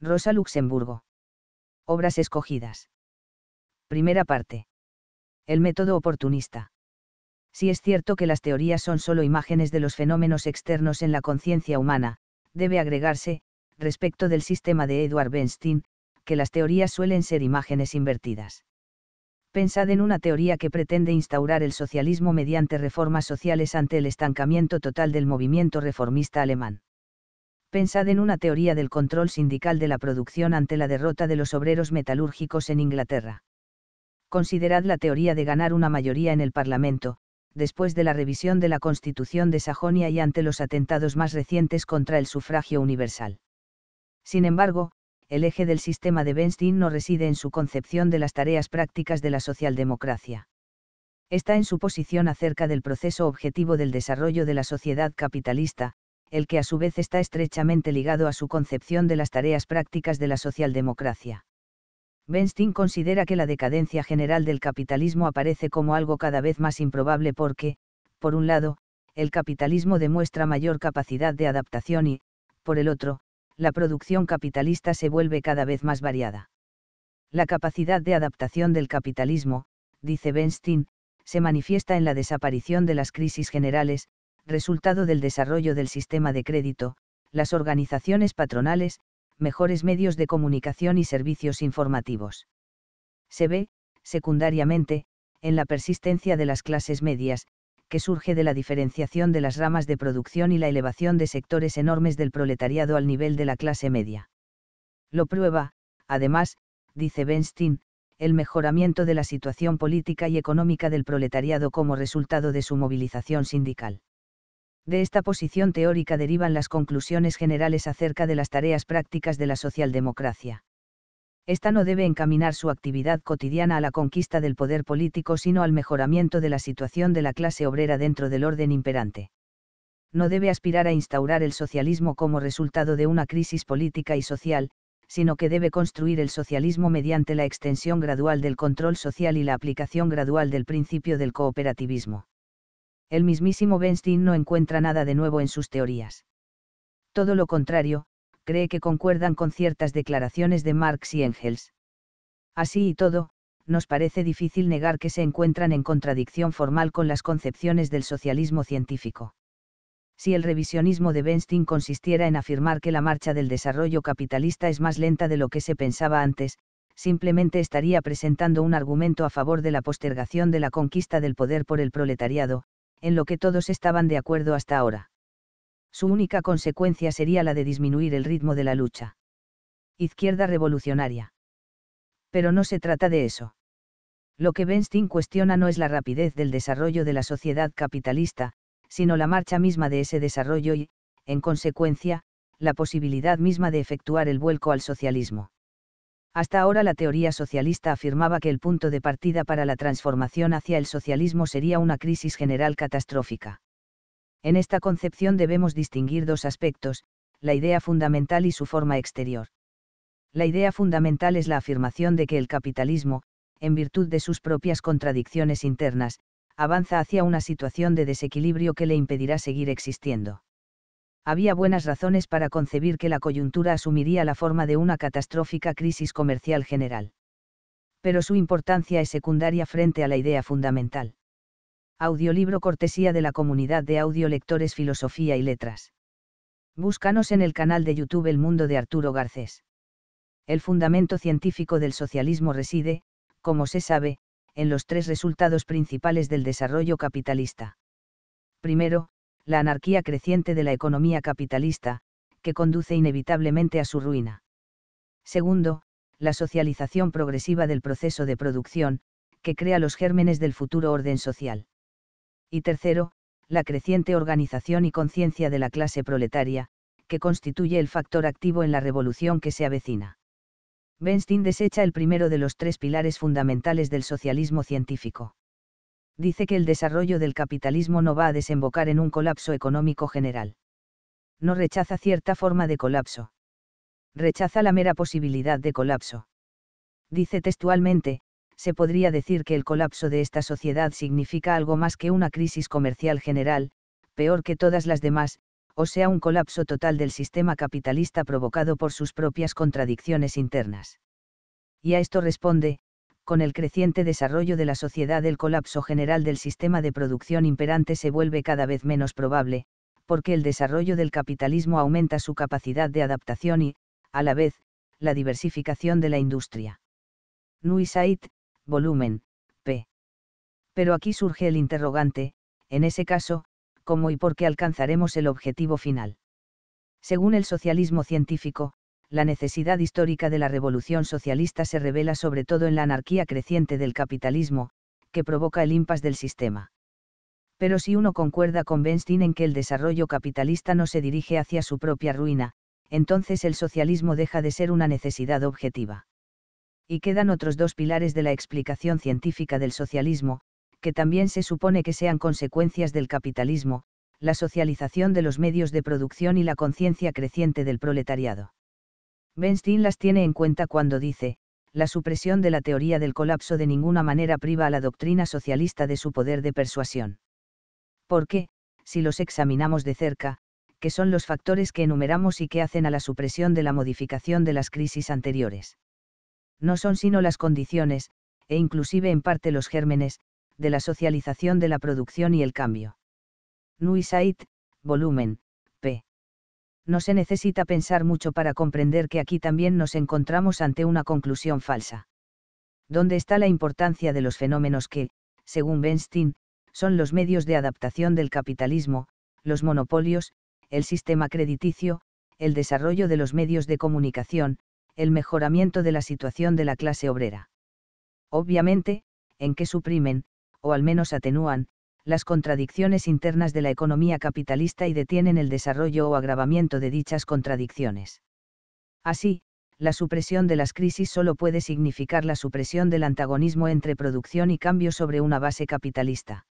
Rosa Luxemburgo. Obras escogidas. Primera parte. El método oportunista. Si es cierto que las teorías son solo imágenes de los fenómenos externos en la conciencia humana, debe agregarse, respecto del sistema de Edward Bernstein, que las teorías suelen ser imágenes invertidas. Pensad en una teoría que pretende instaurar el socialismo mediante reformas sociales ante el estancamiento total del movimiento reformista alemán pensad en una teoría del control sindical de la producción ante la derrota de los obreros metalúrgicos en Inglaterra. Considerad la teoría de ganar una mayoría en el Parlamento, después de la revisión de la Constitución de Sajonia y ante los atentados más recientes contra el sufragio universal. Sin embargo, el eje del sistema de Benstein no reside en su concepción de las tareas prácticas de la socialdemocracia. Está en su posición acerca del proceso objetivo del desarrollo de la sociedad capitalista, el que a su vez está estrechamente ligado a su concepción de las tareas prácticas de la socialdemocracia. Benstein considera que la decadencia general del capitalismo aparece como algo cada vez más improbable porque, por un lado, el capitalismo demuestra mayor capacidad de adaptación y, por el otro, la producción capitalista se vuelve cada vez más variada. La capacidad de adaptación del capitalismo, dice Benstein, se manifiesta en la desaparición de las crisis generales, resultado del desarrollo del sistema de crédito, las organizaciones patronales, mejores medios de comunicación y servicios informativos. Se ve, secundariamente, en la persistencia de las clases medias, que surge de la diferenciación de las ramas de producción y la elevación de sectores enormes del proletariado al nivel de la clase media. Lo prueba, además, dice Benstein, el mejoramiento de la situación política y económica del proletariado como resultado de su movilización sindical. De esta posición teórica derivan las conclusiones generales acerca de las tareas prácticas de la socialdemocracia. Esta no debe encaminar su actividad cotidiana a la conquista del poder político, sino al mejoramiento de la situación de la clase obrera dentro del orden imperante. No debe aspirar a instaurar el socialismo como resultado de una crisis política y social, sino que debe construir el socialismo mediante la extensión gradual del control social y la aplicación gradual del principio del cooperativismo el mismísimo Benstein no encuentra nada de nuevo en sus teorías. Todo lo contrario, cree que concuerdan con ciertas declaraciones de Marx y Engels. Así y todo, nos parece difícil negar que se encuentran en contradicción formal con las concepciones del socialismo científico. Si el revisionismo de Benstein consistiera en afirmar que la marcha del desarrollo capitalista es más lenta de lo que se pensaba antes, simplemente estaría presentando un argumento a favor de la postergación de la conquista del poder por el proletariado, en lo que todos estaban de acuerdo hasta ahora. Su única consecuencia sería la de disminuir el ritmo de la lucha. Izquierda revolucionaria. Pero no se trata de eso. Lo que Benstein cuestiona no es la rapidez del desarrollo de la sociedad capitalista, sino la marcha misma de ese desarrollo y, en consecuencia, la posibilidad misma de efectuar el vuelco al socialismo. Hasta ahora la teoría socialista afirmaba que el punto de partida para la transformación hacia el socialismo sería una crisis general catastrófica. En esta concepción debemos distinguir dos aspectos, la idea fundamental y su forma exterior. La idea fundamental es la afirmación de que el capitalismo, en virtud de sus propias contradicciones internas, avanza hacia una situación de desequilibrio que le impedirá seguir existiendo había buenas razones para concebir que la coyuntura asumiría la forma de una catastrófica crisis comercial general. Pero su importancia es secundaria frente a la idea fundamental. Audiolibro cortesía de la comunidad de audiolectores Filosofía y Letras. Búscanos en el canal de YouTube El Mundo de Arturo Garcés. El fundamento científico del socialismo reside, como se sabe, en los tres resultados principales del desarrollo capitalista. Primero, la anarquía creciente de la economía capitalista, que conduce inevitablemente a su ruina. Segundo, la socialización progresiva del proceso de producción, que crea los gérmenes del futuro orden social. Y tercero, la creciente organización y conciencia de la clase proletaria, que constituye el factor activo en la revolución que se avecina. Benstein desecha el primero de los tres pilares fundamentales del socialismo científico dice que el desarrollo del capitalismo no va a desembocar en un colapso económico general. No rechaza cierta forma de colapso. Rechaza la mera posibilidad de colapso. Dice textualmente, se podría decir que el colapso de esta sociedad significa algo más que una crisis comercial general, peor que todas las demás, o sea un colapso total del sistema capitalista provocado por sus propias contradicciones internas. Y a esto responde, con el creciente desarrollo de la sociedad el colapso general del sistema de producción imperante se vuelve cada vez menos probable, porque el desarrollo del capitalismo aumenta su capacidad de adaptación y, a la vez, la diversificación de la industria. Nuisait, volumen, p. Pero aquí surge el interrogante, en ese caso, ¿cómo y por qué alcanzaremos el objetivo final? Según el socialismo científico, la necesidad histórica de la revolución socialista se revela sobre todo en la anarquía creciente del capitalismo, que provoca el impas del sistema. Pero si uno concuerda con Benstein en que el desarrollo capitalista no se dirige hacia su propia ruina, entonces el socialismo deja de ser una necesidad objetiva. Y quedan otros dos pilares de la explicación científica del socialismo, que también se supone que sean consecuencias del capitalismo, la socialización de los medios de producción y la conciencia creciente del proletariado. Benstein las tiene en cuenta cuando dice, la supresión de la teoría del colapso de ninguna manera priva a la doctrina socialista de su poder de persuasión. Porque, si los examinamos de cerca, que son los factores que enumeramos y que hacen a la supresión de la modificación de las crisis anteriores. No son sino las condiciones, e inclusive en parte los gérmenes, de la socialización de la producción y el cambio. Nuisait, volumen no se necesita pensar mucho para comprender que aquí también nos encontramos ante una conclusión falsa. ¿Dónde está la importancia de los fenómenos que, según Benstein, son los medios de adaptación del capitalismo, los monopolios, el sistema crediticio, el desarrollo de los medios de comunicación, el mejoramiento de la situación de la clase obrera? Obviamente, en que suprimen, o al menos atenúan, las contradicciones internas de la economía capitalista y detienen el desarrollo o agravamiento de dichas contradicciones. Así, la supresión de las crisis solo puede significar la supresión del antagonismo entre producción y cambio sobre una base capitalista.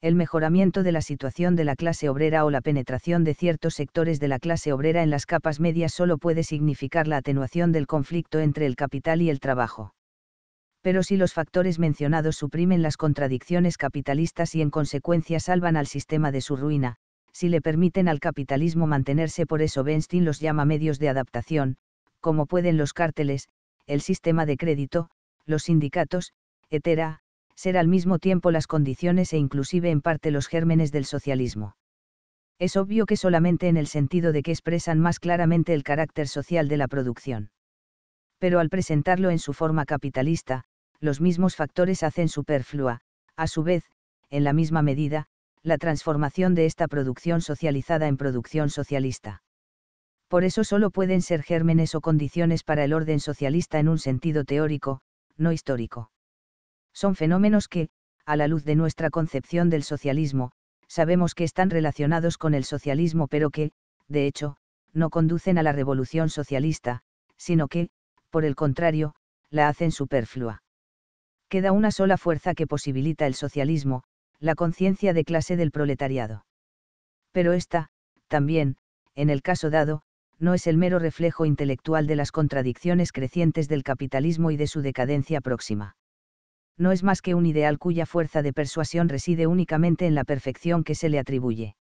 El mejoramiento de la situación de la clase obrera o la penetración de ciertos sectores de la clase obrera en las capas medias solo puede significar la atenuación del conflicto entre el capital y el trabajo pero si los factores mencionados suprimen las contradicciones capitalistas y en consecuencia salvan al sistema de su ruina, si le permiten al capitalismo mantenerse por eso Benstein los llama medios de adaptación, como pueden los cárteles, el sistema de crédito, los sindicatos, etc., ser al mismo tiempo las condiciones e inclusive en parte los gérmenes del socialismo. Es obvio que solamente en el sentido de que expresan más claramente el carácter social de la producción. Pero al presentarlo en su forma capitalista, los mismos factores hacen superflua, a su vez, en la misma medida, la transformación de esta producción socializada en producción socialista. Por eso solo pueden ser gérmenes o condiciones para el orden socialista en un sentido teórico, no histórico. Son fenómenos que, a la luz de nuestra concepción del socialismo, sabemos que están relacionados con el socialismo pero que, de hecho, no conducen a la revolución socialista, sino que, por el contrario, la hacen superflua queda una sola fuerza que posibilita el socialismo, la conciencia de clase del proletariado. Pero esta, también, en el caso dado, no es el mero reflejo intelectual de las contradicciones crecientes del capitalismo y de su decadencia próxima. No es más que un ideal cuya fuerza de persuasión reside únicamente en la perfección que se le atribuye.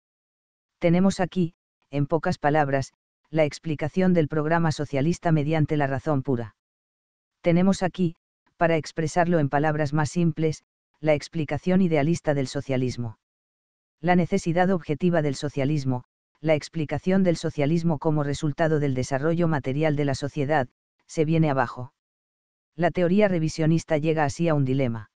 Tenemos aquí, en pocas palabras, la explicación del programa socialista mediante la razón pura. Tenemos aquí, para expresarlo en palabras más simples, la explicación idealista del socialismo. La necesidad objetiva del socialismo, la explicación del socialismo como resultado del desarrollo material de la sociedad, se viene abajo. La teoría revisionista llega así a un dilema.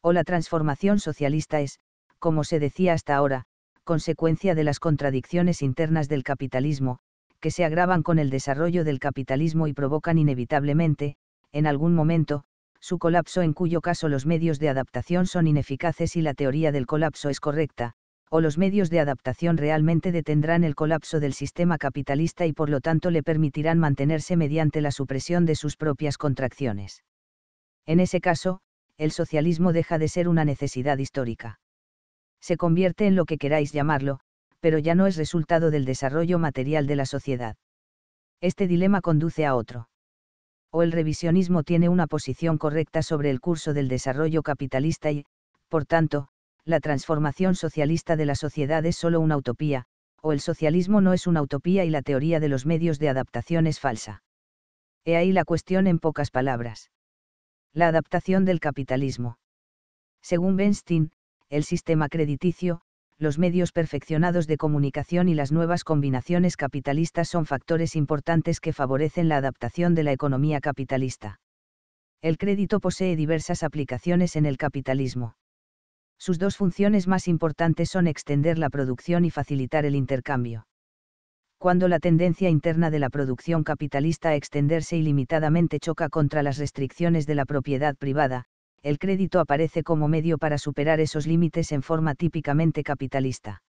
O la transformación socialista es, como se decía hasta ahora, consecuencia de las contradicciones internas del capitalismo, que se agravan con el desarrollo del capitalismo y provocan inevitablemente, en algún momento, su colapso en cuyo caso los medios de adaptación son ineficaces y la teoría del colapso es correcta, o los medios de adaptación realmente detendrán el colapso del sistema capitalista y por lo tanto le permitirán mantenerse mediante la supresión de sus propias contracciones. En ese caso, el socialismo deja de ser una necesidad histórica. Se convierte en lo que queráis llamarlo, pero ya no es resultado del desarrollo material de la sociedad. Este dilema conduce a otro o el revisionismo tiene una posición correcta sobre el curso del desarrollo capitalista y, por tanto, la transformación socialista de la sociedad es solo una utopía, o el socialismo no es una utopía y la teoría de los medios de adaptación es falsa. He ahí la cuestión en pocas palabras. La adaptación del capitalismo. Según Benstein, el sistema crediticio, los medios perfeccionados de comunicación y las nuevas combinaciones capitalistas son factores importantes que favorecen la adaptación de la economía capitalista. El crédito posee diversas aplicaciones en el capitalismo. Sus dos funciones más importantes son extender la producción y facilitar el intercambio. Cuando la tendencia interna de la producción capitalista a extenderse ilimitadamente choca contra las restricciones de la propiedad privada, el crédito aparece como medio para superar esos límites en forma típicamente capitalista.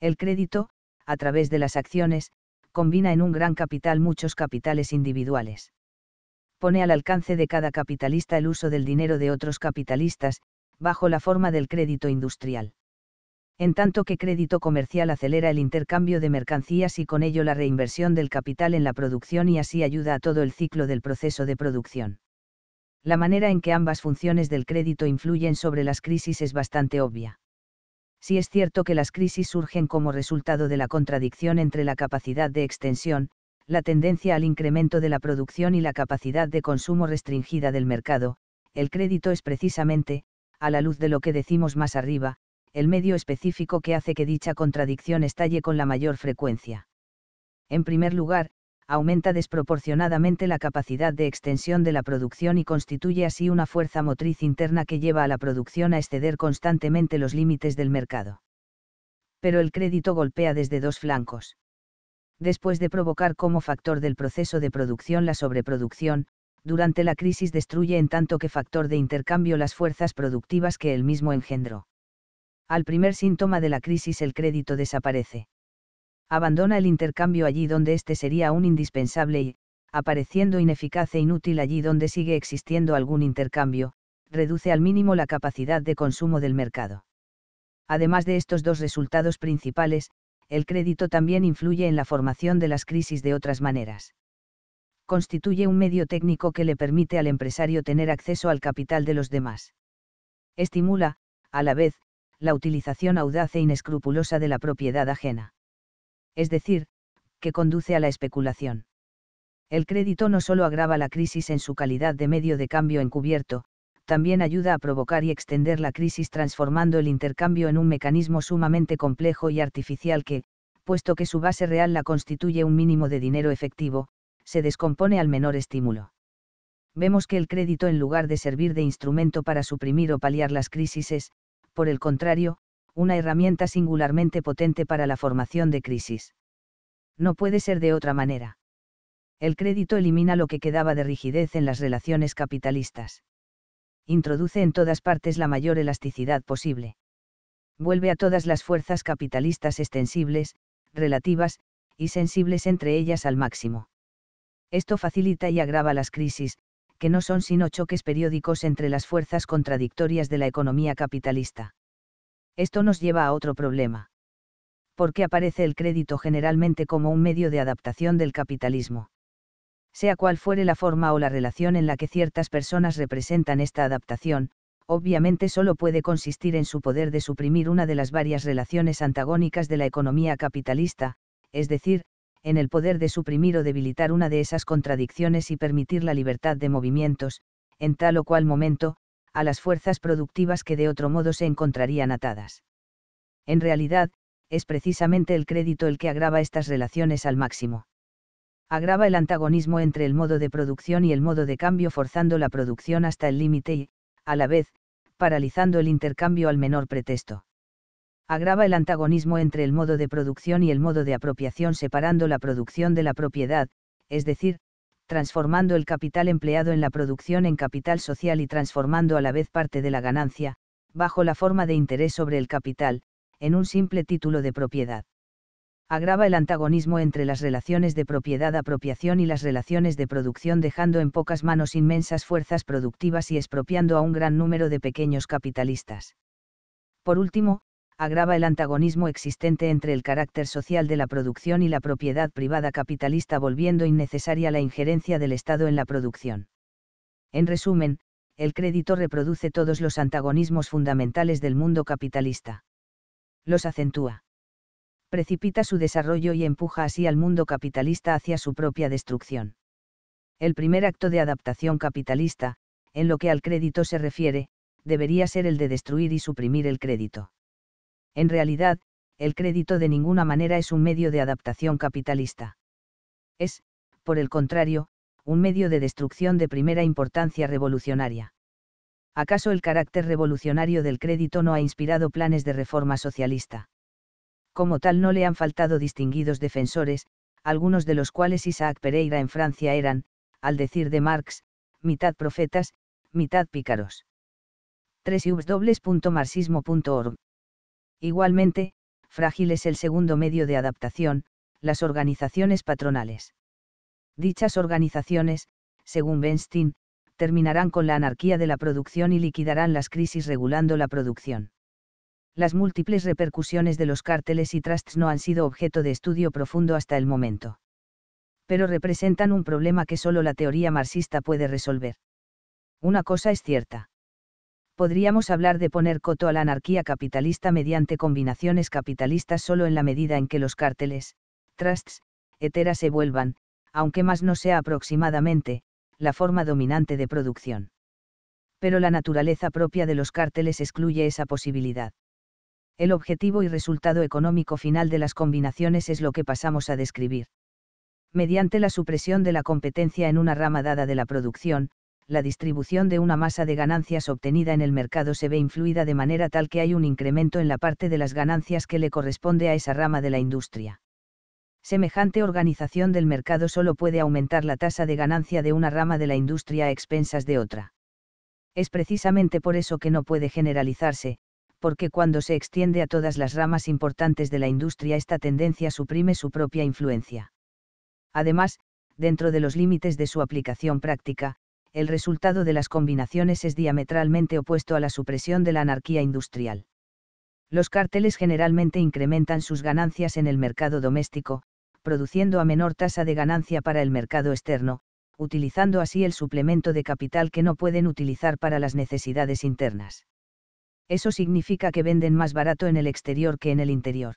El crédito, a través de las acciones, combina en un gran capital muchos capitales individuales. Pone al alcance de cada capitalista el uso del dinero de otros capitalistas, bajo la forma del crédito industrial. En tanto que crédito comercial acelera el intercambio de mercancías y con ello la reinversión del capital en la producción y así ayuda a todo el ciclo del proceso de producción la manera en que ambas funciones del crédito influyen sobre las crisis es bastante obvia. Si es cierto que las crisis surgen como resultado de la contradicción entre la capacidad de extensión, la tendencia al incremento de la producción y la capacidad de consumo restringida del mercado, el crédito es precisamente, a la luz de lo que decimos más arriba, el medio específico que hace que dicha contradicción estalle con la mayor frecuencia. En primer lugar, aumenta desproporcionadamente la capacidad de extensión de la producción y constituye así una fuerza motriz interna que lleva a la producción a exceder constantemente los límites del mercado. Pero el crédito golpea desde dos flancos. Después de provocar como factor del proceso de producción la sobreproducción, durante la crisis destruye en tanto que factor de intercambio las fuerzas productivas que él mismo engendró. Al primer síntoma de la crisis el crédito desaparece abandona el intercambio allí donde éste sería aún indispensable y, apareciendo ineficaz e inútil allí donde sigue existiendo algún intercambio, reduce al mínimo la capacidad de consumo del mercado. Además de estos dos resultados principales, el crédito también influye en la formación de las crisis de otras maneras. Constituye un medio técnico que le permite al empresario tener acceso al capital de los demás. Estimula, a la vez, la utilización audaz e inescrupulosa de la propiedad ajena es decir, que conduce a la especulación. El crédito no solo agrava la crisis en su calidad de medio de cambio encubierto, también ayuda a provocar y extender la crisis transformando el intercambio en un mecanismo sumamente complejo y artificial que, puesto que su base real la constituye un mínimo de dinero efectivo, se descompone al menor estímulo. Vemos que el crédito en lugar de servir de instrumento para suprimir o paliar las crisis es, por el contrario, una herramienta singularmente potente para la formación de crisis. No puede ser de otra manera. El crédito elimina lo que quedaba de rigidez en las relaciones capitalistas. Introduce en todas partes la mayor elasticidad posible. Vuelve a todas las fuerzas capitalistas extensibles, relativas, y sensibles entre ellas al máximo. Esto facilita y agrava las crisis, que no son sino choques periódicos entre las fuerzas contradictorias de la economía capitalista. Esto nos lleva a otro problema. ¿Por qué aparece el crédito generalmente como un medio de adaptación del capitalismo? Sea cual fuere la forma o la relación en la que ciertas personas representan esta adaptación, obviamente solo puede consistir en su poder de suprimir una de las varias relaciones antagónicas de la economía capitalista, es decir, en el poder de suprimir o debilitar una de esas contradicciones y permitir la libertad de movimientos, en tal o cual momento, a las fuerzas productivas que de otro modo se encontrarían atadas. En realidad, es precisamente el crédito el que agrava estas relaciones al máximo. Agrava el antagonismo entre el modo de producción y el modo de cambio forzando la producción hasta el límite y, a la vez, paralizando el intercambio al menor pretexto. Agrava el antagonismo entre el modo de producción y el modo de apropiación separando la producción de la propiedad, es decir, transformando el capital empleado en la producción en capital social y transformando a la vez parte de la ganancia, bajo la forma de interés sobre el capital, en un simple título de propiedad. Agrava el antagonismo entre las relaciones de propiedad-apropiación y las relaciones de producción dejando en pocas manos inmensas fuerzas productivas y expropiando a un gran número de pequeños capitalistas. Por último, agrava el antagonismo existente entre el carácter social de la producción y la propiedad privada capitalista volviendo innecesaria la injerencia del Estado en la producción. En resumen, el crédito reproduce todos los antagonismos fundamentales del mundo capitalista. Los acentúa. Precipita su desarrollo y empuja así al mundo capitalista hacia su propia destrucción. El primer acto de adaptación capitalista, en lo que al crédito se refiere, debería ser el de destruir y suprimir el crédito. En realidad, el crédito de ninguna manera es un medio de adaptación capitalista. Es, por el contrario, un medio de destrucción de primera importancia revolucionaria. ¿Acaso el carácter revolucionario del crédito no ha inspirado planes de reforma socialista? Como tal no le han faltado distinguidos defensores, algunos de los cuales Isaac Pereira en Francia eran, al decir de Marx, mitad profetas, mitad pícaros. 3 Igualmente, frágil es el segundo medio de adaptación, las organizaciones patronales. Dichas organizaciones, según Bernstein, terminarán con la anarquía de la producción y liquidarán las crisis regulando la producción. Las múltiples repercusiones de los cárteles y trusts no han sido objeto de estudio profundo hasta el momento. Pero representan un problema que solo la teoría marxista puede resolver. Una cosa es cierta podríamos hablar de poner coto a la anarquía capitalista mediante combinaciones capitalistas solo en la medida en que los cárteles, trusts, eteras se vuelvan, aunque más no sea aproximadamente, la forma dominante de producción. Pero la naturaleza propia de los cárteles excluye esa posibilidad. El objetivo y resultado económico final de las combinaciones es lo que pasamos a describir. Mediante la supresión de la competencia en una rama dada de la producción, la distribución de una masa de ganancias obtenida en el mercado se ve influida de manera tal que hay un incremento en la parte de las ganancias que le corresponde a esa rama de la industria. Semejante organización del mercado solo puede aumentar la tasa de ganancia de una rama de la industria a expensas de otra. Es precisamente por eso que no puede generalizarse, porque cuando se extiende a todas las ramas importantes de la industria esta tendencia suprime su propia influencia. Además, dentro de los límites de su aplicación práctica, el resultado de las combinaciones es diametralmente opuesto a la supresión de la anarquía industrial. Los carteles generalmente incrementan sus ganancias en el mercado doméstico, produciendo a menor tasa de ganancia para el mercado externo, utilizando así el suplemento de capital que no pueden utilizar para las necesidades internas. Eso significa que venden más barato en el exterior que en el interior.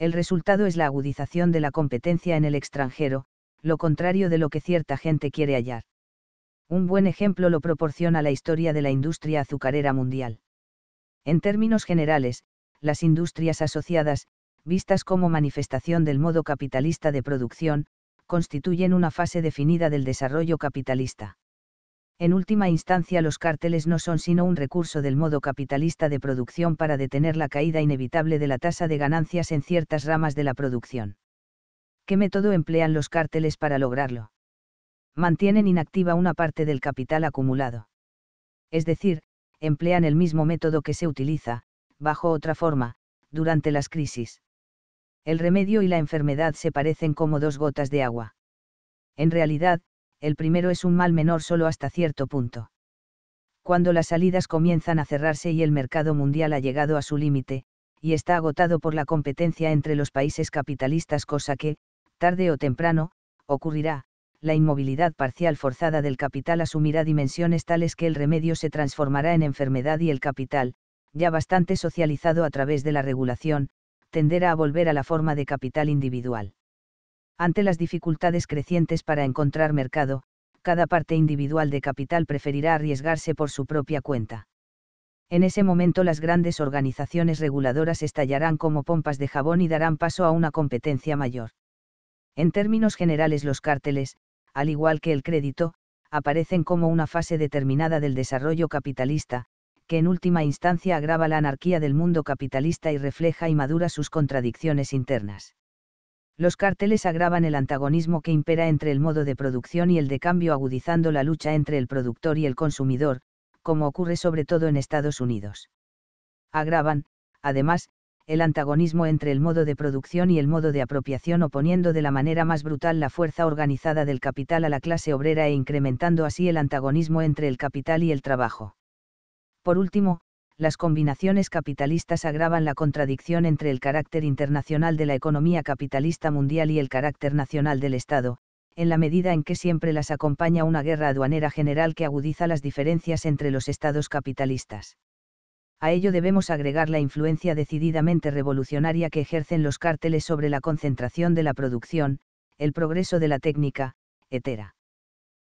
El resultado es la agudización de la competencia en el extranjero, lo contrario de lo que cierta gente quiere hallar. Un buen ejemplo lo proporciona la historia de la industria azucarera mundial. En términos generales, las industrias asociadas, vistas como manifestación del modo capitalista de producción, constituyen una fase definida del desarrollo capitalista. En última instancia los cárteles no son sino un recurso del modo capitalista de producción para detener la caída inevitable de la tasa de ganancias en ciertas ramas de la producción. ¿Qué método emplean los cárteles para lograrlo? mantienen inactiva una parte del capital acumulado. Es decir, emplean el mismo método que se utiliza, bajo otra forma, durante las crisis. El remedio y la enfermedad se parecen como dos gotas de agua. En realidad, el primero es un mal menor solo hasta cierto punto. Cuando las salidas comienzan a cerrarse y el mercado mundial ha llegado a su límite, y está agotado por la competencia entre los países capitalistas, cosa que, tarde o temprano, ocurrirá, la inmovilidad parcial forzada del capital asumirá dimensiones tales que el remedio se transformará en enfermedad y el capital, ya bastante socializado a través de la regulación, tenderá a volver a la forma de capital individual. Ante las dificultades crecientes para encontrar mercado, cada parte individual de capital preferirá arriesgarse por su propia cuenta. En ese momento las grandes organizaciones reguladoras estallarán como pompas de jabón y darán paso a una competencia mayor. En términos generales los cárteles, al igual que el crédito, aparecen como una fase determinada del desarrollo capitalista, que en última instancia agrava la anarquía del mundo capitalista y refleja y madura sus contradicciones internas. Los carteles agravan el antagonismo que impera entre el modo de producción y el de cambio, agudizando la lucha entre el productor y el consumidor, como ocurre sobre todo en Estados Unidos. Agravan, además, el antagonismo entre el modo de producción y el modo de apropiación oponiendo de la manera más brutal la fuerza organizada del capital a la clase obrera e incrementando así el antagonismo entre el capital y el trabajo. Por último, las combinaciones capitalistas agravan la contradicción entre el carácter internacional de la economía capitalista mundial y el carácter nacional del Estado, en la medida en que siempre las acompaña una guerra aduanera general que agudiza las diferencias entre los estados capitalistas a ello debemos agregar la influencia decididamente revolucionaria que ejercen los cárteles sobre la concentración de la producción, el progreso de la técnica, etc.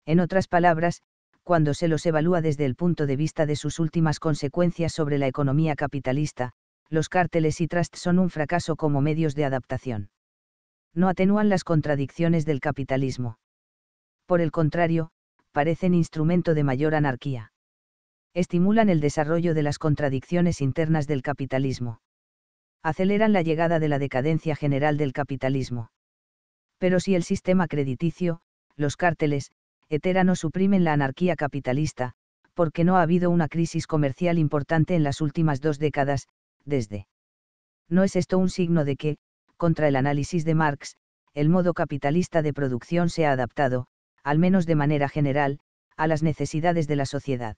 En otras palabras, cuando se los evalúa desde el punto de vista de sus últimas consecuencias sobre la economía capitalista, los cárteles y trust son un fracaso como medios de adaptación. No atenúan las contradicciones del capitalismo. Por el contrario, parecen instrumento de mayor anarquía estimulan el desarrollo de las contradicciones internas del capitalismo. Aceleran la llegada de la decadencia general del capitalismo. Pero si el sistema crediticio, los cárteles, no suprimen la anarquía capitalista, porque no ha habido una crisis comercial importante en las últimas dos décadas, desde. ¿No es esto un signo de que, contra el análisis de Marx, el modo capitalista de producción se ha adaptado, al menos de manera general, a las necesidades de la sociedad?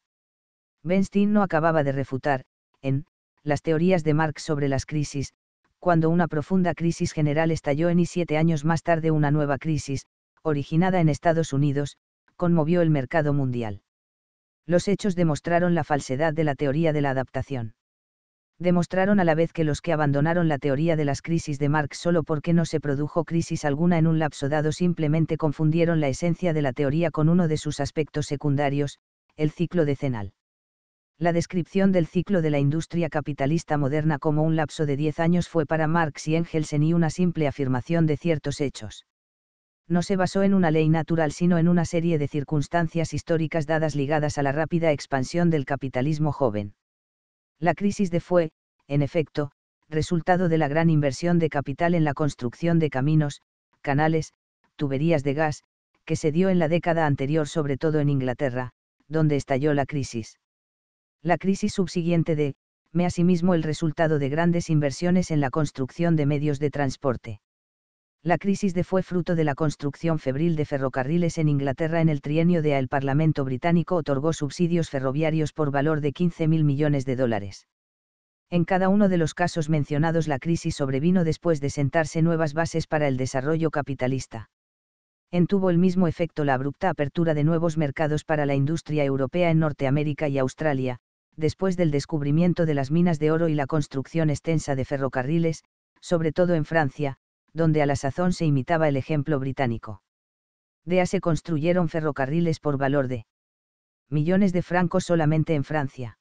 Benstein no acababa de refutar, en, las teorías de Marx sobre las crisis, cuando una profunda crisis general estalló en y siete años más tarde una nueva crisis, originada en Estados Unidos, conmovió el mercado mundial. Los hechos demostraron la falsedad de la teoría de la adaptación. Demostraron a la vez que los que abandonaron la teoría de las crisis de Marx solo porque no se produjo crisis alguna en un lapso dado simplemente confundieron la esencia de la teoría con uno de sus aspectos secundarios, el ciclo decenal la descripción del ciclo de la industria capitalista moderna como un lapso de 10 años fue para Marx y Engelsen y una simple afirmación de ciertos hechos. No se basó en una ley natural sino en una serie de circunstancias históricas dadas ligadas a la rápida expansión del capitalismo joven. La crisis de fue, en efecto, resultado de la gran inversión de capital en la construcción de caminos, canales, tuberías de gas, que se dio en la década anterior sobre todo en Inglaterra, donde estalló la crisis la crisis subsiguiente de, me asimismo el resultado de grandes inversiones en la construcción de medios de transporte. La crisis de fue fruto de la construcción febril de ferrocarriles en Inglaterra en el trienio de A. El Parlamento británico otorgó subsidios ferroviarios por valor de 15.000 millones de dólares. En cada uno de los casos mencionados la crisis sobrevino después de sentarse nuevas bases para el desarrollo capitalista. En tuvo el mismo efecto la abrupta apertura de nuevos mercados para la industria europea en Norteamérica y Australia, después del descubrimiento de las minas de oro y la construcción extensa de ferrocarriles, sobre todo en Francia, donde a la sazón se imitaba el ejemplo británico. De A se construyeron ferrocarriles por valor de millones de francos solamente en Francia.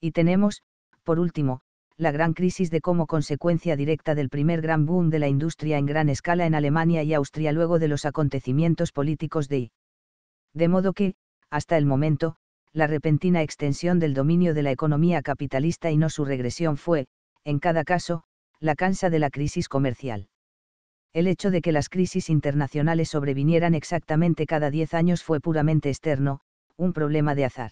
Y tenemos, por último, la gran crisis de como consecuencia directa del primer gran boom de la industria en gran escala en Alemania y Austria luego de los acontecimientos políticos de De modo que, hasta el momento, la repentina extensión del dominio de la economía capitalista y no su regresión fue, en cada caso, la cansa de la crisis comercial. El hecho de que las crisis internacionales sobrevinieran exactamente cada diez años fue puramente externo, un problema de azar.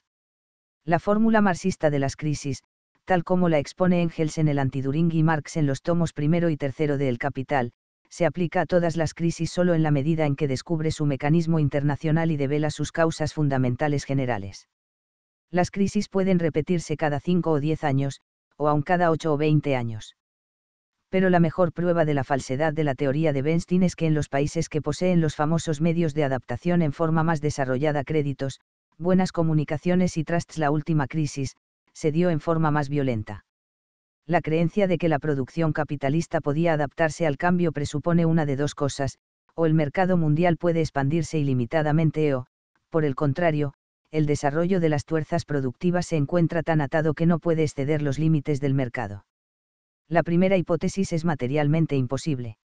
La fórmula marxista de las crisis, tal como la expone Engels en el Antiduring y Marx en los tomos primero y tercero de El Capital, se aplica a todas las crisis solo en la medida en que descubre su mecanismo internacional y devela sus causas fundamentales generales. Las crisis pueden repetirse cada 5 o 10 años, o aun cada 8 o 20 años. Pero la mejor prueba de la falsedad de la teoría de Benstein es que en los países que poseen los famosos medios de adaptación en forma más desarrollada créditos, buenas comunicaciones y trusts la última crisis, se dio en forma más violenta. La creencia de que la producción capitalista podía adaptarse al cambio presupone una de dos cosas, o el mercado mundial puede expandirse ilimitadamente o, por el contrario, el desarrollo de las fuerzas productivas se encuentra tan atado que no puede exceder los límites del mercado. La primera hipótesis es materialmente imposible.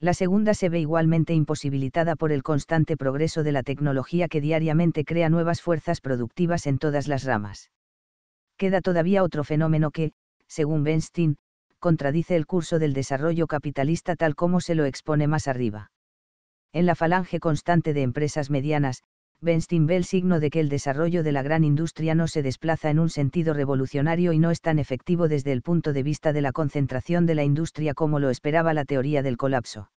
La segunda se ve igualmente imposibilitada por el constante progreso de la tecnología que diariamente crea nuevas fuerzas productivas en todas las ramas. Queda todavía otro fenómeno que, según Benstein, contradice el curso del desarrollo capitalista tal como se lo expone más arriba. En la falange constante de empresas medianas, benstein el signo de que el desarrollo de la gran industria no se desplaza en un sentido revolucionario y no es tan efectivo desde el punto de vista de la concentración de la industria como lo esperaba la teoría del colapso.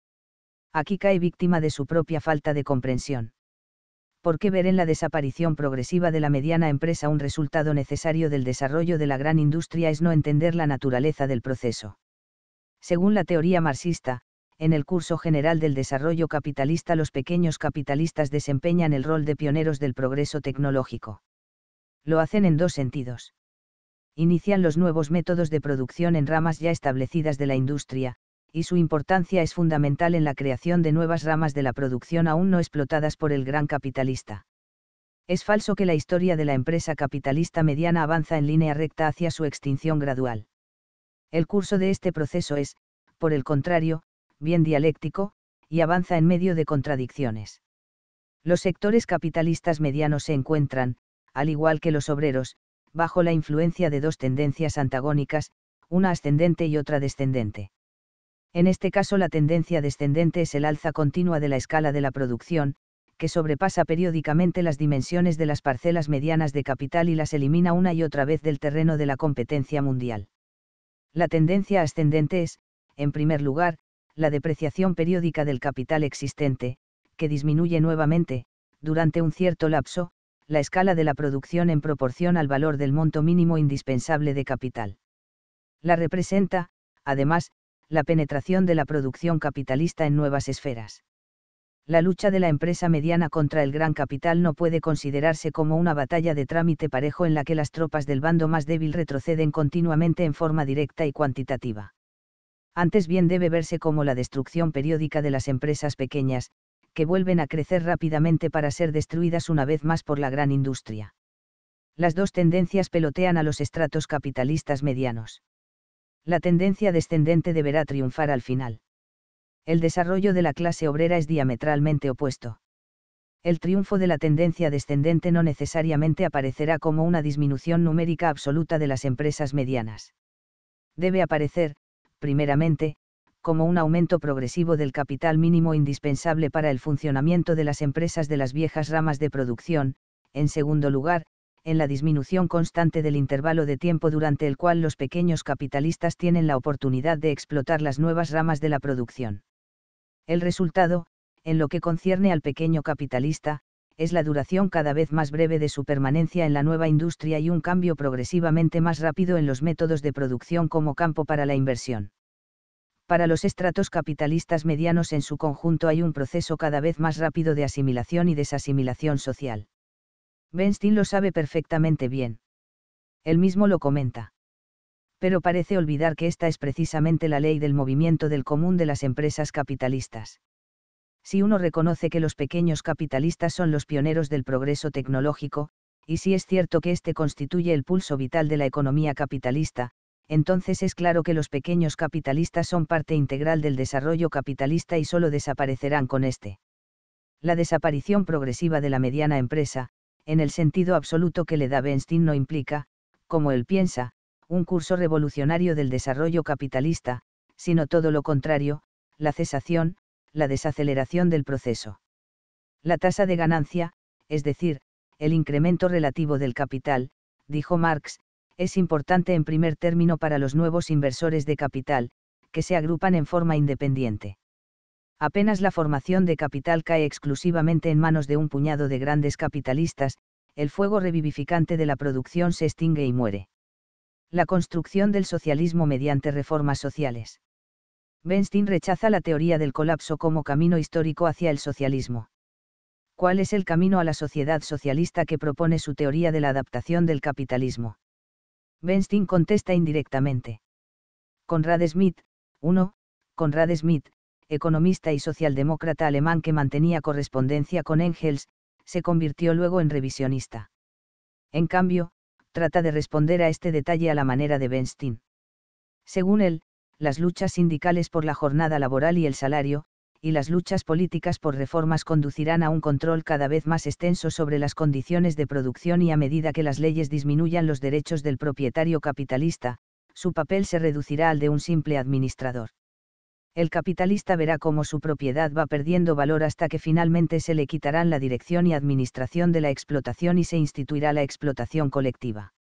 Aquí cae víctima de su propia falta de comprensión. ¿Por qué ver en la desaparición progresiva de la mediana empresa un resultado necesario del desarrollo de la gran industria es no entender la naturaleza del proceso? Según la teoría marxista, en el curso general del desarrollo capitalista los pequeños capitalistas desempeñan el rol de pioneros del progreso tecnológico. Lo hacen en dos sentidos. Inician los nuevos métodos de producción en ramas ya establecidas de la industria, y su importancia es fundamental en la creación de nuevas ramas de la producción aún no explotadas por el gran capitalista. Es falso que la historia de la empresa capitalista mediana avanza en línea recta hacia su extinción gradual. El curso de este proceso es, por el contrario, bien dialéctico, y avanza en medio de contradicciones. Los sectores capitalistas medianos se encuentran, al igual que los obreros, bajo la influencia de dos tendencias antagónicas, una ascendente y otra descendente. En este caso la tendencia descendente es el alza continua de la escala de la producción, que sobrepasa periódicamente las dimensiones de las parcelas medianas de capital y las elimina una y otra vez del terreno de la competencia mundial. La tendencia ascendente es, en primer lugar, la depreciación periódica del capital existente, que disminuye nuevamente, durante un cierto lapso, la escala de la producción en proporción al valor del monto mínimo indispensable de capital. La representa, además, la penetración de la producción capitalista en nuevas esferas. La lucha de la empresa mediana contra el gran capital no puede considerarse como una batalla de trámite parejo en la que las tropas del bando más débil retroceden continuamente en forma directa y cuantitativa antes bien debe verse como la destrucción periódica de las empresas pequeñas, que vuelven a crecer rápidamente para ser destruidas una vez más por la gran industria. Las dos tendencias pelotean a los estratos capitalistas medianos. La tendencia descendente deberá triunfar al final. El desarrollo de la clase obrera es diametralmente opuesto. El triunfo de la tendencia descendente no necesariamente aparecerá como una disminución numérica absoluta de las empresas medianas. Debe aparecer, primeramente, como un aumento progresivo del capital mínimo indispensable para el funcionamiento de las empresas de las viejas ramas de producción, en segundo lugar, en la disminución constante del intervalo de tiempo durante el cual los pequeños capitalistas tienen la oportunidad de explotar las nuevas ramas de la producción. El resultado, en lo que concierne al pequeño capitalista, es la duración cada vez más breve de su permanencia en la nueva industria y un cambio progresivamente más rápido en los métodos de producción como campo para la inversión. Para los estratos capitalistas medianos en su conjunto hay un proceso cada vez más rápido de asimilación y desasimilación social. Benstein lo sabe perfectamente bien. Él mismo lo comenta. Pero parece olvidar que esta es precisamente la ley del movimiento del común de las empresas capitalistas si uno reconoce que los pequeños capitalistas son los pioneros del progreso tecnológico, y si es cierto que éste constituye el pulso vital de la economía capitalista, entonces es claro que los pequeños capitalistas son parte integral del desarrollo capitalista y solo desaparecerán con éste. La desaparición progresiva de la mediana empresa, en el sentido absoluto que le da Benstein no implica, como él piensa, un curso revolucionario del desarrollo capitalista, sino todo lo contrario, la cesación, la desaceleración del proceso. La tasa de ganancia, es decir, el incremento relativo del capital, dijo Marx, es importante en primer término para los nuevos inversores de capital, que se agrupan en forma independiente. Apenas la formación de capital cae exclusivamente en manos de un puñado de grandes capitalistas, el fuego revivificante de la producción se extingue y muere. La construcción del socialismo mediante reformas sociales. Benstein rechaza la teoría del colapso como camino histórico hacia el socialismo. ¿Cuál es el camino a la sociedad socialista que propone su teoría de la adaptación del capitalismo? Benstein contesta indirectamente. Conrad Smith, uno, Conrad Smith, economista y socialdemócrata alemán que mantenía correspondencia con Engels, se convirtió luego en revisionista. En cambio, trata de responder a este detalle a la manera de Benstein. Según él, las luchas sindicales por la jornada laboral y el salario, y las luchas políticas por reformas conducirán a un control cada vez más extenso sobre las condiciones de producción y a medida que las leyes disminuyan los derechos del propietario capitalista, su papel se reducirá al de un simple administrador. El capitalista verá cómo su propiedad va perdiendo valor hasta que finalmente se le quitarán la dirección y administración de la explotación y se instituirá la explotación colectiva.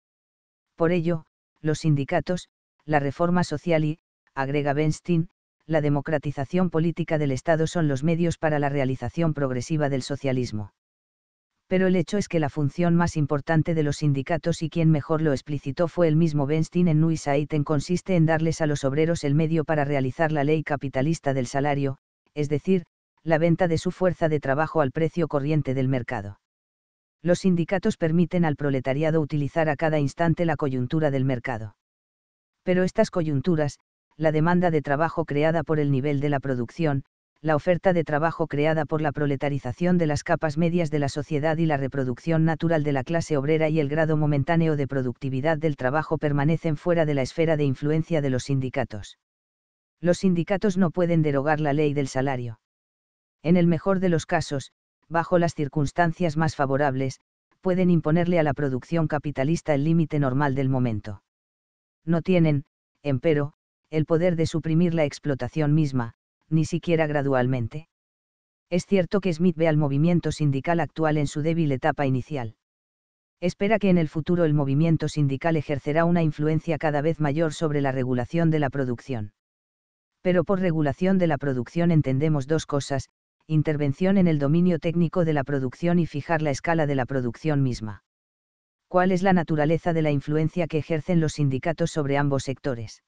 Por ello, los sindicatos, la reforma social y, agrega Benstein, la democratización política del Estado son los medios para la realización progresiva del socialismo. Pero el hecho es que la función más importante de los sindicatos y quien mejor lo explicitó fue el mismo Benstein en Aiten, consiste en darles a los obreros el medio para realizar la ley capitalista del salario, es decir, la venta de su fuerza de trabajo al precio corriente del mercado. Los sindicatos permiten al proletariado utilizar a cada instante la coyuntura del mercado. Pero estas coyunturas, la demanda de trabajo creada por el nivel de la producción, la oferta de trabajo creada por la proletarización de las capas medias de la sociedad y la reproducción natural de la clase obrera y el grado momentáneo de productividad del trabajo permanecen fuera de la esfera de influencia de los sindicatos. Los sindicatos no pueden derogar la ley del salario. En el mejor de los casos, bajo las circunstancias más favorables, pueden imponerle a la producción capitalista el límite normal del momento. No tienen, empero, el poder de suprimir la explotación misma, ni siquiera gradualmente. Es cierto que Smith ve al movimiento sindical actual en su débil etapa inicial. Espera que en el futuro el movimiento sindical ejercerá una influencia cada vez mayor sobre la regulación de la producción. Pero por regulación de la producción entendemos dos cosas, intervención en el dominio técnico de la producción y fijar la escala de la producción misma. ¿Cuál es la naturaleza de la influencia que ejercen los sindicatos sobre ambos sectores?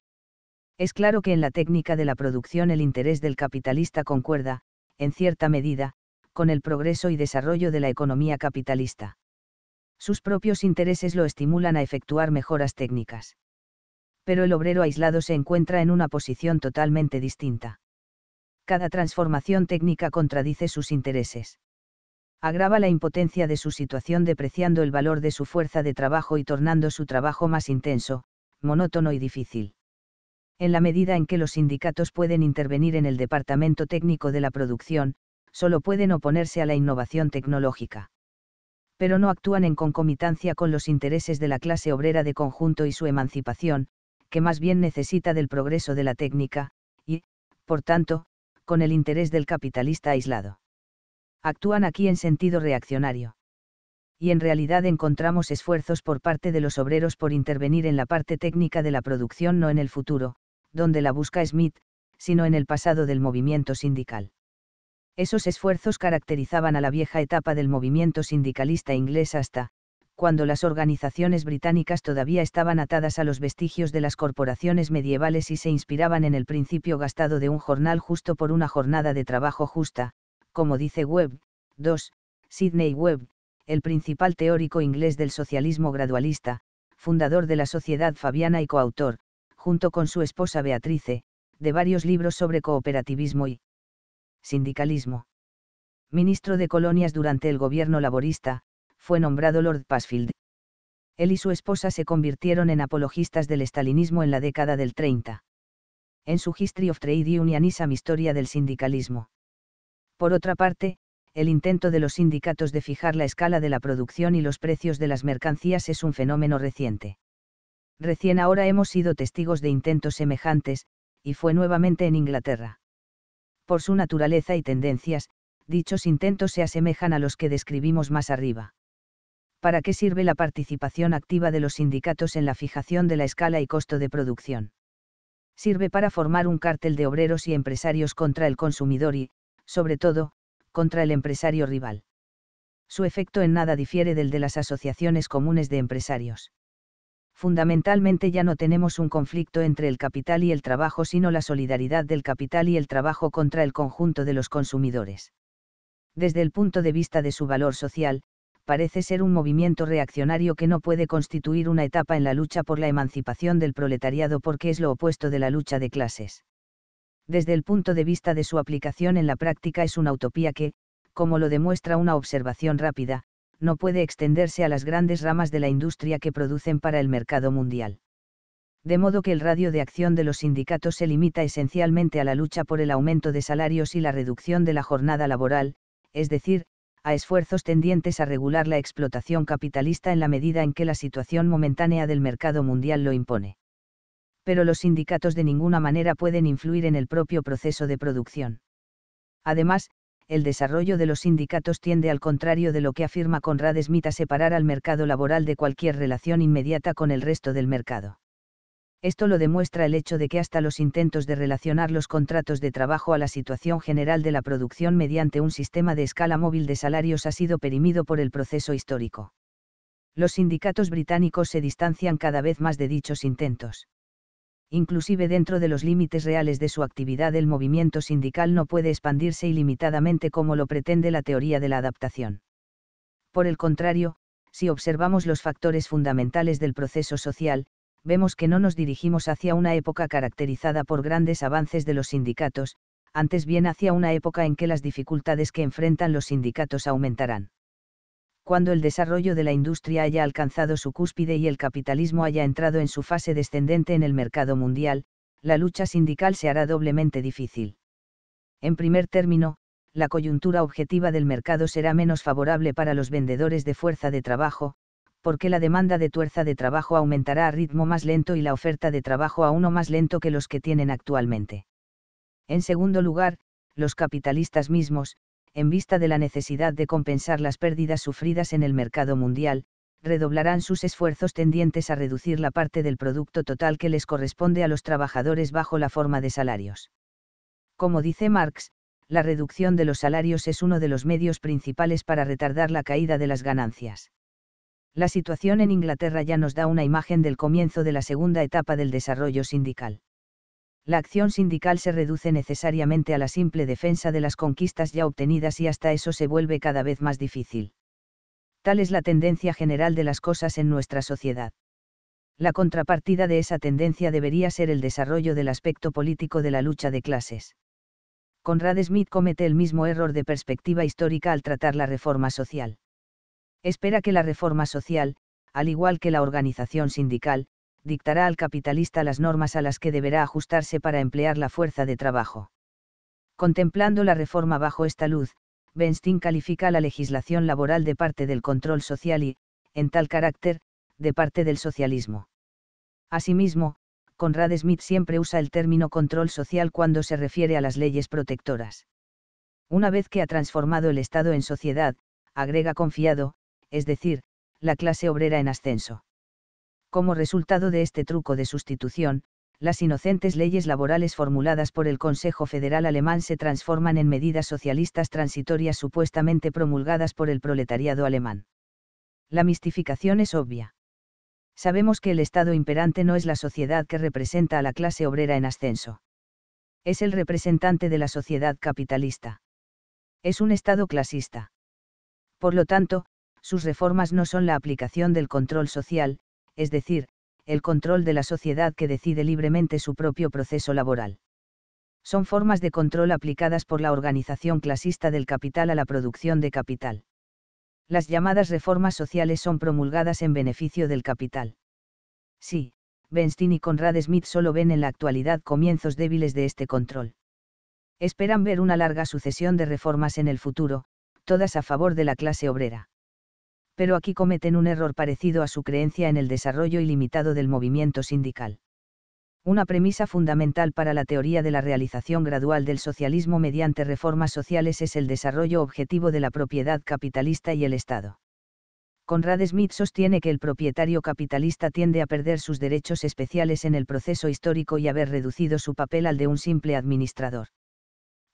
Es claro que en la técnica de la producción el interés del capitalista concuerda, en cierta medida, con el progreso y desarrollo de la economía capitalista. Sus propios intereses lo estimulan a efectuar mejoras técnicas. Pero el obrero aislado se encuentra en una posición totalmente distinta. Cada transformación técnica contradice sus intereses. Agrava la impotencia de su situación depreciando el valor de su fuerza de trabajo y tornando su trabajo más intenso, monótono y difícil en la medida en que los sindicatos pueden intervenir en el departamento técnico de la producción, solo pueden oponerse a la innovación tecnológica. Pero no actúan en concomitancia con los intereses de la clase obrera de conjunto y su emancipación, que más bien necesita del progreso de la técnica, y, por tanto, con el interés del capitalista aislado. Actúan aquí en sentido reaccionario. Y en realidad encontramos esfuerzos por parte de los obreros por intervenir en la parte técnica de la producción no en el futuro, donde la busca Smith, sino en el pasado del movimiento sindical. Esos esfuerzos caracterizaban a la vieja etapa del movimiento sindicalista inglés hasta, cuando las organizaciones británicas todavía estaban atadas a los vestigios de las corporaciones medievales y se inspiraban en el principio gastado de un jornal justo por una jornada de trabajo justa, como dice Webb, 2, Sidney Webb, el principal teórico inglés del socialismo gradualista, fundador de la Sociedad Fabiana y coautor, junto con su esposa Beatrice, de varios libros sobre cooperativismo y sindicalismo. Ministro de Colonias durante el gobierno laborista, fue nombrado Lord Pasfield. Él y su esposa se convirtieron en apologistas del estalinismo en la década del 30. En su History of Trade Unionism Historia del Sindicalismo. Por otra parte, el intento de los sindicatos de fijar la escala de la producción y los precios de las mercancías es un fenómeno reciente. Recién ahora hemos sido testigos de intentos semejantes, y fue nuevamente en Inglaterra. Por su naturaleza y tendencias, dichos intentos se asemejan a los que describimos más arriba. ¿Para qué sirve la participación activa de los sindicatos en la fijación de la escala y costo de producción? Sirve para formar un cártel de obreros y empresarios contra el consumidor y, sobre todo, contra el empresario rival. Su efecto en nada difiere del de las asociaciones comunes de empresarios fundamentalmente ya no tenemos un conflicto entre el capital y el trabajo, sino la solidaridad del capital y el trabajo contra el conjunto de los consumidores. Desde el punto de vista de su valor social, parece ser un movimiento reaccionario que no puede constituir una etapa en la lucha por la emancipación del proletariado porque es lo opuesto de la lucha de clases. Desde el punto de vista de su aplicación en la práctica es una utopía que, como lo demuestra una observación rápida, no puede extenderse a las grandes ramas de la industria que producen para el mercado mundial. De modo que el radio de acción de los sindicatos se limita esencialmente a la lucha por el aumento de salarios y la reducción de la jornada laboral, es decir, a esfuerzos tendientes a regular la explotación capitalista en la medida en que la situación momentánea del mercado mundial lo impone. Pero los sindicatos de ninguna manera pueden influir en el propio proceso de producción. Además, el desarrollo de los sindicatos tiende al contrario de lo que afirma Conrad Smith a separar al mercado laboral de cualquier relación inmediata con el resto del mercado. Esto lo demuestra el hecho de que hasta los intentos de relacionar los contratos de trabajo a la situación general de la producción mediante un sistema de escala móvil de salarios ha sido perimido por el proceso histórico. Los sindicatos británicos se distancian cada vez más de dichos intentos inclusive dentro de los límites reales de su actividad el movimiento sindical no puede expandirse ilimitadamente como lo pretende la teoría de la adaptación. Por el contrario, si observamos los factores fundamentales del proceso social, vemos que no nos dirigimos hacia una época caracterizada por grandes avances de los sindicatos, antes bien hacia una época en que las dificultades que enfrentan los sindicatos aumentarán cuando el desarrollo de la industria haya alcanzado su cúspide y el capitalismo haya entrado en su fase descendente en el mercado mundial, la lucha sindical se hará doblemente difícil. En primer término, la coyuntura objetiva del mercado será menos favorable para los vendedores de fuerza de trabajo, porque la demanda de tuerza de trabajo aumentará a ritmo más lento y la oferta de trabajo a uno más lento que los que tienen actualmente. En segundo lugar, los capitalistas mismos, en vista de la necesidad de compensar las pérdidas sufridas en el mercado mundial, redoblarán sus esfuerzos tendientes a reducir la parte del producto total que les corresponde a los trabajadores bajo la forma de salarios. Como dice Marx, la reducción de los salarios es uno de los medios principales para retardar la caída de las ganancias. La situación en Inglaterra ya nos da una imagen del comienzo de la segunda etapa del desarrollo sindical la acción sindical se reduce necesariamente a la simple defensa de las conquistas ya obtenidas y hasta eso se vuelve cada vez más difícil. Tal es la tendencia general de las cosas en nuestra sociedad. La contrapartida de esa tendencia debería ser el desarrollo del aspecto político de la lucha de clases. Conrad Smith comete el mismo error de perspectiva histórica al tratar la reforma social. Espera que la reforma social, al igual que la organización sindical, dictará al capitalista las normas a las que deberá ajustarse para emplear la fuerza de trabajo. Contemplando la reforma bajo esta luz, Benstein califica la legislación laboral de parte del control social y, en tal carácter, de parte del socialismo. Asimismo, Conrad Smith siempre usa el término control social cuando se refiere a las leyes protectoras. Una vez que ha transformado el Estado en sociedad, agrega confiado, es decir, la clase obrera en ascenso. Como resultado de este truco de sustitución, las inocentes leyes laborales formuladas por el Consejo Federal Alemán se transforman en medidas socialistas transitorias supuestamente promulgadas por el proletariado alemán. La mistificación es obvia. Sabemos que el Estado imperante no es la sociedad que representa a la clase obrera en ascenso. Es el representante de la sociedad capitalista. Es un Estado clasista. Por lo tanto, sus reformas no son la aplicación del control social, es decir, el control de la sociedad que decide libremente su propio proceso laboral. Son formas de control aplicadas por la organización clasista del capital a la producción de capital. Las llamadas reformas sociales son promulgadas en beneficio del capital. Sí, Benstein y Conrad Smith solo ven en la actualidad comienzos débiles de este control. Esperan ver una larga sucesión de reformas en el futuro, todas a favor de la clase obrera pero aquí cometen un error parecido a su creencia en el desarrollo ilimitado del movimiento sindical. Una premisa fundamental para la teoría de la realización gradual del socialismo mediante reformas sociales es el desarrollo objetivo de la propiedad capitalista y el Estado. Conrad Smith sostiene que el propietario capitalista tiende a perder sus derechos especiales en el proceso histórico y haber reducido su papel al de un simple administrador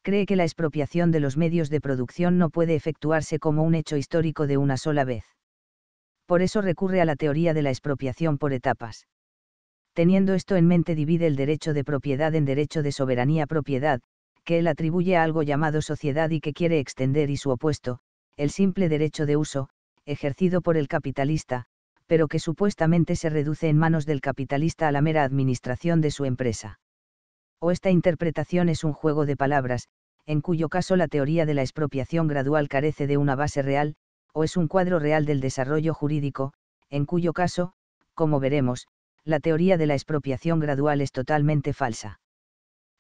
cree que la expropiación de los medios de producción no puede efectuarse como un hecho histórico de una sola vez. Por eso recurre a la teoría de la expropiación por etapas. Teniendo esto en mente divide el derecho de propiedad en derecho de soberanía propiedad, que él atribuye a algo llamado sociedad y que quiere extender y su opuesto, el simple derecho de uso, ejercido por el capitalista, pero que supuestamente se reduce en manos del capitalista a la mera administración de su empresa. O esta interpretación es un juego de palabras, en cuyo caso la teoría de la expropiación gradual carece de una base real, o es un cuadro real del desarrollo jurídico, en cuyo caso, como veremos, la teoría de la expropiación gradual es totalmente falsa.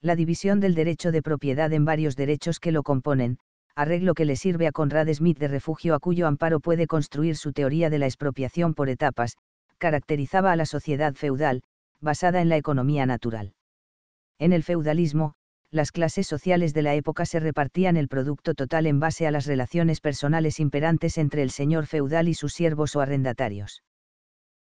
La división del derecho de propiedad en varios derechos que lo componen, arreglo que le sirve a Conrad Smith de refugio a cuyo amparo puede construir su teoría de la expropiación por etapas, caracterizaba a la sociedad feudal, basada en la economía natural. En el feudalismo, las clases sociales de la época se repartían el producto total en base a las relaciones personales imperantes entre el señor feudal y sus siervos o arrendatarios.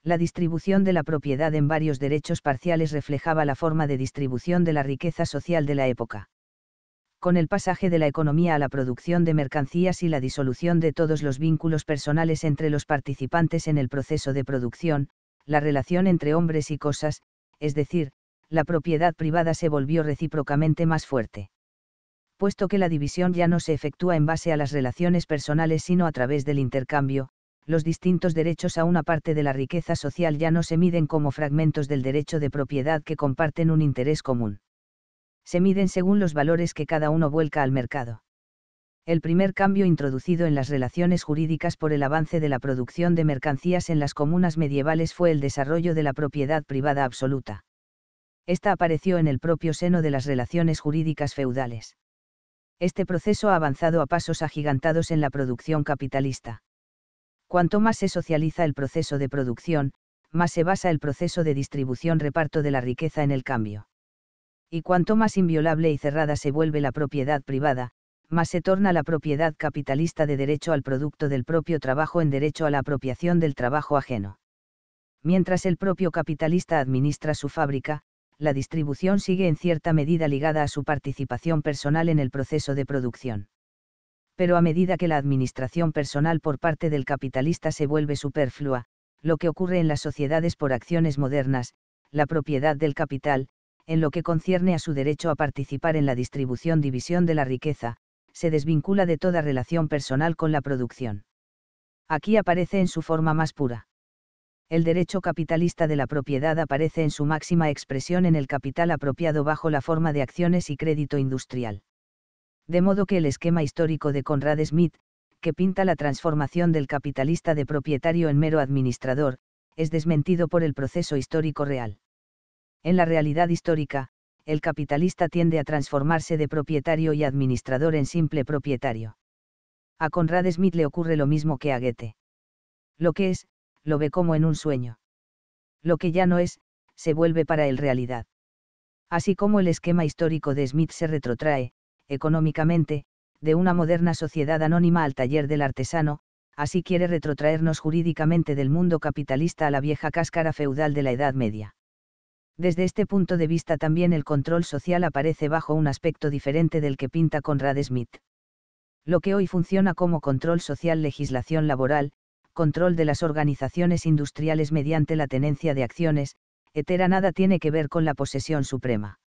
La distribución de la propiedad en varios derechos parciales reflejaba la forma de distribución de la riqueza social de la época. Con el pasaje de la economía a la producción de mercancías y la disolución de todos los vínculos personales entre los participantes en el proceso de producción, la relación entre hombres y cosas, es decir, la propiedad privada se volvió recíprocamente más fuerte. Puesto que la división ya no se efectúa en base a las relaciones personales sino a través del intercambio, los distintos derechos a una parte de la riqueza social ya no se miden como fragmentos del derecho de propiedad que comparten un interés común. Se miden según los valores que cada uno vuelca al mercado el primer cambio introducido en las relaciones jurídicas por el avance de la producción de mercancías en las comunas medievales fue el desarrollo de la propiedad privada absoluta esta apareció en el propio seno de las relaciones jurídicas feudales. Este proceso ha avanzado a pasos agigantados en la producción capitalista. Cuanto más se socializa el proceso de producción, más se basa el proceso de distribución-reparto de la riqueza en el cambio. Y cuanto más inviolable y cerrada se vuelve la propiedad privada, más se torna la propiedad capitalista de derecho al producto del propio trabajo en derecho a la apropiación del trabajo ajeno. Mientras el propio capitalista administra su fábrica, la distribución sigue en cierta medida ligada a su participación personal en el proceso de producción. Pero a medida que la administración personal por parte del capitalista se vuelve superflua, lo que ocurre en las sociedades por acciones modernas, la propiedad del capital, en lo que concierne a su derecho a participar en la distribución división de la riqueza, se desvincula de toda relación personal con la producción. Aquí aparece en su forma más pura el derecho capitalista de la propiedad aparece en su máxima expresión en el capital apropiado bajo la forma de acciones y crédito industrial. De modo que el esquema histórico de Conrad Smith, que pinta la transformación del capitalista de propietario en mero administrador, es desmentido por el proceso histórico real. En la realidad histórica, el capitalista tiende a transformarse de propietario y administrador en simple propietario. A Conrad Smith le ocurre lo mismo que a Goethe. Lo que es, lo ve como en un sueño. Lo que ya no es, se vuelve para él realidad. Así como el esquema histórico de Smith se retrotrae, económicamente, de una moderna sociedad anónima al taller del artesano, así quiere retrotraernos jurídicamente del mundo capitalista a la vieja cáscara feudal de la Edad Media. Desde este punto de vista también el control social aparece bajo un aspecto diferente del que pinta Conrad Smith. Lo que hoy funciona como control social legislación laboral, control de las organizaciones industriales mediante la tenencia de acciones, etera nada tiene que ver con la posesión suprema.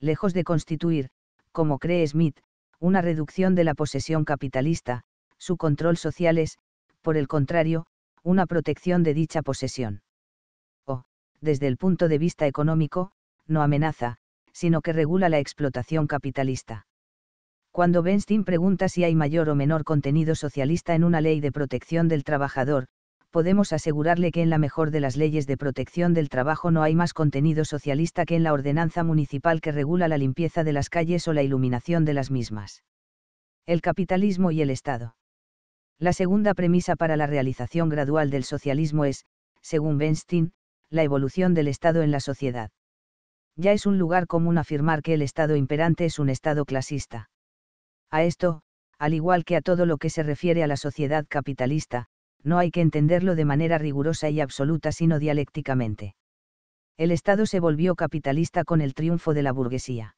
Lejos de constituir, como cree Smith, una reducción de la posesión capitalista, su control social es, por el contrario, una protección de dicha posesión. O, desde el punto de vista económico, no amenaza, sino que regula la explotación capitalista cuando Benstein pregunta si hay mayor o menor contenido socialista en una ley de protección del trabajador, podemos asegurarle que en la mejor de las leyes de protección del trabajo no hay más contenido socialista que en la ordenanza municipal que regula la limpieza de las calles o la iluminación de las mismas. El capitalismo y el Estado. La segunda premisa para la realización gradual del socialismo es, según Benstein, la evolución del Estado en la sociedad. Ya es un lugar común afirmar que el Estado imperante es un Estado clasista. A esto, al igual que a todo lo que se refiere a la sociedad capitalista, no hay que entenderlo de manera rigurosa y absoluta sino dialécticamente. El Estado se volvió capitalista con el triunfo de la burguesía.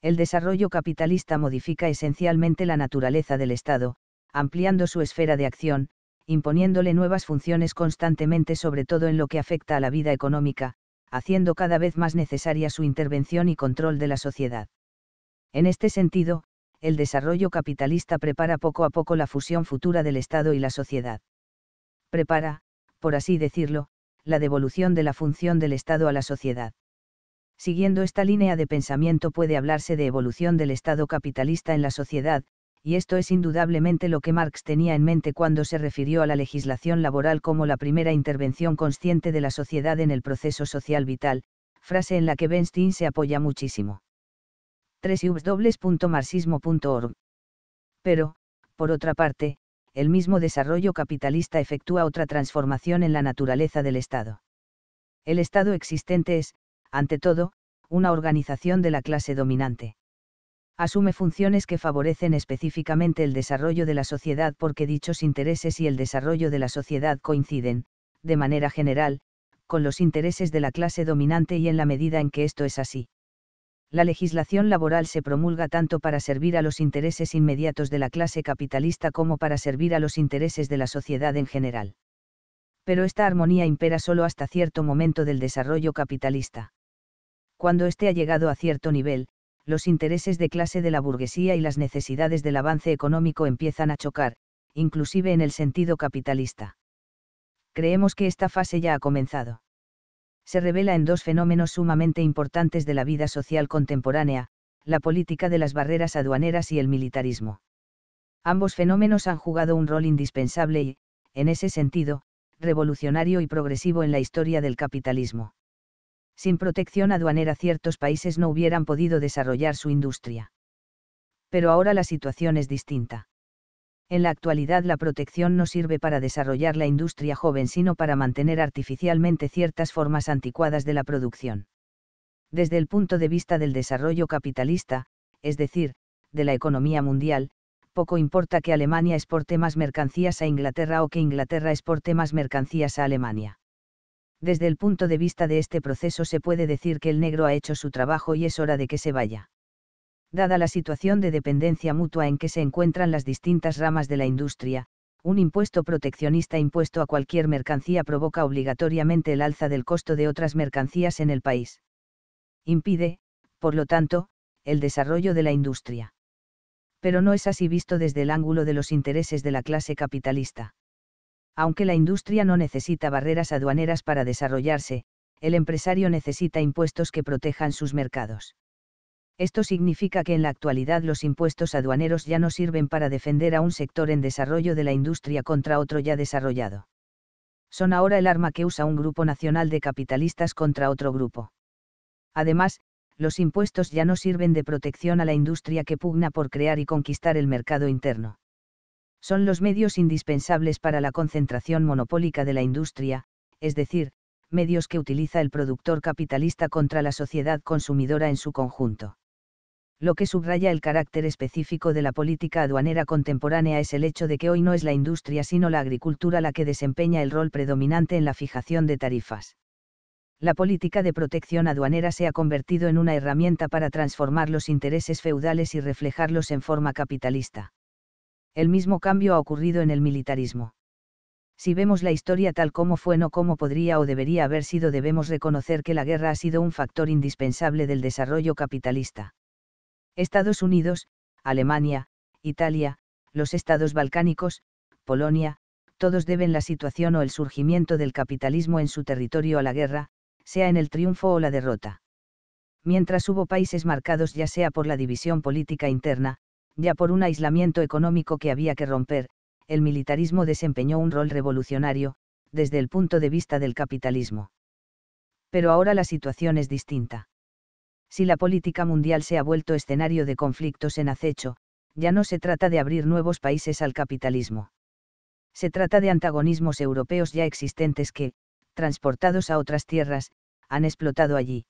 El desarrollo capitalista modifica esencialmente la naturaleza del Estado, ampliando su esfera de acción, imponiéndole nuevas funciones constantemente sobre todo en lo que afecta a la vida económica, haciendo cada vez más necesaria su intervención y control de la sociedad. En este sentido, el desarrollo capitalista prepara poco a poco la fusión futura del Estado y la sociedad. Prepara, por así decirlo, la devolución de la función del Estado a la sociedad. Siguiendo esta línea de pensamiento puede hablarse de evolución del Estado capitalista en la sociedad, y esto es indudablemente lo que Marx tenía en mente cuando se refirió a la legislación laboral como la primera intervención consciente de la sociedad en el proceso social vital, frase en la que Benstein se apoya muchísimo www.marxismo.org. Pero, por otra parte, el mismo desarrollo capitalista efectúa otra transformación en la naturaleza del Estado. El Estado existente es, ante todo, una organización de la clase dominante. Asume funciones que favorecen específicamente el desarrollo de la sociedad porque dichos intereses y el desarrollo de la sociedad coinciden, de manera general, con los intereses de la clase dominante y en la medida en que esto es así la legislación laboral se promulga tanto para servir a los intereses inmediatos de la clase capitalista como para servir a los intereses de la sociedad en general. Pero esta armonía impera solo hasta cierto momento del desarrollo capitalista. Cuando éste ha llegado a cierto nivel, los intereses de clase de la burguesía y las necesidades del avance económico empiezan a chocar, inclusive en el sentido capitalista. Creemos que esta fase ya ha comenzado se revela en dos fenómenos sumamente importantes de la vida social contemporánea, la política de las barreras aduaneras y el militarismo. Ambos fenómenos han jugado un rol indispensable y, en ese sentido, revolucionario y progresivo en la historia del capitalismo. Sin protección aduanera ciertos países no hubieran podido desarrollar su industria. Pero ahora la situación es distinta. En la actualidad la protección no sirve para desarrollar la industria joven, sino para mantener artificialmente ciertas formas anticuadas de la producción. Desde el punto de vista del desarrollo capitalista, es decir, de la economía mundial, poco importa que Alemania exporte más mercancías a Inglaterra o que Inglaterra exporte más mercancías a Alemania. Desde el punto de vista de este proceso se puede decir que el negro ha hecho su trabajo y es hora de que se vaya dada la situación de dependencia mutua en que se encuentran las distintas ramas de la industria, un impuesto proteccionista impuesto a cualquier mercancía provoca obligatoriamente el alza del costo de otras mercancías en el país. Impide, por lo tanto, el desarrollo de la industria. Pero no es así visto desde el ángulo de los intereses de la clase capitalista. Aunque la industria no necesita barreras aduaneras para desarrollarse, el empresario necesita impuestos que protejan sus mercados. Esto significa que en la actualidad los impuestos aduaneros ya no sirven para defender a un sector en desarrollo de la industria contra otro ya desarrollado. Son ahora el arma que usa un grupo nacional de capitalistas contra otro grupo. Además, los impuestos ya no sirven de protección a la industria que pugna por crear y conquistar el mercado interno. Son los medios indispensables para la concentración monopólica de la industria, es decir, medios que utiliza el productor capitalista contra la sociedad consumidora en su conjunto. Lo que subraya el carácter específico de la política aduanera contemporánea es el hecho de que hoy no es la industria sino la agricultura la que desempeña el rol predominante en la fijación de tarifas. La política de protección aduanera se ha convertido en una herramienta para transformar los intereses feudales y reflejarlos en forma capitalista. El mismo cambio ha ocurrido en el militarismo. Si vemos la historia tal como fue, no como podría o debería haber sido, debemos reconocer que la guerra ha sido un factor indispensable del desarrollo capitalista. Estados Unidos, Alemania, Italia, los estados balcánicos, Polonia, todos deben la situación o el surgimiento del capitalismo en su territorio a la guerra, sea en el triunfo o la derrota. Mientras hubo países marcados ya sea por la división política interna, ya por un aislamiento económico que había que romper, el militarismo desempeñó un rol revolucionario, desde el punto de vista del capitalismo. Pero ahora la situación es distinta si la política mundial se ha vuelto escenario de conflictos en acecho, ya no se trata de abrir nuevos países al capitalismo. Se trata de antagonismos europeos ya existentes que, transportados a otras tierras, han explotado allí.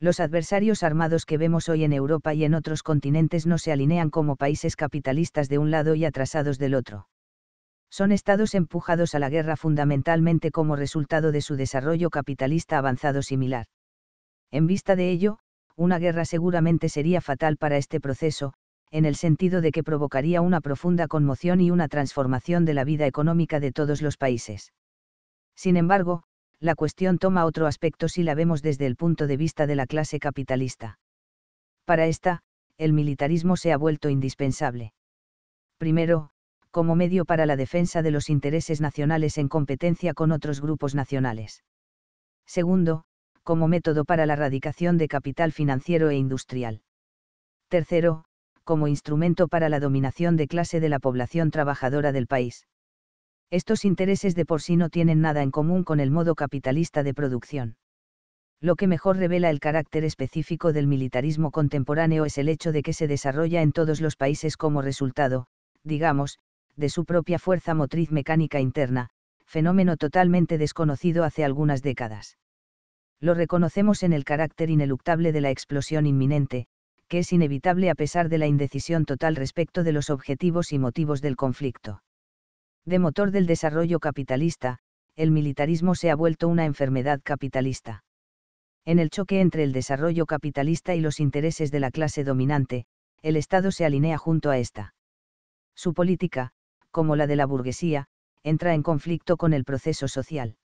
Los adversarios armados que vemos hoy en Europa y en otros continentes no se alinean como países capitalistas de un lado y atrasados del otro. Son estados empujados a la guerra fundamentalmente como resultado de su desarrollo capitalista avanzado similar. En vista de ello, una guerra seguramente sería fatal para este proceso, en el sentido de que provocaría una profunda conmoción y una transformación de la vida económica de todos los países. Sin embargo, la cuestión toma otro aspecto si la vemos desde el punto de vista de la clase capitalista. Para esta, el militarismo se ha vuelto indispensable. Primero, como medio para la defensa de los intereses nacionales en competencia con otros grupos nacionales. Segundo, como método para la radicación de capital financiero e industrial. Tercero, como instrumento para la dominación de clase de la población trabajadora del país. Estos intereses de por sí no tienen nada en común con el modo capitalista de producción. Lo que mejor revela el carácter específico del militarismo contemporáneo es el hecho de que se desarrolla en todos los países como resultado, digamos, de su propia fuerza motriz mecánica interna, fenómeno totalmente desconocido hace algunas décadas lo reconocemos en el carácter ineluctable de la explosión inminente, que es inevitable a pesar de la indecisión total respecto de los objetivos y motivos del conflicto. De motor del desarrollo capitalista, el militarismo se ha vuelto una enfermedad capitalista. En el choque entre el desarrollo capitalista y los intereses de la clase dominante, el Estado se alinea junto a esta. Su política, como la de la burguesía, entra en conflicto con el proceso social.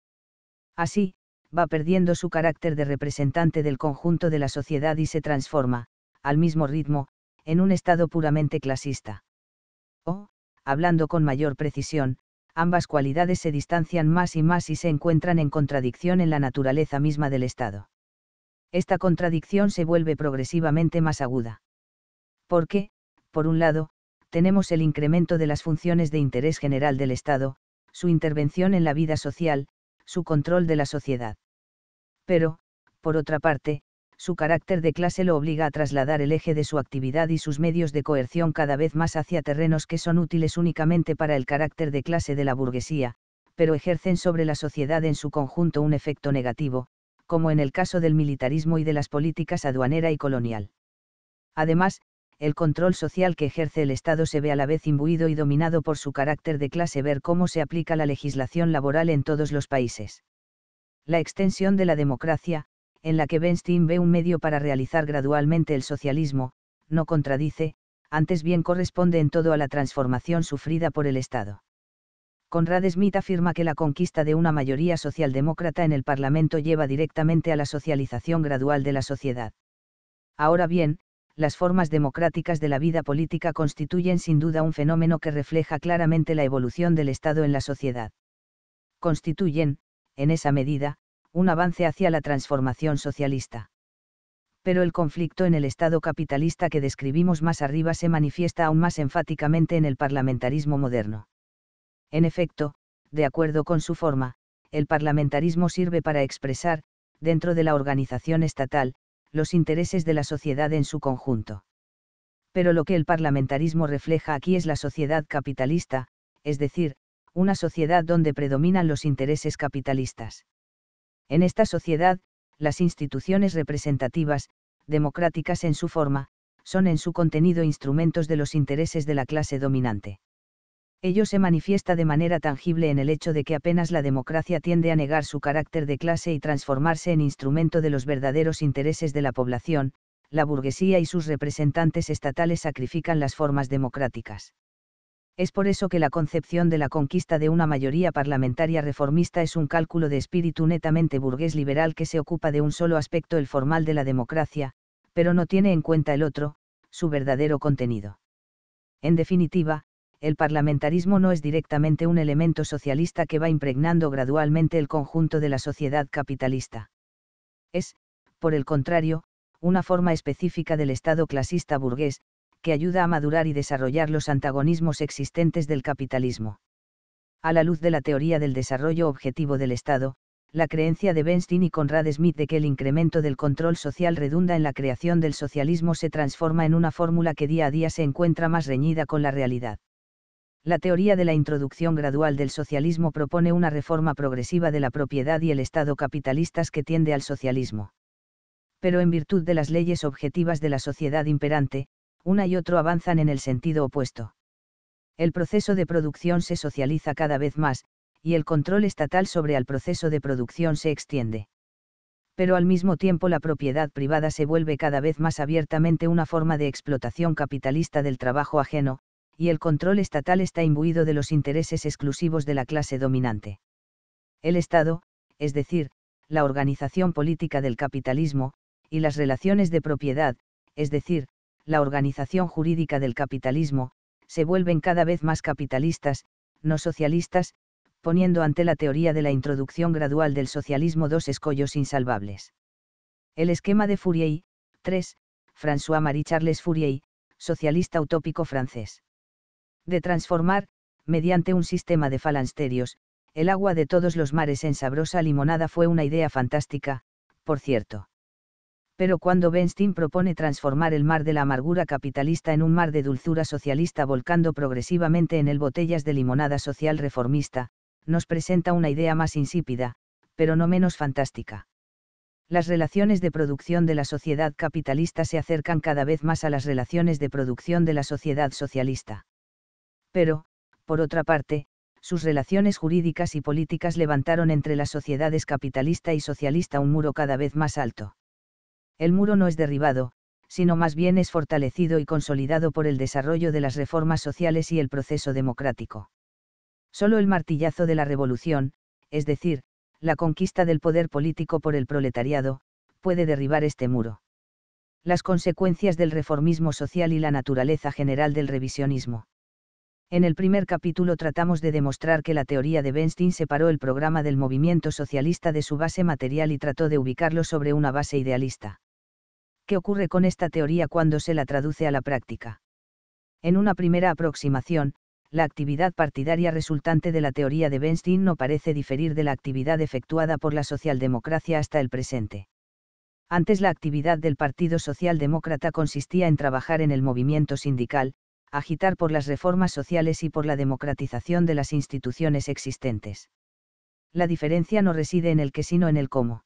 Así, va perdiendo su carácter de representante del conjunto de la sociedad y se transforma, al mismo ritmo, en un estado puramente clasista. O, hablando con mayor precisión, ambas cualidades se distancian más y más y se encuentran en contradicción en la naturaleza misma del Estado. Esta contradicción se vuelve progresivamente más aguda. Porque, por un lado, tenemos el incremento de las funciones de interés general del Estado, su intervención en la vida social, su control de la sociedad. Pero, por otra parte, su carácter de clase lo obliga a trasladar el eje de su actividad y sus medios de coerción cada vez más hacia terrenos que son útiles únicamente para el carácter de clase de la burguesía, pero ejercen sobre la sociedad en su conjunto un efecto negativo, como en el caso del militarismo y de las políticas aduanera y colonial. Además, el control social que ejerce el Estado se ve a la vez imbuido y dominado por su carácter de clase ver cómo se aplica la legislación laboral en todos los países. La extensión de la democracia, en la que Benstein ve un medio para realizar gradualmente el socialismo, no contradice, antes bien corresponde en todo a la transformación sufrida por el Estado. Conrad Smith afirma que la conquista de una mayoría socialdemócrata en el Parlamento lleva directamente a la socialización gradual de la sociedad. Ahora bien, las formas democráticas de la vida política constituyen sin duda un fenómeno que refleja claramente la evolución del Estado en la sociedad. Constituyen, en esa medida, un avance hacia la transformación socialista. Pero el conflicto en el Estado capitalista que describimos más arriba se manifiesta aún más enfáticamente en el parlamentarismo moderno. En efecto, de acuerdo con su forma, el parlamentarismo sirve para expresar, dentro de la organización estatal, los intereses de la sociedad en su conjunto. Pero lo que el parlamentarismo refleja aquí es la sociedad capitalista, es decir, una sociedad donde predominan los intereses capitalistas. En esta sociedad, las instituciones representativas, democráticas en su forma, son en su contenido instrumentos de los intereses de la clase dominante. Ello se manifiesta de manera tangible en el hecho de que apenas la democracia tiende a negar su carácter de clase y transformarse en instrumento de los verdaderos intereses de la población, la burguesía y sus representantes estatales sacrifican las formas democráticas. Es por eso que la concepción de la conquista de una mayoría parlamentaria reformista es un cálculo de espíritu netamente burgués liberal que se ocupa de un solo aspecto, el formal de la democracia, pero no tiene en cuenta el otro, su verdadero contenido. En definitiva, el parlamentarismo no es directamente un elemento socialista que va impregnando gradualmente el conjunto de la sociedad capitalista. Es, por el contrario, una forma específica del Estado clasista burgués, que ayuda a madurar y desarrollar los antagonismos existentes del capitalismo. A la luz de la teoría del desarrollo objetivo del Estado, la creencia de Benstein y Conrad Smith de que el incremento del control social redunda en la creación del socialismo se transforma en una fórmula que día a día se encuentra más reñida con la realidad la teoría de la introducción gradual del socialismo propone una reforma progresiva de la propiedad y el Estado capitalistas que tiende al socialismo. Pero en virtud de las leyes objetivas de la sociedad imperante, una y otro avanzan en el sentido opuesto. El proceso de producción se socializa cada vez más, y el control estatal sobre el proceso de producción se extiende. Pero al mismo tiempo la propiedad privada se vuelve cada vez más abiertamente una forma de explotación capitalista del trabajo ajeno, y el control estatal está imbuido de los intereses exclusivos de la clase dominante. El Estado, es decir, la organización política del capitalismo, y las relaciones de propiedad, es decir, la organización jurídica del capitalismo, se vuelven cada vez más capitalistas, no socialistas, poniendo ante la teoría de la introducción gradual del socialismo dos escollos insalvables. El esquema de Fourier, 3, François-Marie Charles Fourier, socialista utópico francés de transformar, mediante un sistema de falansterios, el agua de todos los mares en sabrosa limonada fue una idea fantástica, por cierto. Pero cuando Benstein propone transformar el mar de la amargura capitalista en un mar de dulzura socialista volcando progresivamente en el botellas de limonada social reformista, nos presenta una idea más insípida, pero no menos fantástica. Las relaciones de producción de la sociedad capitalista se acercan cada vez más a las relaciones de producción de la sociedad socialista pero, por otra parte, sus relaciones jurídicas y políticas levantaron entre las sociedades capitalista y socialista un muro cada vez más alto. El muro no es derribado, sino más bien es fortalecido y consolidado por el desarrollo de las reformas sociales y el proceso democrático. Solo el martillazo de la revolución, es decir, la conquista del poder político por el proletariado, puede derribar este muro. Las consecuencias del reformismo social y la naturaleza general del revisionismo. En el primer capítulo tratamos de demostrar que la teoría de Benstein separó el programa del movimiento socialista de su base material y trató de ubicarlo sobre una base idealista. ¿Qué ocurre con esta teoría cuando se la traduce a la práctica? En una primera aproximación, la actividad partidaria resultante de la teoría de Benstein no parece diferir de la actividad efectuada por la socialdemocracia hasta el presente. Antes la actividad del Partido Socialdemócrata consistía en trabajar en el movimiento sindical, agitar por las reformas sociales y por la democratización de las instituciones existentes. La diferencia no reside en el que sino en el cómo.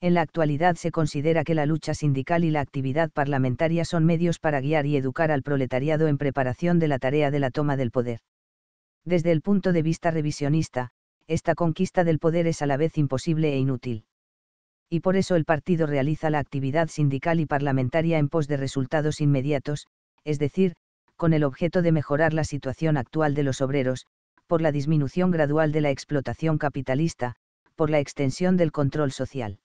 En la actualidad se considera que la lucha sindical y la actividad parlamentaria son medios para guiar y educar al proletariado en preparación de la tarea de la toma del poder. Desde el punto de vista revisionista, esta conquista del poder es a la vez imposible e inútil. Y por eso el partido realiza la actividad sindical y parlamentaria en pos de resultados inmediatos, es decir, con el objeto de mejorar la situación actual de los obreros, por la disminución gradual de la explotación capitalista, por la extensión del control social.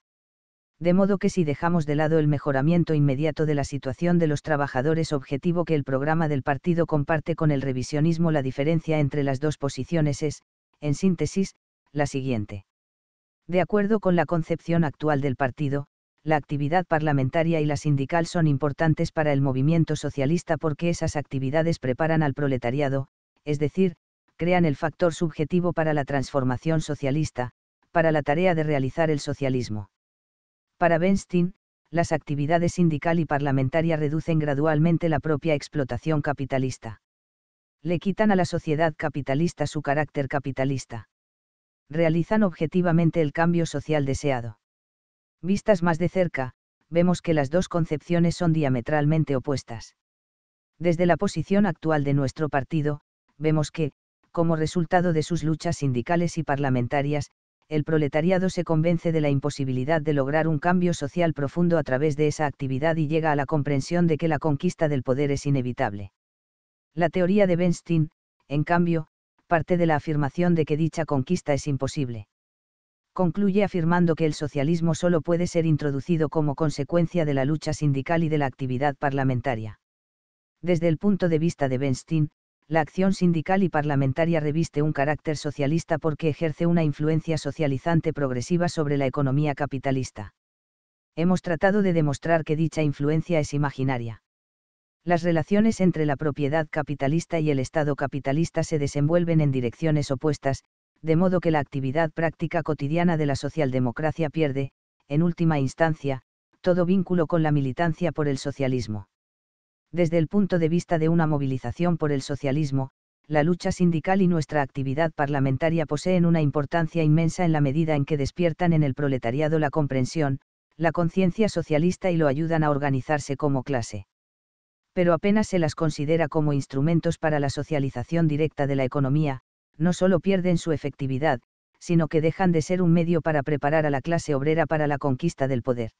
De modo que si dejamos de lado el mejoramiento inmediato de la situación de los trabajadores objetivo que el programa del partido comparte con el revisionismo, la diferencia entre las dos posiciones es, en síntesis, la siguiente. De acuerdo con la concepción actual del partido, la actividad parlamentaria y la sindical son importantes para el movimiento socialista porque esas actividades preparan al proletariado, es decir, crean el factor subjetivo para la transformación socialista, para la tarea de realizar el socialismo. Para Benstein, las actividades sindical y parlamentaria reducen gradualmente la propia explotación capitalista. Le quitan a la sociedad capitalista su carácter capitalista. Realizan objetivamente el cambio social deseado. Vistas más de cerca, vemos que las dos concepciones son diametralmente opuestas. Desde la posición actual de nuestro partido, vemos que, como resultado de sus luchas sindicales y parlamentarias, el proletariado se convence de la imposibilidad de lograr un cambio social profundo a través de esa actividad y llega a la comprensión de que la conquista del poder es inevitable. La teoría de Benstein, en cambio, parte de la afirmación de que dicha conquista es imposible concluye afirmando que el socialismo solo puede ser introducido como consecuencia de la lucha sindical y de la actividad parlamentaria. Desde el punto de vista de Bernstein, la acción sindical y parlamentaria reviste un carácter socialista porque ejerce una influencia socializante progresiva sobre la economía capitalista. Hemos tratado de demostrar que dicha influencia es imaginaria. Las relaciones entre la propiedad capitalista y el Estado capitalista se desenvuelven en direcciones opuestas, de modo que la actividad práctica cotidiana de la socialdemocracia pierde, en última instancia, todo vínculo con la militancia por el socialismo. Desde el punto de vista de una movilización por el socialismo, la lucha sindical y nuestra actividad parlamentaria poseen una importancia inmensa en la medida en que despiertan en el proletariado la comprensión, la conciencia socialista y lo ayudan a organizarse como clase. Pero apenas se las considera como instrumentos para la socialización directa de la economía, no solo pierden su efectividad, sino que dejan de ser un medio para preparar a la clase obrera para la conquista del poder.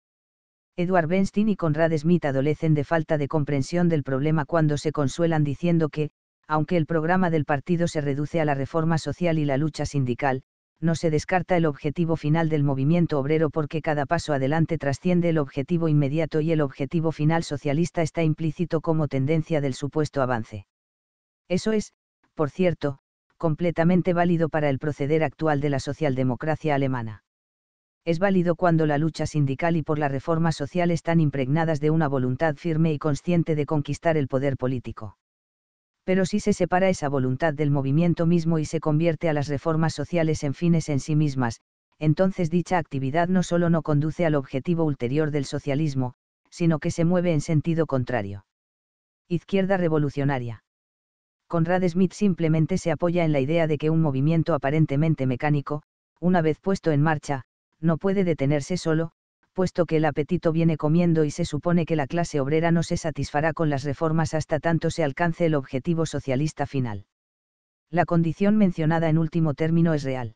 Edward Benstein y Conrad Smith adolecen de falta de comprensión del problema cuando se consuelan diciendo que, aunque el programa del partido se reduce a la reforma social y la lucha sindical, no se descarta el objetivo final del movimiento obrero porque cada paso adelante trasciende el objetivo inmediato y el objetivo final socialista está implícito como tendencia del supuesto avance. Eso es, por cierto, completamente válido para el proceder actual de la socialdemocracia alemana. Es válido cuando la lucha sindical y por la reforma social están impregnadas de una voluntad firme y consciente de conquistar el poder político. Pero si se separa esa voluntad del movimiento mismo y se convierte a las reformas sociales en fines en sí mismas, entonces dicha actividad no solo no conduce al objetivo ulterior del socialismo, sino que se mueve en sentido contrario. Izquierda revolucionaria. Conrad Smith simplemente se apoya en la idea de que un movimiento aparentemente mecánico, una vez puesto en marcha, no puede detenerse solo, puesto que el apetito viene comiendo y se supone que la clase obrera no se satisfará con las reformas hasta tanto se alcance el objetivo socialista final. La condición mencionada en último término es real.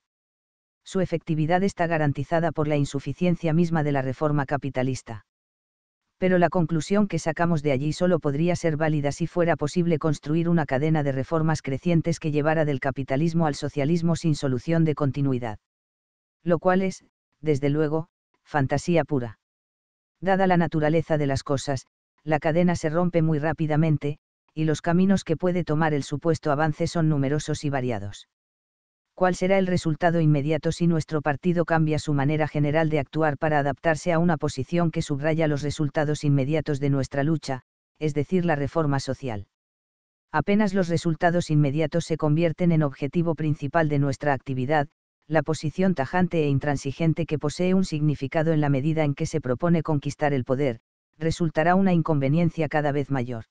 Su efectividad está garantizada por la insuficiencia misma de la reforma capitalista pero la conclusión que sacamos de allí solo podría ser válida si fuera posible construir una cadena de reformas crecientes que llevara del capitalismo al socialismo sin solución de continuidad. Lo cual es, desde luego, fantasía pura. Dada la naturaleza de las cosas, la cadena se rompe muy rápidamente, y los caminos que puede tomar el supuesto avance son numerosos y variados cuál será el resultado inmediato si nuestro partido cambia su manera general de actuar para adaptarse a una posición que subraya los resultados inmediatos de nuestra lucha, es decir, la reforma social. Apenas los resultados inmediatos se convierten en objetivo principal de nuestra actividad, la posición tajante e intransigente que posee un significado en la medida en que se propone conquistar el poder, resultará una inconveniencia cada vez mayor.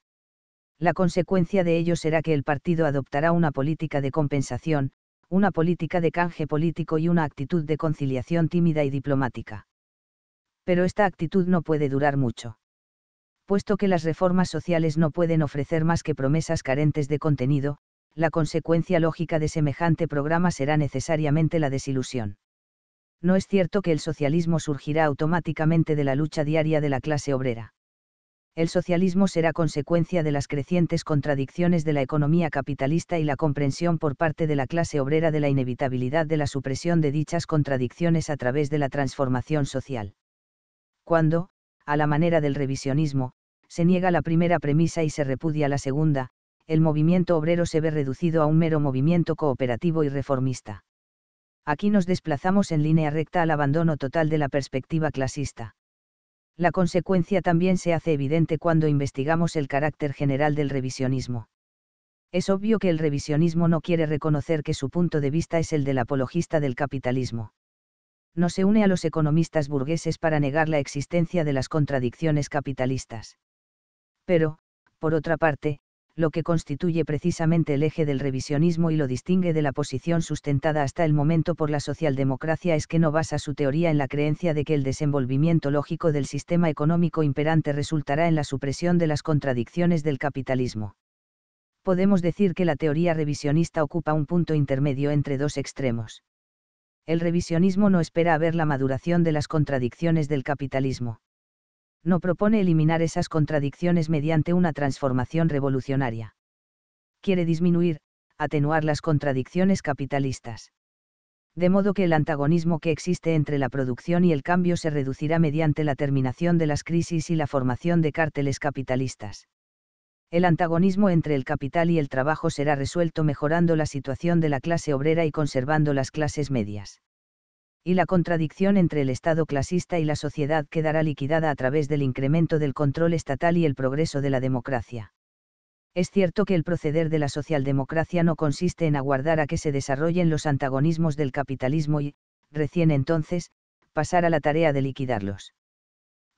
La consecuencia de ello será que el partido adoptará una política de compensación, una política de canje político y una actitud de conciliación tímida y diplomática. Pero esta actitud no puede durar mucho. Puesto que las reformas sociales no pueden ofrecer más que promesas carentes de contenido, la consecuencia lógica de semejante programa será necesariamente la desilusión. No es cierto que el socialismo surgirá automáticamente de la lucha diaria de la clase obrera el socialismo será consecuencia de las crecientes contradicciones de la economía capitalista y la comprensión por parte de la clase obrera de la inevitabilidad de la supresión de dichas contradicciones a través de la transformación social. Cuando, a la manera del revisionismo, se niega la primera premisa y se repudia la segunda, el movimiento obrero se ve reducido a un mero movimiento cooperativo y reformista. Aquí nos desplazamos en línea recta al abandono total de la perspectiva clasista la consecuencia también se hace evidente cuando investigamos el carácter general del revisionismo. Es obvio que el revisionismo no quiere reconocer que su punto de vista es el del apologista del capitalismo. No se une a los economistas burgueses para negar la existencia de las contradicciones capitalistas. Pero, por otra parte, lo que constituye precisamente el eje del revisionismo y lo distingue de la posición sustentada hasta el momento por la socialdemocracia es que no basa su teoría en la creencia de que el desenvolvimiento lógico del sistema económico imperante resultará en la supresión de las contradicciones del capitalismo. Podemos decir que la teoría revisionista ocupa un punto intermedio entre dos extremos. El revisionismo no espera a ver la maduración de las contradicciones del capitalismo no propone eliminar esas contradicciones mediante una transformación revolucionaria. Quiere disminuir, atenuar las contradicciones capitalistas. De modo que el antagonismo que existe entre la producción y el cambio se reducirá mediante la terminación de las crisis y la formación de cárteles capitalistas. El antagonismo entre el capital y el trabajo será resuelto mejorando la situación de la clase obrera y conservando las clases medias y la contradicción entre el Estado clasista y la sociedad quedará liquidada a través del incremento del control estatal y el progreso de la democracia. Es cierto que el proceder de la socialdemocracia no consiste en aguardar a que se desarrollen los antagonismos del capitalismo y, recién entonces, pasar a la tarea de liquidarlos.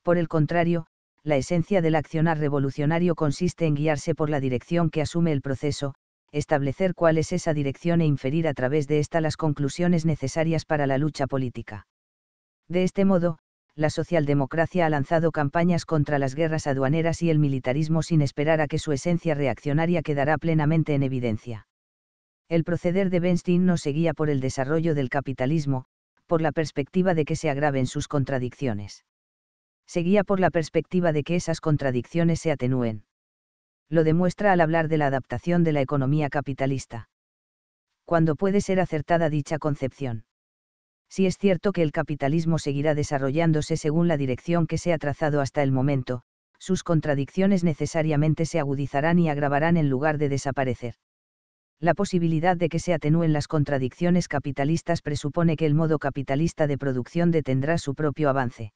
Por el contrario, la esencia del accionar revolucionario consiste en guiarse por la dirección que asume el proceso, establecer cuál es esa dirección e inferir a través de esta las conclusiones necesarias para la lucha política. De este modo, la socialdemocracia ha lanzado campañas contra las guerras aduaneras y el militarismo sin esperar a que su esencia reaccionaria quedara plenamente en evidencia. El proceder de Benstein no seguía por el desarrollo del capitalismo, por la perspectiva de que se agraven sus contradicciones. Seguía por la perspectiva de que esas contradicciones se atenúen lo demuestra al hablar de la adaptación de la economía capitalista. Cuando puede ser acertada dicha concepción? Si es cierto que el capitalismo seguirá desarrollándose según la dirección que se ha trazado hasta el momento, sus contradicciones necesariamente se agudizarán y agravarán en lugar de desaparecer. La posibilidad de que se atenúen las contradicciones capitalistas presupone que el modo capitalista de producción detendrá su propio avance.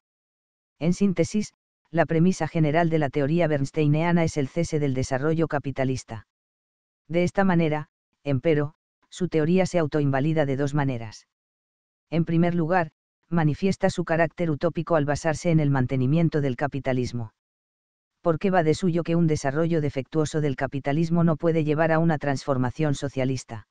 En síntesis, la premisa general de la teoría bernsteiniana es el cese del desarrollo capitalista. De esta manera, empero, su teoría se autoinvalida de dos maneras. En primer lugar, manifiesta su carácter utópico al basarse en el mantenimiento del capitalismo. Porque va de suyo que un desarrollo defectuoso del capitalismo no puede llevar a una transformación socialista.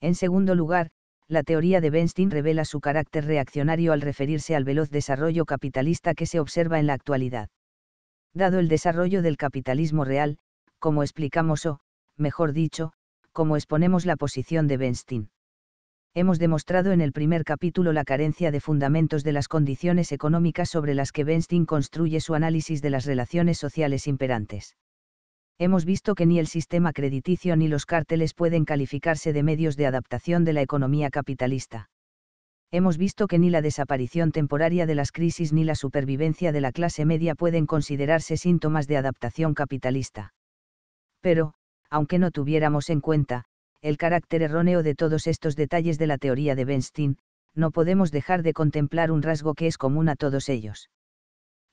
En segundo lugar, la teoría de Benstein revela su carácter reaccionario al referirse al veloz desarrollo capitalista que se observa en la actualidad. Dado el desarrollo del capitalismo real, como explicamos o, mejor dicho, como exponemos la posición de Benstein. Hemos demostrado en el primer capítulo la carencia de fundamentos de las condiciones económicas sobre las que Benstein construye su análisis de las relaciones sociales imperantes hemos visto que ni el sistema crediticio ni los cárteles pueden calificarse de medios de adaptación de la economía capitalista. Hemos visto que ni la desaparición temporaria de las crisis ni la supervivencia de la clase media pueden considerarse síntomas de adaptación capitalista. Pero, aunque no tuviéramos en cuenta, el carácter erróneo de todos estos detalles de la teoría de Benstein, no podemos dejar de contemplar un rasgo que es común a todos ellos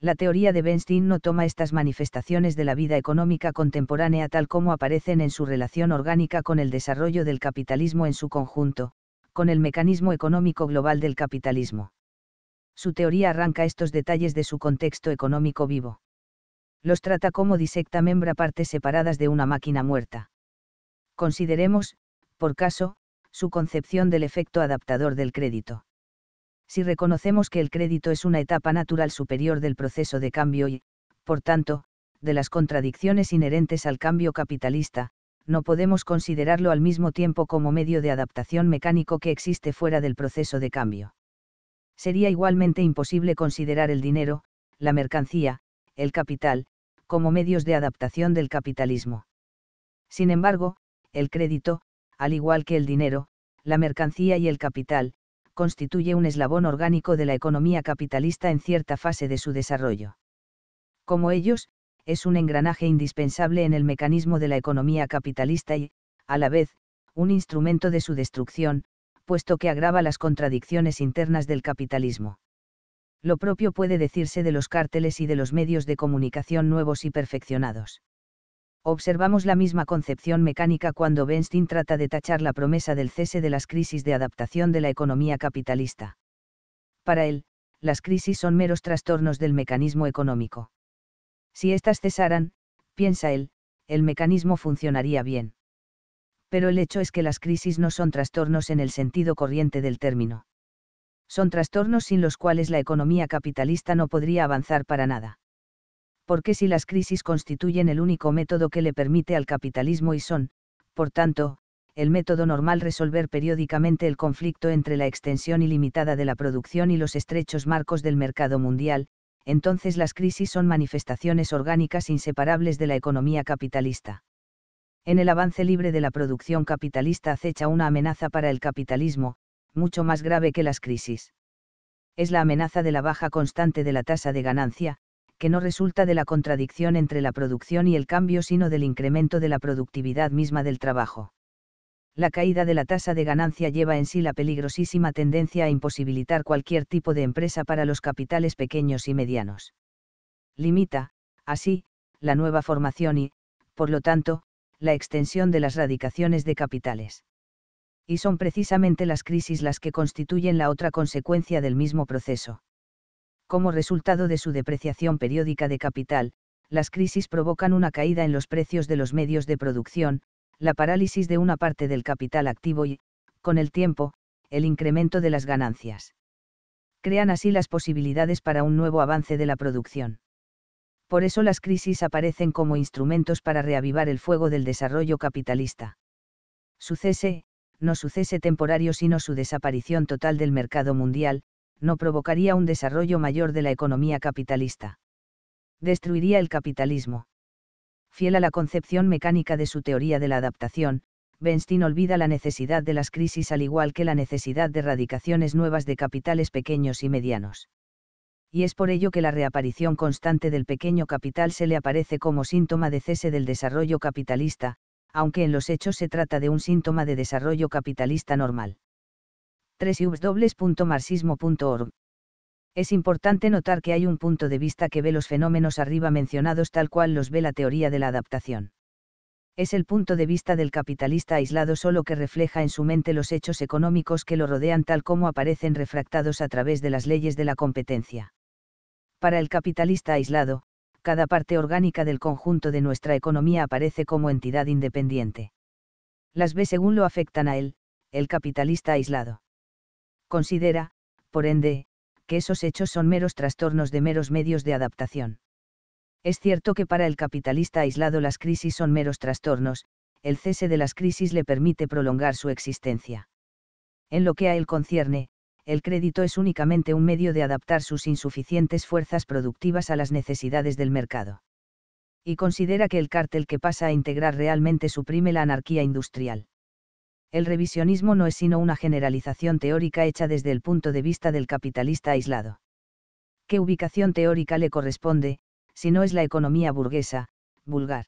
la teoría de Bernstein no toma estas manifestaciones de la vida económica contemporánea tal como aparecen en su relación orgánica con el desarrollo del capitalismo en su conjunto, con el mecanismo económico global del capitalismo. Su teoría arranca estos detalles de su contexto económico vivo. Los trata como disecta membra partes separadas de una máquina muerta. Consideremos, por caso, su concepción del efecto adaptador del crédito si reconocemos que el crédito es una etapa natural superior del proceso de cambio y, por tanto, de las contradicciones inherentes al cambio capitalista, no podemos considerarlo al mismo tiempo como medio de adaptación mecánico que existe fuera del proceso de cambio. Sería igualmente imposible considerar el dinero, la mercancía, el capital, como medios de adaptación del capitalismo. Sin embargo, el crédito, al igual que el dinero, la mercancía y el capital, constituye un eslabón orgánico de la economía capitalista en cierta fase de su desarrollo. Como ellos, es un engranaje indispensable en el mecanismo de la economía capitalista y, a la vez, un instrumento de su destrucción, puesto que agrava las contradicciones internas del capitalismo. Lo propio puede decirse de los cárteles y de los medios de comunicación nuevos y perfeccionados observamos la misma concepción mecánica cuando Benstein trata de tachar la promesa del cese de las crisis de adaptación de la economía capitalista. Para él, las crisis son meros trastornos del mecanismo económico. Si éstas cesaran, piensa él, el mecanismo funcionaría bien. Pero el hecho es que las crisis no son trastornos en el sentido corriente del término. Son trastornos sin los cuales la economía capitalista no podría avanzar para nada porque si las crisis constituyen el único método que le permite al capitalismo y son, por tanto, el método normal resolver periódicamente el conflicto entre la extensión ilimitada de la producción y los estrechos marcos del mercado mundial, entonces las crisis son manifestaciones orgánicas inseparables de la economía capitalista. En el avance libre de la producción capitalista acecha una amenaza para el capitalismo, mucho más grave que las crisis. Es la amenaza de la baja constante de la tasa de ganancia, que no resulta de la contradicción entre la producción y el cambio sino del incremento de la productividad misma del trabajo. La caída de la tasa de ganancia lleva en sí la peligrosísima tendencia a imposibilitar cualquier tipo de empresa para los capitales pequeños y medianos. Limita, así, la nueva formación y, por lo tanto, la extensión de las radicaciones de capitales. Y son precisamente las crisis las que constituyen la otra consecuencia del mismo proceso como resultado de su depreciación periódica de capital, las crisis provocan una caída en los precios de los medios de producción, la parálisis de una parte del capital activo y, con el tiempo, el incremento de las ganancias. Crean así las posibilidades para un nuevo avance de la producción. Por eso las crisis aparecen como instrumentos para reavivar el fuego del desarrollo capitalista. Su cese, no su cese temporario sino su desaparición total del mercado mundial, no provocaría un desarrollo mayor de la economía capitalista. Destruiría el capitalismo. Fiel a la concepción mecánica de su teoría de la adaptación, Benstein olvida la necesidad de las crisis al igual que la necesidad de radicaciones nuevas de capitales pequeños y medianos. Y es por ello que la reaparición constante del pequeño capital se le aparece como síntoma de cese del desarrollo capitalista, aunque en los hechos se trata de un síntoma de desarrollo capitalista normal www.marxismo.org. Es importante notar que hay un punto de vista que ve los fenómenos arriba mencionados tal cual los ve la teoría de la adaptación. Es el punto de vista del capitalista aislado solo que refleja en su mente los hechos económicos que lo rodean tal como aparecen refractados a través de las leyes de la competencia. Para el capitalista aislado, cada parte orgánica del conjunto de nuestra economía aparece como entidad independiente. Las ve según lo afectan a él, el capitalista aislado. Considera, por ende, que esos hechos son meros trastornos de meros medios de adaptación. Es cierto que para el capitalista aislado las crisis son meros trastornos, el cese de las crisis le permite prolongar su existencia. En lo que a él concierne, el crédito es únicamente un medio de adaptar sus insuficientes fuerzas productivas a las necesidades del mercado. Y considera que el cártel que pasa a integrar realmente suprime la anarquía industrial. El revisionismo no es sino una generalización teórica hecha desde el punto de vista del capitalista aislado. ¿Qué ubicación teórica le corresponde, si no es la economía burguesa, vulgar?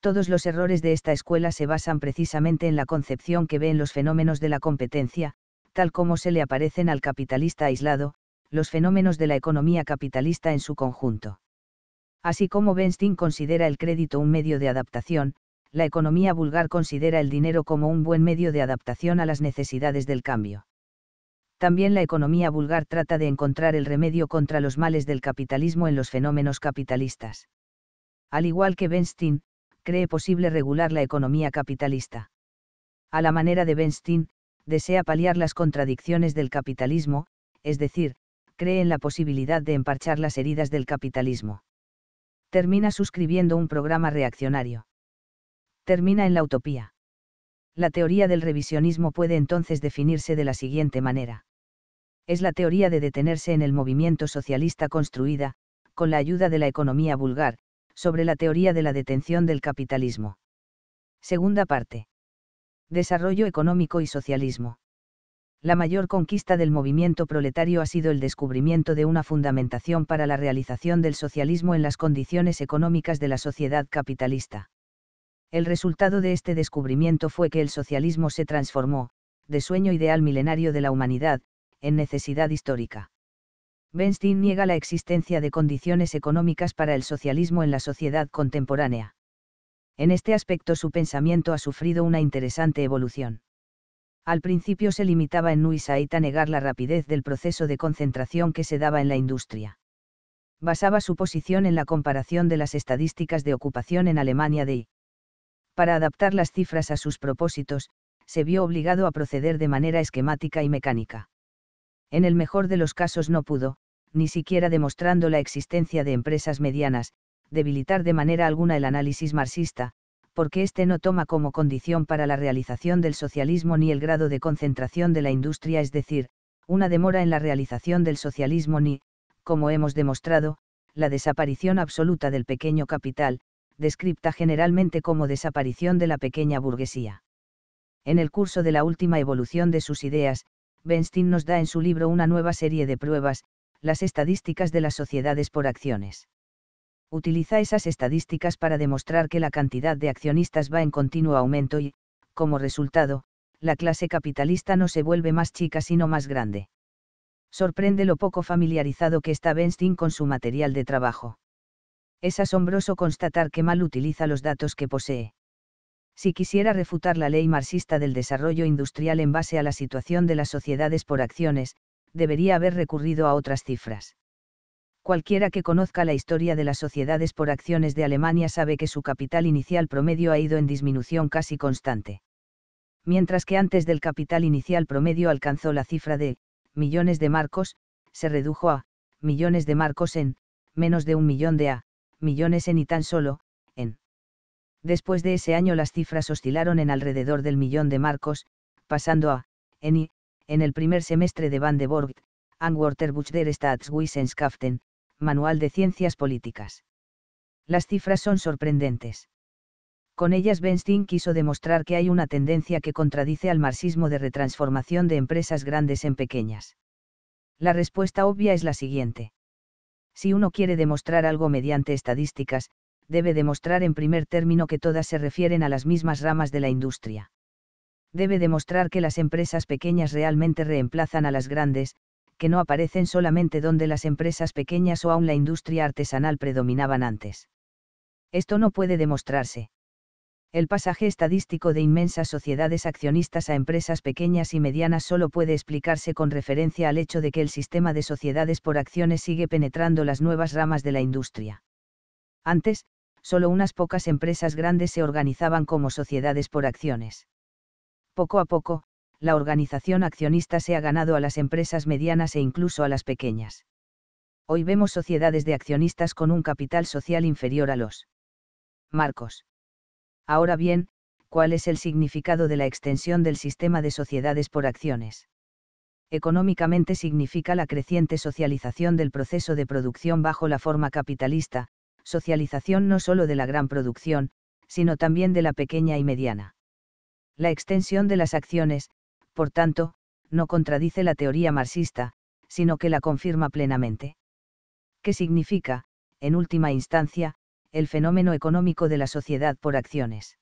Todos los errores de esta escuela se basan precisamente en la concepción que ve en los fenómenos de la competencia, tal como se le aparecen al capitalista aislado, los fenómenos de la economía capitalista en su conjunto. Así como Benstein considera el crédito un medio de adaptación, la economía vulgar considera el dinero como un buen medio de adaptación a las necesidades del cambio. También la economía vulgar trata de encontrar el remedio contra los males del capitalismo en los fenómenos capitalistas. Al igual que Benstein, cree posible regular la economía capitalista. A la manera de Benstein, desea paliar las contradicciones del capitalismo, es decir, cree en la posibilidad de emparchar las heridas del capitalismo. Termina suscribiendo un programa reaccionario termina en la utopía. La teoría del revisionismo puede entonces definirse de la siguiente manera. Es la teoría de detenerse en el movimiento socialista construida, con la ayuda de la economía vulgar, sobre la teoría de la detención del capitalismo. Segunda parte. Desarrollo económico y socialismo. La mayor conquista del movimiento proletario ha sido el descubrimiento de una fundamentación para la realización del socialismo en las condiciones económicas de la sociedad capitalista. El resultado de este descubrimiento fue que el socialismo se transformó, de sueño ideal milenario de la humanidad, en necesidad histórica. Benstein niega la existencia de condiciones económicas para el socialismo en la sociedad contemporánea. En este aspecto su pensamiento ha sufrido una interesante evolución. Al principio se limitaba en Nuisaita a negar la rapidez del proceso de concentración que se daba en la industria. Basaba su posición en la comparación de las estadísticas de ocupación en Alemania de para adaptar las cifras a sus propósitos, se vio obligado a proceder de manera esquemática y mecánica. En el mejor de los casos no pudo, ni siquiera demostrando la existencia de empresas medianas, debilitar de manera alguna el análisis marxista, porque éste no toma como condición para la realización del socialismo ni el grado de concentración de la industria, es decir, una demora en la realización del socialismo ni, como hemos demostrado, la desaparición absoluta del pequeño capital, descripta generalmente como desaparición de la pequeña burguesía. En el curso de la última evolución de sus ideas, Benstein nos da en su libro una nueva serie de pruebas, las estadísticas de las sociedades por acciones. Utiliza esas estadísticas para demostrar que la cantidad de accionistas va en continuo aumento y, como resultado, la clase capitalista no se vuelve más chica sino más grande. Sorprende lo poco familiarizado que está Benstein con su material de trabajo. Es asombroso constatar que mal utiliza los datos que posee. Si quisiera refutar la ley marxista del desarrollo industrial en base a la situación de las sociedades por acciones, debería haber recurrido a otras cifras. Cualquiera que conozca la historia de las sociedades por acciones de Alemania sabe que su capital inicial promedio ha ido en disminución casi constante. Mientras que antes del capital inicial promedio alcanzó la cifra de millones de marcos, se redujo a millones de marcos en menos de un millón de a millones en y tan solo, en. Después de ese año las cifras oscilaron en alrededor del millón de marcos, pasando a, en y, en el primer semestre de Van de Borg, Angwater der Staatswissenschaften, Manual de Ciencias Políticas. Las cifras son sorprendentes. Con ellas Benstein quiso demostrar que hay una tendencia que contradice al marxismo de retransformación de empresas grandes en pequeñas. La respuesta obvia es la siguiente. Si uno quiere demostrar algo mediante estadísticas, debe demostrar en primer término que todas se refieren a las mismas ramas de la industria. Debe demostrar que las empresas pequeñas realmente reemplazan a las grandes, que no aparecen solamente donde las empresas pequeñas o aún la industria artesanal predominaban antes. Esto no puede demostrarse. El pasaje estadístico de inmensas sociedades accionistas a empresas pequeñas y medianas solo puede explicarse con referencia al hecho de que el sistema de sociedades por acciones sigue penetrando las nuevas ramas de la industria. Antes, solo unas pocas empresas grandes se organizaban como sociedades por acciones. Poco a poco, la organización accionista se ha ganado a las empresas medianas e incluso a las pequeñas. Hoy vemos sociedades de accionistas con un capital social inferior a los marcos Ahora bien, ¿cuál es el significado de la extensión del sistema de sociedades por acciones? Económicamente significa la creciente socialización del proceso de producción bajo la forma capitalista, socialización no solo de la gran producción, sino también de la pequeña y mediana. La extensión de las acciones, por tanto, no contradice la teoría marxista, sino que la confirma plenamente. ¿Qué significa, en última instancia, el fenómeno económico de la sociedad por acciones.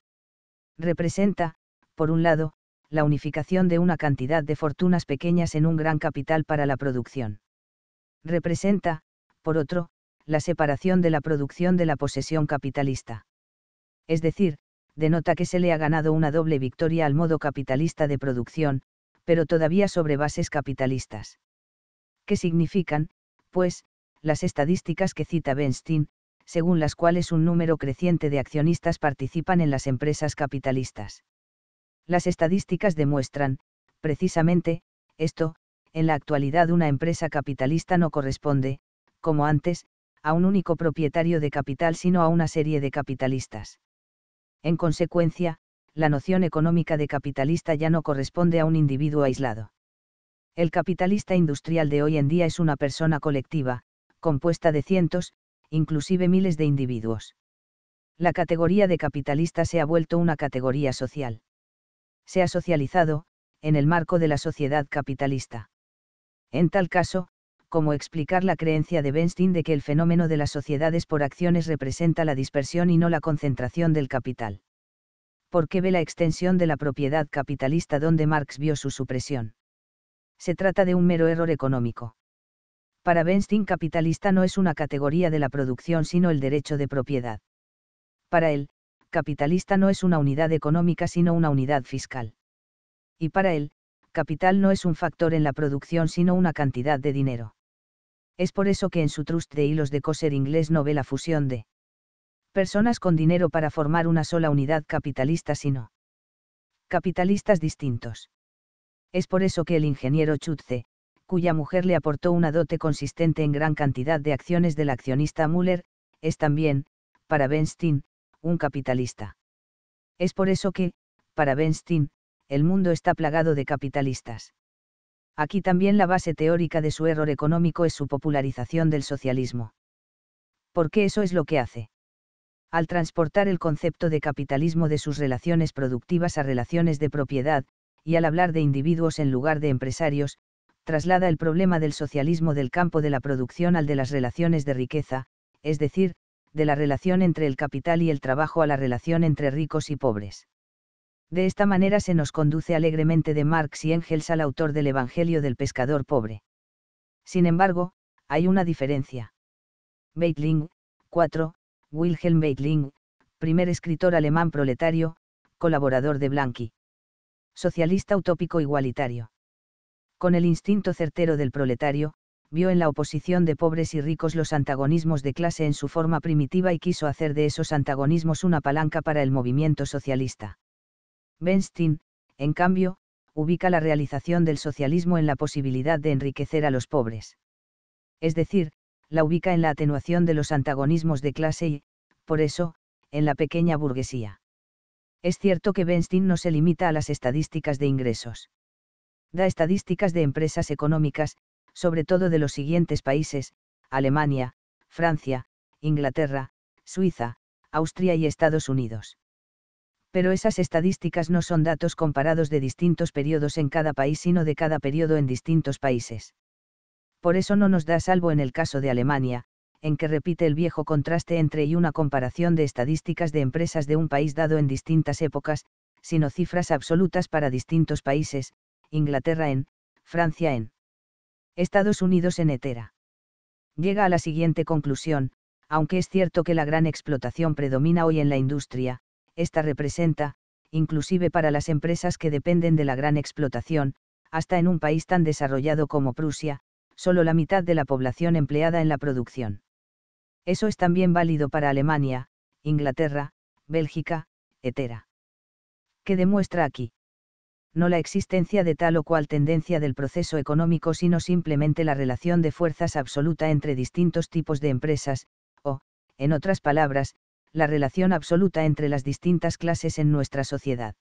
Representa, por un lado, la unificación de una cantidad de fortunas pequeñas en un gran capital para la producción. Representa, por otro, la separación de la producción de la posesión capitalista. Es decir, denota que se le ha ganado una doble victoria al modo capitalista de producción, pero todavía sobre bases capitalistas. ¿Qué significan, pues, las estadísticas que cita Benstein, según las cuales un número creciente de accionistas participan en las empresas capitalistas. Las estadísticas demuestran, precisamente, esto, en la actualidad una empresa capitalista no corresponde, como antes, a un único propietario de capital sino a una serie de capitalistas. En consecuencia, la noción económica de capitalista ya no corresponde a un individuo aislado. El capitalista industrial de hoy en día es una persona colectiva, compuesta de cientos, inclusive miles de individuos. La categoría de capitalista se ha vuelto una categoría social. Se ha socializado, en el marco de la sociedad capitalista. En tal caso, ¿cómo explicar la creencia de Benstein de que el fenómeno de las sociedades por acciones representa la dispersión y no la concentración del capital? ¿Por qué ve la extensión de la propiedad capitalista donde Marx vio su supresión? Se trata de un mero error económico para Benstein capitalista no es una categoría de la producción sino el derecho de propiedad. Para él, capitalista no es una unidad económica sino una unidad fiscal. Y para él, capital no es un factor en la producción sino una cantidad de dinero. Es por eso que en su Trust de Hilos de Coser inglés no ve la fusión de personas con dinero para formar una sola unidad capitalista sino capitalistas distintos. Es por eso que el ingeniero Chutze, cuya mujer le aportó una dote consistente en gran cantidad de acciones del accionista Müller, es también, para Bernstein, un capitalista. Es por eso que, para Bernstein, el mundo está plagado de capitalistas. Aquí también la base teórica de su error económico es su popularización del socialismo. Porque eso es lo que hace. Al transportar el concepto de capitalismo de sus relaciones productivas a relaciones de propiedad, y al hablar de individuos en lugar de empresarios, traslada el problema del socialismo del campo de la producción al de las relaciones de riqueza, es decir, de la relación entre el capital y el trabajo a la relación entre ricos y pobres. De esta manera se nos conduce alegremente de Marx y Engels al autor del Evangelio del Pescador Pobre. Sin embargo, hay una diferencia. Beitling, 4, Wilhelm Beitling, primer escritor alemán proletario, colaborador de Blanqui. Socialista utópico igualitario con el instinto certero del proletario, vio en la oposición de pobres y ricos los antagonismos de clase en su forma primitiva y quiso hacer de esos antagonismos una palanca para el movimiento socialista. Benstein, en cambio, ubica la realización del socialismo en la posibilidad de enriquecer a los pobres. Es decir, la ubica en la atenuación de los antagonismos de clase y, por eso, en la pequeña burguesía. Es cierto que Benstein no se limita a las estadísticas de ingresos da estadísticas de empresas económicas, sobre todo de los siguientes países, Alemania, Francia, Inglaterra, Suiza, Austria y Estados Unidos. Pero esas estadísticas no son datos comparados de distintos periodos en cada país, sino de cada periodo en distintos países. Por eso no nos da salvo en el caso de Alemania, en que repite el viejo contraste entre y una comparación de estadísticas de empresas de un país dado en distintas épocas, sino cifras absolutas para distintos países, Inglaterra en, Francia en, Estados Unidos en etera. Llega a la siguiente conclusión, aunque es cierto que la gran explotación predomina hoy en la industria, esta representa, inclusive para las empresas que dependen de la gran explotación, hasta en un país tan desarrollado como Prusia, solo la mitad de la población empleada en la producción. Eso es también válido para Alemania, Inglaterra, Bélgica, Etera. ¿Qué demuestra aquí? no la existencia de tal o cual tendencia del proceso económico, sino simplemente la relación de fuerzas absoluta entre distintos tipos de empresas, o, en otras palabras, la relación absoluta entre las distintas clases en nuestra sociedad.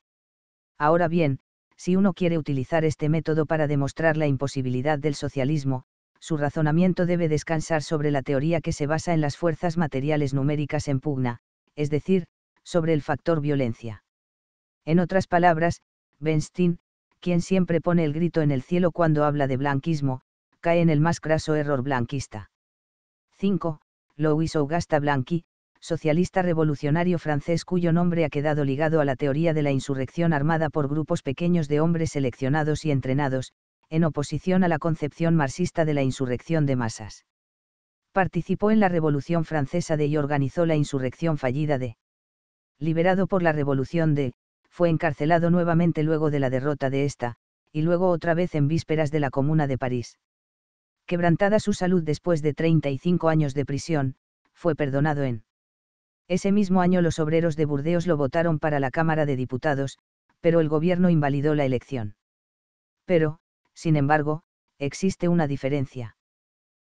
Ahora bien, si uno quiere utilizar este método para demostrar la imposibilidad del socialismo, su razonamiento debe descansar sobre la teoría que se basa en las fuerzas materiales numéricas en pugna, es decir, sobre el factor violencia. En otras palabras, Benstein, quien siempre pone el grito en el cielo cuando habla de blanquismo, cae en el más craso error blanquista. 5. Louis Auguste Blanqui, socialista revolucionario francés cuyo nombre ha quedado ligado a la teoría de la insurrección armada por grupos pequeños de hombres seleccionados y entrenados, en oposición a la concepción marxista de la insurrección de masas. Participó en la Revolución Francesa de y organizó la insurrección fallida de. Liberado por la Revolución de, fue encarcelado nuevamente luego de la derrota de esta, y luego otra vez en vísperas de la Comuna de París. Quebrantada su salud después de 35 años de prisión, fue perdonado en. Ese mismo año los obreros de Burdeos lo votaron para la Cámara de Diputados, pero el gobierno invalidó la elección. Pero, sin embargo, existe una diferencia.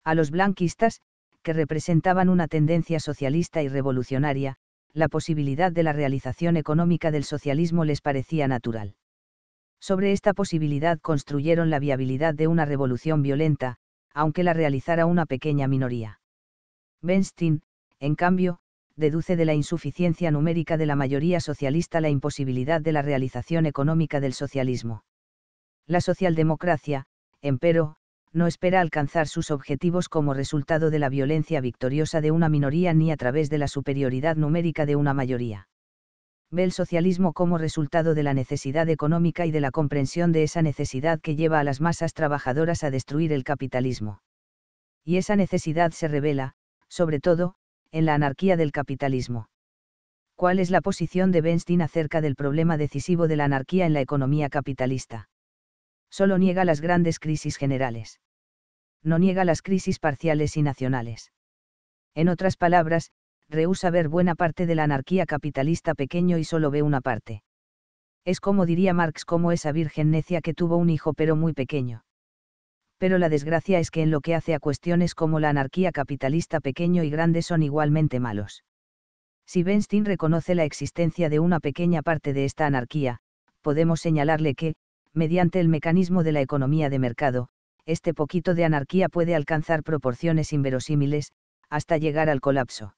A los blanquistas, que representaban una tendencia socialista y revolucionaria, la posibilidad de la realización económica del socialismo les parecía natural. Sobre esta posibilidad construyeron la viabilidad de una revolución violenta, aunque la realizara una pequeña minoría. Benstein, en cambio, deduce de la insuficiencia numérica de la mayoría socialista la imposibilidad de la realización económica del socialismo. La socialdemocracia, empero, no espera alcanzar sus objetivos como resultado de la violencia victoriosa de una minoría ni a través de la superioridad numérica de una mayoría. Ve el socialismo como resultado de la necesidad económica y de la comprensión de esa necesidad que lleva a las masas trabajadoras a destruir el capitalismo. Y esa necesidad se revela, sobre todo, en la anarquía del capitalismo. ¿Cuál es la posición de Benstein acerca del problema decisivo de la anarquía en la economía capitalista? Solo niega las grandes crisis generales. No niega las crisis parciales y nacionales. En otras palabras, rehúsa ver buena parte de la anarquía capitalista pequeño y solo ve una parte. Es como diría Marx como esa virgen necia que tuvo un hijo pero muy pequeño. Pero la desgracia es que en lo que hace a cuestiones como la anarquía capitalista pequeño y grande son igualmente malos. Si Benstein reconoce la existencia de una pequeña parte de esta anarquía, podemos señalarle que, mediante el mecanismo de la economía de mercado, este poquito de anarquía puede alcanzar proporciones inverosímiles, hasta llegar al colapso.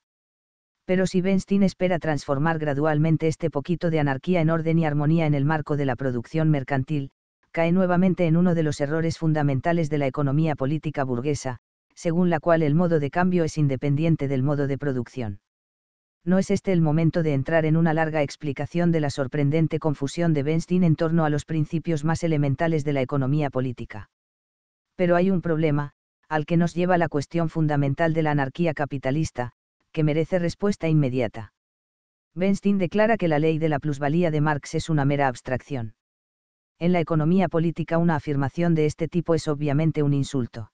Pero si Benstein espera transformar gradualmente este poquito de anarquía en orden y armonía en el marco de la producción mercantil, cae nuevamente en uno de los errores fundamentales de la economía política burguesa, según la cual el modo de cambio es independiente del modo de producción no es este el momento de entrar en una larga explicación de la sorprendente confusión de Benstein en torno a los principios más elementales de la economía política. Pero hay un problema, al que nos lleva la cuestión fundamental de la anarquía capitalista, que merece respuesta inmediata. Benstein declara que la ley de la plusvalía de Marx es una mera abstracción. En la economía política una afirmación de este tipo es obviamente un insulto.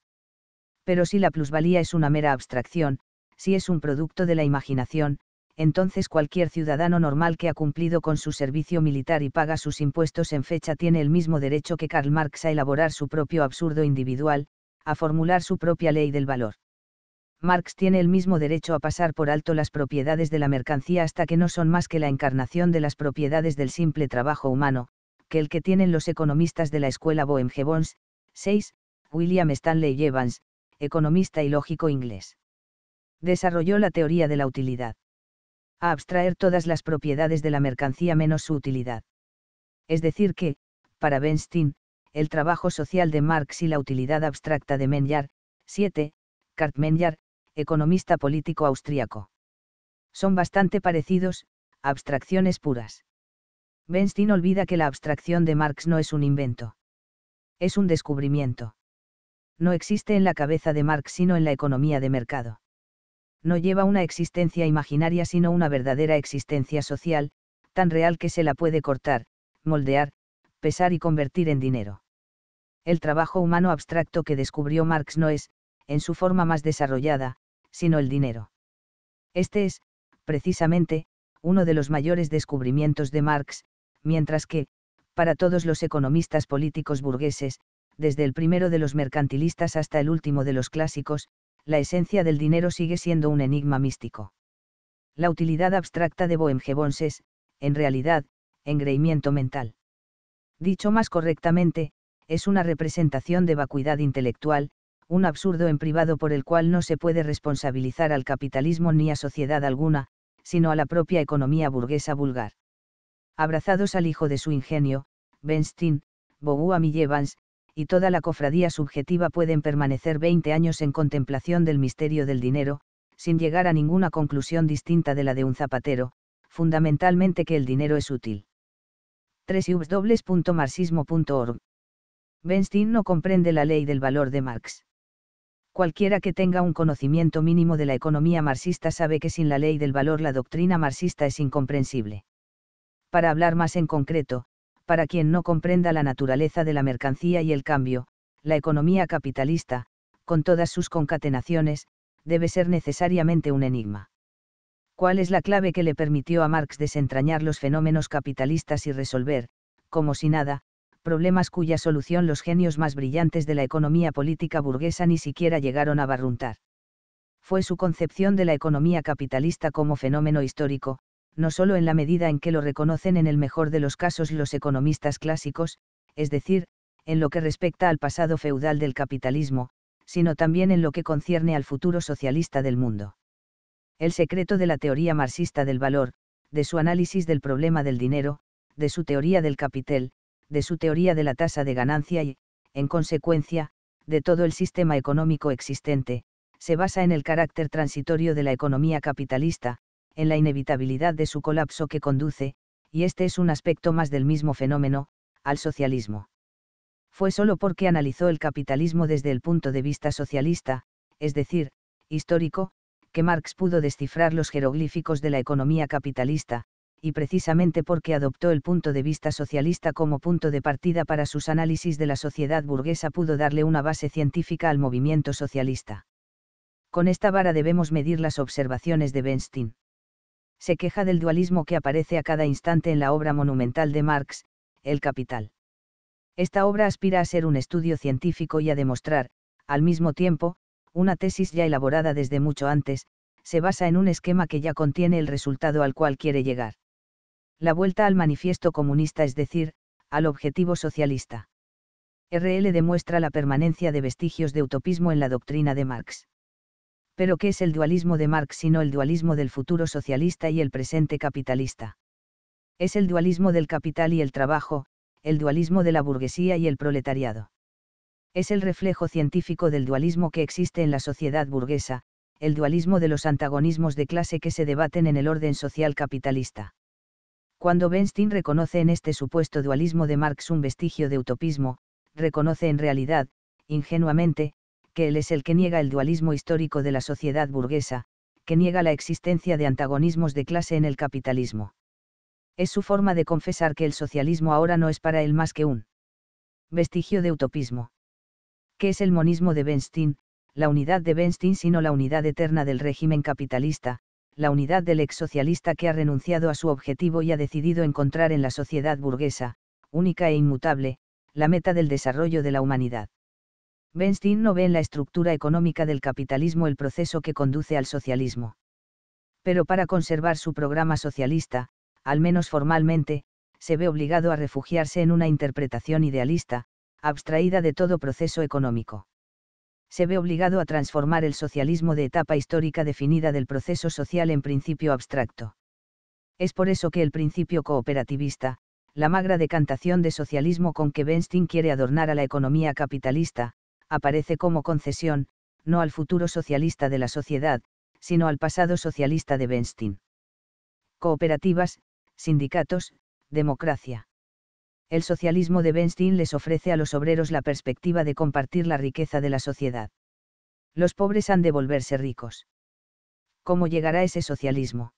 Pero si la plusvalía es una mera abstracción, si es un producto de la imaginación, entonces cualquier ciudadano normal que ha cumplido con su servicio militar y paga sus impuestos en fecha tiene el mismo derecho que Karl Marx a elaborar su propio absurdo individual, a formular su propia ley del valor. Marx tiene el mismo derecho a pasar por alto las propiedades de la mercancía hasta que no son más que la encarnación de las propiedades del simple trabajo humano, que el que tienen los economistas de la escuela Bohemge gebons 6, William Stanley Evans, economista y lógico inglés. Desarrolló la teoría de la utilidad a abstraer todas las propiedades de la mercancía menos su utilidad. Es decir que, para Benstein, el trabajo social de Marx y la utilidad abstracta de Menyar, 7, Kurt Menyar, economista político austriaco. Son bastante parecidos, abstracciones puras. Benstein olvida que la abstracción de Marx no es un invento. Es un descubrimiento. No existe en la cabeza de Marx sino en la economía de mercado no lleva una existencia imaginaria sino una verdadera existencia social, tan real que se la puede cortar, moldear, pesar y convertir en dinero. El trabajo humano abstracto que descubrió Marx no es, en su forma más desarrollada, sino el dinero. Este es, precisamente, uno de los mayores descubrimientos de Marx, mientras que, para todos los economistas políticos burgueses, desde el primero de los mercantilistas hasta el último de los clásicos, la esencia del dinero sigue siendo un enigma místico. La utilidad abstracta de Bohem-Gevons es, en realidad, engreimiento mental. Dicho más correctamente, es una representación de vacuidad intelectual, un absurdo en privado por el cual no se puede responsabilizar al capitalismo ni a sociedad alguna, sino a la propia economía burguesa vulgar. Abrazados al hijo de su ingenio, Benstein, Boguamillevans, y toda la cofradía subjetiva pueden permanecer 20 años en contemplación del misterio del dinero, sin llegar a ninguna conclusión distinta de la de un zapatero, fundamentalmente que el dinero es útil. 3.marxismo.org. Benstein no comprende la ley del valor de Marx. Cualquiera que tenga un conocimiento mínimo de la economía marxista sabe que sin la ley del valor la doctrina marxista es incomprensible. Para hablar más en concreto, para quien no comprenda la naturaleza de la mercancía y el cambio, la economía capitalista, con todas sus concatenaciones, debe ser necesariamente un enigma. ¿Cuál es la clave que le permitió a Marx desentrañar los fenómenos capitalistas y resolver, como si nada, problemas cuya solución los genios más brillantes de la economía política burguesa ni siquiera llegaron a barruntar? Fue su concepción de la economía capitalista como fenómeno histórico, no solo en la medida en que lo reconocen en el mejor de los casos los economistas clásicos, es decir, en lo que respecta al pasado feudal del capitalismo, sino también en lo que concierne al futuro socialista del mundo. El secreto de la teoría marxista del valor, de su análisis del problema del dinero, de su teoría del capital, de su teoría de la tasa de ganancia y, en consecuencia, de todo el sistema económico existente, se basa en el carácter transitorio de la economía capitalista, en la inevitabilidad de su colapso que conduce, y este es un aspecto más del mismo fenómeno, al socialismo. Fue solo porque analizó el capitalismo desde el punto de vista socialista, es decir, histórico, que Marx pudo descifrar los jeroglíficos de la economía capitalista, y precisamente porque adoptó el punto de vista socialista como punto de partida para sus análisis de la sociedad burguesa pudo darle una base científica al movimiento socialista. Con esta vara debemos medir las observaciones de Benstein se queja del dualismo que aparece a cada instante en la obra monumental de Marx, El Capital. Esta obra aspira a ser un estudio científico y a demostrar, al mismo tiempo, una tesis ya elaborada desde mucho antes, se basa en un esquema que ya contiene el resultado al cual quiere llegar. La vuelta al manifiesto comunista, es decir, al objetivo socialista. RL demuestra la permanencia de vestigios de utopismo en la doctrina de Marx pero ¿qué es el dualismo de Marx sino el dualismo del futuro socialista y el presente capitalista? Es el dualismo del capital y el trabajo, el dualismo de la burguesía y el proletariado. Es el reflejo científico del dualismo que existe en la sociedad burguesa, el dualismo de los antagonismos de clase que se debaten en el orden social capitalista. Cuando Benstein reconoce en este supuesto dualismo de Marx un vestigio de utopismo, reconoce en realidad, ingenuamente, que él es el que niega el dualismo histórico de la sociedad burguesa, que niega la existencia de antagonismos de clase en el capitalismo. Es su forma de confesar que el socialismo ahora no es para él más que un vestigio de utopismo. ¿Qué es el monismo de Benstein, la unidad de Benstein sino la unidad eterna del régimen capitalista, la unidad del ex socialista que ha renunciado a su objetivo y ha decidido encontrar en la sociedad burguesa, única e inmutable, la meta del desarrollo de la humanidad. Benstein no ve en la estructura económica del capitalismo el proceso que conduce al socialismo. Pero para conservar su programa socialista, al menos formalmente, se ve obligado a refugiarse en una interpretación idealista, abstraída de todo proceso económico. Se ve obligado a transformar el socialismo de etapa histórica definida del proceso social en principio abstracto. Es por eso que el principio cooperativista, la magra decantación de socialismo con que Benstein quiere adornar a la economía capitalista, aparece como concesión, no al futuro socialista de la sociedad, sino al pasado socialista de Benstein. Cooperativas, sindicatos, democracia. El socialismo de Benstein les ofrece a los obreros la perspectiva de compartir la riqueza de la sociedad. Los pobres han de volverse ricos. ¿Cómo llegará ese socialismo?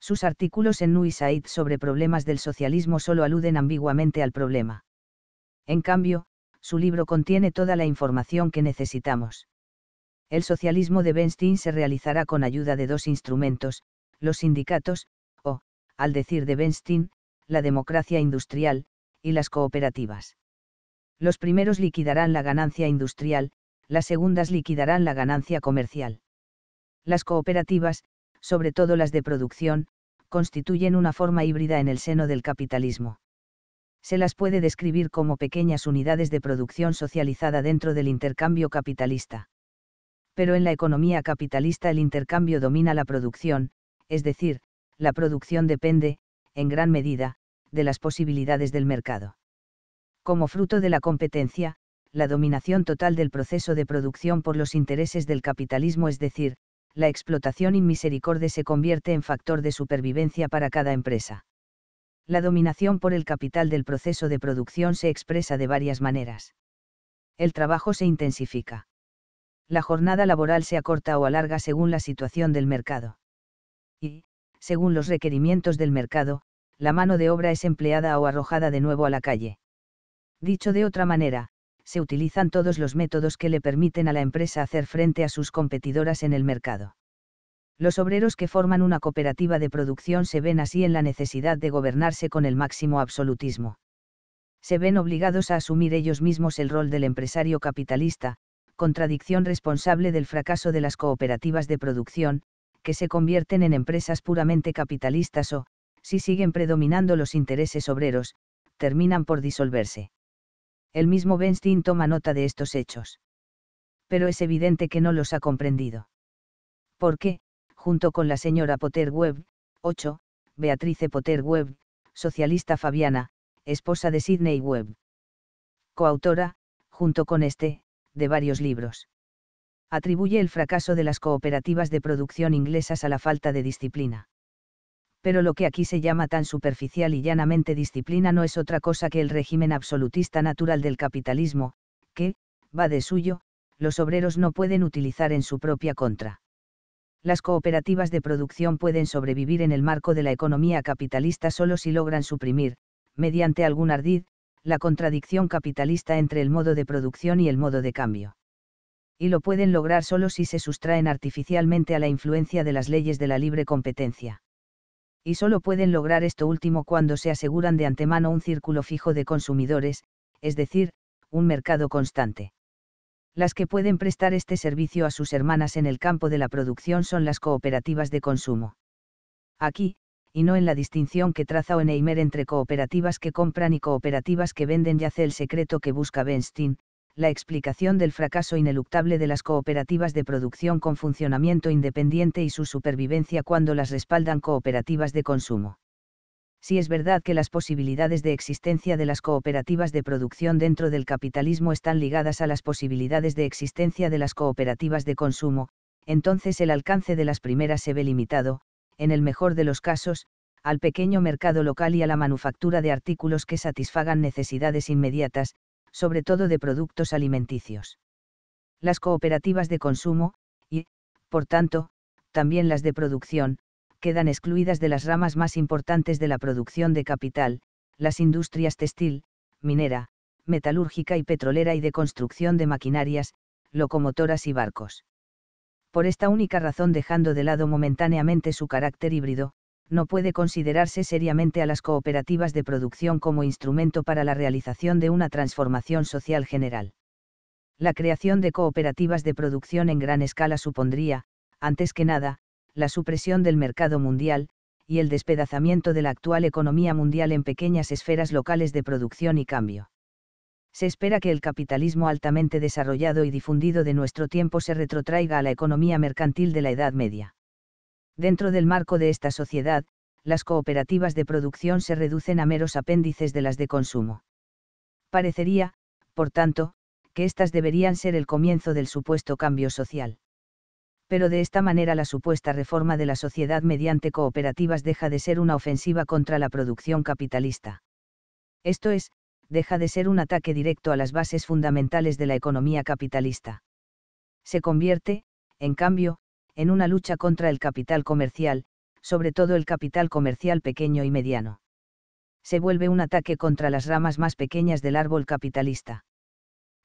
Sus artículos en Nui Said sobre problemas del socialismo solo aluden ambiguamente al problema. En cambio, su libro contiene toda la información que necesitamos. El socialismo de Benstein se realizará con ayuda de dos instrumentos, los sindicatos, o, al decir de Benstein, la democracia industrial, y las cooperativas. Los primeros liquidarán la ganancia industrial, las segundas liquidarán la ganancia comercial. Las cooperativas, sobre todo las de producción, constituyen una forma híbrida en el seno del capitalismo se las puede describir como pequeñas unidades de producción socializada dentro del intercambio capitalista. Pero en la economía capitalista el intercambio domina la producción, es decir, la producción depende, en gran medida, de las posibilidades del mercado. Como fruto de la competencia, la dominación total del proceso de producción por los intereses del capitalismo, es decir, la explotación inmisericorde se convierte en factor de supervivencia para cada empresa la dominación por el capital del proceso de producción se expresa de varias maneras. El trabajo se intensifica. La jornada laboral se acorta o alarga según la situación del mercado. Y, según los requerimientos del mercado, la mano de obra es empleada o arrojada de nuevo a la calle. Dicho de otra manera, se utilizan todos los métodos que le permiten a la empresa hacer frente a sus competidoras en el mercado. Los obreros que forman una cooperativa de producción se ven así en la necesidad de gobernarse con el máximo absolutismo. Se ven obligados a asumir ellos mismos el rol del empresario capitalista, contradicción responsable del fracaso de las cooperativas de producción, que se convierten en empresas puramente capitalistas o, si siguen predominando los intereses obreros, terminan por disolverse. El mismo Benstein toma nota de estos hechos. Pero es evidente que no los ha comprendido. ¿Por qué? junto con la señora Potter Webb, 8, Beatrice Potter Webb, socialista fabiana, esposa de Sidney Webb. Coautora, junto con este, de varios libros. Atribuye el fracaso de las cooperativas de producción inglesas a la falta de disciplina. Pero lo que aquí se llama tan superficial y llanamente disciplina no es otra cosa que el régimen absolutista natural del capitalismo, que, va de suyo, los obreros no pueden utilizar en su propia contra las cooperativas de producción pueden sobrevivir en el marco de la economía capitalista solo si logran suprimir, mediante algún ardid, la contradicción capitalista entre el modo de producción y el modo de cambio. Y lo pueden lograr solo si se sustraen artificialmente a la influencia de las leyes de la libre competencia. Y solo pueden lograr esto último cuando se aseguran de antemano un círculo fijo de consumidores, es decir, un mercado constante las que pueden prestar este servicio a sus hermanas en el campo de la producción son las cooperativas de consumo. Aquí, y no en la distinción que traza Oneimer entre cooperativas que compran y cooperativas que venden, yace el secreto que busca Benstein, la explicación del fracaso ineluctable de las cooperativas de producción con funcionamiento independiente y su supervivencia cuando las respaldan cooperativas de consumo si es verdad que las posibilidades de existencia de las cooperativas de producción dentro del capitalismo están ligadas a las posibilidades de existencia de las cooperativas de consumo, entonces el alcance de las primeras se ve limitado, en el mejor de los casos, al pequeño mercado local y a la manufactura de artículos que satisfagan necesidades inmediatas, sobre todo de productos alimenticios. Las cooperativas de consumo, y, por tanto, también las de producción, quedan excluidas de las ramas más importantes de la producción de capital, las industrias textil, minera, metalúrgica y petrolera y de construcción de maquinarias, locomotoras y barcos. Por esta única razón dejando de lado momentáneamente su carácter híbrido, no puede considerarse seriamente a las cooperativas de producción como instrumento para la realización de una transformación social general. La creación de cooperativas de producción en gran escala supondría, antes que nada, la supresión del mercado mundial, y el despedazamiento de la actual economía mundial en pequeñas esferas locales de producción y cambio. Se espera que el capitalismo altamente desarrollado y difundido de nuestro tiempo se retrotraiga a la economía mercantil de la Edad Media. Dentro del marco de esta sociedad, las cooperativas de producción se reducen a meros apéndices de las de consumo. Parecería, por tanto, que éstas deberían ser el comienzo del supuesto cambio social pero de esta manera la supuesta reforma de la sociedad mediante cooperativas deja de ser una ofensiva contra la producción capitalista. Esto es, deja de ser un ataque directo a las bases fundamentales de la economía capitalista. Se convierte, en cambio, en una lucha contra el capital comercial, sobre todo el capital comercial pequeño y mediano. Se vuelve un ataque contra las ramas más pequeñas del árbol capitalista.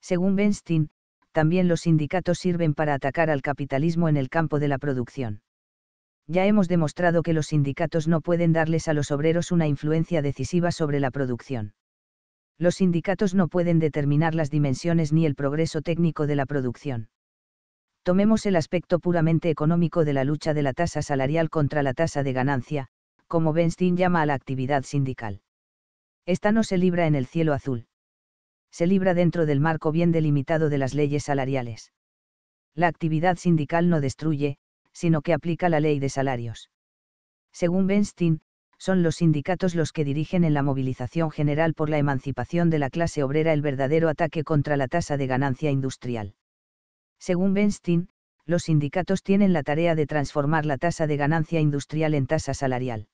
Según Bernstein también los sindicatos sirven para atacar al capitalismo en el campo de la producción. Ya hemos demostrado que los sindicatos no pueden darles a los obreros una influencia decisiva sobre la producción. Los sindicatos no pueden determinar las dimensiones ni el progreso técnico de la producción. Tomemos el aspecto puramente económico de la lucha de la tasa salarial contra la tasa de ganancia, como Benstein llama a la actividad sindical. Esta no se libra en el cielo azul se libra dentro del marco bien delimitado de las leyes salariales. La actividad sindical no destruye, sino que aplica la ley de salarios. Según Benstein, son los sindicatos los que dirigen en la movilización general por la emancipación de la clase obrera el verdadero ataque contra la tasa de ganancia industrial. Según Benstein, los sindicatos tienen la tarea de transformar la tasa de ganancia industrial en tasa salarial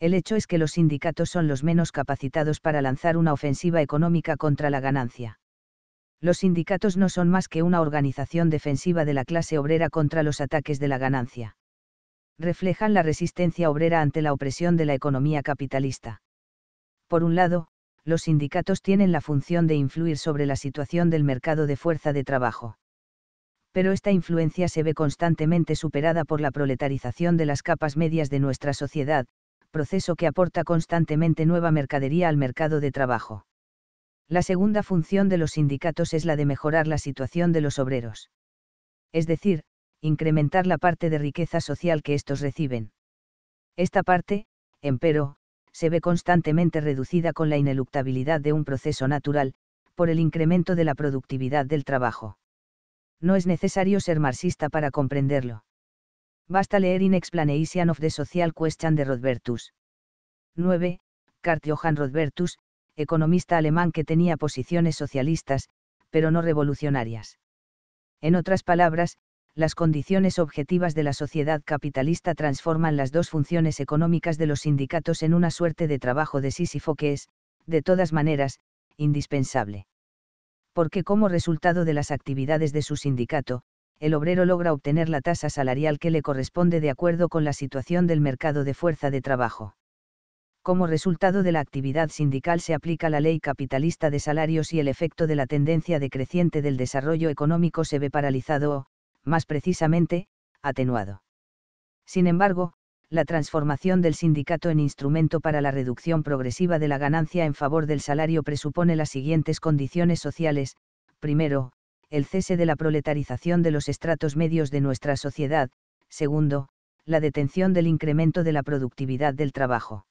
el hecho es que los sindicatos son los menos capacitados para lanzar una ofensiva económica contra la ganancia. Los sindicatos no son más que una organización defensiva de la clase obrera contra los ataques de la ganancia. Reflejan la resistencia obrera ante la opresión de la economía capitalista. Por un lado, los sindicatos tienen la función de influir sobre la situación del mercado de fuerza de trabajo. Pero esta influencia se ve constantemente superada por la proletarización de las capas medias de nuestra sociedad, proceso que aporta constantemente nueva mercadería al mercado de trabajo. La segunda función de los sindicatos es la de mejorar la situación de los obreros. Es decir, incrementar la parte de riqueza social que estos reciben. Esta parte, empero, se ve constantemente reducida con la ineluctabilidad de un proceso natural, por el incremento de la productividad del trabajo. No es necesario ser marxista para comprenderlo. Basta leer In Explanation of the Social Question de Rodbertus. 9. Kurt Johann Rodbertus, economista alemán que tenía posiciones socialistas, pero no revolucionarias. En otras palabras, las condiciones objetivas de la sociedad capitalista transforman las dos funciones económicas de los sindicatos en una suerte de trabajo de Sísifo que es, de todas maneras, indispensable. Porque como resultado de las actividades de su sindicato, el obrero logra obtener la tasa salarial que le corresponde de acuerdo con la situación del mercado de fuerza de trabajo. Como resultado de la actividad sindical se aplica la ley capitalista de salarios y el efecto de la tendencia decreciente del desarrollo económico se ve paralizado o, más precisamente, atenuado. Sin embargo, la transformación del sindicato en instrumento para la reducción progresiva de la ganancia en favor del salario presupone las siguientes condiciones sociales. Primero, el cese de la proletarización de los estratos medios de nuestra sociedad, segundo, la detención del incremento de la productividad del trabajo.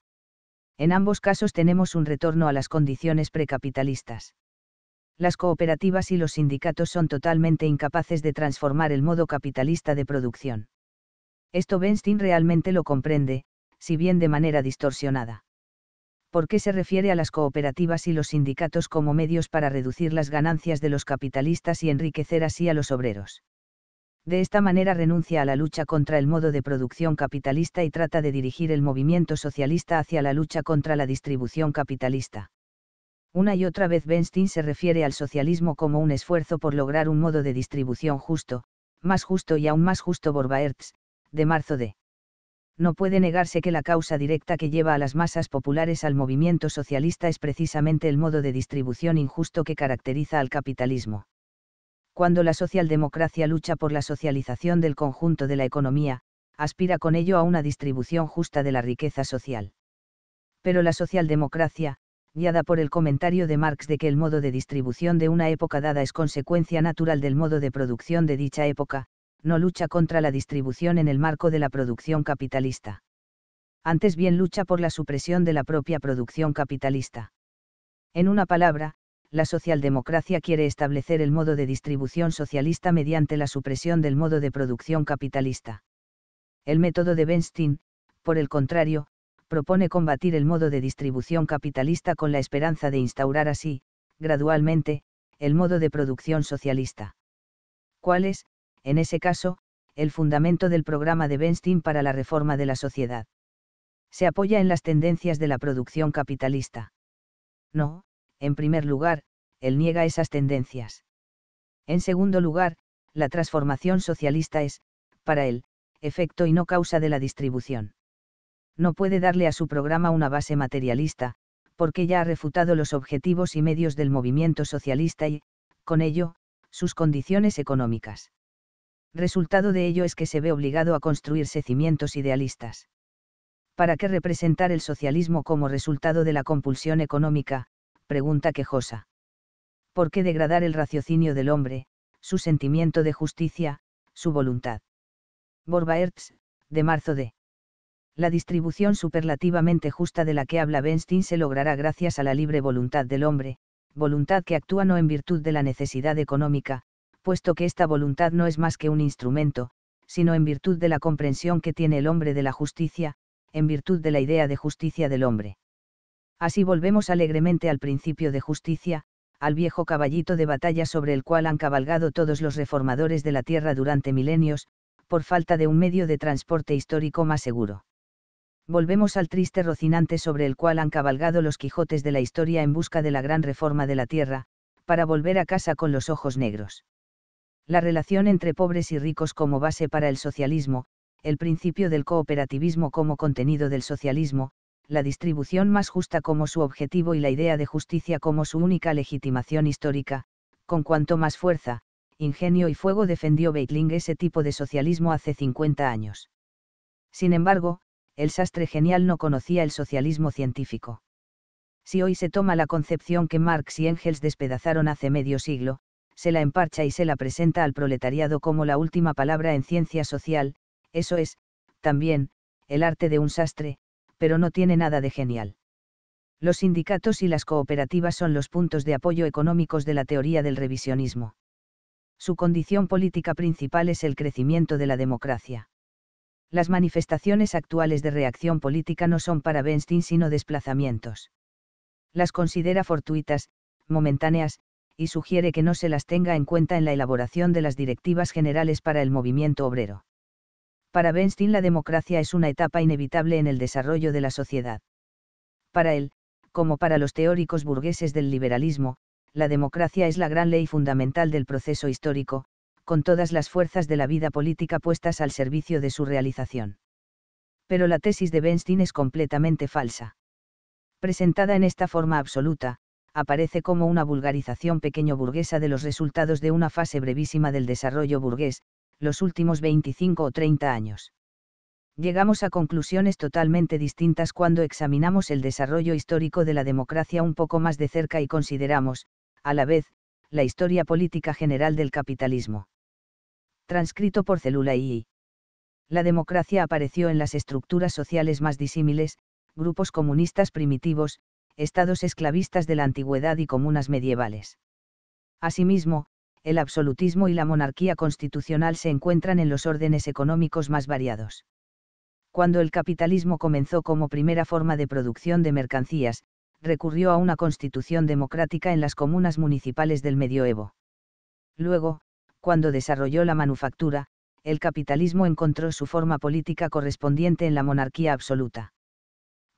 En ambos casos tenemos un retorno a las condiciones precapitalistas. Las cooperativas y los sindicatos son totalmente incapaces de transformar el modo capitalista de producción. Esto Benstein realmente lo comprende, si bien de manera distorsionada. ¿por qué se refiere a las cooperativas y los sindicatos como medios para reducir las ganancias de los capitalistas y enriquecer así a los obreros? De esta manera renuncia a la lucha contra el modo de producción capitalista y trata de dirigir el movimiento socialista hacia la lucha contra la distribución capitalista. Una y otra vez Benstein se refiere al socialismo como un esfuerzo por lograr un modo de distribución justo, más justo y aún más justo Borbaertz, de marzo de no puede negarse que la causa directa que lleva a las masas populares al movimiento socialista es precisamente el modo de distribución injusto que caracteriza al capitalismo. Cuando la socialdemocracia lucha por la socialización del conjunto de la economía, aspira con ello a una distribución justa de la riqueza social. Pero la socialdemocracia, guiada por el comentario de Marx de que el modo de distribución de una época dada es consecuencia natural del modo de producción de dicha época, no lucha contra la distribución en el marco de la producción capitalista. Antes bien lucha por la supresión de la propia producción capitalista. En una palabra, la socialdemocracia quiere establecer el modo de distribución socialista mediante la supresión del modo de producción capitalista. El método de Benstein, por el contrario, propone combatir el modo de distribución capitalista con la esperanza de instaurar así, gradualmente, el modo de producción socialista. ¿Cuál en ese caso, el fundamento del programa de Bernstein para la reforma de la sociedad. Se apoya en las tendencias de la producción capitalista. No, en primer lugar, él niega esas tendencias. En segundo lugar, la transformación socialista es, para él, efecto y no causa de la distribución. No puede darle a su programa una base materialista, porque ya ha refutado los objetivos y medios del movimiento socialista y, con ello, sus condiciones económicas. Resultado de ello es que se ve obligado a construirse cimientos idealistas. ¿Para qué representar el socialismo como resultado de la compulsión económica? Pregunta quejosa. ¿Por qué degradar el raciocinio del hombre, su sentimiento de justicia, su voluntad? Borbaerts, de marzo de la distribución superlativamente justa de la que habla Benstein se logrará gracias a la libre voluntad del hombre, voluntad que actúa no en virtud de la necesidad económica, puesto que esta voluntad no es más que un instrumento, sino en virtud de la comprensión que tiene el hombre de la justicia, en virtud de la idea de justicia del hombre. Así volvemos alegremente al principio de justicia, al viejo caballito de batalla sobre el cual han cabalgado todos los reformadores de la Tierra durante milenios, por falta de un medio de transporte histórico más seguro. Volvemos al triste rocinante sobre el cual han cabalgado los Quijotes de la historia en busca de la gran reforma de la Tierra, para volver a casa con los ojos negros la relación entre pobres y ricos como base para el socialismo, el principio del cooperativismo como contenido del socialismo, la distribución más justa como su objetivo y la idea de justicia como su única legitimación histórica, con cuanto más fuerza, ingenio y fuego defendió Beitling ese tipo de socialismo hace 50 años. Sin embargo, el sastre genial no conocía el socialismo científico. Si hoy se toma la concepción que Marx y Engels despedazaron hace medio siglo, se la emparcha y se la presenta al proletariado como la última palabra en ciencia social, eso es, también, el arte de un sastre, pero no tiene nada de genial. Los sindicatos y las cooperativas son los puntos de apoyo económicos de la teoría del revisionismo. Su condición política principal es el crecimiento de la democracia. Las manifestaciones actuales de reacción política no son para Benstein sino desplazamientos. Las considera fortuitas, momentáneas, y sugiere que no se las tenga en cuenta en la elaboración de las directivas generales para el movimiento obrero. Para Benstein la democracia es una etapa inevitable en el desarrollo de la sociedad. Para él, como para los teóricos burgueses del liberalismo, la democracia es la gran ley fundamental del proceso histórico, con todas las fuerzas de la vida política puestas al servicio de su realización. Pero la tesis de Benstein es completamente falsa. Presentada en esta forma absoluta, aparece como una vulgarización pequeño burguesa de los resultados de una fase brevísima del desarrollo burgués, los últimos 25 o 30 años. Llegamos a conclusiones totalmente distintas cuando examinamos el desarrollo histórico de la democracia un poco más de cerca y consideramos, a la vez, la historia política general del capitalismo. Transcrito por Celula I. La democracia apareció en las estructuras sociales más disímiles, grupos comunistas primitivos, estados esclavistas de la antigüedad y comunas medievales. Asimismo, el absolutismo y la monarquía constitucional se encuentran en los órdenes económicos más variados. Cuando el capitalismo comenzó como primera forma de producción de mercancías, recurrió a una constitución democrática en las comunas municipales del medioevo. Luego, cuando desarrolló la manufactura, el capitalismo encontró su forma política correspondiente en la monarquía absoluta.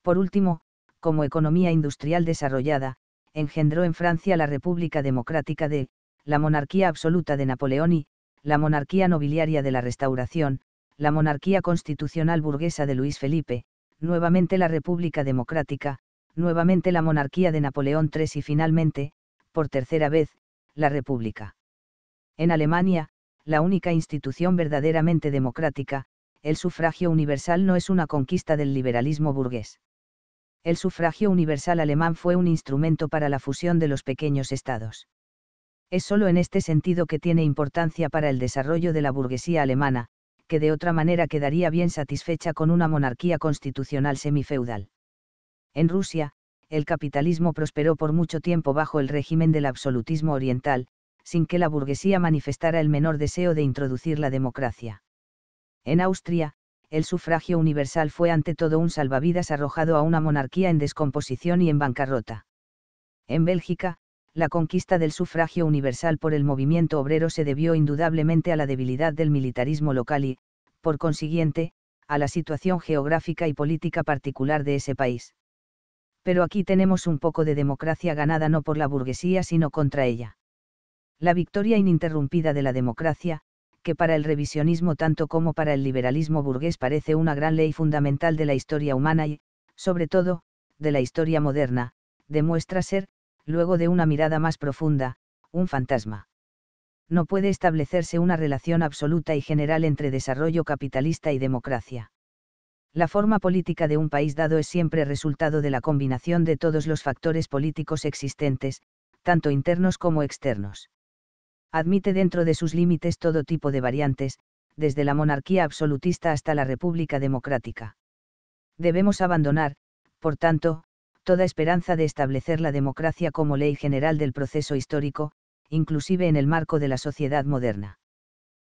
Por último, como economía industrial desarrollada, engendró en Francia la República Democrática de, la monarquía absoluta de Napoleón y, la monarquía nobiliaria de la Restauración, la monarquía constitucional burguesa de Luis Felipe, nuevamente la República Democrática, nuevamente la monarquía de Napoleón III y finalmente, por tercera vez, la República. En Alemania, la única institución verdaderamente democrática, el sufragio universal no es una conquista del liberalismo burgués el sufragio universal alemán fue un instrumento para la fusión de los pequeños estados. Es solo en este sentido que tiene importancia para el desarrollo de la burguesía alemana, que de otra manera quedaría bien satisfecha con una monarquía constitucional semifeudal. En Rusia, el capitalismo prosperó por mucho tiempo bajo el régimen del absolutismo oriental, sin que la burguesía manifestara el menor deseo de introducir la democracia. En Austria, el sufragio universal fue ante todo un salvavidas arrojado a una monarquía en descomposición y en bancarrota. En Bélgica, la conquista del sufragio universal por el movimiento obrero se debió indudablemente a la debilidad del militarismo local y, por consiguiente, a la situación geográfica y política particular de ese país. Pero aquí tenemos un poco de democracia ganada no por la burguesía sino contra ella. La victoria ininterrumpida de la democracia, que para el revisionismo tanto como para el liberalismo burgués parece una gran ley fundamental de la historia humana y, sobre todo, de la historia moderna, demuestra ser, luego de una mirada más profunda, un fantasma. No puede establecerse una relación absoluta y general entre desarrollo capitalista y democracia. La forma política de un país dado es siempre resultado de la combinación de todos los factores políticos existentes, tanto internos como externos admite dentro de sus límites todo tipo de variantes, desde la monarquía absolutista hasta la república democrática. Debemos abandonar, por tanto, toda esperanza de establecer la democracia como ley general del proceso histórico, inclusive en el marco de la sociedad moderna.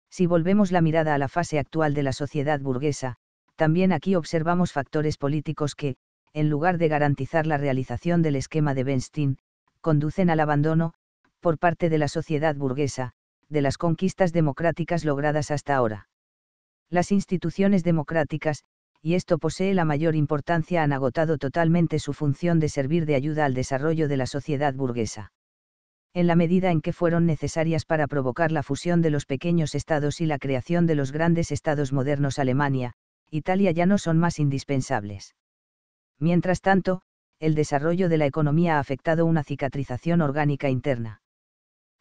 Si volvemos la mirada a la fase actual de la sociedad burguesa, también aquí observamos factores políticos que, en lugar de garantizar la realización del esquema de Benstein, conducen al abandono, por parte de la sociedad burguesa, de las conquistas democráticas logradas hasta ahora. Las instituciones democráticas, y esto posee la mayor importancia, han agotado totalmente su función de servir de ayuda al desarrollo de la sociedad burguesa. En la medida en que fueron necesarias para provocar la fusión de los pequeños estados y la creación de los grandes estados modernos Alemania, Italia ya no son más indispensables. Mientras tanto, el desarrollo de la economía ha afectado una cicatrización orgánica interna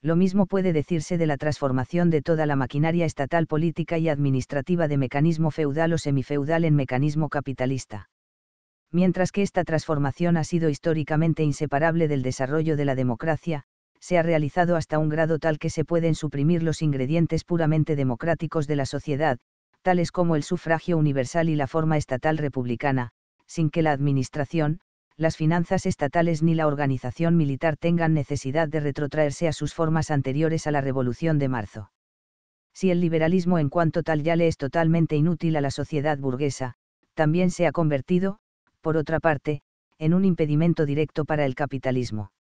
lo mismo puede decirse de la transformación de toda la maquinaria estatal política y administrativa de mecanismo feudal o semifeudal en mecanismo capitalista. Mientras que esta transformación ha sido históricamente inseparable del desarrollo de la democracia, se ha realizado hasta un grado tal que se pueden suprimir los ingredientes puramente democráticos de la sociedad, tales como el sufragio universal y la forma estatal republicana, sin que la administración, las finanzas estatales ni la organización militar tengan necesidad de retrotraerse a sus formas anteriores a la Revolución de Marzo. Si el liberalismo en cuanto tal ya le es totalmente inútil a la sociedad burguesa, también se ha convertido, por otra parte, en un impedimento directo para el capitalismo.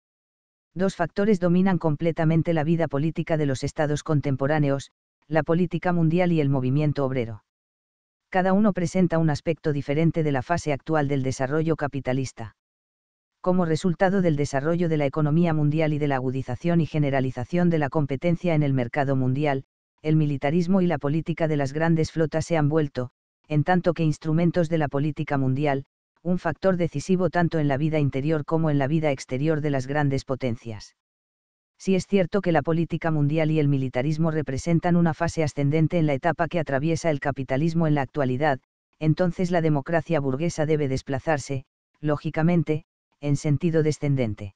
Dos factores dominan completamente la vida política de los estados contemporáneos, la política mundial y el movimiento obrero. Cada uno presenta un aspecto diferente de la fase actual del desarrollo capitalista como resultado del desarrollo de la economía mundial y de la agudización y generalización de la competencia en el mercado mundial, el militarismo y la política de las grandes flotas se han vuelto, en tanto que instrumentos de la política mundial, un factor decisivo tanto en la vida interior como en la vida exterior de las grandes potencias. Si es cierto que la política mundial y el militarismo representan una fase ascendente en la etapa que atraviesa el capitalismo en la actualidad, entonces la democracia burguesa debe desplazarse, lógicamente, en sentido descendente.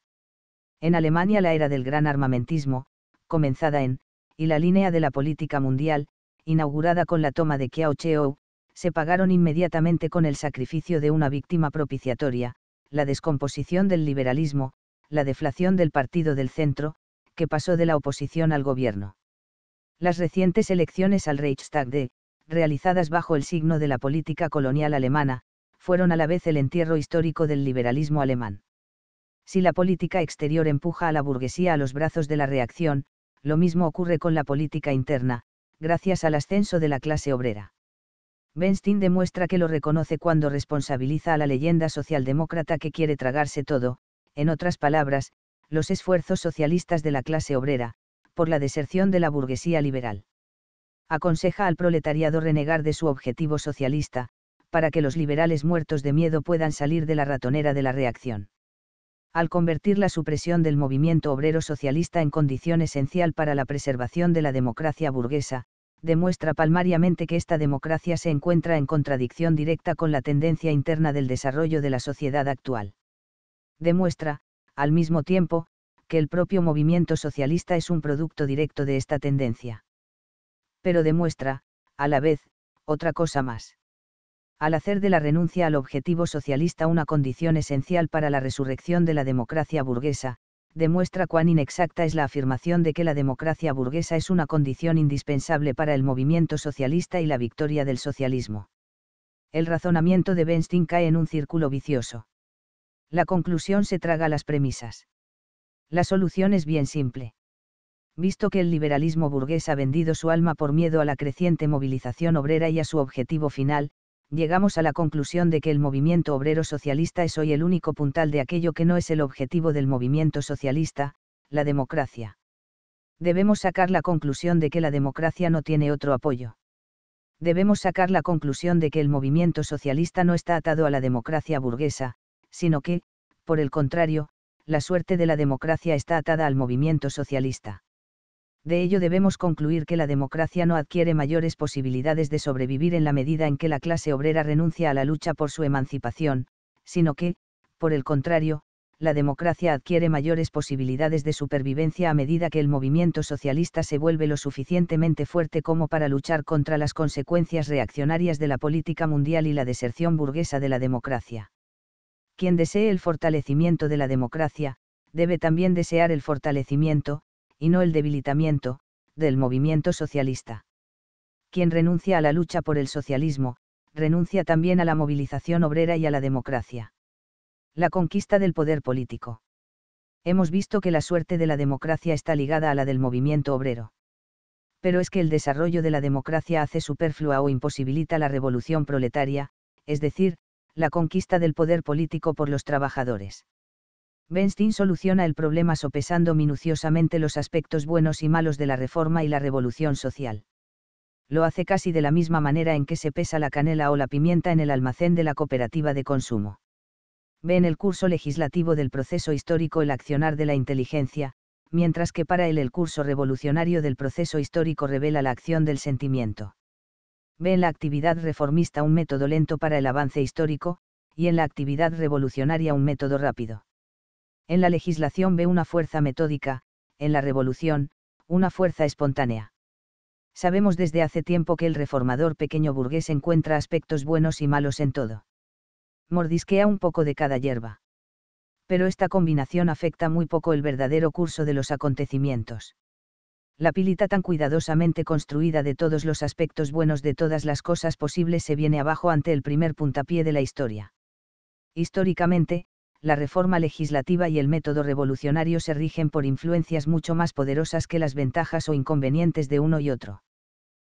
En Alemania la era del gran armamentismo, comenzada en, y la línea de la política mundial, inaugurada con la toma de Kiao se pagaron inmediatamente con el sacrificio de una víctima propiciatoria, la descomposición del liberalismo, la deflación del partido del centro, que pasó de la oposición al gobierno. Las recientes elecciones al Reichstag de, realizadas bajo el signo de la política colonial alemana, fueron a la vez el entierro histórico del liberalismo alemán. Si la política exterior empuja a la burguesía a los brazos de la reacción, lo mismo ocurre con la política interna, gracias al ascenso de la clase obrera. Benstein demuestra que lo reconoce cuando responsabiliza a la leyenda socialdemócrata que quiere tragarse todo, en otras palabras, los esfuerzos socialistas de la clase obrera, por la deserción de la burguesía liberal. Aconseja al proletariado renegar de su objetivo socialista, para que los liberales muertos de miedo puedan salir de la ratonera de la reacción. Al convertir la supresión del movimiento obrero socialista en condición esencial para la preservación de la democracia burguesa, demuestra palmariamente que esta democracia se encuentra en contradicción directa con la tendencia interna del desarrollo de la sociedad actual. Demuestra, al mismo tiempo, que el propio movimiento socialista es un producto directo de esta tendencia. Pero demuestra, a la vez, otra cosa más al hacer de la renuncia al objetivo socialista una condición esencial para la resurrección de la democracia burguesa, demuestra cuán inexacta es la afirmación de que la democracia burguesa es una condición indispensable para el movimiento socialista y la victoria del socialismo. El razonamiento de Benstein cae en un círculo vicioso. La conclusión se traga las premisas. La solución es bien simple. Visto que el liberalismo burgués ha vendido su alma por miedo a la creciente movilización obrera y a su objetivo final, llegamos a la conclusión de que el movimiento obrero socialista es hoy el único puntal de aquello que no es el objetivo del movimiento socialista, la democracia. Debemos sacar la conclusión de que la democracia no tiene otro apoyo. Debemos sacar la conclusión de que el movimiento socialista no está atado a la democracia burguesa, sino que, por el contrario, la suerte de la democracia está atada al movimiento socialista de ello debemos concluir que la democracia no adquiere mayores posibilidades de sobrevivir en la medida en que la clase obrera renuncia a la lucha por su emancipación, sino que, por el contrario, la democracia adquiere mayores posibilidades de supervivencia a medida que el movimiento socialista se vuelve lo suficientemente fuerte como para luchar contra las consecuencias reaccionarias de la política mundial y la deserción burguesa de la democracia. Quien desee el fortalecimiento de la democracia, debe también desear el fortalecimiento, y no el debilitamiento, del movimiento socialista. Quien renuncia a la lucha por el socialismo, renuncia también a la movilización obrera y a la democracia. La conquista del poder político. Hemos visto que la suerte de la democracia está ligada a la del movimiento obrero. Pero es que el desarrollo de la democracia hace superflua o imposibilita la revolución proletaria, es decir, la conquista del poder político por los trabajadores. Benstein soluciona el problema sopesando minuciosamente los aspectos buenos y malos de la reforma y la revolución social. Lo hace casi de la misma manera en que se pesa la canela o la pimienta en el almacén de la cooperativa de consumo. Ve en el curso legislativo del proceso histórico el accionar de la inteligencia, mientras que para él el curso revolucionario del proceso histórico revela la acción del sentimiento. Ve en la actividad reformista un método lento para el avance histórico, y en la actividad revolucionaria un método rápido en la legislación ve una fuerza metódica, en la revolución, una fuerza espontánea. Sabemos desde hace tiempo que el reformador pequeño burgués encuentra aspectos buenos y malos en todo. Mordisquea un poco de cada hierba. Pero esta combinación afecta muy poco el verdadero curso de los acontecimientos. La pilita tan cuidadosamente construida de todos los aspectos buenos de todas las cosas posibles se viene abajo ante el primer puntapié de la historia. Históricamente, la reforma legislativa y el método revolucionario se rigen por influencias mucho más poderosas que las ventajas o inconvenientes de uno y otro.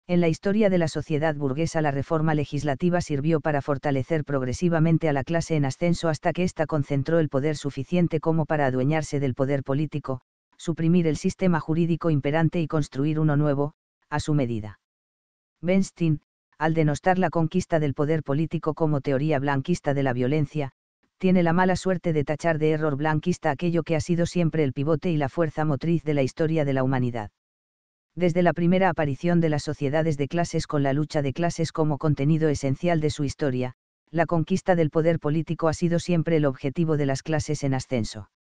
En la historia de la sociedad burguesa la reforma legislativa sirvió para fortalecer progresivamente a la clase en ascenso hasta que ésta concentró el poder suficiente como para adueñarse del poder político, suprimir el sistema jurídico imperante y construir uno nuevo, a su medida. Benstein, al denostar la conquista del poder político como teoría blanquista de la violencia, tiene la mala suerte de tachar de error blanquista aquello que ha sido siempre el pivote y la fuerza motriz de la historia de la humanidad. Desde la primera aparición de las sociedades de clases con la lucha de clases como contenido esencial de su historia, la conquista del poder político ha sido siempre el objetivo de las clases en ascenso.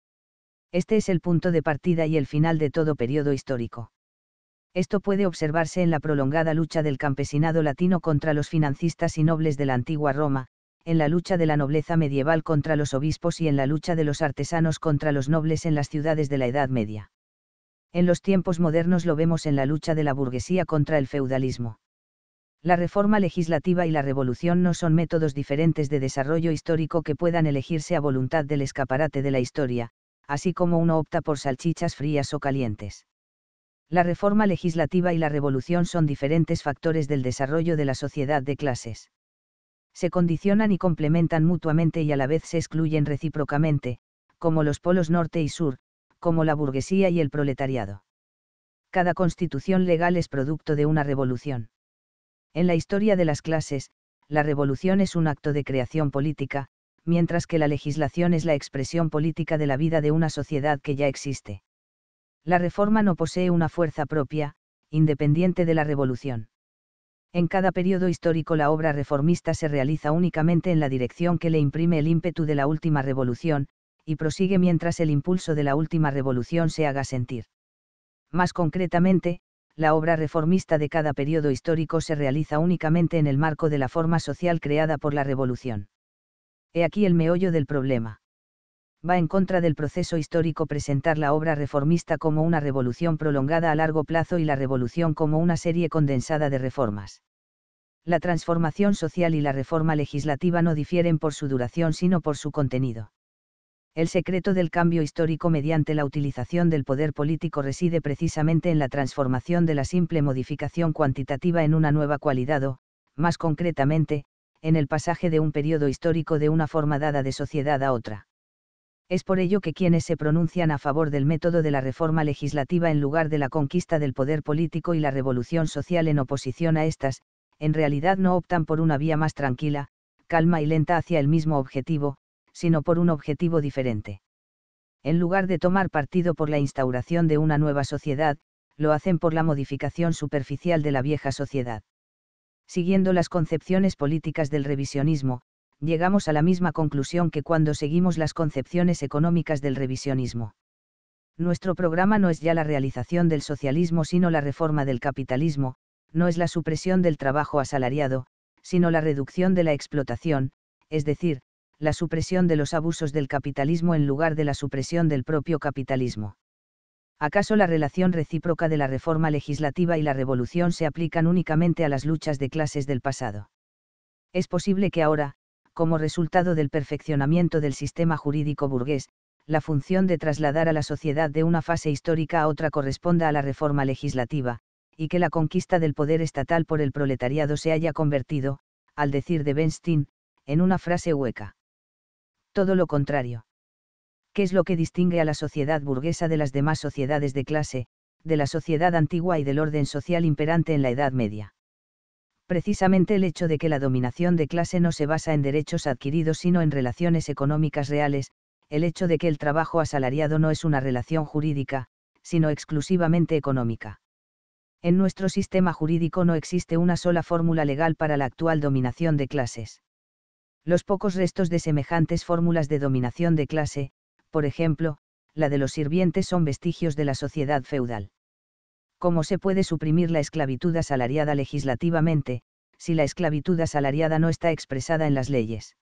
Este es el punto de partida y el final de todo periodo histórico. Esto puede observarse en la prolongada lucha del campesinado latino contra los financistas y nobles de la antigua Roma, en la lucha de la nobleza medieval contra los obispos y en la lucha de los artesanos contra los nobles en las ciudades de la Edad Media. En los tiempos modernos lo vemos en la lucha de la burguesía contra el feudalismo. La reforma legislativa y la revolución no son métodos diferentes de desarrollo histórico que puedan elegirse a voluntad del escaparate de la historia, así como uno opta por salchichas frías o calientes. La reforma legislativa y la revolución son diferentes factores del desarrollo de la sociedad de clases se condicionan y complementan mutuamente y a la vez se excluyen recíprocamente, como los polos norte y sur, como la burguesía y el proletariado. Cada constitución legal es producto de una revolución. En la historia de las clases, la revolución es un acto de creación política, mientras que la legislación es la expresión política de la vida de una sociedad que ya existe. La reforma no posee una fuerza propia, independiente de la revolución. En cada periodo histórico la obra reformista se realiza únicamente en la dirección que le imprime el ímpetu de la última revolución, y prosigue mientras el impulso de la última revolución se haga sentir. Más concretamente, la obra reformista de cada periodo histórico se realiza únicamente en el marco de la forma social creada por la revolución. He aquí el meollo del problema va en contra del proceso histórico presentar la obra reformista como una revolución prolongada a largo plazo y la revolución como una serie condensada de reformas. La transformación social y la reforma legislativa no difieren por su duración sino por su contenido. El secreto del cambio histórico mediante la utilización del poder político reside precisamente en la transformación de la simple modificación cuantitativa en una nueva cualidad o, más concretamente, en el pasaje de un periodo histórico de una forma dada de sociedad a otra. Es por ello que quienes se pronuncian a favor del método de la reforma legislativa en lugar de la conquista del poder político y la revolución social en oposición a estas, en realidad no optan por una vía más tranquila, calma y lenta hacia el mismo objetivo, sino por un objetivo diferente. En lugar de tomar partido por la instauración de una nueva sociedad, lo hacen por la modificación superficial de la vieja sociedad. Siguiendo las concepciones políticas del revisionismo, llegamos a la misma conclusión que cuando seguimos las concepciones económicas del revisionismo. Nuestro programa no es ya la realización del socialismo sino la reforma del capitalismo, no es la supresión del trabajo asalariado, sino la reducción de la explotación, es decir, la supresión de los abusos del capitalismo en lugar de la supresión del propio capitalismo. ¿Acaso la relación recíproca de la reforma legislativa y la revolución se aplican únicamente a las luchas de clases del pasado? Es posible que ahora, como resultado del perfeccionamiento del sistema jurídico burgués, la función de trasladar a la sociedad de una fase histórica a otra corresponda a la reforma legislativa, y que la conquista del poder estatal por el proletariado se haya convertido, al decir de Benstein, en una frase hueca. Todo lo contrario. ¿Qué es lo que distingue a la sociedad burguesa de las demás sociedades de clase, de la sociedad antigua y del orden social imperante en la Edad Media? precisamente el hecho de que la dominación de clase no se basa en derechos adquiridos sino en relaciones económicas reales, el hecho de que el trabajo asalariado no es una relación jurídica, sino exclusivamente económica. En nuestro sistema jurídico no existe una sola fórmula legal para la actual dominación de clases. Los pocos restos de semejantes fórmulas de dominación de clase, por ejemplo, la de los sirvientes son vestigios de la sociedad feudal. ¿Cómo se puede suprimir la esclavitud asalariada legislativamente, si la esclavitud asalariada no está expresada en las leyes?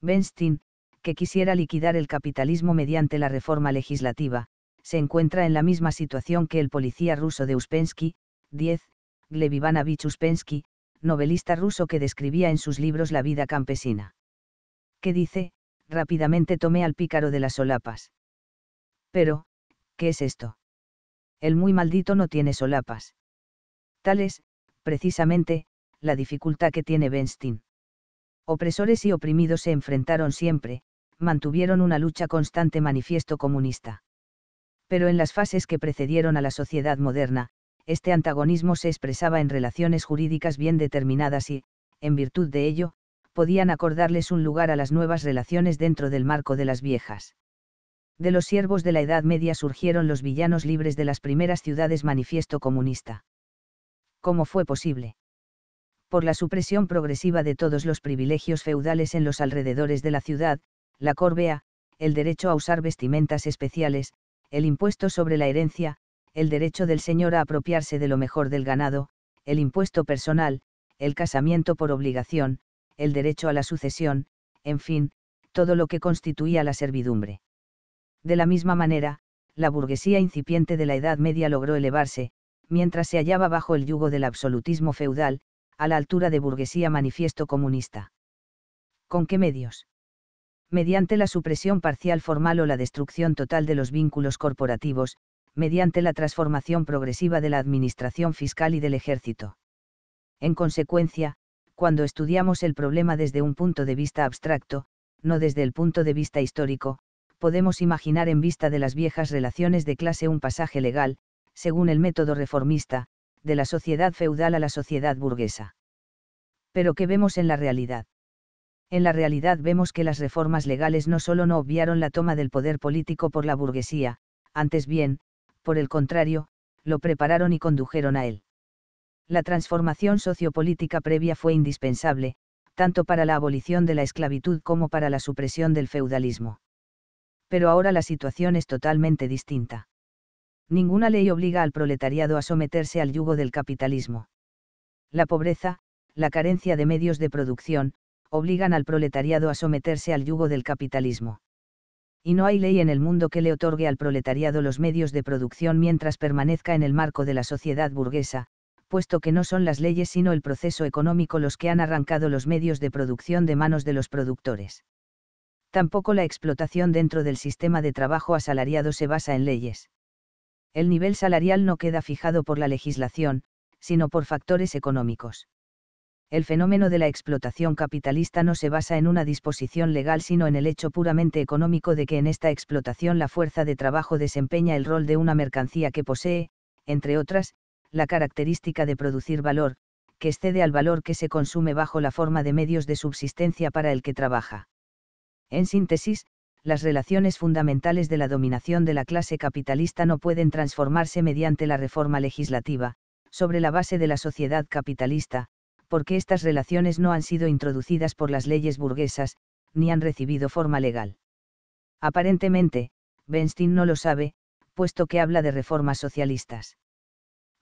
Benstein, que quisiera liquidar el capitalismo mediante la reforma legislativa, se encuentra en la misma situación que el policía ruso de Uspensky, 10, Ivanovich Uspensky, novelista ruso que describía en sus libros la vida campesina. ¿Qué dice? Rápidamente tomé al pícaro de las solapas. Pero, ¿qué es esto? el muy maldito no tiene solapas. Tal es, precisamente, la dificultad que tiene Benstein. Opresores y oprimidos se enfrentaron siempre, mantuvieron una lucha constante manifiesto comunista. Pero en las fases que precedieron a la sociedad moderna, este antagonismo se expresaba en relaciones jurídicas bien determinadas y, en virtud de ello, podían acordarles un lugar a las nuevas relaciones dentro del marco de las viejas de los siervos de la Edad Media surgieron los villanos libres de las primeras ciudades manifiesto comunista. ¿Cómo fue posible? Por la supresión progresiva de todos los privilegios feudales en los alrededores de la ciudad, la corbea, el derecho a usar vestimentas especiales, el impuesto sobre la herencia, el derecho del señor a apropiarse de lo mejor del ganado, el impuesto personal, el casamiento por obligación, el derecho a la sucesión, en fin, todo lo que constituía la servidumbre de la misma manera, la burguesía incipiente de la Edad Media logró elevarse, mientras se hallaba bajo el yugo del absolutismo feudal, a la altura de burguesía manifiesto comunista. ¿Con qué medios? Mediante la supresión parcial formal o la destrucción total de los vínculos corporativos, mediante la transformación progresiva de la administración fiscal y del ejército. En consecuencia, cuando estudiamos el problema desde un punto de vista abstracto, no desde el punto de vista histórico, podemos imaginar en vista de las viejas relaciones de clase un pasaje legal, según el método reformista, de la sociedad feudal a la sociedad burguesa. Pero ¿qué vemos en la realidad? En la realidad vemos que las reformas legales no solo no obviaron la toma del poder político por la burguesía, antes bien, por el contrario, lo prepararon y condujeron a él. La transformación sociopolítica previa fue indispensable, tanto para la abolición de la esclavitud como para la supresión del feudalismo pero ahora la situación es totalmente distinta. Ninguna ley obliga al proletariado a someterse al yugo del capitalismo. La pobreza, la carencia de medios de producción, obligan al proletariado a someterse al yugo del capitalismo. Y no hay ley en el mundo que le otorgue al proletariado los medios de producción mientras permanezca en el marco de la sociedad burguesa, puesto que no son las leyes sino el proceso económico los que han arrancado los medios de producción de manos de los productores. Tampoco la explotación dentro del sistema de trabajo asalariado se basa en leyes. El nivel salarial no queda fijado por la legislación, sino por factores económicos. El fenómeno de la explotación capitalista no se basa en una disposición legal, sino en el hecho puramente económico de que en esta explotación la fuerza de trabajo desempeña el rol de una mercancía que posee, entre otras, la característica de producir valor, que excede al valor que se consume bajo la forma de medios de subsistencia para el que trabaja. En síntesis, las relaciones fundamentales de la dominación de la clase capitalista no pueden transformarse mediante la reforma legislativa, sobre la base de la sociedad capitalista, porque estas relaciones no han sido introducidas por las leyes burguesas, ni han recibido forma legal. Aparentemente, Benstein no lo sabe, puesto que habla de reformas socialistas.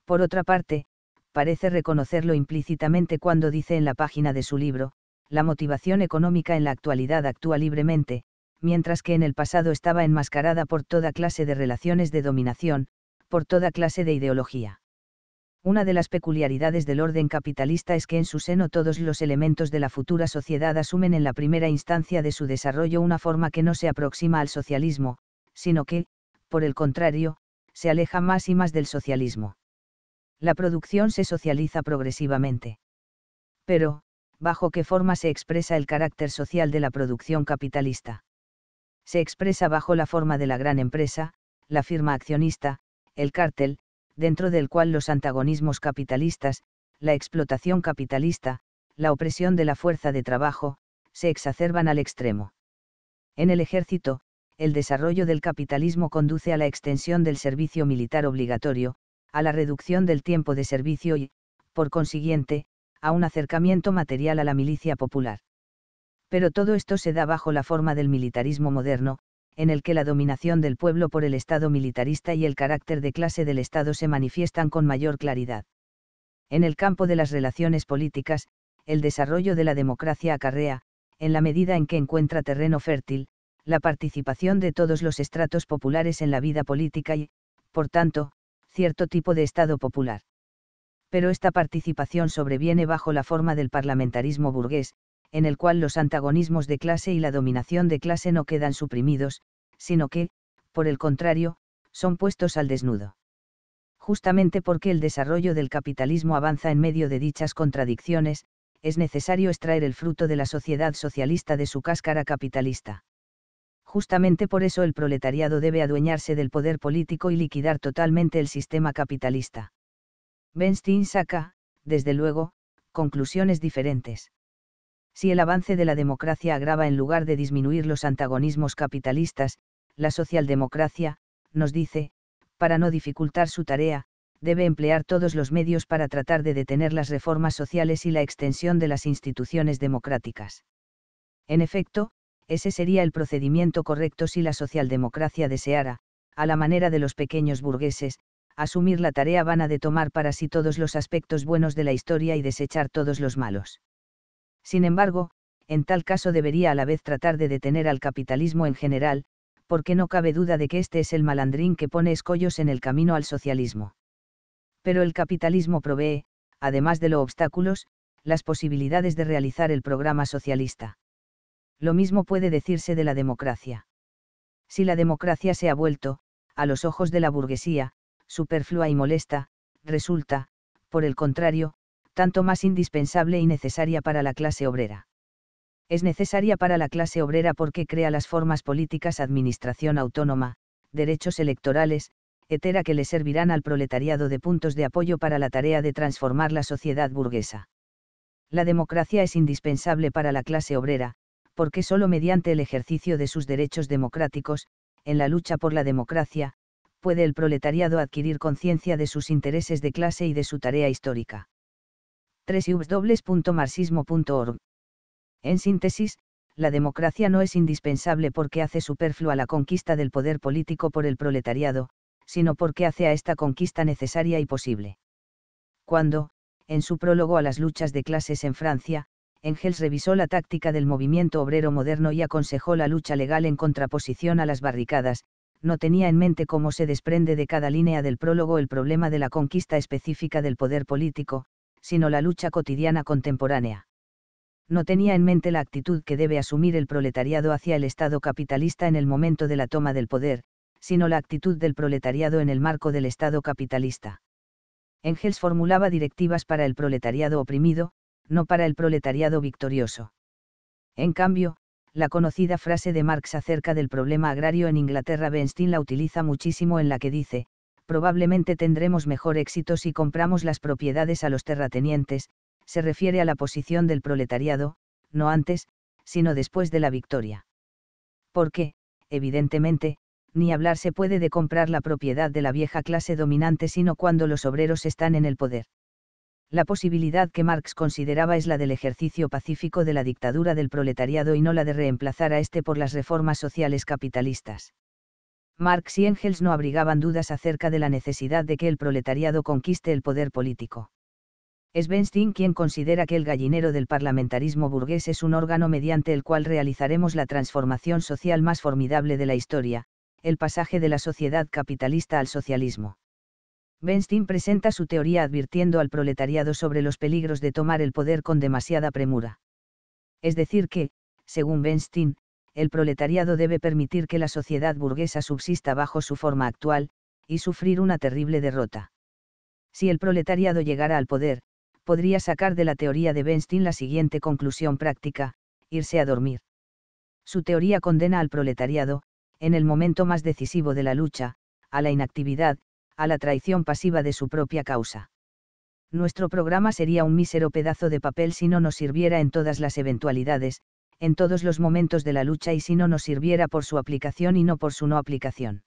Por otra parte, parece reconocerlo implícitamente cuando dice en la página de su libro, la motivación económica en la actualidad actúa libremente, mientras que en el pasado estaba enmascarada por toda clase de relaciones de dominación, por toda clase de ideología. Una de las peculiaridades del orden capitalista es que en su seno todos los elementos de la futura sociedad asumen en la primera instancia de su desarrollo una forma que no se aproxima al socialismo, sino que, por el contrario, se aleja más y más del socialismo. La producción se socializa progresivamente. Pero, bajo qué forma se expresa el carácter social de la producción capitalista. Se expresa bajo la forma de la gran empresa, la firma accionista, el cártel, dentro del cual los antagonismos capitalistas, la explotación capitalista, la opresión de la fuerza de trabajo, se exacerban al extremo. En el ejército, el desarrollo del capitalismo conduce a la extensión del servicio militar obligatorio, a la reducción del tiempo de servicio y, por consiguiente, a un acercamiento material a la milicia popular. Pero todo esto se da bajo la forma del militarismo moderno, en el que la dominación del pueblo por el Estado militarista y el carácter de clase del Estado se manifiestan con mayor claridad. En el campo de las relaciones políticas, el desarrollo de la democracia acarrea, en la medida en que encuentra terreno fértil, la participación de todos los estratos populares en la vida política y, por tanto, cierto tipo de Estado popular pero esta participación sobreviene bajo la forma del parlamentarismo burgués, en el cual los antagonismos de clase y la dominación de clase no quedan suprimidos, sino que, por el contrario, son puestos al desnudo. Justamente porque el desarrollo del capitalismo avanza en medio de dichas contradicciones, es necesario extraer el fruto de la sociedad socialista de su cáscara capitalista. Justamente por eso el proletariado debe adueñarse del poder político y liquidar totalmente el sistema capitalista. Benstein saca, desde luego, conclusiones diferentes. Si el avance de la democracia agrava en lugar de disminuir los antagonismos capitalistas, la socialdemocracia, nos dice, para no dificultar su tarea, debe emplear todos los medios para tratar de detener las reformas sociales y la extensión de las instituciones democráticas. En efecto, ese sería el procedimiento correcto si la socialdemocracia deseara, a la manera de los pequeños burgueses, asumir la tarea vana de tomar para sí todos los aspectos buenos de la historia y desechar todos los malos. Sin embargo, en tal caso debería a la vez tratar de detener al capitalismo en general, porque no cabe duda de que este es el malandrín que pone escollos en el camino al socialismo. Pero el capitalismo provee, además de los obstáculos, las posibilidades de realizar el programa socialista. Lo mismo puede decirse de la democracia. Si la democracia se ha vuelto, a los ojos de la burguesía, superflua y molesta, resulta, por el contrario, tanto más indispensable y necesaria para la clase obrera. Es necesaria para la clase obrera porque crea las formas políticas administración autónoma, derechos electorales, etcétera que le servirán al proletariado de puntos de apoyo para la tarea de transformar la sociedad burguesa. La democracia es indispensable para la clase obrera, porque solo mediante el ejercicio de sus derechos democráticos, en la lucha por la democracia, puede el proletariado adquirir conciencia de sus intereses de clase y de su tarea histórica. 3.marxismo.org. En síntesis, la democracia no es indispensable porque hace superflua la conquista del poder político por el proletariado, sino porque hace a esta conquista necesaria y posible. Cuando, en su prólogo a las luchas de clases en Francia, Engels revisó la táctica del movimiento obrero moderno y aconsejó la lucha legal en contraposición a las barricadas, no tenía en mente cómo se desprende de cada línea del prólogo el problema de la conquista específica del poder político, sino la lucha cotidiana contemporánea. No tenía en mente la actitud que debe asumir el proletariado hacia el Estado capitalista en el momento de la toma del poder, sino la actitud del proletariado en el marco del Estado capitalista. Engels formulaba directivas para el proletariado oprimido, no para el proletariado victorioso. En cambio, la conocida frase de Marx acerca del problema agrario en Inglaterra Benstein la utiliza muchísimo en la que dice, probablemente tendremos mejor éxito si compramos las propiedades a los terratenientes, se refiere a la posición del proletariado, no antes, sino después de la victoria. Porque, evidentemente, ni hablar se puede de comprar la propiedad de la vieja clase dominante sino cuando los obreros están en el poder la posibilidad que Marx consideraba es la del ejercicio pacífico de la dictadura del proletariado y no la de reemplazar a este por las reformas sociales capitalistas. Marx y Engels no abrigaban dudas acerca de la necesidad de que el proletariado conquiste el poder político. Es Bernstein quien considera que el gallinero del parlamentarismo burgués es un órgano mediante el cual realizaremos la transformación social más formidable de la historia, el pasaje de la sociedad capitalista al socialismo. Benstein presenta su teoría advirtiendo al proletariado sobre los peligros de tomar el poder con demasiada premura. Es decir que, según Benstein, el proletariado debe permitir que la sociedad burguesa subsista bajo su forma actual, y sufrir una terrible derrota. Si el proletariado llegara al poder, podría sacar de la teoría de Benstein la siguiente conclusión práctica, irse a dormir. Su teoría condena al proletariado, en el momento más decisivo de la lucha, a la inactividad, a la traición pasiva de su propia causa. Nuestro programa sería un mísero pedazo de papel si no nos sirviera en todas las eventualidades, en todos los momentos de la lucha y si no nos sirviera por su aplicación y no por su no aplicación.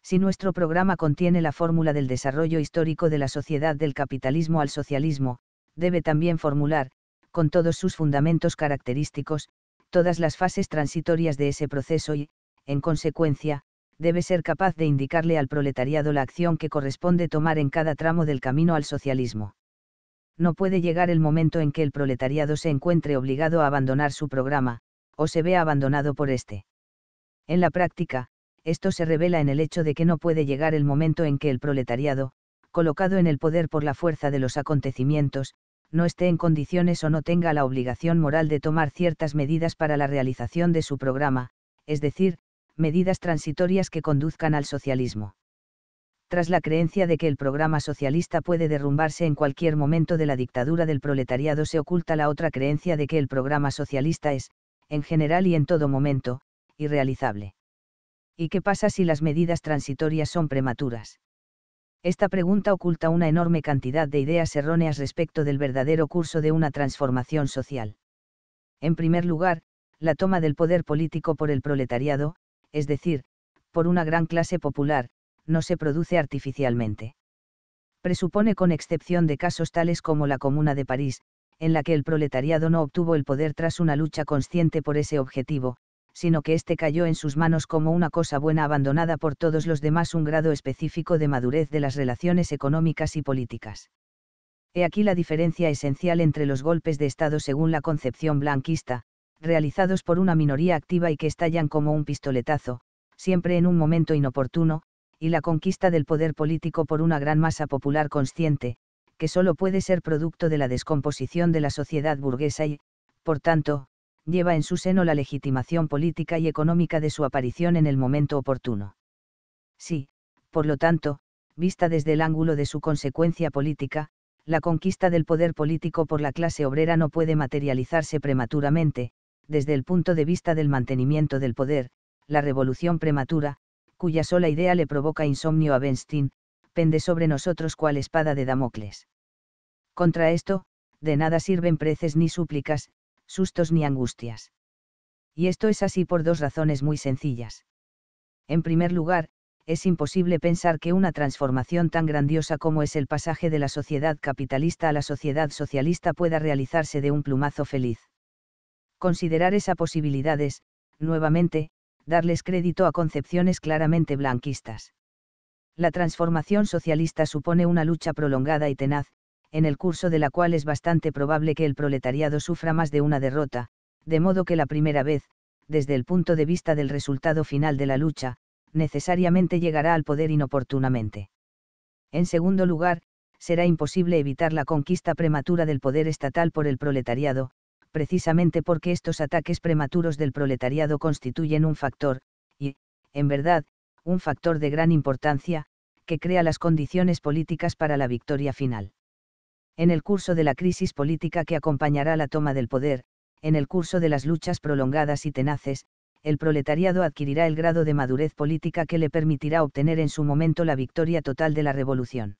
Si nuestro programa contiene la fórmula del desarrollo histórico de la sociedad del capitalismo al socialismo, debe también formular, con todos sus fundamentos característicos, todas las fases transitorias de ese proceso y, en consecuencia, debe ser capaz de indicarle al proletariado la acción que corresponde tomar en cada tramo del camino al socialismo. No puede llegar el momento en que el proletariado se encuentre obligado a abandonar su programa, o se vea abandonado por éste. En la práctica, esto se revela en el hecho de que no puede llegar el momento en que el proletariado, colocado en el poder por la fuerza de los acontecimientos, no esté en condiciones o no tenga la obligación moral de tomar ciertas medidas para la realización de su programa, es decir, medidas transitorias que conduzcan al socialismo. Tras la creencia de que el programa socialista puede derrumbarse en cualquier momento de la dictadura del proletariado se oculta la otra creencia de que el programa socialista es, en general y en todo momento, irrealizable. ¿Y qué pasa si las medidas transitorias son prematuras? Esta pregunta oculta una enorme cantidad de ideas erróneas respecto del verdadero curso de una transformación social. En primer lugar, la toma del poder político por el proletariado, es decir, por una gran clase popular, no se produce artificialmente. Presupone con excepción de casos tales como la Comuna de París, en la que el proletariado no obtuvo el poder tras una lucha consciente por ese objetivo, sino que éste cayó en sus manos como una cosa buena abandonada por todos los demás un grado específico de madurez de las relaciones económicas y políticas. He aquí la diferencia esencial entre los golpes de Estado según la concepción blanquista, realizados por una minoría activa y que estallan como un pistoletazo, siempre en un momento inoportuno, y la conquista del poder político por una gran masa popular consciente, que solo puede ser producto de la descomposición de la sociedad burguesa y, por tanto, lleva en su seno la legitimación política y económica de su aparición en el momento oportuno. Sí, por lo tanto, vista desde el ángulo de su consecuencia política, la conquista del poder político por la clase obrera no puede materializarse prematuramente, desde el punto de vista del mantenimiento del poder, la revolución prematura, cuya sola idea le provoca insomnio a Benstein, pende sobre nosotros cual espada de Damocles. Contra esto, de nada sirven preces ni súplicas, sustos ni angustias. Y esto es así por dos razones muy sencillas. En primer lugar, es imposible pensar que una transformación tan grandiosa como es el pasaje de la sociedad capitalista a la sociedad socialista pueda realizarse de un plumazo feliz considerar posibilidad es, nuevamente, darles crédito a concepciones claramente blanquistas. La transformación socialista supone una lucha prolongada y tenaz, en el curso de la cual es bastante probable que el proletariado sufra más de una derrota, de modo que la primera vez, desde el punto de vista del resultado final de la lucha, necesariamente llegará al poder inoportunamente. En segundo lugar, será imposible evitar la conquista prematura del poder estatal por el proletariado, precisamente porque estos ataques prematuros del proletariado constituyen un factor, y, en verdad, un factor de gran importancia, que crea las condiciones políticas para la victoria final. En el curso de la crisis política que acompañará la toma del poder, en el curso de las luchas prolongadas y tenaces, el proletariado adquirirá el grado de madurez política que le permitirá obtener en su momento la victoria total de la revolución.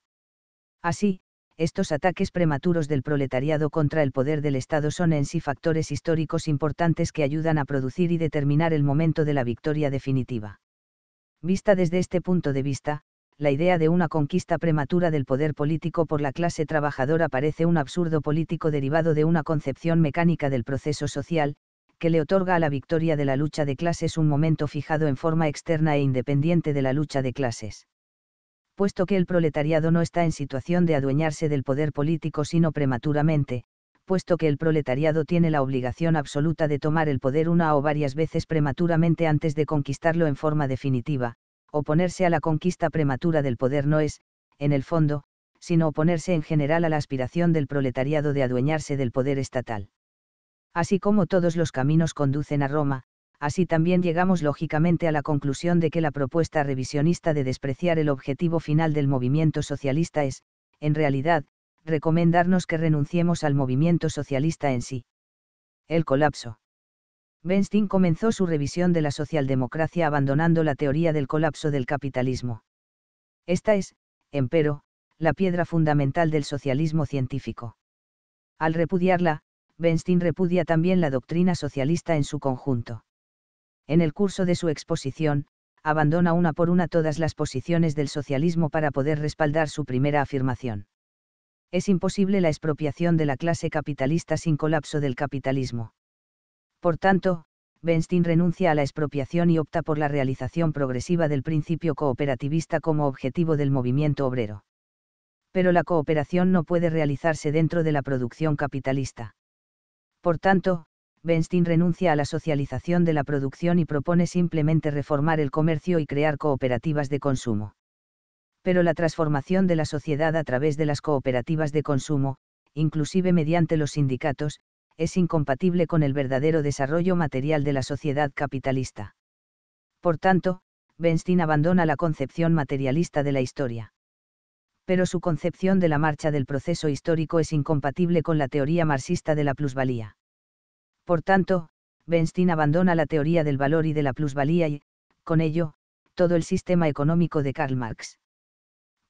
Así, estos ataques prematuros del proletariado contra el poder del Estado son en sí factores históricos importantes que ayudan a producir y determinar el momento de la victoria definitiva. Vista desde este punto de vista, la idea de una conquista prematura del poder político por la clase trabajadora parece un absurdo político derivado de una concepción mecánica del proceso social, que le otorga a la victoria de la lucha de clases un momento fijado en forma externa e independiente de la lucha de clases puesto que el proletariado no está en situación de adueñarse del poder político sino prematuramente, puesto que el proletariado tiene la obligación absoluta de tomar el poder una o varias veces prematuramente antes de conquistarlo en forma definitiva, oponerse a la conquista prematura del poder no es, en el fondo, sino oponerse en general a la aspiración del proletariado de adueñarse del poder estatal. Así como todos los caminos conducen a Roma, así también llegamos lógicamente a la conclusión de que la propuesta revisionista de despreciar el objetivo final del movimiento socialista es, en realidad, recomendarnos que renunciemos al movimiento socialista en sí. El colapso. Benstein comenzó su revisión de la socialdemocracia abandonando la teoría del colapso del capitalismo. Esta es, empero, la piedra fundamental del socialismo científico. Al repudiarla, Benstein repudia también la doctrina socialista en su conjunto en el curso de su exposición, abandona una por una todas las posiciones del socialismo para poder respaldar su primera afirmación. Es imposible la expropiación de la clase capitalista sin colapso del capitalismo. Por tanto, Benstein renuncia a la expropiación y opta por la realización progresiva del principio cooperativista como objetivo del movimiento obrero. Pero la cooperación no puede realizarse dentro de la producción capitalista. Por tanto, Benstein renuncia a la socialización de la producción y propone simplemente reformar el comercio y crear cooperativas de consumo. Pero la transformación de la sociedad a través de las cooperativas de consumo, inclusive mediante los sindicatos, es incompatible con el verdadero desarrollo material de la sociedad capitalista. Por tanto, Benstein abandona la concepción materialista de la historia. Pero su concepción de la marcha del proceso histórico es incompatible con la teoría marxista de la plusvalía. Por tanto, Benstein abandona la teoría del valor y de la plusvalía y, con ello, todo el sistema económico de Karl Marx.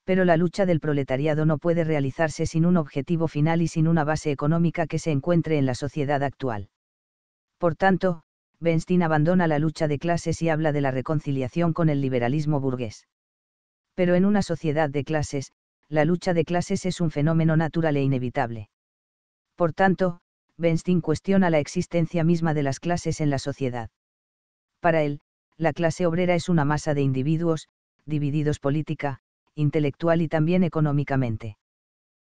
Pero la lucha del proletariado no puede realizarse sin un objetivo final y sin una base económica que se encuentre en la sociedad actual. Por tanto, Benstein abandona la lucha de clases y habla de la reconciliación con el liberalismo burgués. Pero en una sociedad de clases, la lucha de clases es un fenómeno natural e inevitable. Por tanto, Benstein cuestiona la existencia misma de las clases en la sociedad. Para él, la clase obrera es una masa de individuos, divididos política, intelectual y también económicamente.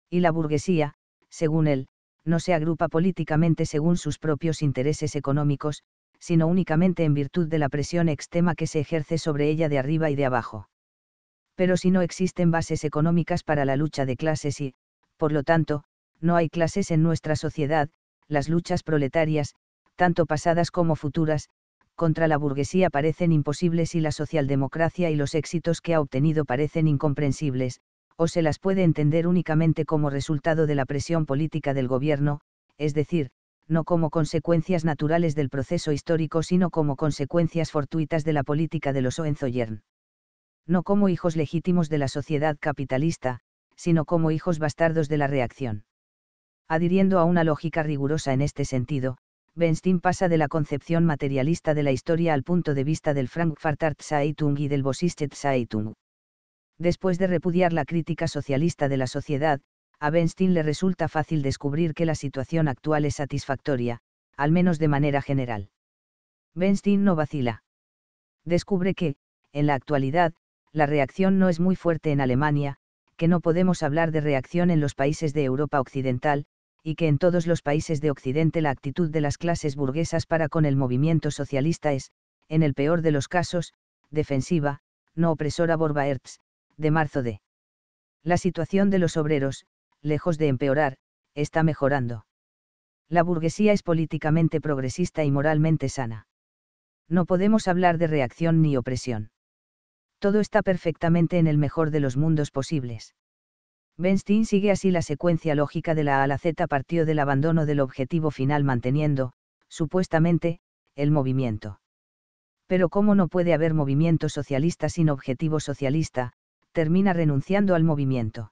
Y la burguesía, según él, no se agrupa políticamente según sus propios intereses económicos, sino únicamente en virtud de la presión extrema que se ejerce sobre ella de arriba y de abajo. Pero si no existen bases económicas para la lucha de clases y, por lo tanto, no hay clases en nuestra sociedad, las luchas proletarias, tanto pasadas como futuras, contra la burguesía parecen imposibles y la socialdemocracia y los éxitos que ha obtenido parecen incomprensibles, o se las puede entender únicamente como resultado de la presión política del gobierno, es decir, no como consecuencias naturales del proceso histórico, sino como consecuencias fortuitas de la política de los Oenzollern. No como hijos legítimos de la sociedad capitalista, sino como hijos bastardos de la reacción adhiriendo a una lógica rigurosa en este sentido, Benstein pasa de la concepción materialista de la historia al punto de vista del Frankfurter Zeitung y del Bosische Zeitung. Después de repudiar la crítica socialista de la sociedad, a Benstein le resulta fácil descubrir que la situación actual es satisfactoria, al menos de manera general. Benstein no vacila. Descubre que, en la actualidad, la reacción no es muy fuerte en Alemania, que no podemos hablar de reacción en los países de Europa Occidental, y que en todos los países de Occidente la actitud de las clases burguesas para con el movimiento socialista es, en el peor de los casos, defensiva, no opresora Borbaerts, de marzo de. La situación de los obreros, lejos de empeorar, está mejorando. La burguesía es políticamente progresista y moralmente sana. No podemos hablar de reacción ni opresión. Todo está perfectamente en el mejor de los mundos posibles. Benstein sigue así la secuencia lógica de la A a la Z partió del abandono del objetivo final manteniendo, supuestamente, el movimiento. Pero como no puede haber movimiento socialista sin objetivo socialista, termina renunciando al movimiento.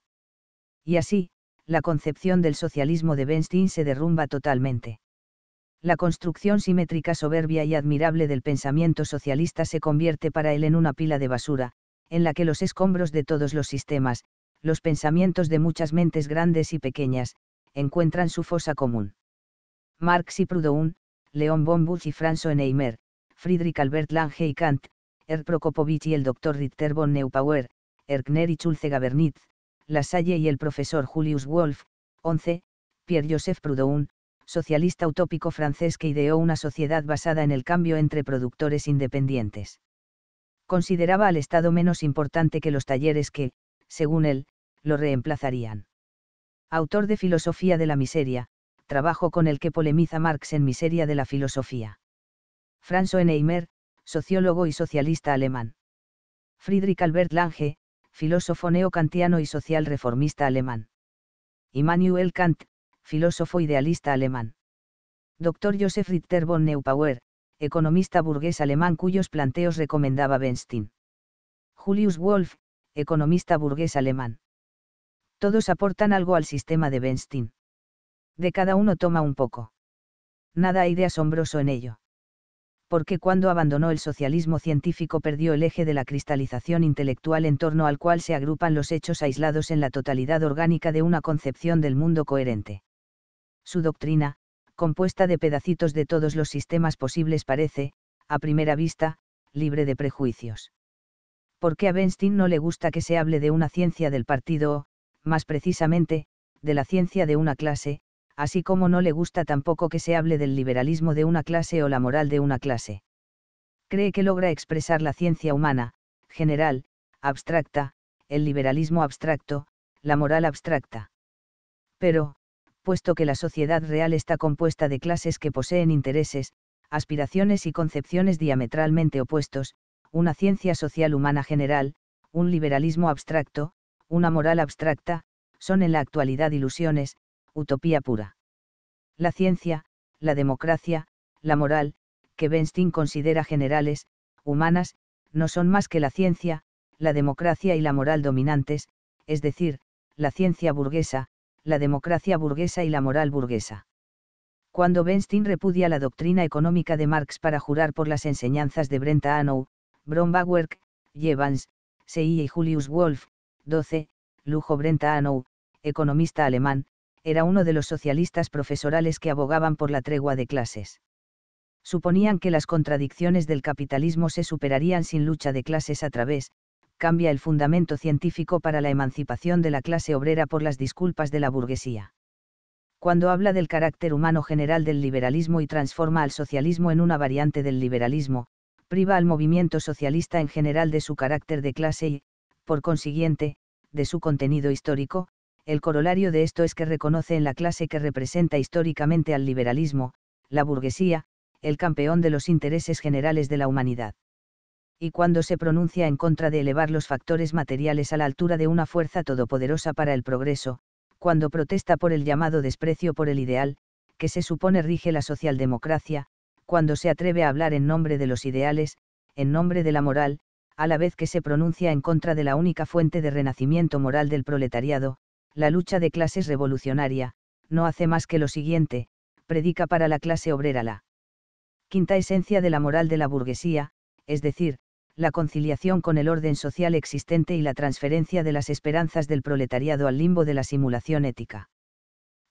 Y así, la concepción del socialismo de Benstein se derrumba totalmente. La construcción simétrica soberbia y admirable del pensamiento socialista se convierte para él en una pila de basura, en la que los escombros de todos los sistemas, los pensamientos de muchas mentes grandes y pequeñas, encuentran su fosa común. Marx y Proudhon, León Bombus y François Neimer, Friedrich Albert Lange y Kant, Er Prokopovich y el Dr. Richter von Neupauer, Erkner y Schulze Gabernitz, Lasalle y el profesor Julius Wolf, 11, Pierre-Joseph Proudhon, socialista utópico francés que ideó una sociedad basada en el cambio entre productores independientes. Consideraba al Estado menos importante que los talleres que, según él, lo reemplazarían. Autor de Filosofía de la Miseria, trabajo con el que polemiza Marx en Miseria de la Filosofía. Franz Oenheimer, sociólogo y socialista alemán. Friedrich Albert Lange, filósofo neocantiano y social reformista alemán. Immanuel Kant, filósofo idealista alemán. Dr. Josef Ritter von Neupauer, economista burgués alemán cuyos planteos recomendaba Benstein. Julius Wolf, economista burgués alemán. Todos aportan algo al sistema de Benstein. De cada uno toma un poco. Nada hay de asombroso en ello. Porque cuando abandonó el socialismo científico perdió el eje de la cristalización intelectual en torno al cual se agrupan los hechos aislados en la totalidad orgánica de una concepción del mundo coherente. Su doctrina, compuesta de pedacitos de todos los sistemas posibles parece, a primera vista, libre de prejuicios qué a Benstein no le gusta que se hable de una ciencia del partido o, más precisamente, de la ciencia de una clase, así como no le gusta tampoco que se hable del liberalismo de una clase o la moral de una clase. Cree que logra expresar la ciencia humana, general, abstracta, el liberalismo abstracto, la moral abstracta. Pero, puesto que la sociedad real está compuesta de clases que poseen intereses, aspiraciones y concepciones diametralmente opuestos, una ciencia social humana general, un liberalismo abstracto, una moral abstracta, son en la actualidad ilusiones, utopía pura. La ciencia, la democracia, la moral, que Benstein considera generales, humanas, no son más que la ciencia, la democracia y la moral dominantes, es decir, la ciencia burguesa, la democracia burguesa y la moral burguesa. Cuando Benstein repudia la doctrina económica de Marx para jurar por las enseñanzas de Brenta Brombergwerk, Jevans, C.I. y Julius Wolf, 12, Lujo Brenta economista alemán, era uno de los socialistas profesorales que abogaban por la tregua de clases. Suponían que las contradicciones del capitalismo se superarían sin lucha de clases a través, cambia el fundamento científico para la emancipación de la clase obrera por las disculpas de la burguesía. Cuando habla del carácter humano general del liberalismo y transforma al socialismo en una variante del liberalismo, priva al movimiento socialista en general de su carácter de clase y, por consiguiente, de su contenido histórico, el corolario de esto es que reconoce en la clase que representa históricamente al liberalismo, la burguesía, el campeón de los intereses generales de la humanidad. Y cuando se pronuncia en contra de elevar los factores materiales a la altura de una fuerza todopoderosa para el progreso, cuando protesta por el llamado desprecio por el ideal, que se supone rige la socialdemocracia, cuando se atreve a hablar en nombre de los ideales, en nombre de la moral, a la vez que se pronuncia en contra de la única fuente de renacimiento moral del proletariado, la lucha de clases revolucionaria, no hace más que lo siguiente, predica para la clase obrera la quinta esencia de la moral de la burguesía, es decir, la conciliación con el orden social existente y la transferencia de las esperanzas del proletariado al limbo de la simulación ética.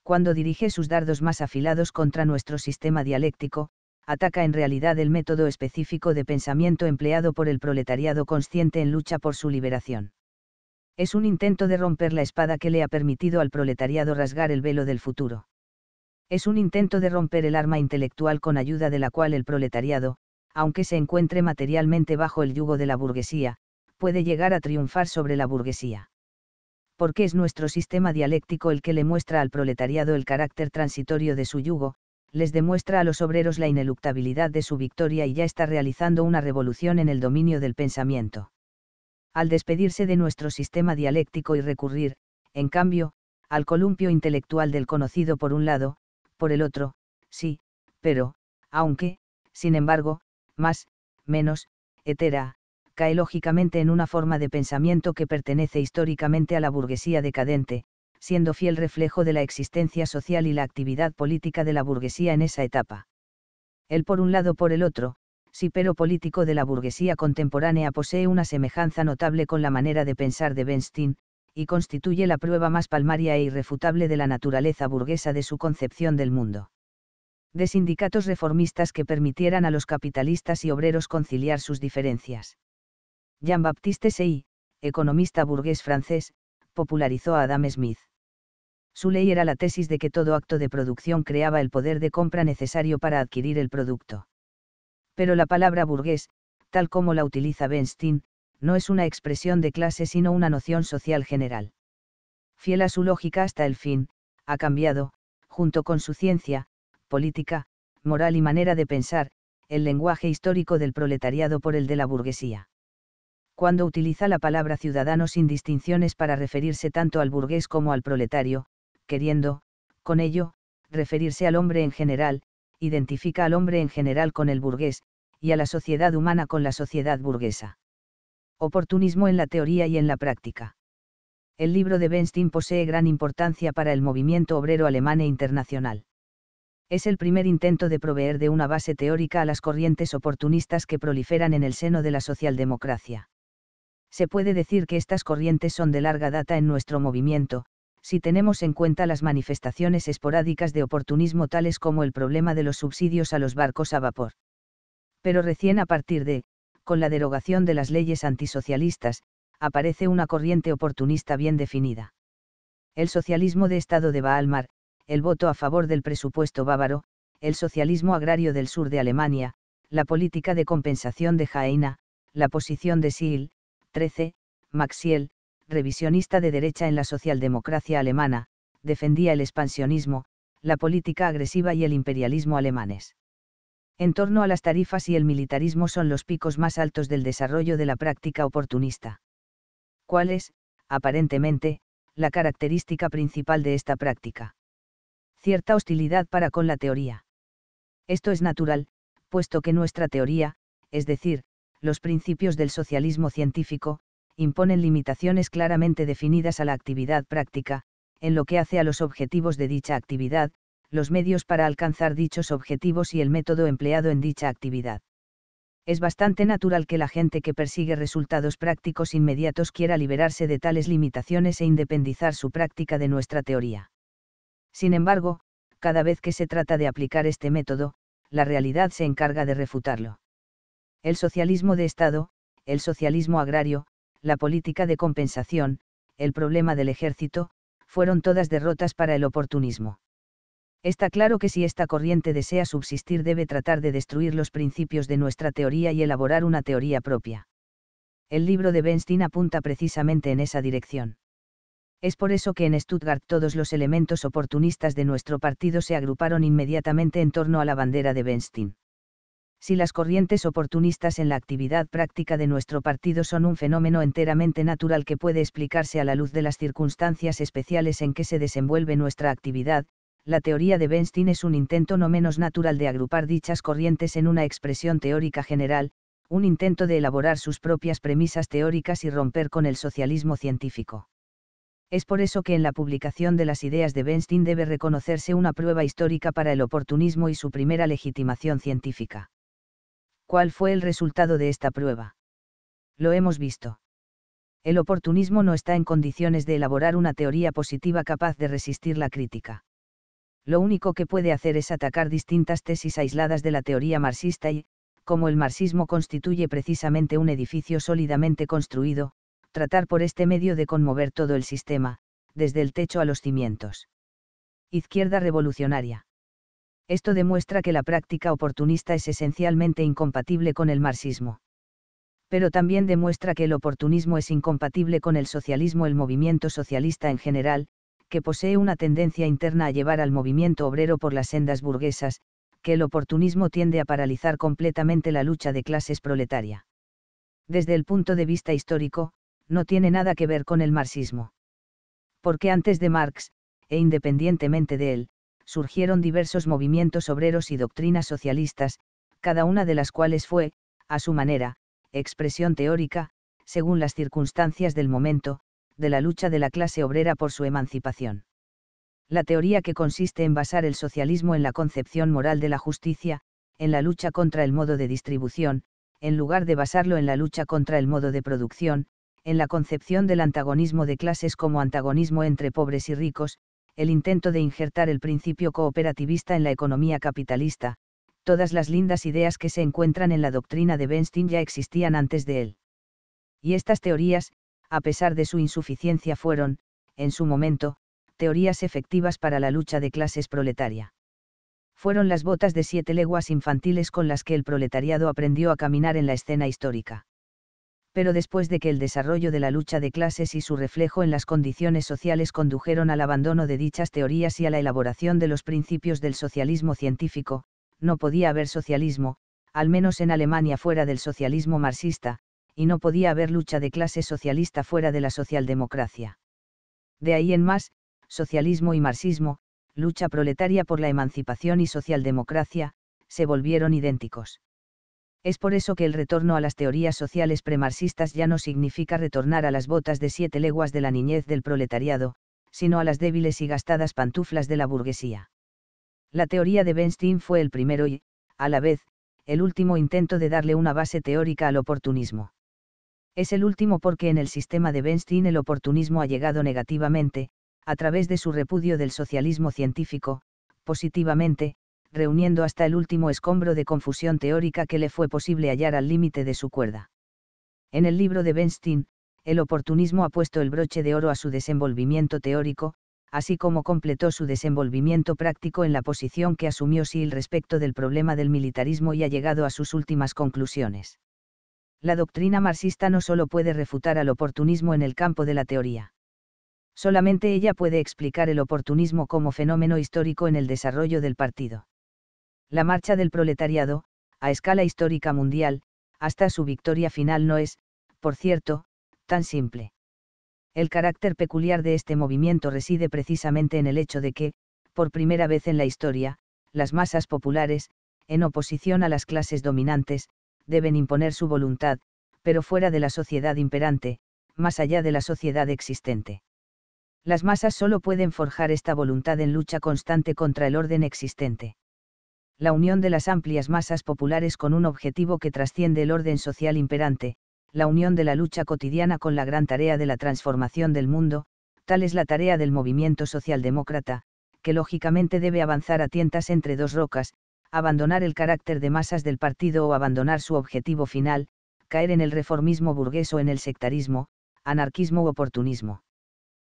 Cuando dirige sus dardos más afilados contra nuestro sistema dialéctico, ataca en realidad el método específico de pensamiento empleado por el proletariado consciente en lucha por su liberación. Es un intento de romper la espada que le ha permitido al proletariado rasgar el velo del futuro. Es un intento de romper el arma intelectual con ayuda de la cual el proletariado, aunque se encuentre materialmente bajo el yugo de la burguesía, puede llegar a triunfar sobre la burguesía. Porque es nuestro sistema dialéctico el que le muestra al proletariado el carácter transitorio de su yugo, les demuestra a los obreros la ineluctabilidad de su victoria y ya está realizando una revolución en el dominio del pensamiento. Al despedirse de nuestro sistema dialéctico y recurrir, en cambio, al columpio intelectual del conocido por un lado, por el otro, sí, pero, aunque, sin embargo, más, menos, etera, cae lógicamente en una forma de pensamiento que pertenece históricamente a la burguesía decadente, siendo fiel reflejo de la existencia social y la actividad política de la burguesía en esa etapa. El por un lado por el otro, si pero político de la burguesía contemporánea posee una semejanza notable con la manera de pensar de Benstein, y constituye la prueba más palmaria e irrefutable de la naturaleza burguesa de su concepción del mundo. De sindicatos reformistas que permitieran a los capitalistas y obreros conciliar sus diferencias. Jean-Baptiste Sey, economista burgués francés, popularizó a Adam Smith. Su ley era la tesis de que todo acto de producción creaba el poder de compra necesario para adquirir el producto. Pero la palabra burgués, tal como la utiliza Bernstein, no es una expresión de clase sino una noción social general. Fiel a su lógica hasta el fin, ha cambiado, junto con su ciencia, política, moral y manera de pensar, el lenguaje histórico del proletariado por el de la burguesía cuando utiliza la palabra ciudadano sin distinciones para referirse tanto al burgués como al proletario, queriendo, con ello, referirse al hombre en general, identifica al hombre en general con el burgués, y a la sociedad humana con la sociedad burguesa. Oportunismo en la teoría y en la práctica. El libro de Benstein posee gran importancia para el movimiento obrero alemán e internacional. Es el primer intento de proveer de una base teórica a las corrientes oportunistas que proliferan en el seno de la socialdemocracia se puede decir que estas corrientes son de larga data en nuestro movimiento, si tenemos en cuenta las manifestaciones esporádicas de oportunismo tales como el problema de los subsidios a los barcos a vapor. Pero recién a partir de, con la derogación de las leyes antisocialistas, aparece una corriente oportunista bien definida. El socialismo de Estado de Baalmar, el voto a favor del presupuesto bávaro, el socialismo agrario del sur de Alemania, la política de compensación de Jaena, la posición de Sil, 13, Maxiel, revisionista de derecha en la socialdemocracia alemana, defendía el expansionismo, la política agresiva y el imperialismo alemanes. En torno a las tarifas y el militarismo son los picos más altos del desarrollo de la práctica oportunista. ¿Cuál es, aparentemente, la característica principal de esta práctica? Cierta hostilidad para con la teoría. Esto es natural, puesto que nuestra teoría, es decir, los principios del socialismo científico, imponen limitaciones claramente definidas a la actividad práctica, en lo que hace a los objetivos de dicha actividad, los medios para alcanzar dichos objetivos y el método empleado en dicha actividad. Es bastante natural que la gente que persigue resultados prácticos inmediatos quiera liberarse de tales limitaciones e independizar su práctica de nuestra teoría. Sin embargo, cada vez que se trata de aplicar este método, la realidad se encarga de refutarlo el socialismo de Estado, el socialismo agrario, la política de compensación, el problema del ejército, fueron todas derrotas para el oportunismo. Está claro que si esta corriente desea subsistir debe tratar de destruir los principios de nuestra teoría y elaborar una teoría propia. El libro de Benstein apunta precisamente en esa dirección. Es por eso que en Stuttgart todos los elementos oportunistas de nuestro partido se agruparon inmediatamente en torno a la bandera de Benstein si las corrientes oportunistas en la actividad práctica de nuestro partido son un fenómeno enteramente natural que puede explicarse a la luz de las circunstancias especiales en que se desenvuelve nuestra actividad, la teoría de Benstein es un intento no menos natural de agrupar dichas corrientes en una expresión teórica general, un intento de elaborar sus propias premisas teóricas y romper con el socialismo científico. Es por eso que en la publicación de las ideas de Benstein debe reconocerse una prueba histórica para el oportunismo y su primera legitimación científica ¿cuál fue el resultado de esta prueba? Lo hemos visto. El oportunismo no está en condiciones de elaborar una teoría positiva capaz de resistir la crítica. Lo único que puede hacer es atacar distintas tesis aisladas de la teoría marxista y, como el marxismo constituye precisamente un edificio sólidamente construido, tratar por este medio de conmover todo el sistema, desde el techo a los cimientos. Izquierda revolucionaria. Esto demuestra que la práctica oportunista es esencialmente incompatible con el marxismo. Pero también demuestra que el oportunismo es incompatible con el socialismo, el movimiento socialista en general, que posee una tendencia interna a llevar al movimiento obrero por las sendas burguesas, que el oportunismo tiende a paralizar completamente la lucha de clases proletaria. Desde el punto de vista histórico, no tiene nada que ver con el marxismo. Porque antes de Marx, e independientemente de él, surgieron diversos movimientos obreros y doctrinas socialistas, cada una de las cuales fue, a su manera, expresión teórica, según las circunstancias del momento, de la lucha de la clase obrera por su emancipación. La teoría que consiste en basar el socialismo en la concepción moral de la justicia, en la lucha contra el modo de distribución, en lugar de basarlo en la lucha contra el modo de producción, en la concepción del antagonismo de clases como antagonismo entre pobres y ricos, el intento de injertar el principio cooperativista en la economía capitalista, todas las lindas ideas que se encuentran en la doctrina de Benstein ya existían antes de él. Y estas teorías, a pesar de su insuficiencia, fueron, en su momento, teorías efectivas para la lucha de clases proletaria. Fueron las botas de siete leguas infantiles con las que el proletariado aprendió a caminar en la escena histórica pero después de que el desarrollo de la lucha de clases y su reflejo en las condiciones sociales condujeron al abandono de dichas teorías y a la elaboración de los principios del socialismo científico, no podía haber socialismo, al menos en Alemania fuera del socialismo marxista, y no podía haber lucha de clases socialista fuera de la socialdemocracia. De ahí en más, socialismo y marxismo, lucha proletaria por la emancipación y socialdemocracia, se volvieron idénticos. Es por eso que el retorno a las teorías sociales premarxistas ya no significa retornar a las botas de siete leguas de la niñez del proletariado, sino a las débiles y gastadas pantuflas de la burguesía. La teoría de Benstein fue el primero y, a la vez, el último intento de darle una base teórica al oportunismo. Es el último porque en el sistema de Benstein el oportunismo ha llegado negativamente, a través de su repudio del socialismo científico, positivamente, reuniendo hasta el último escombro de confusión teórica que le fue posible hallar al límite de su cuerda. En el libro de Benstein, el oportunismo ha puesto el broche de oro a su desenvolvimiento teórico, así como completó su desenvolvimiento práctico en la posición que asumió Seale respecto del problema del militarismo y ha llegado a sus últimas conclusiones. La doctrina marxista no solo puede refutar al oportunismo en el campo de la teoría. Solamente ella puede explicar el oportunismo como fenómeno histórico en el desarrollo del partido. La marcha del proletariado, a escala histórica mundial, hasta su victoria final no es, por cierto, tan simple. El carácter peculiar de este movimiento reside precisamente en el hecho de que, por primera vez en la historia, las masas populares, en oposición a las clases dominantes, deben imponer su voluntad, pero fuera de la sociedad imperante, más allá de la sociedad existente. Las masas solo pueden forjar esta voluntad en lucha constante contra el orden existente la unión de las amplias masas populares con un objetivo que trasciende el orden social imperante, la unión de la lucha cotidiana con la gran tarea de la transformación del mundo, tal es la tarea del movimiento socialdemócrata, que lógicamente debe avanzar a tientas entre dos rocas, abandonar el carácter de masas del partido o abandonar su objetivo final, caer en el reformismo burgués o en el sectarismo, anarquismo u oportunismo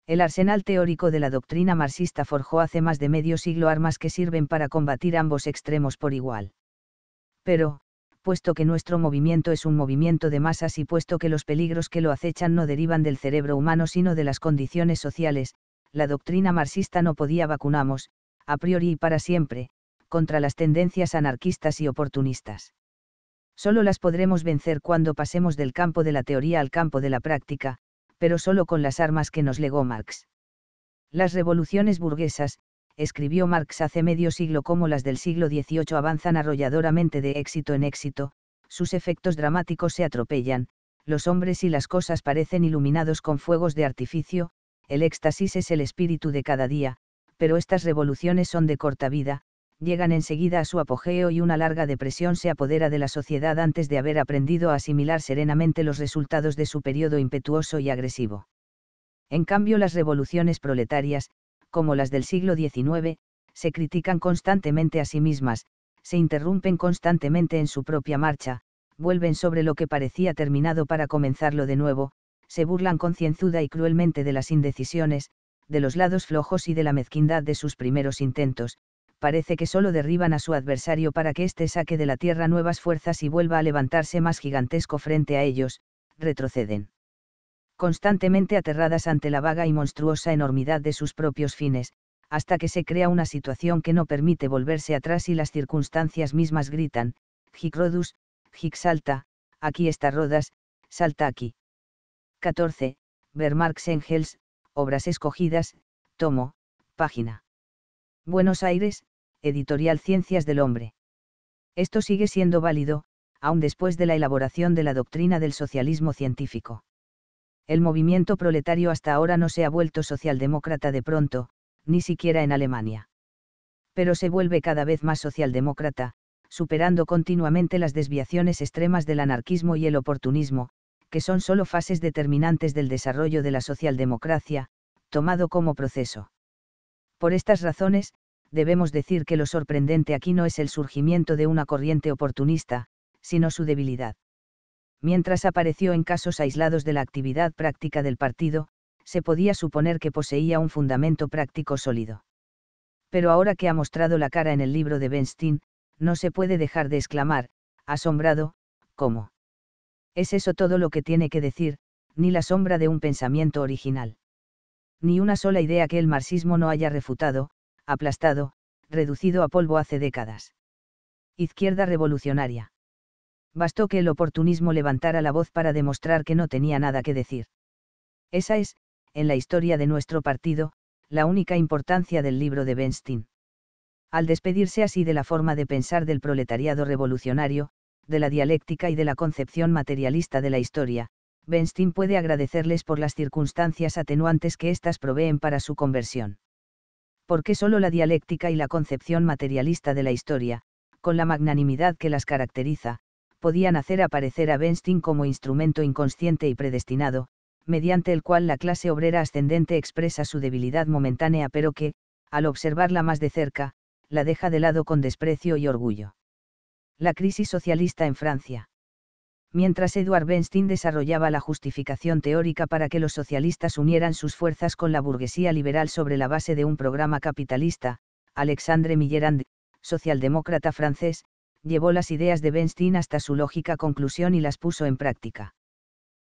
el arsenal teórico de la doctrina marxista forjó hace más de medio siglo armas que sirven para combatir ambos extremos por igual. Pero, puesto que nuestro movimiento es un movimiento de masas y puesto que los peligros que lo acechan no derivan del cerebro humano sino de las condiciones sociales, la doctrina marxista no podía vacunarnos, a priori y para siempre, contra las tendencias anarquistas y oportunistas. Solo las podremos vencer cuando pasemos del campo de la teoría al campo de la práctica, pero solo con las armas que nos legó Marx. Las revoluciones burguesas, escribió Marx hace medio siglo como las del siglo XVIII avanzan arrolladoramente de éxito en éxito, sus efectos dramáticos se atropellan, los hombres y las cosas parecen iluminados con fuegos de artificio, el éxtasis es el espíritu de cada día, pero estas revoluciones son de corta vida, llegan enseguida a su apogeo y una larga depresión se apodera de la sociedad antes de haber aprendido a asimilar serenamente los resultados de su periodo impetuoso y agresivo. En cambio, las revoluciones proletarias, como las del siglo XIX, se critican constantemente a sí mismas, se interrumpen constantemente en su propia marcha, vuelven sobre lo que parecía terminado para comenzarlo de nuevo, se burlan concienzuda y cruelmente de las indecisiones, de los lados flojos y de la mezquindad de sus primeros intentos, parece que solo derriban a su adversario para que éste saque de la tierra nuevas fuerzas y vuelva a levantarse más gigantesco frente a ellos, retroceden. Constantemente aterradas ante la vaga y monstruosa enormidad de sus propios fines, hasta que se crea una situación que no permite volverse atrás y las circunstancias mismas gritan, Hic Rodus, Hic salta, aquí está Rodas, salta aquí. 14. Ver Marx Engels, Obras Escogidas, tomo, página Buenos Aires, Editorial Ciencias del Hombre. Esto sigue siendo válido, aun después de la elaboración de la doctrina del socialismo científico. El movimiento proletario hasta ahora no se ha vuelto socialdemócrata de pronto, ni siquiera en Alemania. Pero se vuelve cada vez más socialdemócrata, superando continuamente las desviaciones extremas del anarquismo y el oportunismo, que son solo fases determinantes del desarrollo de la socialdemocracia, tomado como proceso. Por estas razones, debemos decir que lo sorprendente aquí no es el surgimiento de una corriente oportunista, sino su debilidad. Mientras apareció en casos aislados de la actividad práctica del partido, se podía suponer que poseía un fundamento práctico sólido. Pero ahora que ha mostrado la cara en el libro de Benstein, no se puede dejar de exclamar, asombrado, ¿cómo? ¿Es eso todo lo que tiene que decir, ni la sombra de un pensamiento original? ni una sola idea que el marxismo no haya refutado, aplastado, reducido a polvo hace décadas. Izquierda revolucionaria. Bastó que el oportunismo levantara la voz para demostrar que no tenía nada que decir. Esa es, en la historia de nuestro partido, la única importancia del libro de Benstein. Al despedirse así de la forma de pensar del proletariado revolucionario, de la dialéctica y de la concepción materialista de la historia, Benstein puede agradecerles por las circunstancias atenuantes que éstas proveen para su conversión. Porque solo la dialéctica y la concepción materialista de la historia, con la magnanimidad que las caracteriza, podían hacer aparecer a Benstein como instrumento inconsciente y predestinado, mediante el cual la clase obrera ascendente expresa su debilidad momentánea pero que, al observarla más de cerca, la deja de lado con desprecio y orgullo. La crisis socialista en Francia mientras Eduard Bernstein desarrollaba la justificación teórica para que los socialistas unieran sus fuerzas con la burguesía liberal sobre la base de un programa capitalista, Alexandre Millerand, socialdemócrata francés, llevó las ideas de Benstein hasta su lógica conclusión y las puso en práctica.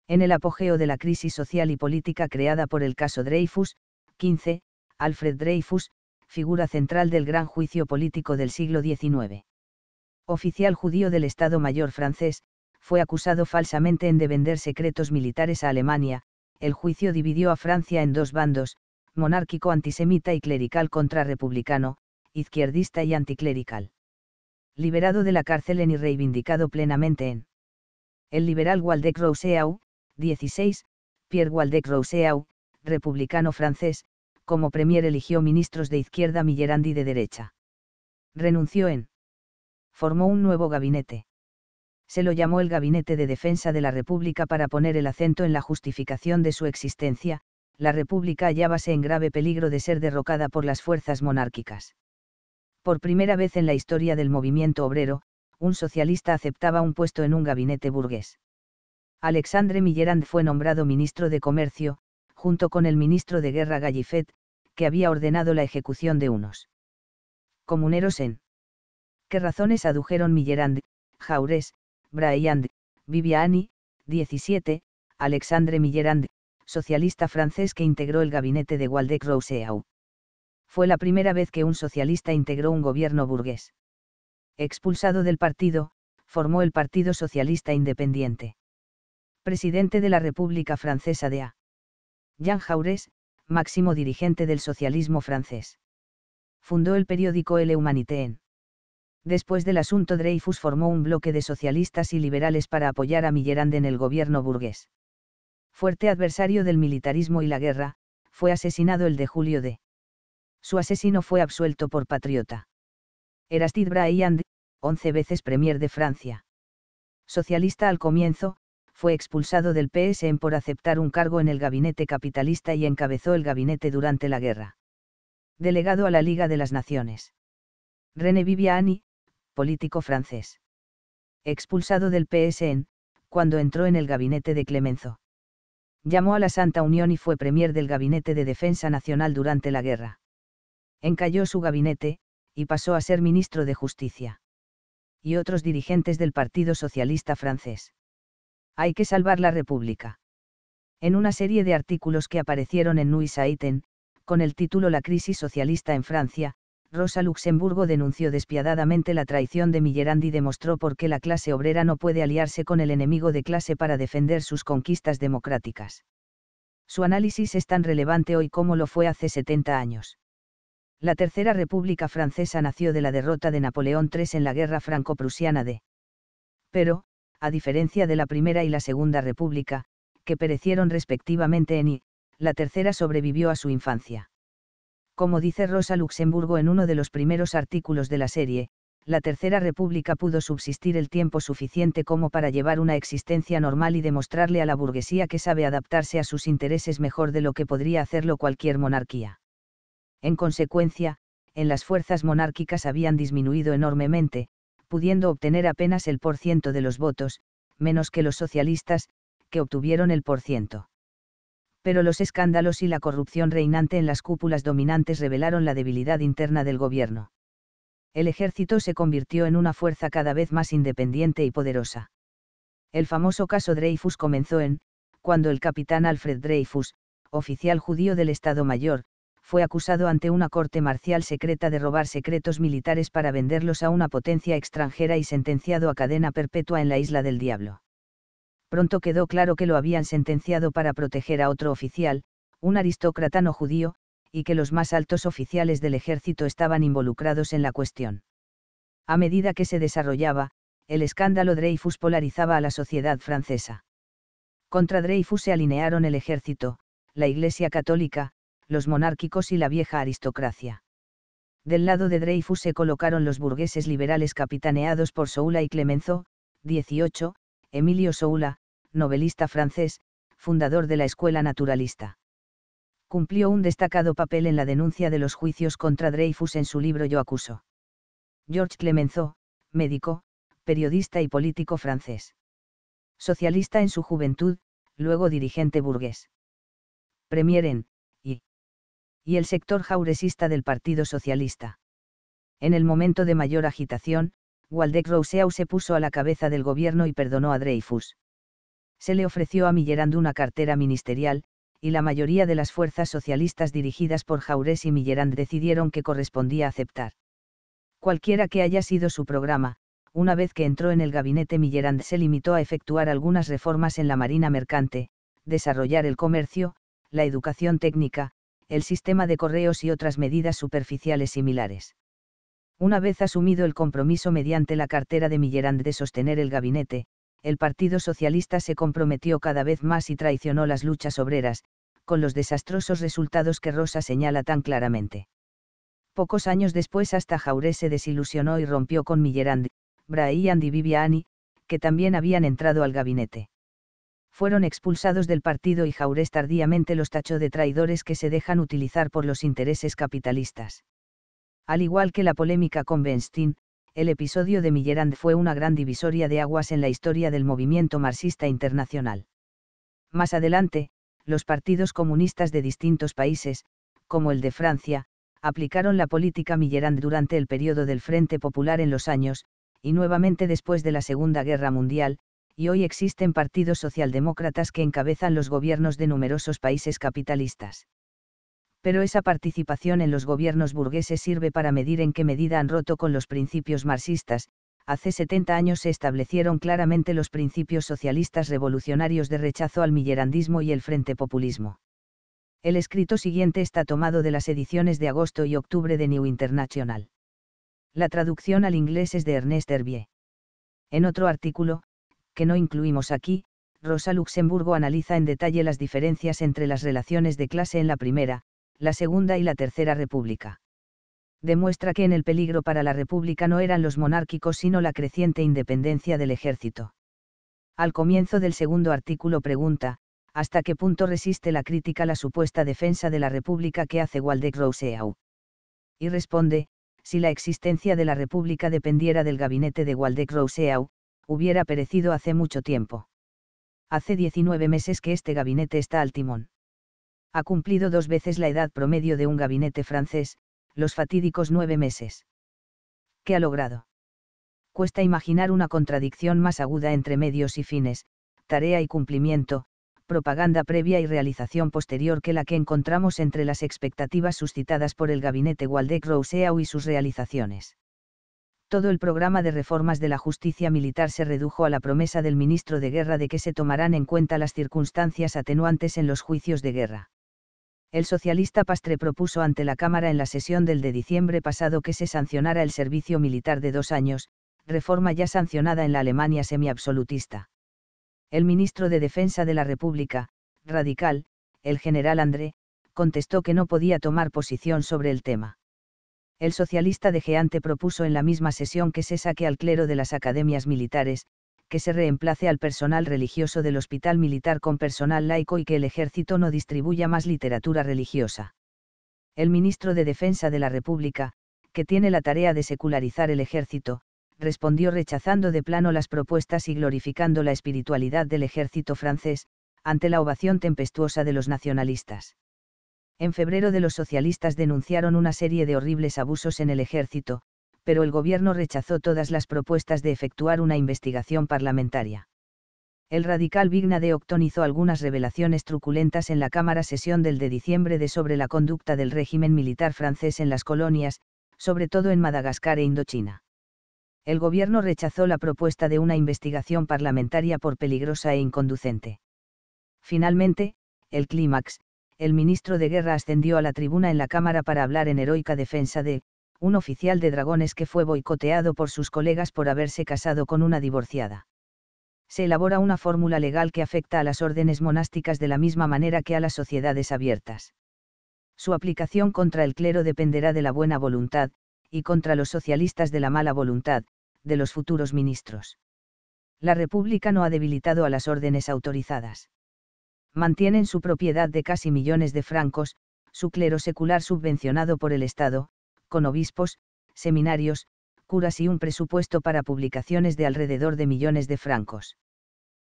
En el apogeo de la crisis social y política creada por el caso Dreyfus, 15, Alfred Dreyfus, figura central del gran juicio político del siglo XIX. Oficial judío del Estado Mayor francés, fue acusado falsamente en de vender secretos militares a Alemania, el juicio dividió a Francia en dos bandos, monárquico antisemita y clerical contra republicano, izquierdista y anticlerical. Liberado de la cárcel en y reivindicado plenamente en. El liberal Waldeck Rousseau, 16, Pierre Waldeck Rousseau, republicano francés, como premier eligió ministros de izquierda Millerandi de derecha. Renunció en. Formó un nuevo gabinete se lo llamó el Gabinete de Defensa de la República para poner el acento en la justificación de su existencia, la República hallábase en grave peligro de ser derrocada por las fuerzas monárquicas. Por primera vez en la historia del movimiento obrero, un socialista aceptaba un puesto en un gabinete burgués. Alexandre Millerand fue nombrado ministro de Comercio, junto con el ministro de Guerra Gallifet, que había ordenado la ejecución de unos comuneros en. ¿Qué razones adujeron Millerand, Jaurés, Bryand, Viviani, 17, Alexandre Millerand, socialista francés que integró el gabinete de Waldeck Rousseau. Fue la primera vez que un socialista integró un gobierno burgués. Expulsado del partido, formó el Partido Socialista Independiente. Presidente de la República Francesa de A. Jean Jaurès, máximo dirigente del socialismo francés. Fundó el periódico L'Humanité Humanité en Después del asunto Dreyfus formó un bloque de socialistas y liberales para apoyar a Millerand en el gobierno burgués. Fuerte adversario del militarismo y la guerra, fue asesinado el de Julio de. Su asesino fue absuelto por patriota. Erastid Brailland, once veces premier de Francia. Socialista al comienzo, fue expulsado del PSM por aceptar un cargo en el gabinete capitalista y encabezó el gabinete durante la guerra. Delegado a la Liga de las Naciones. René Viviani, político francés. Expulsado del PSN, cuando entró en el gabinete de Clemenceau. Llamó a la Santa Unión y fue premier del Gabinete de Defensa Nacional durante la guerra. Encalló su gabinete, y pasó a ser ministro de Justicia. Y otros dirigentes del Partido Socialista francés. Hay que salvar la República. En una serie de artículos que aparecieron en Nuit Aiten, con el título La crisis socialista en Francia, Rosa Luxemburgo denunció despiadadamente la traición de Millerand y demostró por qué la clase obrera no puede aliarse con el enemigo de clase para defender sus conquistas democráticas. Su análisis es tan relevante hoy como lo fue hace 70 años. La Tercera República Francesa nació de la derrota de Napoleón III en la Guerra Franco-Prusiana de. Pero, a diferencia de la Primera y la Segunda República, que perecieron respectivamente en I, la Tercera sobrevivió a su infancia. Como dice Rosa Luxemburgo en uno de los primeros artículos de la serie, la Tercera República pudo subsistir el tiempo suficiente como para llevar una existencia normal y demostrarle a la burguesía que sabe adaptarse a sus intereses mejor de lo que podría hacerlo cualquier monarquía. En consecuencia, en las fuerzas monárquicas habían disminuido enormemente, pudiendo obtener apenas el por ciento de los votos, menos que los socialistas, que obtuvieron el por ciento pero los escándalos y la corrupción reinante en las cúpulas dominantes revelaron la debilidad interna del gobierno. El ejército se convirtió en una fuerza cada vez más independiente y poderosa. El famoso caso Dreyfus comenzó en, cuando el capitán Alfred Dreyfus, oficial judío del Estado Mayor, fue acusado ante una corte marcial secreta de robar secretos militares para venderlos a una potencia extranjera y sentenciado a cadena perpetua en la Isla del Diablo pronto quedó claro que lo habían sentenciado para proteger a otro oficial, un aristócrata no judío, y que los más altos oficiales del ejército estaban involucrados en la cuestión. A medida que se desarrollaba, el escándalo Dreyfus polarizaba a la sociedad francesa. Contra Dreyfus se alinearon el ejército, la Iglesia católica, los monárquicos y la vieja aristocracia. Del lado de Dreyfus se colocaron los burgueses liberales capitaneados por Soula y Clemenceau, 18, Emilio Soula, novelista francés, fundador de la escuela naturalista. Cumplió un destacado papel en la denuncia de los juicios contra Dreyfus en su libro Yo acuso. George Clemenceau, médico, periodista y político francés. Socialista en su juventud, luego dirigente burgués. Premier en, y, y el sector jauresista del Partido Socialista. En el momento de mayor agitación, Waldeck Rousseau se puso a la cabeza del gobierno y perdonó a Dreyfus. Se le ofreció a Millerand una cartera ministerial, y la mayoría de las fuerzas socialistas dirigidas por Jaurés y Millerand decidieron que correspondía aceptar. Cualquiera que haya sido su programa, una vez que entró en el gabinete Millerand se limitó a efectuar algunas reformas en la Marina Mercante, desarrollar el comercio, la educación técnica, el sistema de correos y otras medidas superficiales similares. Una vez asumido el compromiso mediante la cartera de Millerand de sostener el gabinete, el Partido Socialista se comprometió cada vez más y traicionó las luchas obreras, con los desastrosos resultados que Rosa señala tan claramente. Pocos años después hasta Jaurés se desilusionó y rompió con Millerand, Brian y Viviani, que también habían entrado al gabinete. Fueron expulsados del partido y Jaurés tardíamente los tachó de traidores que se dejan utilizar por los intereses capitalistas. Al igual que la polémica con Benstein, el episodio de Millerand fue una gran divisoria de aguas en la historia del movimiento marxista internacional. Más adelante, los partidos comunistas de distintos países, como el de Francia, aplicaron la política Millerand durante el periodo del Frente Popular en los años, y nuevamente después de la Segunda Guerra Mundial, y hoy existen partidos socialdemócratas que encabezan los gobiernos de numerosos países capitalistas pero esa participación en los gobiernos burgueses sirve para medir en qué medida han roto con los principios marxistas. Hace 70 años se establecieron claramente los principios socialistas revolucionarios de rechazo al millerandismo y el frente populismo. El escrito siguiente está tomado de las ediciones de agosto y octubre de New International. La traducción al inglés es de Ernest Herbier. En otro artículo, que no incluimos aquí, Rosa Luxemburgo analiza en detalle las diferencias entre las relaciones de clase en la primera, la Segunda y la Tercera República. Demuestra que en el peligro para la República no eran los monárquicos sino la creciente independencia del ejército. Al comienzo del segundo artículo pregunta, ¿hasta qué punto resiste la crítica la supuesta defensa de la República que hace Waldeck Rousseau? Y responde, si la existencia de la República dependiera del gabinete de Waldeck Rousseau, hubiera perecido hace mucho tiempo. Hace 19 meses que este gabinete está al timón ha cumplido dos veces la edad promedio de un gabinete francés, los fatídicos nueve meses. ¿Qué ha logrado? Cuesta imaginar una contradicción más aguda entre medios y fines, tarea y cumplimiento, propaganda previa y realización posterior que la que encontramos entre las expectativas suscitadas por el gabinete Waldeck Rousseau y sus realizaciones. Todo el programa de reformas de la justicia militar se redujo a la promesa del ministro de Guerra de que se tomarán en cuenta las circunstancias atenuantes en los juicios de guerra el socialista Pastre propuso ante la Cámara en la sesión del de diciembre pasado que se sancionara el servicio militar de dos años, reforma ya sancionada en la Alemania semiabsolutista. El ministro de Defensa de la República, radical, el general André, contestó que no podía tomar posición sobre el tema. El socialista de Geante propuso en la misma sesión que se saque al clero de las academias militares, que se reemplace al personal religioso del hospital militar con personal laico y que el ejército no distribuya más literatura religiosa. El ministro de Defensa de la República, que tiene la tarea de secularizar el ejército, respondió rechazando de plano las propuestas y glorificando la espiritualidad del ejército francés, ante la ovación tempestuosa de los nacionalistas. En febrero de los socialistas denunciaron una serie de horribles abusos en el ejército, pero el gobierno rechazó todas las propuestas de efectuar una investigación parlamentaria. El radical Vigna de Octón hizo algunas revelaciones truculentas en la Cámara sesión del de diciembre de sobre la conducta del régimen militar francés en las colonias, sobre todo en Madagascar e Indochina. El gobierno rechazó la propuesta de una investigación parlamentaria por peligrosa e inconducente. Finalmente, el clímax, el ministro de Guerra ascendió a la tribuna en la Cámara para hablar en heroica defensa de un oficial de dragones que fue boicoteado por sus colegas por haberse casado con una divorciada. Se elabora una fórmula legal que afecta a las órdenes monásticas de la misma manera que a las sociedades abiertas. Su aplicación contra el clero dependerá de la buena voluntad, y contra los socialistas de la mala voluntad, de los futuros ministros. La República no ha debilitado a las órdenes autorizadas. Mantienen su propiedad de casi millones de francos, su clero secular subvencionado por el Estado, con obispos, seminarios, curas y un presupuesto para publicaciones de alrededor de millones de francos.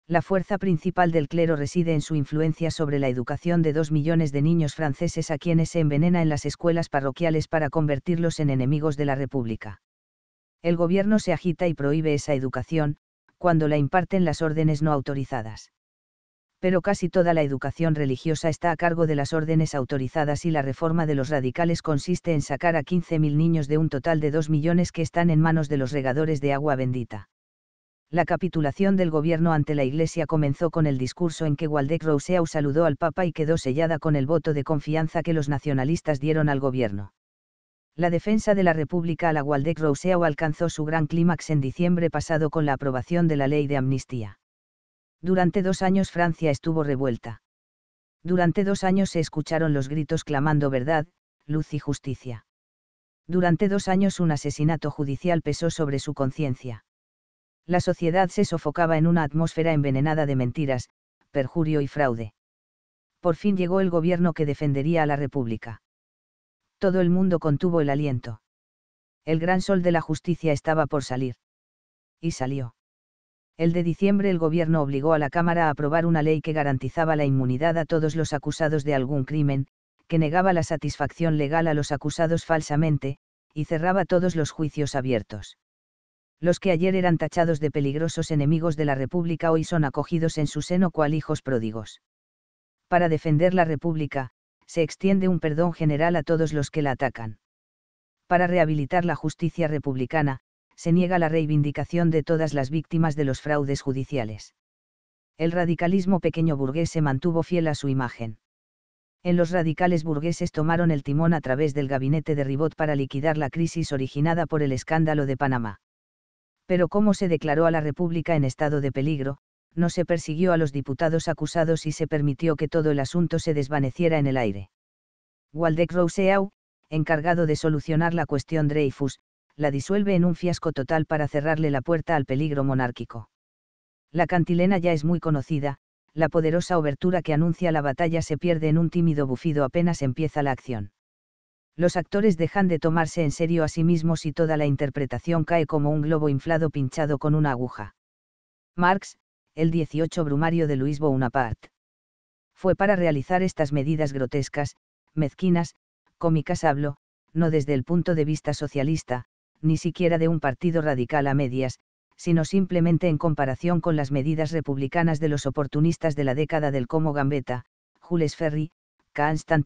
La fuerza principal del clero reside en su influencia sobre la educación de dos millones de niños franceses a quienes se envenena en las escuelas parroquiales para convertirlos en enemigos de la República. El gobierno se agita y prohíbe esa educación, cuando la imparten las órdenes no autorizadas pero casi toda la educación religiosa está a cargo de las órdenes autorizadas y la reforma de los radicales consiste en sacar a 15.000 niños de un total de 2 millones que están en manos de los regadores de agua bendita. La capitulación del gobierno ante la Iglesia comenzó con el discurso en que Waldeck Rousseau saludó al Papa y quedó sellada con el voto de confianza que los nacionalistas dieron al gobierno. La defensa de la República a la Waldeck Rousseau alcanzó su gran clímax en diciembre pasado con la aprobación de la ley de amnistía. Durante dos años Francia estuvo revuelta. Durante dos años se escucharon los gritos clamando verdad, luz y justicia. Durante dos años un asesinato judicial pesó sobre su conciencia. La sociedad se sofocaba en una atmósfera envenenada de mentiras, perjurio y fraude. Por fin llegó el gobierno que defendería a la República. Todo el mundo contuvo el aliento. El gran sol de la justicia estaba por salir. Y salió el de diciembre el gobierno obligó a la Cámara a aprobar una ley que garantizaba la inmunidad a todos los acusados de algún crimen, que negaba la satisfacción legal a los acusados falsamente, y cerraba todos los juicios abiertos. Los que ayer eran tachados de peligrosos enemigos de la República hoy son acogidos en su seno cual hijos pródigos. Para defender la República, se extiende un perdón general a todos los que la atacan. Para rehabilitar la justicia republicana, se niega la reivindicación de todas las víctimas de los fraudes judiciales. El radicalismo pequeño burgués se mantuvo fiel a su imagen. En los radicales burgueses tomaron el timón a través del gabinete de Ribot para liquidar la crisis originada por el escándalo de Panamá. Pero como se declaró a la República en estado de peligro, no se persiguió a los diputados acusados y se permitió que todo el asunto se desvaneciera en el aire. Waldeck Rousseau, encargado de solucionar la cuestión Dreyfus, la disuelve en un fiasco total para cerrarle la puerta al peligro monárquico. La cantilena ya es muy conocida, la poderosa obertura que anuncia la batalla se pierde en un tímido bufido apenas empieza la acción. Los actores dejan de tomarse en serio a sí mismos y toda la interpretación cae como un globo inflado pinchado con una aguja. Marx, el 18 Brumario de Luis Bonaparte. Fue para realizar estas medidas grotescas, mezquinas, cómicas hablo, no desde el punto de vista socialista, ni siquiera de un partido radical a medias, sino simplemente en comparación con las medidas republicanas de los oportunistas de la década del como Gambetta, Jules Ferry,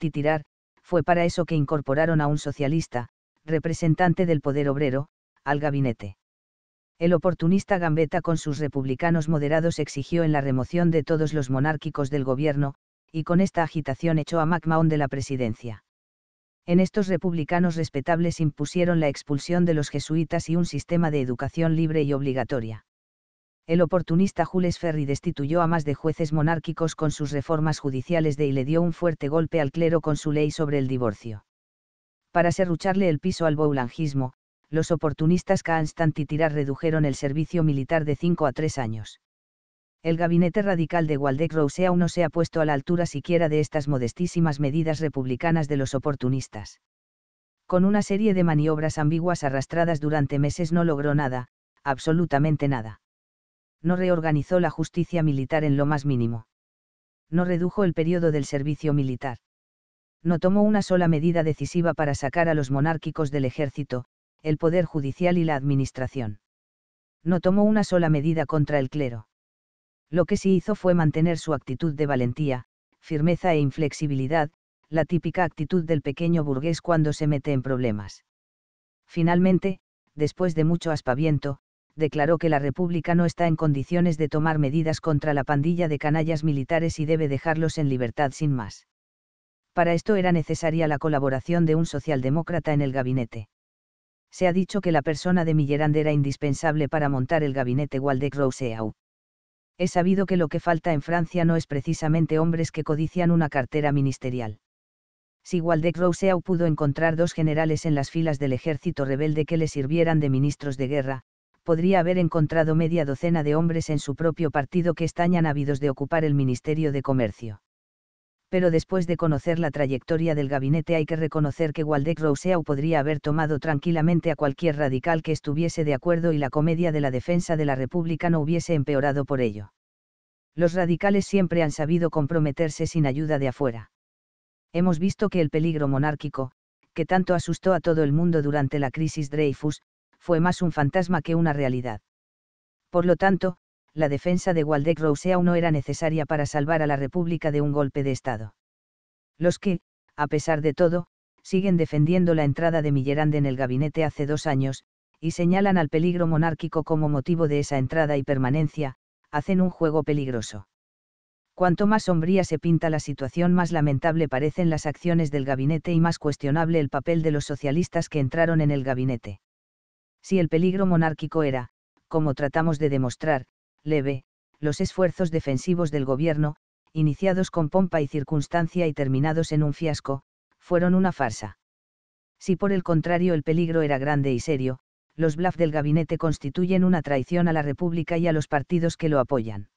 y Tirar, fue para eso que incorporaron a un socialista, representante del poder obrero, al gabinete. El oportunista Gambetta con sus republicanos moderados exigió en la remoción de todos los monárquicos del gobierno, y con esta agitación echó a MacMahon de la presidencia en estos republicanos respetables impusieron la expulsión de los jesuitas y un sistema de educación libre y obligatoria. El oportunista Jules Ferry destituyó a más de jueces monárquicos con sus reformas judiciales de y le dio un fuerte golpe al clero con su ley sobre el divorcio. Para serrucharle el piso al boulangismo, los oportunistas K y redujeron el servicio militar de cinco a tres años el gabinete radical de Waldeck Rousseau no se ha puesto a la altura siquiera de estas modestísimas medidas republicanas de los oportunistas. Con una serie de maniobras ambiguas arrastradas durante meses no logró nada, absolutamente nada. No reorganizó la justicia militar en lo más mínimo. No redujo el periodo del servicio militar. No tomó una sola medida decisiva para sacar a los monárquicos del ejército, el poder judicial y la administración. No tomó una sola medida contra el clero lo que sí hizo fue mantener su actitud de valentía, firmeza e inflexibilidad, la típica actitud del pequeño burgués cuando se mete en problemas. Finalmente, después de mucho aspaviento, declaró que la República no está en condiciones de tomar medidas contra la pandilla de canallas militares y debe dejarlos en libertad sin más. Para esto era necesaria la colaboración de un socialdemócrata en el gabinete. Se ha dicho que la persona de Millerand era indispensable para montar el gabinete Waldeck-Rousseau he sabido que lo que falta en Francia no es precisamente hombres que codician una cartera ministerial. Si Waldeck Rousseau pudo encontrar dos generales en las filas del ejército rebelde que le sirvieran de ministros de guerra, podría haber encontrado media docena de hombres en su propio partido que estañan habidos de ocupar el Ministerio de Comercio pero después de conocer la trayectoria del gabinete hay que reconocer que Waldeck Rousseau podría haber tomado tranquilamente a cualquier radical que estuviese de acuerdo y la comedia de la defensa de la República no hubiese empeorado por ello. Los radicales siempre han sabido comprometerse sin ayuda de afuera. Hemos visto que el peligro monárquico, que tanto asustó a todo el mundo durante la crisis Dreyfus, fue más un fantasma que una realidad. Por lo tanto, la defensa de Waldeck Rousseau no era necesaria para salvar a la República de un golpe de Estado. Los que, a pesar de todo, siguen defendiendo la entrada de Millerand en el gabinete hace dos años, y señalan al peligro monárquico como motivo de esa entrada y permanencia, hacen un juego peligroso. Cuanto más sombría se pinta la situación, más lamentable parecen las acciones del gabinete y más cuestionable el papel de los socialistas que entraron en el gabinete. Si el peligro monárquico era, como tratamos de demostrar, leve, los esfuerzos defensivos del gobierno, iniciados con pompa y circunstancia y terminados en un fiasco, fueron una farsa. Si por el contrario el peligro era grande y serio, los bluff del gabinete constituyen una traición a la República y a los partidos que lo apoyan.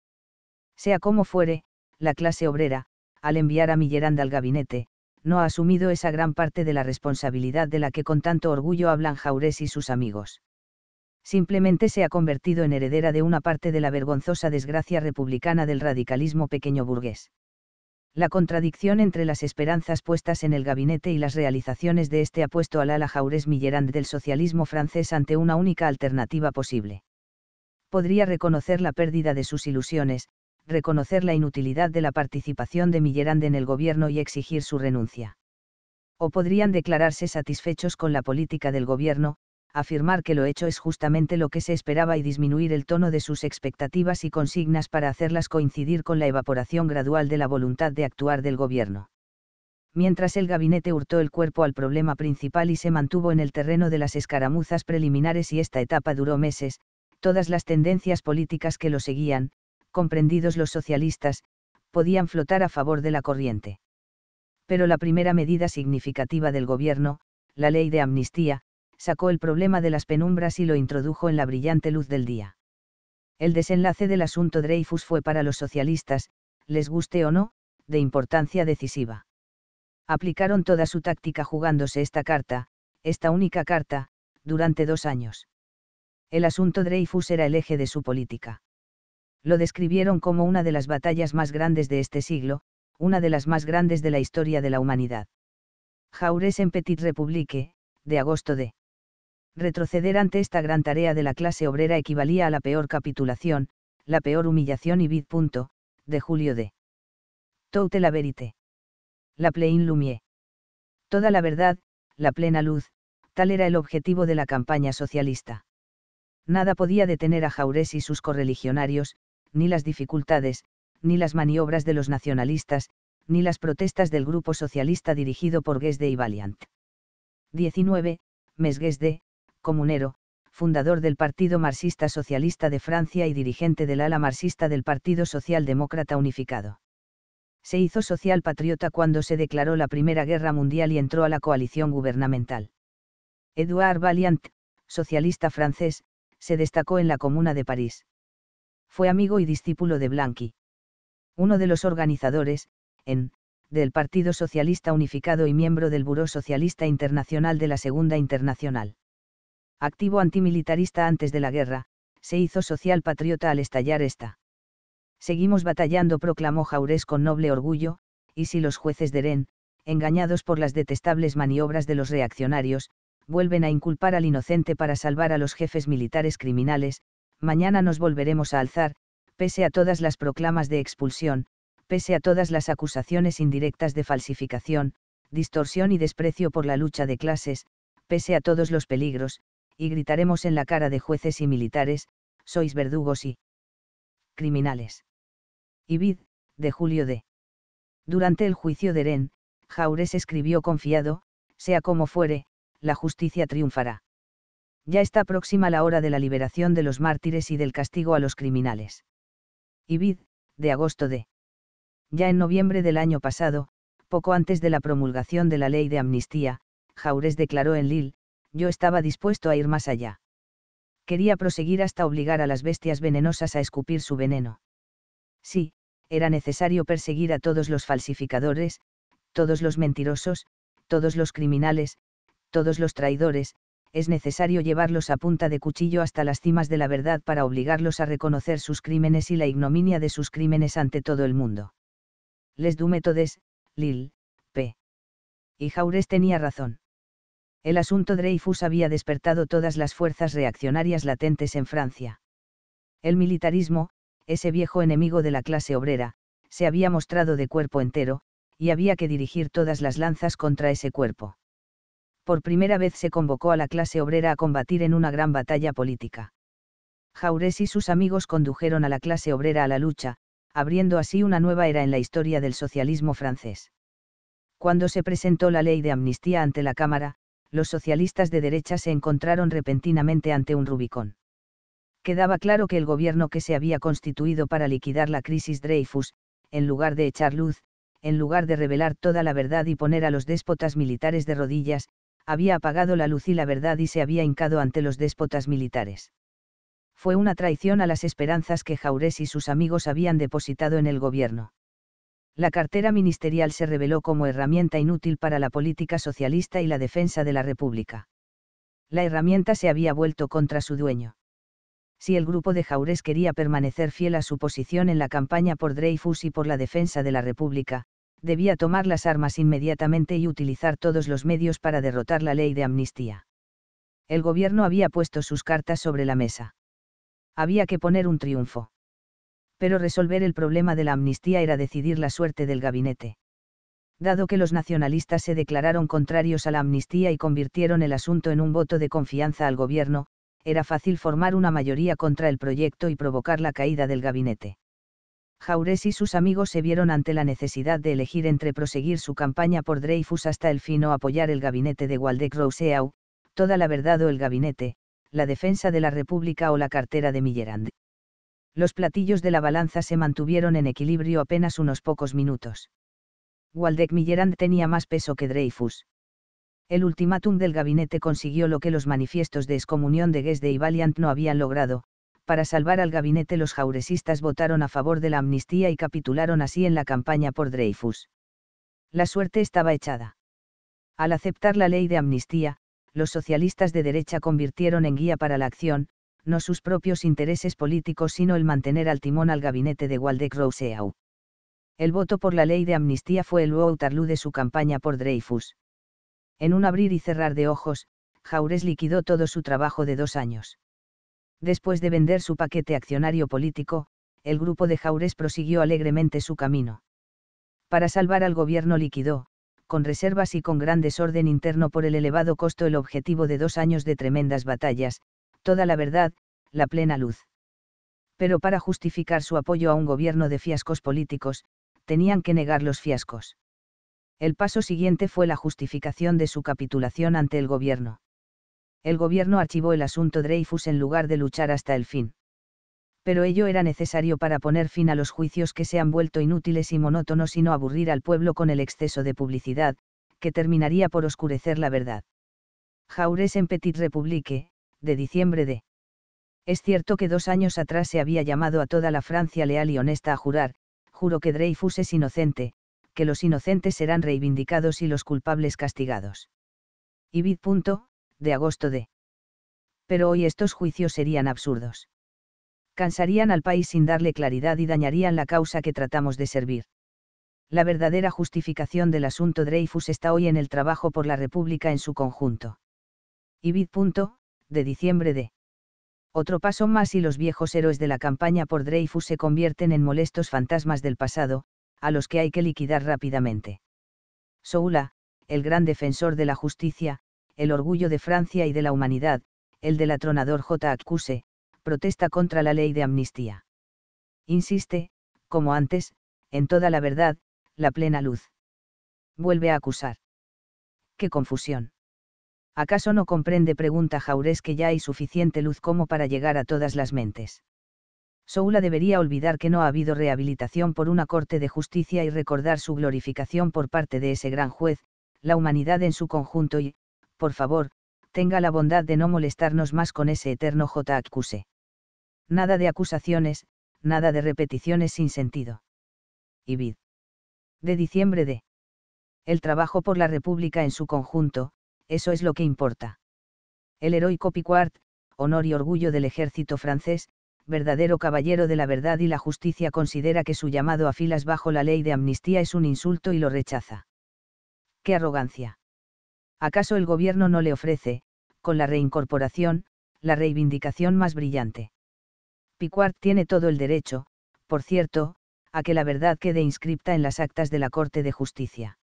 Sea como fuere, la clase obrera, al enviar a Milleranda al gabinete, no ha asumido esa gran parte de la responsabilidad de la que con tanto orgullo hablan Jaurés y sus amigos simplemente se ha convertido en heredera de una parte de la vergonzosa desgracia republicana del radicalismo pequeño burgués. La contradicción entre las esperanzas puestas en el gabinete y las realizaciones de este ha puesto al ala Jaures Millerand del socialismo francés ante una única alternativa posible. Podría reconocer la pérdida de sus ilusiones, reconocer la inutilidad de la participación de Millerand en el gobierno y exigir su renuncia. O podrían declararse satisfechos con la política del gobierno, afirmar que lo hecho es justamente lo que se esperaba y disminuir el tono de sus expectativas y consignas para hacerlas coincidir con la evaporación gradual de la voluntad de actuar del gobierno. Mientras el gabinete hurtó el cuerpo al problema principal y se mantuvo en el terreno de las escaramuzas preliminares y esta etapa duró meses, todas las tendencias políticas que lo seguían, comprendidos los socialistas, podían flotar a favor de la corriente. Pero la primera medida significativa del gobierno, la ley de amnistía, sacó el problema de las penumbras y lo introdujo en la brillante luz del día. El desenlace del asunto Dreyfus fue para los socialistas, les guste o no, de importancia decisiva. Aplicaron toda su táctica jugándose esta carta, esta única carta, durante dos años. El asunto Dreyfus era el eje de su política. Lo describieron como una de las batallas más grandes de este siglo, una de las más grandes de la historia de la humanidad. Jaures en Petit République, de agosto de Retroceder ante esta gran tarea de la clase obrera equivalía a la peor capitulación, la peor humillación y vid. Punto, de Julio de Toute la verité. La plein lumière. Toda la verdad, la plena luz, tal era el objetivo de la campaña socialista. Nada podía detener a Jaurés y sus correligionarios, ni las dificultades, ni las maniobras de los nacionalistas, ni las protestas del grupo socialista dirigido por Guesde y Valiant. 19. Mes Guesde, comunero, fundador del Partido Marxista Socialista de Francia y dirigente del ala marxista del Partido Socialdemócrata Unificado. Se hizo social patriota cuando se declaró la Primera Guerra Mundial y entró a la coalición gubernamental. Edouard Valiant, socialista francés, se destacó en la Comuna de París. Fue amigo y discípulo de Blanqui. Uno de los organizadores, en, del Partido Socialista Unificado y miembro del Buró Socialista Internacional de la Segunda Internacional activo antimilitarista antes de la guerra, se hizo social patriota al estallar esta. Seguimos batallando, proclamó Jaurés con noble orgullo, y si los jueces de Ren, engañados por las detestables maniobras de los reaccionarios, vuelven a inculpar al inocente para salvar a los jefes militares criminales, mañana nos volveremos a alzar, pese a todas las proclamas de expulsión, pese a todas las acusaciones indirectas de falsificación, distorsión y desprecio por la lucha de clases, pese a todos los peligros, y gritaremos en la cara de jueces y militares, sois verdugos y criminales. Ibid, de Julio de. Durante el juicio de Ren, Jaures escribió confiado, sea como fuere, la justicia triunfará. Ya está próxima la hora de la liberación de los mártires y del castigo a los criminales. Ibid, de agosto de. Ya en noviembre del año pasado, poco antes de la promulgación de la ley de amnistía, Jaures declaró en Lille, yo estaba dispuesto a ir más allá. Quería proseguir hasta obligar a las bestias venenosas a escupir su veneno. Sí, era necesario perseguir a todos los falsificadores, todos los mentirosos, todos los criminales, todos los traidores, es necesario llevarlos a punta de cuchillo hasta las cimas de la verdad para obligarlos a reconocer sus crímenes y la ignominia de sus crímenes ante todo el mundo. Les du métodes, Lil, P. Y Jaures tenía razón el asunto Dreyfus había despertado todas las fuerzas reaccionarias latentes en Francia. El militarismo, ese viejo enemigo de la clase obrera, se había mostrado de cuerpo entero, y había que dirigir todas las lanzas contra ese cuerpo. Por primera vez se convocó a la clase obrera a combatir en una gran batalla política. Jaures y sus amigos condujeron a la clase obrera a la lucha, abriendo así una nueva era en la historia del socialismo francés. Cuando se presentó la ley de amnistía ante la Cámara, los socialistas de derecha se encontraron repentinamente ante un Rubicón. Quedaba claro que el gobierno que se había constituido para liquidar la crisis Dreyfus, en lugar de echar luz, en lugar de revelar toda la verdad y poner a los déspotas militares de rodillas, había apagado la luz y la verdad y se había hincado ante los déspotas militares. Fue una traición a las esperanzas que Jaurés y sus amigos habían depositado en el gobierno la cartera ministerial se reveló como herramienta inútil para la política socialista y la defensa de la República. La herramienta se había vuelto contra su dueño. Si el grupo de Jaurés quería permanecer fiel a su posición en la campaña por Dreyfus y por la defensa de la República, debía tomar las armas inmediatamente y utilizar todos los medios para derrotar la ley de amnistía. El gobierno había puesto sus cartas sobre la mesa. Había que poner un triunfo pero resolver el problema de la amnistía era decidir la suerte del gabinete. Dado que los nacionalistas se declararon contrarios a la amnistía y convirtieron el asunto en un voto de confianza al gobierno, era fácil formar una mayoría contra el proyecto y provocar la caída del gabinete. Jaures y sus amigos se vieron ante la necesidad de elegir entre proseguir su campaña por Dreyfus hasta el fin o apoyar el gabinete de Waldeck Rousseau, toda la verdad o el gabinete, la defensa de la República o la cartera de Millerand los platillos de la balanza se mantuvieron en equilibrio apenas unos pocos minutos. Waldeck Millerand tenía más peso que Dreyfus. El ultimátum del gabinete consiguió lo que los manifiestos de excomunión de Guesde y Valiant no habían logrado, para salvar al gabinete los jauresistas votaron a favor de la amnistía y capitularon así en la campaña por Dreyfus. La suerte estaba echada. Al aceptar la ley de amnistía, los socialistas de derecha convirtieron en guía para la acción, no sus propios intereses políticos sino el mantener al timón al gabinete de Waldeck Rousseau. El voto por la ley de amnistía fue el tarlú de su campaña por Dreyfus. En un abrir y cerrar de ojos, Jaures liquidó todo su trabajo de dos años. Después de vender su paquete accionario político, el grupo de Jaures prosiguió alegremente su camino. Para salvar al gobierno liquidó, con reservas y con gran desorden interno por el elevado costo, el objetivo de dos años de tremendas batallas, toda la verdad, la plena luz. Pero para justificar su apoyo a un gobierno de fiascos políticos, tenían que negar los fiascos. El paso siguiente fue la justificación de su capitulación ante el gobierno. El gobierno archivó el asunto Dreyfus en lugar de luchar hasta el fin. Pero ello era necesario para poner fin a los juicios que se han vuelto inútiles y monótonos y no aburrir al pueblo con el exceso de publicidad, que terminaría por oscurecer la verdad. Jaures en Petit République, de diciembre de. Es cierto que dos años atrás se había llamado a toda la Francia leal y honesta a jurar, juro que Dreyfus es inocente, que los inocentes serán reivindicados y los culpables castigados. Y vid. de agosto de. Pero hoy estos juicios serían absurdos. Cansarían al país sin darle claridad y dañarían la causa que tratamos de servir. La verdadera justificación del asunto Dreyfus está hoy en el trabajo por la República en su conjunto. Y de diciembre de. Otro paso más y los viejos héroes de la campaña por Dreyfus se convierten en molestos fantasmas del pasado, a los que hay que liquidar rápidamente. Soula, el gran defensor de la justicia, el orgullo de Francia y de la humanidad, el del atronador J. Accuse, protesta contra la ley de amnistía. Insiste, como antes, en toda la verdad, la plena luz. Vuelve a acusar. ¡Qué confusión! ¿acaso no comprende? pregunta Jaurés que ya hay suficiente luz como para llegar a todas las mentes. Soula debería olvidar que no ha habido rehabilitación por una corte de justicia y recordar su glorificación por parte de ese gran juez, la humanidad en su conjunto y, por favor, tenga la bondad de no molestarnos más con ese eterno J. acuse. Nada de acusaciones, nada de repeticiones sin sentido. vid. De diciembre de. El trabajo por la República en su conjunto, eso es lo que importa. El heroico picuart, honor y orgullo del ejército francés, verdadero caballero de la verdad y la justicia considera que su llamado a filas bajo la ley de amnistía es un insulto y lo rechaza. ¡Qué arrogancia! ¿Acaso el gobierno no le ofrece, con la reincorporación, la reivindicación más brillante? Picuart tiene todo el derecho, por cierto, a que la verdad quede inscripta en las actas de la Corte de Justicia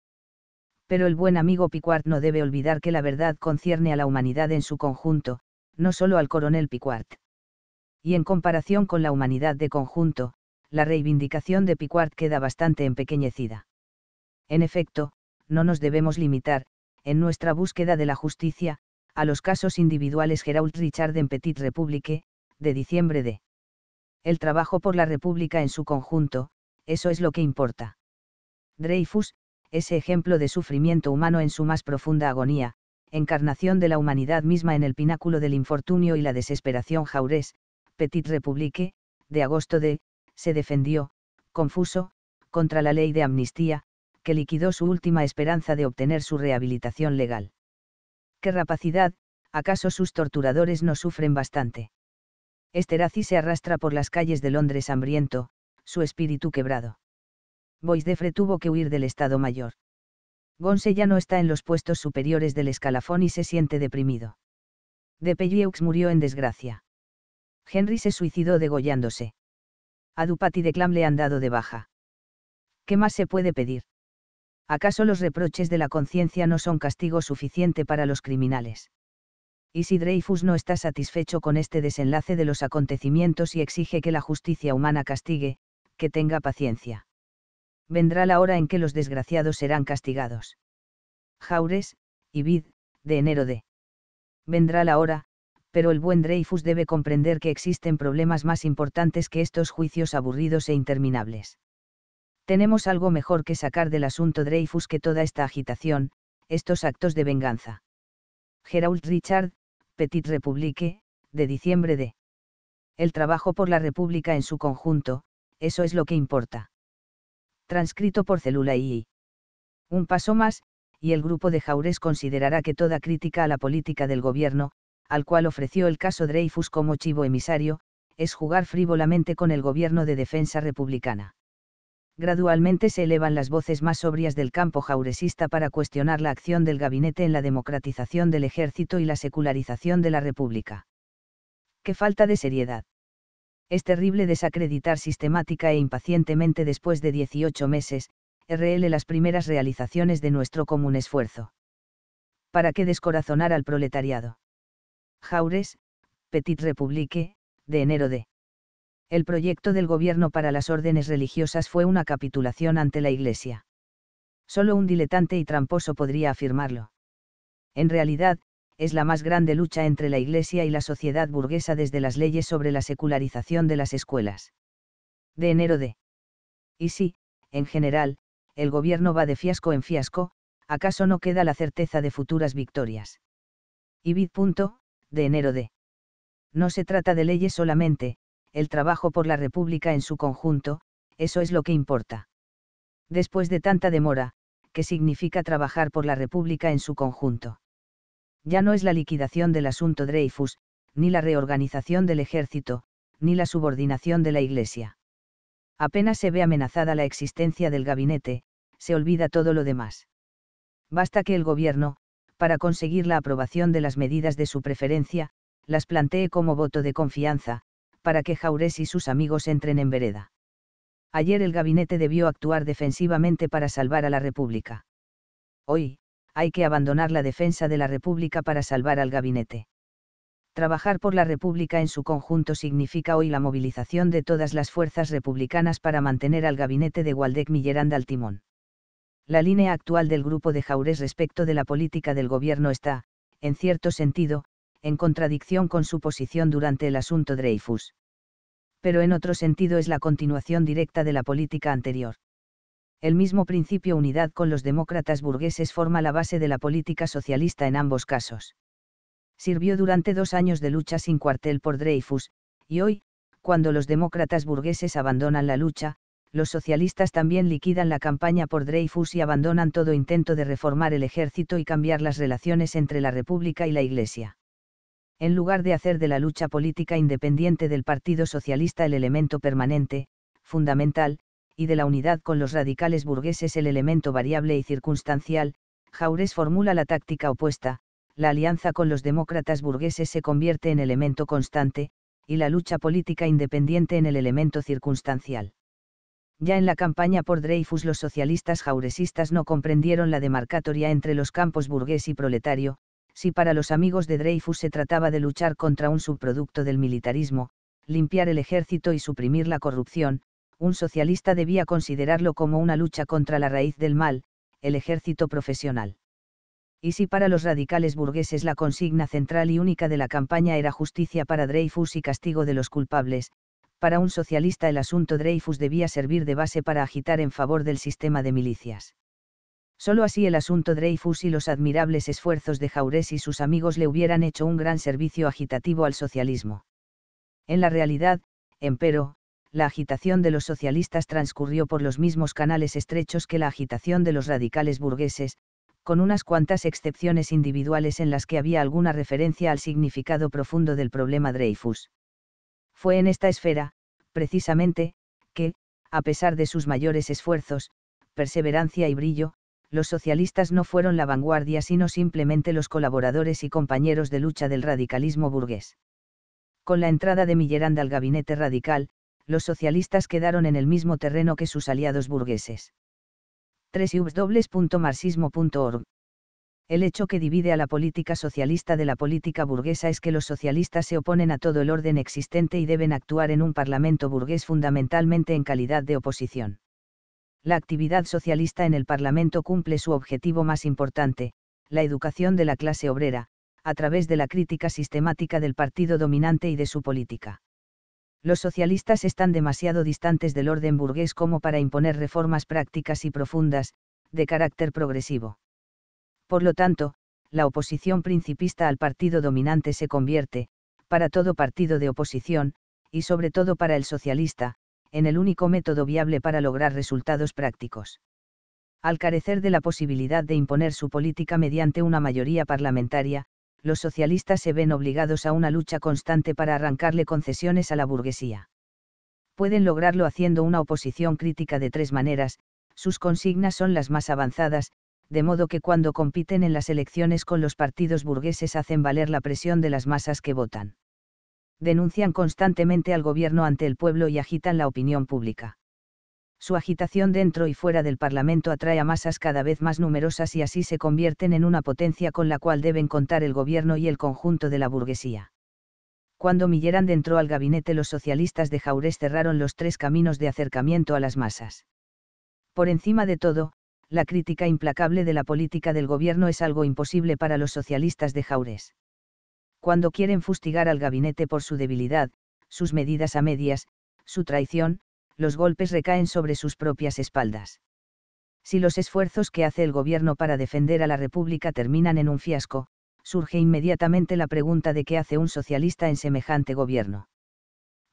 pero el buen amigo Picuart no debe olvidar que la verdad concierne a la humanidad en su conjunto, no solo al coronel Picquart. Y en comparación con la humanidad de conjunto, la reivindicación de Picquart queda bastante empequeñecida. En efecto, no nos debemos limitar, en nuestra búsqueda de la justicia, a los casos individuales Gerald Richard en Petit Republique, de diciembre de. El trabajo por la República en su conjunto, eso es lo que importa. Dreyfus, ese ejemplo de sufrimiento humano en su más profunda agonía, encarnación de la humanidad misma en el pináculo del infortunio y la desesperación jaurés, Petit Republique, de agosto de, se defendió, confuso, contra la ley de amnistía, que liquidó su última esperanza de obtener su rehabilitación legal. ¡Qué rapacidad! ¿Acaso sus torturadores no sufren bastante? esterazzi se arrastra por las calles de Londres hambriento, su espíritu quebrado. Boisdefre tuvo que huir del Estado Mayor. Gonse ya no está en los puestos superiores del escalafón y se siente deprimido. De Pellieux murió en desgracia. Henry se suicidó degollándose. A Dupat y de Clam le han dado de baja. ¿Qué más se puede pedir? ¿Acaso los reproches de la conciencia no son castigo suficiente para los criminales? Y si Dreyfus no está satisfecho con este desenlace de los acontecimientos y exige que la justicia humana castigue, que tenga paciencia vendrá la hora en que los desgraciados serán castigados. Jaures, y de enero de. Vendrá la hora, pero el buen Dreyfus debe comprender que existen problemas más importantes que estos juicios aburridos e interminables. Tenemos algo mejor que sacar del asunto Dreyfus que toda esta agitación, estos actos de venganza. Gerald Richard, Petit Republique, de diciembre de. El trabajo por la República en su conjunto, eso es lo que importa transcrito por Celula II. un paso más, y el grupo de Jaures considerará que toda crítica a la política del gobierno, al cual ofreció el caso Dreyfus como chivo emisario, es jugar frívolamente con el gobierno de defensa republicana. Gradualmente se elevan las voces más sobrias del campo jauresista para cuestionar la acción del gabinete en la democratización del ejército y la secularización de la república. ¡Qué falta de seriedad! Es terrible desacreditar sistemática e impacientemente después de 18 meses, RL las primeras realizaciones de nuestro común esfuerzo. ¿Para qué descorazonar al proletariado? Jaures, Petit Republique, de enero de. El proyecto del gobierno para las órdenes religiosas fue una capitulación ante la Iglesia. Solo un diletante y tramposo podría afirmarlo. En realidad, es la más grande lucha entre la Iglesia y la sociedad burguesa desde las leyes sobre la secularización de las escuelas. De enero de. Y si, en general, el gobierno va de fiasco en fiasco, acaso no queda la certeza de futuras victorias. Y vid. De enero de. No se trata de leyes solamente, el trabajo por la República en su conjunto, eso es lo que importa. Después de tanta demora, ¿qué significa trabajar por la República en su conjunto? Ya no es la liquidación del asunto Dreyfus, ni la reorganización del ejército, ni la subordinación de la Iglesia. Apenas se ve amenazada la existencia del gabinete, se olvida todo lo demás. Basta que el gobierno, para conseguir la aprobación de las medidas de su preferencia, las plantee como voto de confianza, para que Jaurés y sus amigos entren en vereda. Ayer el gabinete debió actuar defensivamente para salvar a la República. Hoy, hay que abandonar la defensa de la República para salvar al gabinete. Trabajar por la República en su conjunto significa hoy la movilización de todas las fuerzas republicanas para mantener al gabinete de Waldeck millerand al timón. La línea actual del grupo de Jaurés respecto de la política del gobierno está, en cierto sentido, en contradicción con su posición durante el asunto Dreyfus. Pero en otro sentido es la continuación directa de la política anterior el mismo principio unidad con los demócratas burgueses forma la base de la política socialista en ambos casos. Sirvió durante dos años de lucha sin cuartel por Dreyfus, y hoy, cuando los demócratas burgueses abandonan la lucha, los socialistas también liquidan la campaña por Dreyfus y abandonan todo intento de reformar el ejército y cambiar las relaciones entre la República y la Iglesia. En lugar de hacer de la lucha política independiente del Partido Socialista el elemento permanente, fundamental, y de la unidad con los radicales burgueses el elemento variable y circunstancial, Jaures formula la táctica opuesta, la alianza con los demócratas burgueses se convierte en elemento constante, y la lucha política independiente en el elemento circunstancial. Ya en la campaña por Dreyfus los socialistas jauresistas no comprendieron la demarcatoria entre los campos burgués y proletario, si para los amigos de Dreyfus se trataba de luchar contra un subproducto del militarismo, limpiar el ejército y suprimir la corrupción, un socialista debía considerarlo como una lucha contra la raíz del mal, el ejército profesional. Y si para los radicales burgueses la consigna central y única de la campaña era justicia para Dreyfus y castigo de los culpables, para un socialista el asunto Dreyfus debía servir de base para agitar en favor del sistema de milicias. Solo así el asunto Dreyfus y los admirables esfuerzos de Jaurés y sus amigos le hubieran hecho un gran servicio agitativo al socialismo. En la realidad, empero, la agitación de los socialistas transcurrió por los mismos canales estrechos que la agitación de los radicales burgueses, con unas cuantas excepciones individuales en las que había alguna referencia al significado profundo del problema Dreyfus. Fue en esta esfera, precisamente, que, a pesar de sus mayores esfuerzos, perseverancia y brillo, los socialistas no fueron la vanguardia sino simplemente los colaboradores y compañeros de lucha del radicalismo burgués. Con la entrada de Millerand al gabinete radical, los socialistas quedaron en el mismo terreno que sus aliados burgueses. 3 el hecho que divide a la política socialista de la política burguesa es que los socialistas se oponen a todo el orden existente y deben actuar en un parlamento burgués fundamentalmente en calidad de oposición. La actividad socialista en el parlamento cumple su objetivo más importante, la educación de la clase obrera, a través de la crítica sistemática del partido dominante y de su política los socialistas están demasiado distantes del orden burgués como para imponer reformas prácticas y profundas, de carácter progresivo. Por lo tanto, la oposición principista al partido dominante se convierte, para todo partido de oposición, y sobre todo para el socialista, en el único método viable para lograr resultados prácticos. Al carecer de la posibilidad de imponer su política mediante una mayoría parlamentaria, los socialistas se ven obligados a una lucha constante para arrancarle concesiones a la burguesía. Pueden lograrlo haciendo una oposición crítica de tres maneras, sus consignas son las más avanzadas, de modo que cuando compiten en las elecciones con los partidos burgueses hacen valer la presión de las masas que votan. Denuncian constantemente al gobierno ante el pueblo y agitan la opinión pública. Su agitación dentro y fuera del Parlamento atrae a masas cada vez más numerosas y así se convierten en una potencia con la cual deben contar el gobierno y el conjunto de la burguesía. Cuando Millerand entró al gabinete los socialistas de Jaurés cerraron los tres caminos de acercamiento a las masas. Por encima de todo, la crítica implacable de la política del gobierno es algo imposible para los socialistas de Jaurés. Cuando quieren fustigar al gabinete por su debilidad, sus medidas a medias, su traición, los golpes recaen sobre sus propias espaldas. Si los esfuerzos que hace el gobierno para defender a la República terminan en un fiasco, surge inmediatamente la pregunta de qué hace un socialista en semejante gobierno.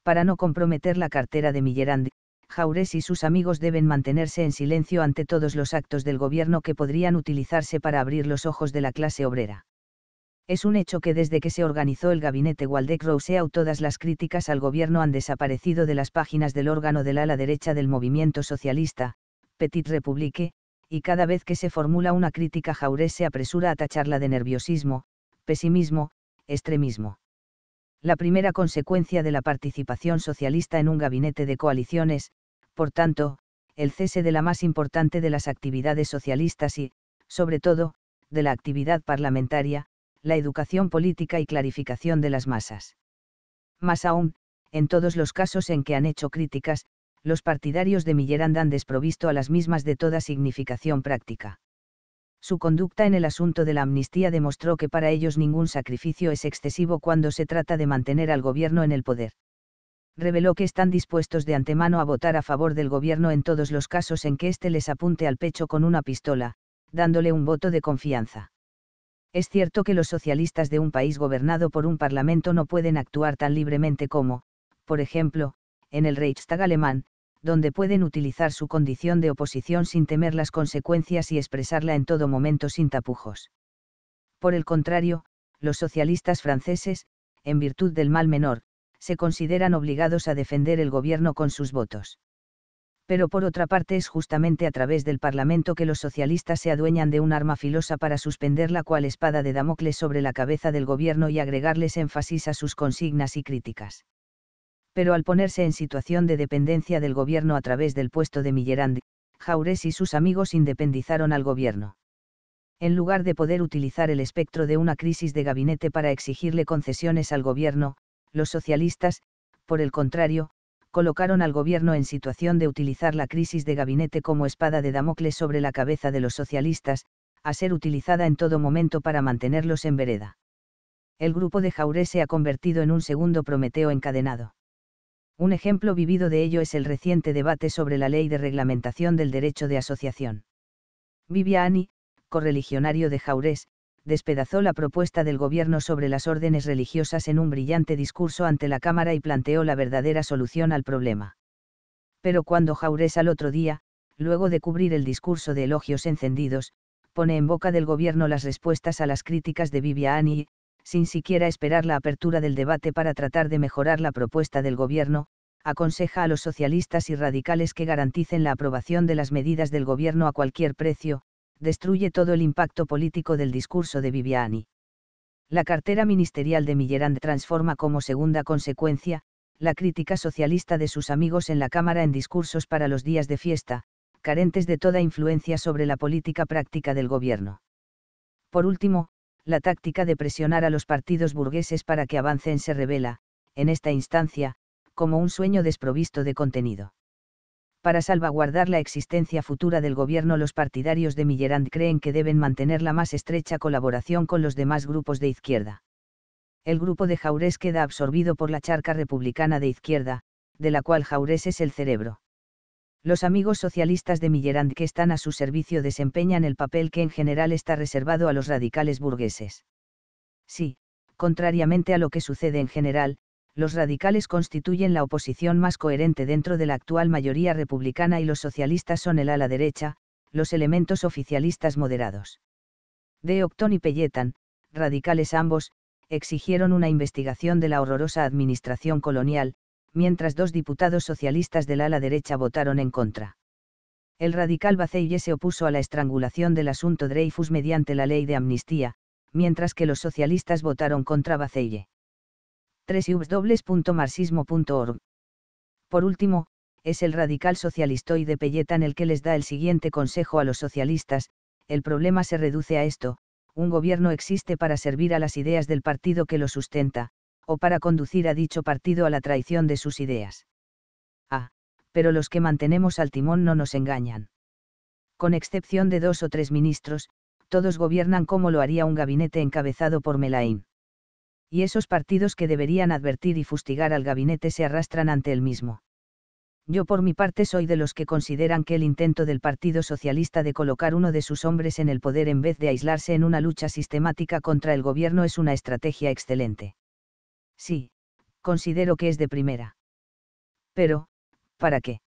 Para no comprometer la cartera de Millerand, Jaures y sus amigos deben mantenerse en silencio ante todos los actos del gobierno que podrían utilizarse para abrir los ojos de la clase obrera. Es un hecho que desde que se organizó el gabinete Waldeck-Rousseau todas las críticas al gobierno han desaparecido de las páginas del órgano del ala derecha del movimiento socialista, Petit République, y cada vez que se formula una crítica Jaurés se apresura a tacharla de nerviosismo, pesimismo, extremismo. La primera consecuencia de la participación socialista en un gabinete de coaliciones, por tanto, el cese de la más importante de las actividades socialistas y, sobre todo, de la actividad parlamentaria, la educación política y clarificación de las masas. Más aún, en todos los casos en que han hecho críticas, los partidarios de Miller andan desprovisto a las mismas de toda significación práctica. Su conducta en el asunto de la amnistía demostró que para ellos ningún sacrificio es excesivo cuando se trata de mantener al gobierno en el poder. Reveló que están dispuestos de antemano a votar a favor del gobierno en todos los casos en que éste les apunte al pecho con una pistola, dándole un voto de confianza. Es cierto que los socialistas de un país gobernado por un parlamento no pueden actuar tan libremente como, por ejemplo, en el Reichstag alemán, donde pueden utilizar su condición de oposición sin temer las consecuencias y expresarla en todo momento sin tapujos. Por el contrario, los socialistas franceses, en virtud del mal menor, se consideran obligados a defender el gobierno con sus votos pero por otra parte es justamente a través del Parlamento que los socialistas se adueñan de un arma filosa para suspender la cual espada de Damocles sobre la cabeza del gobierno y agregarles énfasis a sus consignas y críticas. Pero al ponerse en situación de dependencia del gobierno a través del puesto de Millerand, Jaures y sus amigos independizaron al gobierno. En lugar de poder utilizar el espectro de una crisis de gabinete para exigirle concesiones al gobierno, los socialistas, por el contrario, colocaron al gobierno en situación de utilizar la crisis de gabinete como espada de Damocles sobre la cabeza de los socialistas, a ser utilizada en todo momento para mantenerlos en vereda. El grupo de Jauré se ha convertido en un segundo Prometeo encadenado. Un ejemplo vivido de ello es el reciente debate sobre la ley de reglamentación del derecho de asociación. Viviani, correligionario de Jaurés, despedazó la propuesta del gobierno sobre las órdenes religiosas en un brillante discurso ante la Cámara y planteó la verdadera solución al problema. Pero cuando Jaurés al otro día, luego de cubrir el discurso de elogios encendidos, pone en boca del gobierno las respuestas a las críticas de Viviani y, sin siquiera esperar la apertura del debate para tratar de mejorar la propuesta del gobierno, aconseja a los socialistas y radicales que garanticen la aprobación de las medidas del gobierno a cualquier precio, destruye todo el impacto político del discurso de Viviani. La cartera ministerial de Millerand transforma como segunda consecuencia, la crítica socialista de sus amigos en la Cámara en discursos para los días de fiesta, carentes de toda influencia sobre la política práctica del gobierno. Por último, la táctica de presionar a los partidos burgueses para que avancen se revela, en esta instancia, como un sueño desprovisto de contenido para salvaguardar la existencia futura del gobierno los partidarios de Millerand creen que deben mantener la más estrecha colaboración con los demás grupos de izquierda. El grupo de Jaurés queda absorbido por la charca republicana de izquierda, de la cual Jaurés es el cerebro. Los amigos socialistas de Millerand que están a su servicio desempeñan el papel que en general está reservado a los radicales burgueses. Sí, contrariamente a lo que sucede en general, los radicales constituyen la oposición más coherente dentro de la actual mayoría republicana y los socialistas son el ala derecha, los elementos oficialistas moderados. De Octón y Pelletan, radicales ambos, exigieron una investigación de la horrorosa administración colonial, mientras dos diputados socialistas del ala derecha votaron en contra. El radical Baceille se opuso a la estrangulación del asunto Dreyfus mediante la ley de amnistía, mientras que los socialistas votaron contra Baceille www.marxismo.org. Por último, es el radical de Pelletan el que les da el siguiente consejo a los socialistas, el problema se reduce a esto, un gobierno existe para servir a las ideas del partido que lo sustenta, o para conducir a dicho partido a la traición de sus ideas. Ah, pero los que mantenemos al timón no nos engañan. Con excepción de dos o tres ministros, todos gobiernan como lo haría un gabinete encabezado por Melaín y esos partidos que deberían advertir y fustigar al gabinete se arrastran ante el mismo. Yo por mi parte soy de los que consideran que el intento del Partido Socialista de colocar uno de sus hombres en el poder en vez de aislarse en una lucha sistemática contra el gobierno es una estrategia excelente. Sí, considero que es de primera. Pero, ¿para qué?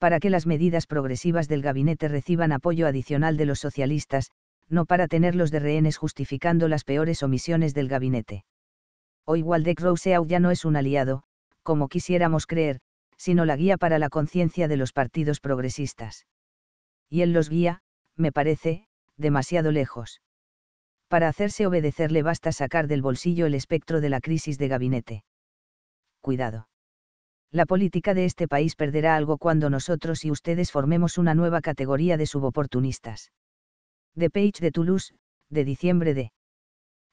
Para que las medidas progresivas del gabinete reciban apoyo adicional de los socialistas, no para tenerlos de rehenes justificando las peores omisiones del gabinete o igual de ya no es un aliado, como quisiéramos creer, sino la guía para la conciencia de los partidos progresistas. Y él los guía, me parece, demasiado lejos. Para hacerse obedecer le basta sacar del bolsillo el espectro de la crisis de gabinete. Cuidado. La política de este país perderá algo cuando nosotros y ustedes formemos una nueva categoría de suboportunistas. De Page de Toulouse, de diciembre de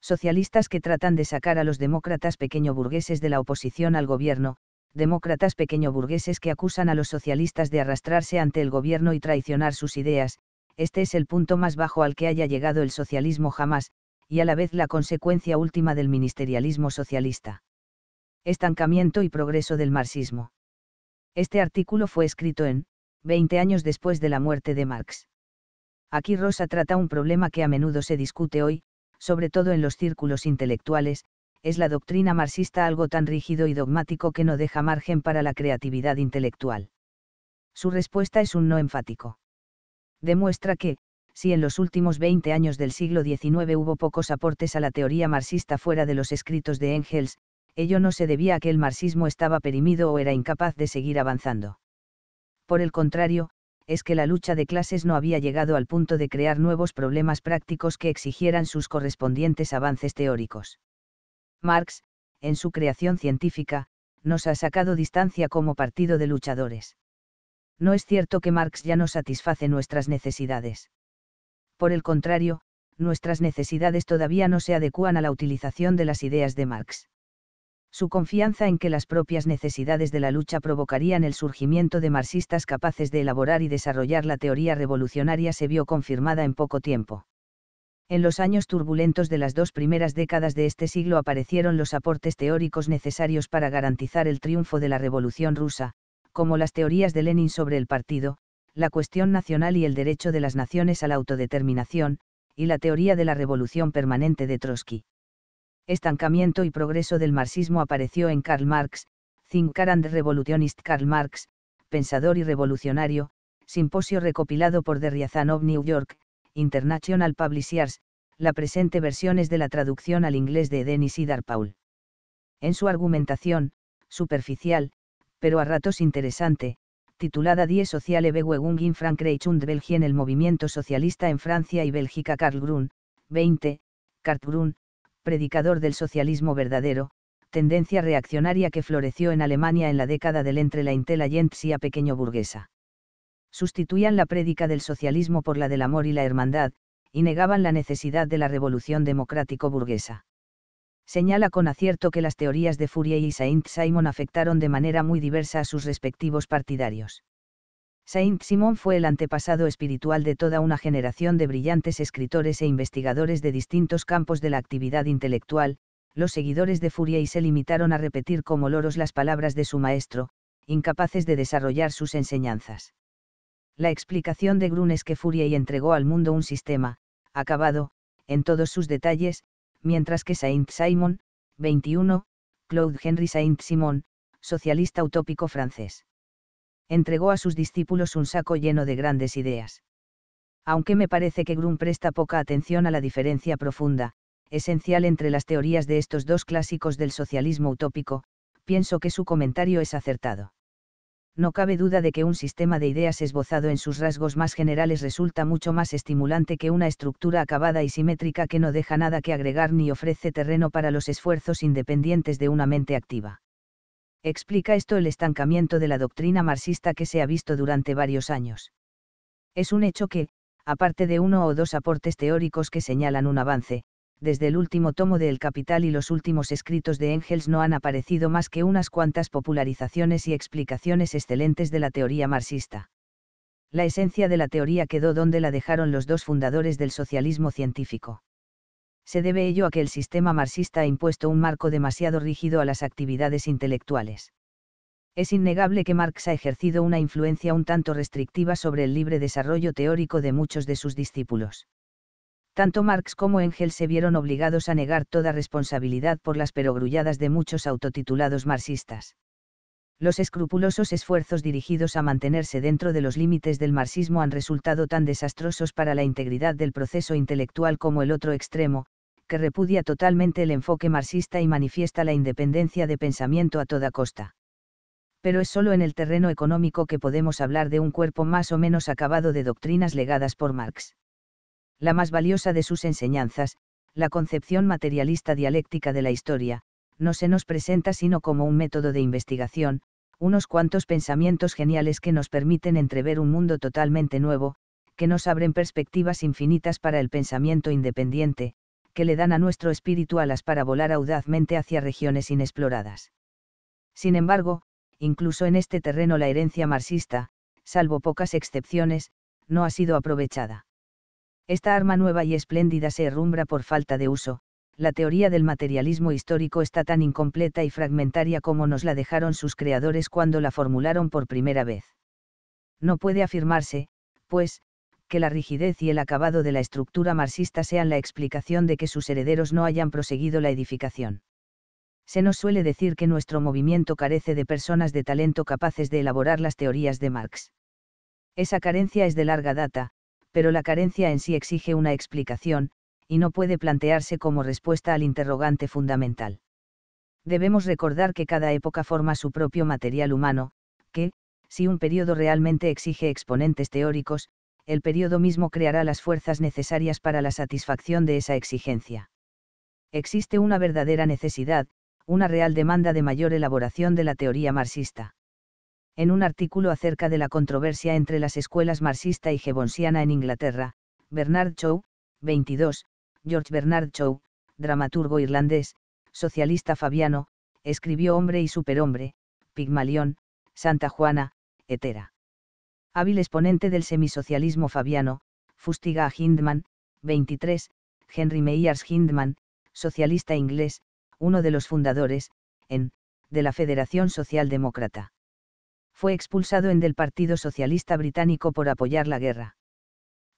socialistas que tratan de sacar a los demócratas pequeño burgueses de la oposición al gobierno, demócratas pequeño burgueses que acusan a los socialistas de arrastrarse ante el gobierno y traicionar sus ideas, este es el punto más bajo al que haya llegado el socialismo jamás, y a la vez la consecuencia última del ministerialismo socialista. Estancamiento y progreso del marxismo. Este artículo fue escrito en, 20 años después de la muerte de Marx. Aquí Rosa trata un problema que a menudo se discute hoy, sobre todo en los círculos intelectuales, es la doctrina marxista algo tan rígido y dogmático que no deja margen para la creatividad intelectual. Su respuesta es un no enfático. Demuestra que, si en los últimos 20 años del siglo XIX hubo pocos aportes a la teoría marxista fuera de los escritos de Engels, ello no se debía a que el marxismo estaba perimido o era incapaz de seguir avanzando. Por el contrario, es que la lucha de clases no había llegado al punto de crear nuevos problemas prácticos que exigieran sus correspondientes avances teóricos. Marx, en su creación científica, nos ha sacado distancia como partido de luchadores. No es cierto que Marx ya no satisface nuestras necesidades. Por el contrario, nuestras necesidades todavía no se adecúan a la utilización de las ideas de Marx su confianza en que las propias necesidades de la lucha provocarían el surgimiento de marxistas capaces de elaborar y desarrollar la teoría revolucionaria se vio confirmada en poco tiempo. En los años turbulentos de las dos primeras décadas de este siglo aparecieron los aportes teóricos necesarios para garantizar el triunfo de la Revolución rusa, como las teorías de Lenin sobre el partido, la cuestión nacional y el derecho de las naciones a la autodeterminación, y la teoría de la revolución permanente de Trotsky. Estancamiento y progreso del marxismo apareció en Karl Marx, Think and Revolutionist Karl Marx, pensador y revolucionario, simposio recopilado por Derriazan New York, International Publishers, la presente versión es de la traducción al inglés de Denis Idar Paul. En su argumentación, superficial, pero a ratos interesante, titulada Die Soziale Bewegung in Frankreich und Belgien el movimiento socialista en Francia y Bélgica Karl Brun, 20, Karl predicador del socialismo verdadero, tendencia reaccionaria que floreció en Alemania en la década del entre la intelligentsia pequeño burguesa. Sustituían la prédica del socialismo por la del amor y la hermandad, y negaban la necesidad de la revolución democrático burguesa. Señala con acierto que las teorías de Fourier y Saint-Simon afectaron de manera muy diversa a sus respectivos partidarios. Saint Simon fue el antepasado espiritual de toda una generación de brillantes escritores e investigadores de distintos campos de la actividad intelectual, los seguidores de Furia y se limitaron a repetir como loros las palabras de su maestro, incapaces de desarrollar sus enseñanzas. La explicación de Grun es que Furia y entregó al mundo un sistema, acabado, en todos sus detalles, mientras que Saint Simon, 21, Claude Henry Saint Simon, socialista utópico francés entregó a sus discípulos un saco lleno de grandes ideas. Aunque me parece que Grun presta poca atención a la diferencia profunda, esencial entre las teorías de estos dos clásicos del socialismo utópico, pienso que su comentario es acertado. No cabe duda de que un sistema de ideas esbozado en sus rasgos más generales resulta mucho más estimulante que una estructura acabada y simétrica que no deja nada que agregar ni ofrece terreno para los esfuerzos independientes de una mente activa. Explica esto el estancamiento de la doctrina marxista que se ha visto durante varios años. Es un hecho que, aparte de uno o dos aportes teóricos que señalan un avance, desde el último tomo de El Capital y los últimos escritos de Engels no han aparecido más que unas cuantas popularizaciones y explicaciones excelentes de la teoría marxista. La esencia de la teoría quedó donde la dejaron los dos fundadores del socialismo científico se debe ello a que el sistema marxista ha impuesto un marco demasiado rígido a las actividades intelectuales. Es innegable que Marx ha ejercido una influencia un tanto restrictiva sobre el libre desarrollo teórico de muchos de sus discípulos. Tanto Marx como Engels se vieron obligados a negar toda responsabilidad por las perogrulladas de muchos autotitulados marxistas. Los escrupulosos esfuerzos dirigidos a mantenerse dentro de los límites del marxismo han resultado tan desastrosos para la integridad del proceso intelectual como el otro extremo, que repudia totalmente el enfoque marxista y manifiesta la independencia de pensamiento a toda costa. Pero es solo en el terreno económico que podemos hablar de un cuerpo más o menos acabado de doctrinas legadas por Marx. La más valiosa de sus enseñanzas, la concepción materialista dialéctica de la historia, no se nos presenta sino como un método de investigación, unos cuantos pensamientos geniales que nos permiten entrever un mundo totalmente nuevo, que nos abren perspectivas infinitas para el pensamiento independiente, que le dan a nuestro espíritu alas para volar audazmente hacia regiones inexploradas. Sin embargo, incluso en este terreno la herencia marxista, salvo pocas excepciones, no ha sido aprovechada. Esta arma nueva y espléndida se herrumbra por falta de uso, la teoría del materialismo histórico está tan incompleta y fragmentaria como nos la dejaron sus creadores cuando la formularon por primera vez. No puede afirmarse, pues, que la rigidez y el acabado de la estructura marxista sean la explicación de que sus herederos no hayan proseguido la edificación. Se nos suele decir que nuestro movimiento carece de personas de talento capaces de elaborar las teorías de Marx. Esa carencia es de larga data, pero la carencia en sí exige una explicación, y no puede plantearse como respuesta al interrogante fundamental. Debemos recordar que cada época forma su propio material humano, que, si un periodo realmente exige exponentes teóricos, el periodo mismo creará las fuerzas necesarias para la satisfacción de esa exigencia. Existe una verdadera necesidad, una real demanda de mayor elaboración de la teoría marxista. En un artículo acerca de la controversia entre las escuelas marxista y gebonsiana en Inglaterra, Bernard Shaw, 22, George Bernard Shaw, dramaturgo irlandés, socialista fabiano, escribió Hombre y Superhombre, Pigmalión, Santa Juana, etc hábil exponente del semisocialismo fabiano, fustiga a Hindman, 23, Henry Meyers Hindman, socialista inglés, uno de los fundadores, en, de la Federación Socialdemócrata. Fue expulsado en del Partido Socialista Británico por apoyar la guerra.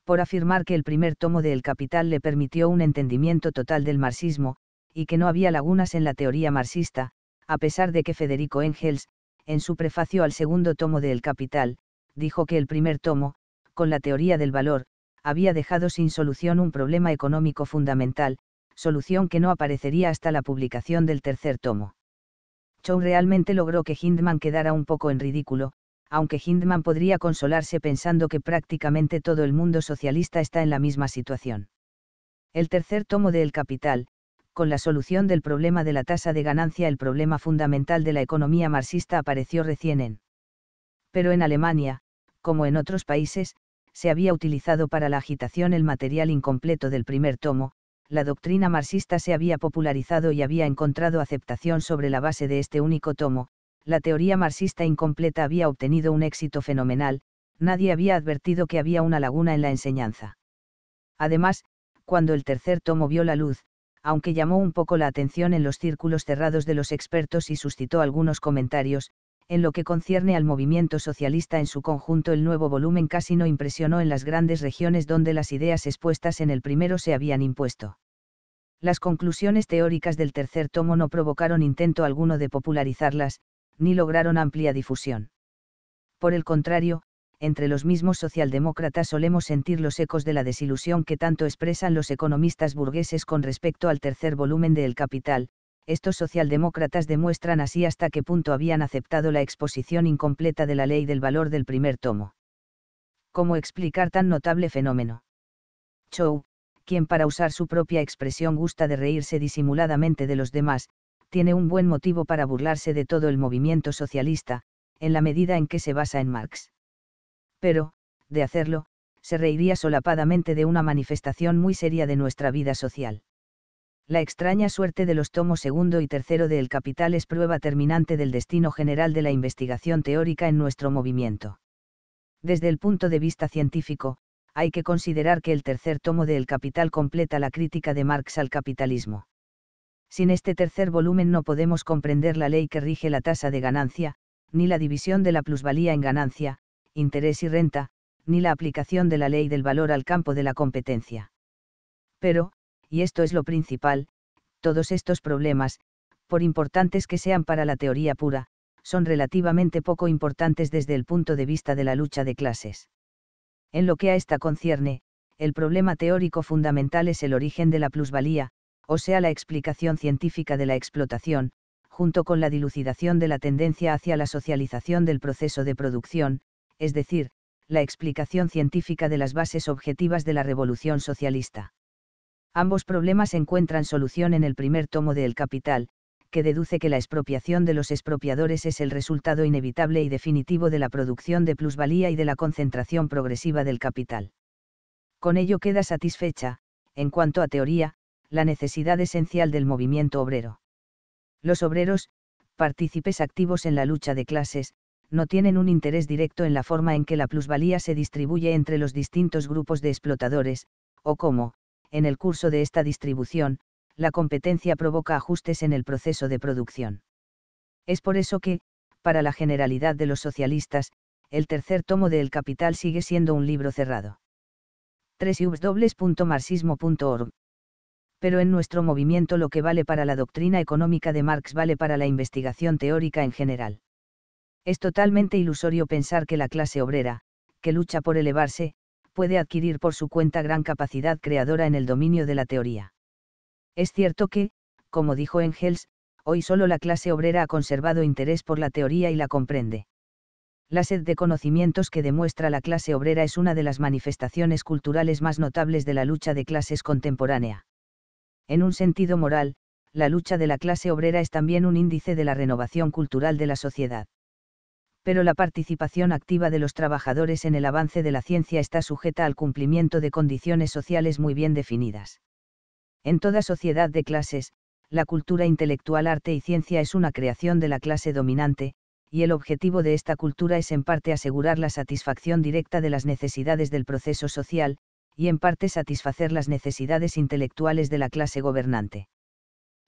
Por afirmar que el primer tomo de El Capital le permitió un entendimiento total del marxismo, y que no había lagunas en la teoría marxista, a pesar de que Federico Engels, en su prefacio al segundo tomo de El Capital, dijo que el primer tomo, con la teoría del valor, había dejado sin solución un problema económico fundamental, solución que no aparecería hasta la publicación del tercer tomo. Chow realmente logró que Hindman quedara un poco en ridículo, aunque Hindman podría consolarse pensando que prácticamente todo el mundo socialista está en la misma situación. El tercer tomo de El Capital, con la solución del problema de la tasa de ganancia, el problema fundamental de la economía marxista apareció recién en. Pero en Alemania, como en otros países, se había utilizado para la agitación el material incompleto del primer tomo, la doctrina marxista se había popularizado y había encontrado aceptación sobre la base de este único tomo, la teoría marxista incompleta había obtenido un éxito fenomenal, nadie había advertido que había una laguna en la enseñanza. Además, cuando el tercer tomo vio la luz, aunque llamó un poco la atención en los círculos cerrados de los expertos y suscitó algunos comentarios, en lo que concierne al movimiento socialista en su conjunto el nuevo volumen casi no impresionó en las grandes regiones donde las ideas expuestas en el primero se habían impuesto. Las conclusiones teóricas del tercer tomo no provocaron intento alguno de popularizarlas, ni lograron amplia difusión. Por el contrario, entre los mismos socialdemócratas solemos sentir los ecos de la desilusión que tanto expresan los economistas burgueses con respecto al tercer volumen de El Capital, estos socialdemócratas demuestran así hasta qué punto habían aceptado la exposición incompleta de la ley del valor del primer tomo. ¿Cómo explicar tan notable fenómeno? Chou, quien para usar su propia expresión gusta de reírse disimuladamente de los demás, tiene un buen motivo para burlarse de todo el movimiento socialista, en la medida en que se basa en Marx. Pero, de hacerlo, se reiría solapadamente de una manifestación muy seria de nuestra vida social la extraña suerte de los tomos segundo y tercero de El Capital es prueba terminante del destino general de la investigación teórica en nuestro movimiento. Desde el punto de vista científico, hay que considerar que el tercer tomo de El Capital completa la crítica de Marx al capitalismo. Sin este tercer volumen no podemos comprender la ley que rige la tasa de ganancia, ni la división de la plusvalía en ganancia, interés y renta, ni la aplicación de la ley del valor al campo de la competencia. Pero, y esto es lo principal, todos estos problemas, por importantes que sean para la teoría pura, son relativamente poco importantes desde el punto de vista de la lucha de clases. En lo que a esta concierne, el problema teórico fundamental es el origen de la plusvalía, o sea la explicación científica de la explotación, junto con la dilucidación de la tendencia hacia la socialización del proceso de producción, es decir, la explicación científica de las bases objetivas de la revolución socialista. Ambos problemas encuentran solución en el primer tomo de El Capital, que deduce que la expropiación de los expropiadores es el resultado inevitable y definitivo de la producción de plusvalía y de la concentración progresiva del capital. Con ello queda satisfecha, en cuanto a teoría, la necesidad esencial del movimiento obrero. Los obreros, partícipes activos en la lucha de clases, no tienen un interés directo en la forma en que la plusvalía se distribuye entre los distintos grupos de explotadores, o cómo, en el curso de esta distribución, la competencia provoca ajustes en el proceso de producción. Es por eso que, para la generalidad de los socialistas, el tercer tomo de El Capital sigue siendo un libro cerrado. 3 Pero en nuestro movimiento lo que vale para la doctrina económica de Marx vale para la investigación teórica en general. Es totalmente ilusorio pensar que la clase obrera, que lucha por elevarse, puede adquirir por su cuenta gran capacidad creadora en el dominio de la teoría. Es cierto que, como dijo Engels, hoy solo la clase obrera ha conservado interés por la teoría y la comprende. La sed de conocimientos que demuestra la clase obrera es una de las manifestaciones culturales más notables de la lucha de clases contemporánea. En un sentido moral, la lucha de la clase obrera es también un índice de la renovación cultural de la sociedad pero la participación activa de los trabajadores en el avance de la ciencia está sujeta al cumplimiento de condiciones sociales muy bien definidas. En toda sociedad de clases, la cultura intelectual, arte y ciencia es una creación de la clase dominante, y el objetivo de esta cultura es en parte asegurar la satisfacción directa de las necesidades del proceso social, y en parte satisfacer las necesidades intelectuales de la clase gobernante.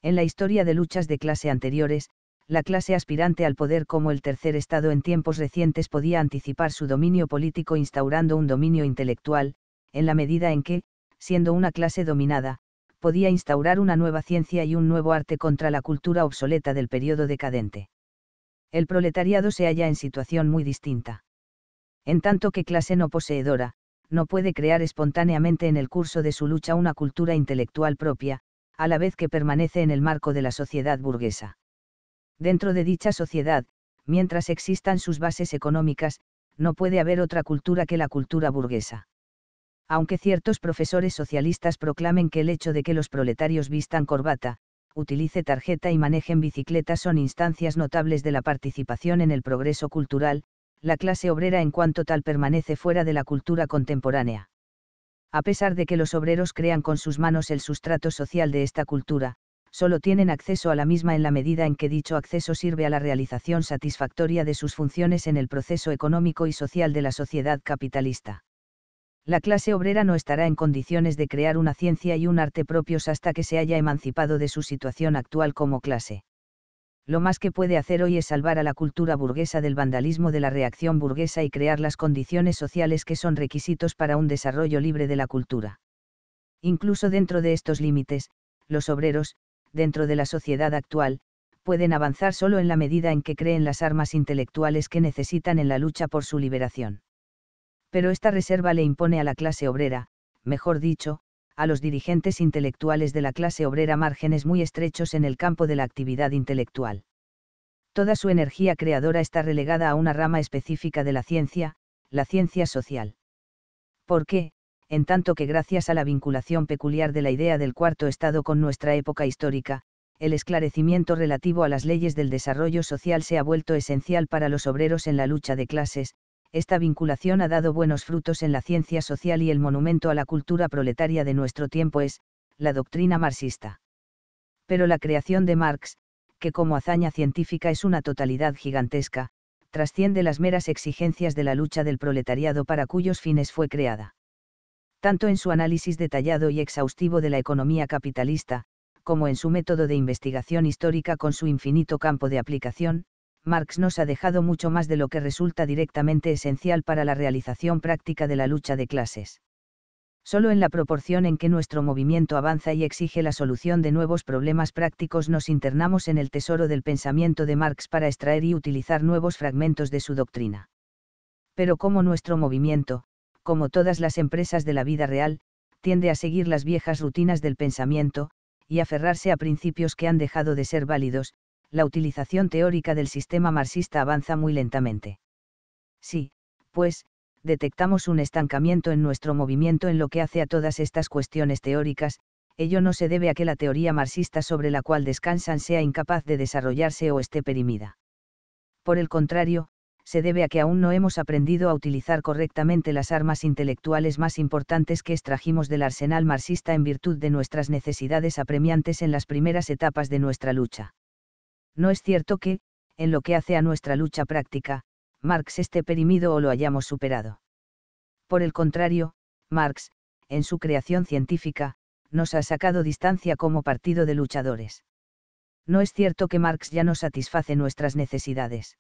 En la historia de luchas de clase anteriores, la clase aspirante al poder como el tercer Estado en tiempos recientes podía anticipar su dominio político instaurando un dominio intelectual, en la medida en que, siendo una clase dominada, podía instaurar una nueva ciencia y un nuevo arte contra la cultura obsoleta del periodo decadente. El proletariado se halla en situación muy distinta. En tanto que clase no poseedora, no puede crear espontáneamente en el curso de su lucha una cultura intelectual propia, a la vez que permanece en el marco de la sociedad burguesa. Dentro de dicha sociedad, mientras existan sus bases económicas, no puede haber otra cultura que la cultura burguesa. Aunque ciertos profesores socialistas proclamen que el hecho de que los proletarios vistan corbata, utilice tarjeta y manejen bicicleta son instancias notables de la participación en el progreso cultural, la clase obrera en cuanto tal permanece fuera de la cultura contemporánea. A pesar de que los obreros crean con sus manos el sustrato social de esta cultura, solo tienen acceso a la misma en la medida en que dicho acceso sirve a la realización satisfactoria de sus funciones en el proceso económico y social de la sociedad capitalista. La clase obrera no estará en condiciones de crear una ciencia y un arte propios hasta que se haya emancipado de su situación actual como clase. Lo más que puede hacer hoy es salvar a la cultura burguesa del vandalismo de la reacción burguesa y crear las condiciones sociales que son requisitos para un desarrollo libre de la cultura. Incluso dentro de estos límites, los obreros, dentro de la sociedad actual, pueden avanzar solo en la medida en que creen las armas intelectuales que necesitan en la lucha por su liberación. Pero esta reserva le impone a la clase obrera, mejor dicho, a los dirigentes intelectuales de la clase obrera márgenes muy estrechos en el campo de la actividad intelectual. Toda su energía creadora está relegada a una rama específica de la ciencia, la ciencia social. ¿Por qué, en tanto que gracias a la vinculación peculiar de la idea del cuarto Estado con nuestra época histórica, el esclarecimiento relativo a las leyes del desarrollo social se ha vuelto esencial para los obreros en la lucha de clases, esta vinculación ha dado buenos frutos en la ciencia social y el monumento a la cultura proletaria de nuestro tiempo es, la doctrina marxista. Pero la creación de Marx, que como hazaña científica es una totalidad gigantesca, trasciende las meras exigencias de la lucha del proletariado para cuyos fines fue creada tanto en su análisis detallado y exhaustivo de la economía capitalista, como en su método de investigación histórica con su infinito campo de aplicación, Marx nos ha dejado mucho más de lo que resulta directamente esencial para la realización práctica de la lucha de clases. Solo en la proporción en que nuestro movimiento avanza y exige la solución de nuevos problemas prácticos nos internamos en el tesoro del pensamiento de Marx para extraer y utilizar nuevos fragmentos de su doctrina. Pero como nuestro movimiento, como todas las empresas de la vida real, tiende a seguir las viejas rutinas del pensamiento, y aferrarse a principios que han dejado de ser válidos, la utilización teórica del sistema marxista avanza muy lentamente. Sí, pues, detectamos un estancamiento en nuestro movimiento en lo que hace a todas estas cuestiones teóricas, ello no se debe a que la teoría marxista sobre la cual descansan sea incapaz de desarrollarse o esté perimida. Por el contrario, se debe a que aún no hemos aprendido a utilizar correctamente las armas intelectuales más importantes que extrajimos del arsenal marxista en virtud de nuestras necesidades apremiantes en las primeras etapas de nuestra lucha. No es cierto que, en lo que hace a nuestra lucha práctica, Marx esté perimido o lo hayamos superado. Por el contrario, Marx, en su creación científica, nos ha sacado distancia como partido de luchadores. No es cierto que Marx ya no satisface nuestras necesidades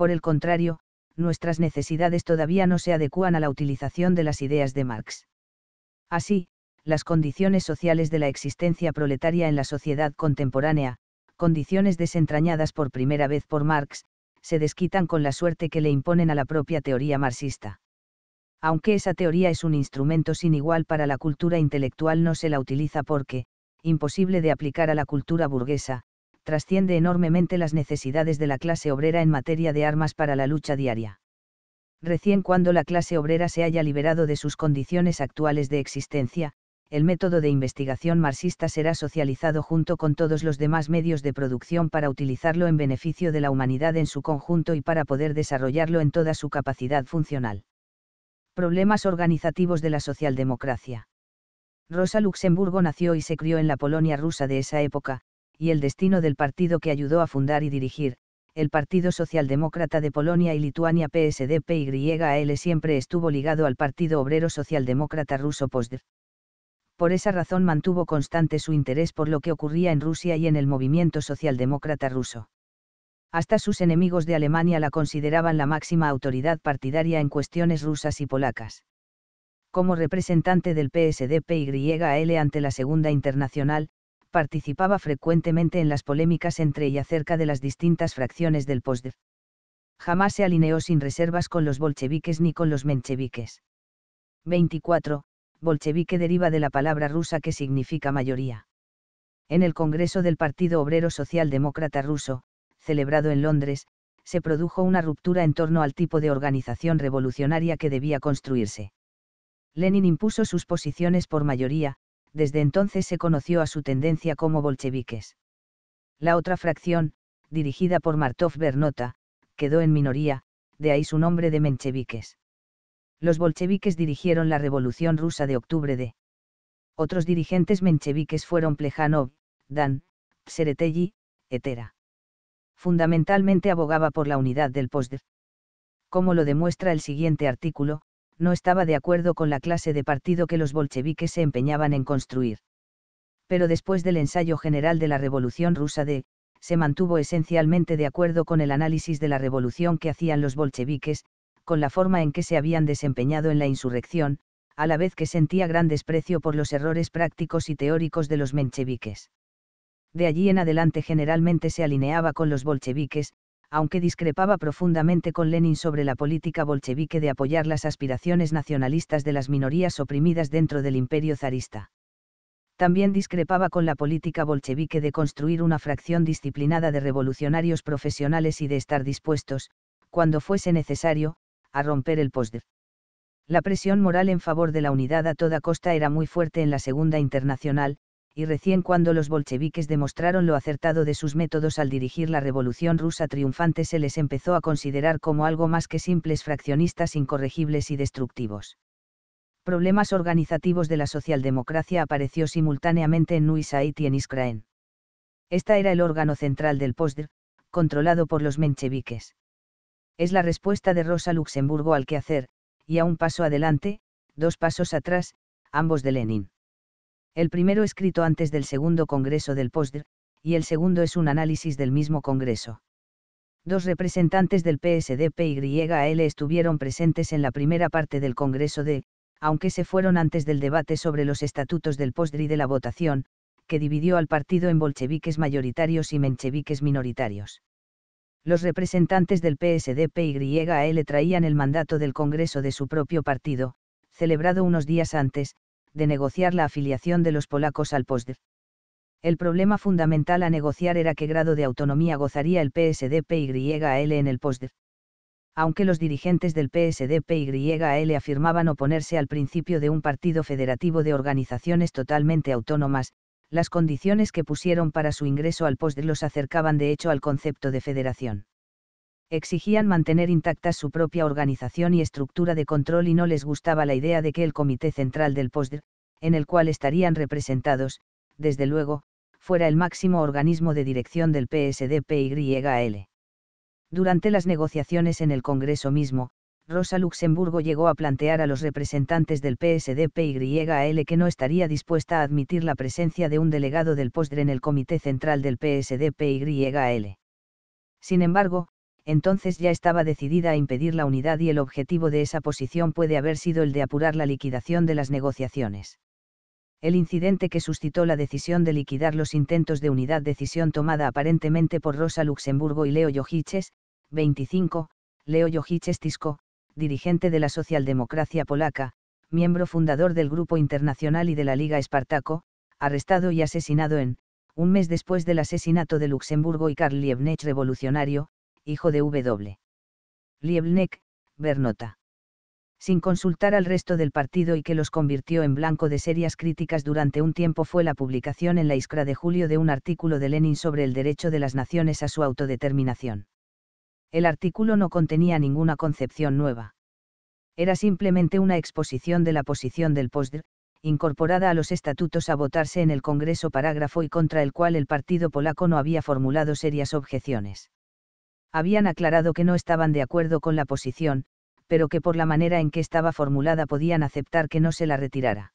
por el contrario, nuestras necesidades todavía no se adecúan a la utilización de las ideas de Marx. Así, las condiciones sociales de la existencia proletaria en la sociedad contemporánea, condiciones desentrañadas por primera vez por Marx, se desquitan con la suerte que le imponen a la propia teoría marxista. Aunque esa teoría es un instrumento sin igual para la cultura intelectual, no se la utiliza porque, imposible de aplicar a la cultura burguesa, trasciende enormemente las necesidades de la clase obrera en materia de armas para la lucha diaria. Recién cuando la clase obrera se haya liberado de sus condiciones actuales de existencia, el método de investigación marxista será socializado junto con todos los demás medios de producción para utilizarlo en beneficio de la humanidad en su conjunto y para poder desarrollarlo en toda su capacidad funcional. Problemas organizativos de la socialdemocracia. Rosa Luxemburgo nació y se crió en la Polonia rusa de esa época, y el destino del partido que ayudó a fundar y dirigir, el Partido Socialdemócrata de Polonia y Lituania psdp siempre estuvo ligado al Partido Obrero Socialdemócrata ruso POSDR. Por esa razón mantuvo constante su interés por lo que ocurría en Rusia y en el movimiento socialdemócrata ruso. Hasta sus enemigos de Alemania la consideraban la máxima autoridad partidaria en cuestiones rusas y polacas. Como representante del psdp ante la Segunda Internacional, participaba frecuentemente en las polémicas entre y acerca de las distintas fracciones del post. Jamás se alineó sin reservas con los bolcheviques ni con los mencheviques. 24. Bolchevique deriva de la palabra rusa que significa mayoría. En el Congreso del Partido Obrero Socialdemócrata Ruso, celebrado en Londres, se produjo una ruptura en torno al tipo de organización revolucionaria que debía construirse. Lenin impuso sus posiciones por mayoría, desde entonces se conoció a su tendencia como bolcheviques. La otra fracción, dirigida por Martov Bernota, quedó en minoría, de ahí su nombre de mencheviques. Los bolcheviques dirigieron la Revolución Rusa de octubre de. Otros dirigentes mencheviques fueron Plejanov, Dan, Seretelli, etc. Fundamentalmente abogaba por la unidad del Postr. Como lo demuestra el siguiente artículo, no estaba de acuerdo con la clase de partido que los bolcheviques se empeñaban en construir. Pero después del ensayo general de la Revolución rusa de, se mantuvo esencialmente de acuerdo con el análisis de la revolución que hacían los bolcheviques, con la forma en que se habían desempeñado en la insurrección, a la vez que sentía gran desprecio por los errores prácticos y teóricos de los mencheviques. De allí en adelante generalmente se alineaba con los bolcheviques, aunque discrepaba profundamente con Lenin sobre la política bolchevique de apoyar las aspiraciones nacionalistas de las minorías oprimidas dentro del imperio zarista. También discrepaba con la política bolchevique de construir una fracción disciplinada de revolucionarios profesionales y de estar dispuestos, cuando fuese necesario, a romper el posder. La presión moral en favor de la unidad a toda costa era muy fuerte en la Segunda Internacional, y recién cuando los bolcheviques demostraron lo acertado de sus métodos al dirigir la revolución rusa triunfante se les empezó a considerar como algo más que simples fraccionistas incorregibles y destructivos. Problemas organizativos de la socialdemocracia apareció simultáneamente en Nuisait y en Iskraen. Esta era el órgano central del POSDR, controlado por los mencheviques. Es la respuesta de Rosa Luxemburgo al quehacer, y a un paso adelante, dos pasos atrás, ambos de Lenin el primero escrito antes del segundo Congreso del POSDR, y el segundo es un análisis del mismo Congreso. Dos representantes del psdp L. estuvieron presentes en la primera parte del Congreso de, aunque se fueron antes del debate sobre los estatutos del POSDR y de la votación, que dividió al partido en bolcheviques mayoritarios y mencheviques minoritarios. Los representantes del psdp L. traían el mandato del Congreso de su propio partido, celebrado unos días antes, de negociar la afiliación de los polacos al POSD. E. El problema fundamental a negociar era qué grado de autonomía gozaría el psdp en el POSD. E. Aunque los dirigentes del psdp L. afirmaban oponerse al principio de un partido federativo de organizaciones totalmente autónomas, las condiciones que pusieron para su ingreso al POSD e los acercaban de hecho al concepto de federación exigían mantener intacta su propia organización y estructura de control y no les gustaba la idea de que el Comité Central del POSDR, en el cual estarían representados, desde luego, fuera el máximo organismo de dirección del PSDPYL. Durante las negociaciones en el Congreso mismo, Rosa Luxemburgo llegó a plantear a los representantes del PSDPYL que no estaría dispuesta a admitir la presencia de un delegado del POSDR en el Comité Central del PSDPYL. Sin embargo, entonces ya estaba decidida a impedir la unidad y el objetivo de esa posición puede haber sido el de apurar la liquidación de las negociaciones. El incidente que suscitó la decisión de liquidar los intentos de unidad, decisión tomada aparentemente por Rosa Luxemburgo y Leo Jochiches, 25, Leo Jochiches Tisko, dirigente de la socialdemocracia polaca, miembro fundador del Grupo Internacional y de la Liga Espartaco, arrestado y asesinado en, un mes después del asesinato de Luxemburgo y Karl Liebknecht revolucionario, hijo de W. Liebneck, Bernota. Sin consultar al resto del partido y que los convirtió en blanco de serias críticas durante un tiempo fue la publicación en la Iskra de julio de un artículo de Lenin sobre el derecho de las naciones a su autodeterminación. El artículo no contenía ninguna concepción nueva. Era simplemente una exposición de la posición del POSDR, incorporada a los estatutos a votarse en el Congreso parágrafo y contra el cual el partido polaco no había formulado serias objeciones habían aclarado que no estaban de acuerdo con la posición, pero que por la manera en que estaba formulada podían aceptar que no se la retirara.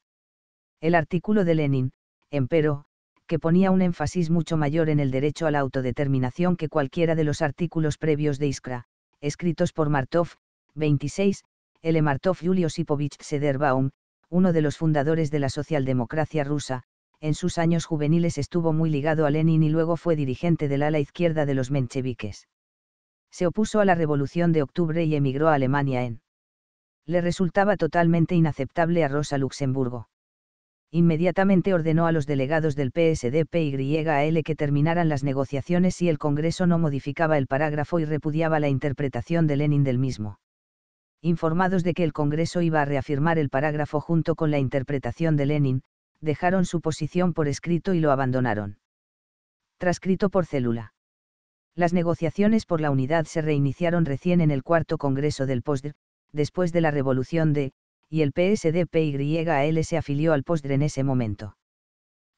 El artículo de Lenin, empero, que ponía un énfasis mucho mayor en el derecho a la autodeterminación que cualquiera de los artículos previos de Iskra, escritos por Martov, 26, L. Martov Julio Sipovich Sederbaum, uno de los fundadores de la socialdemocracia rusa, en sus años juveniles estuvo muy ligado a Lenin y luego fue dirigente del ala izquierda de los mencheviques se opuso a la Revolución de Octubre y emigró a Alemania en. Le resultaba totalmente inaceptable a Rosa Luxemburgo. Inmediatamente ordenó a los delegados del PSDP y L que terminaran las negociaciones si el Congreso no modificaba el parágrafo y repudiaba la interpretación de Lenin del mismo. Informados de que el Congreso iba a reafirmar el parágrafo junto con la interpretación de Lenin, dejaron su posición por escrito y lo abandonaron. Transcrito por célula. Las negociaciones por la unidad se reiniciaron recién en el cuarto Congreso del POSDR, después de la revolución de, y el PSDPYL se afilió al POSDR en ese momento.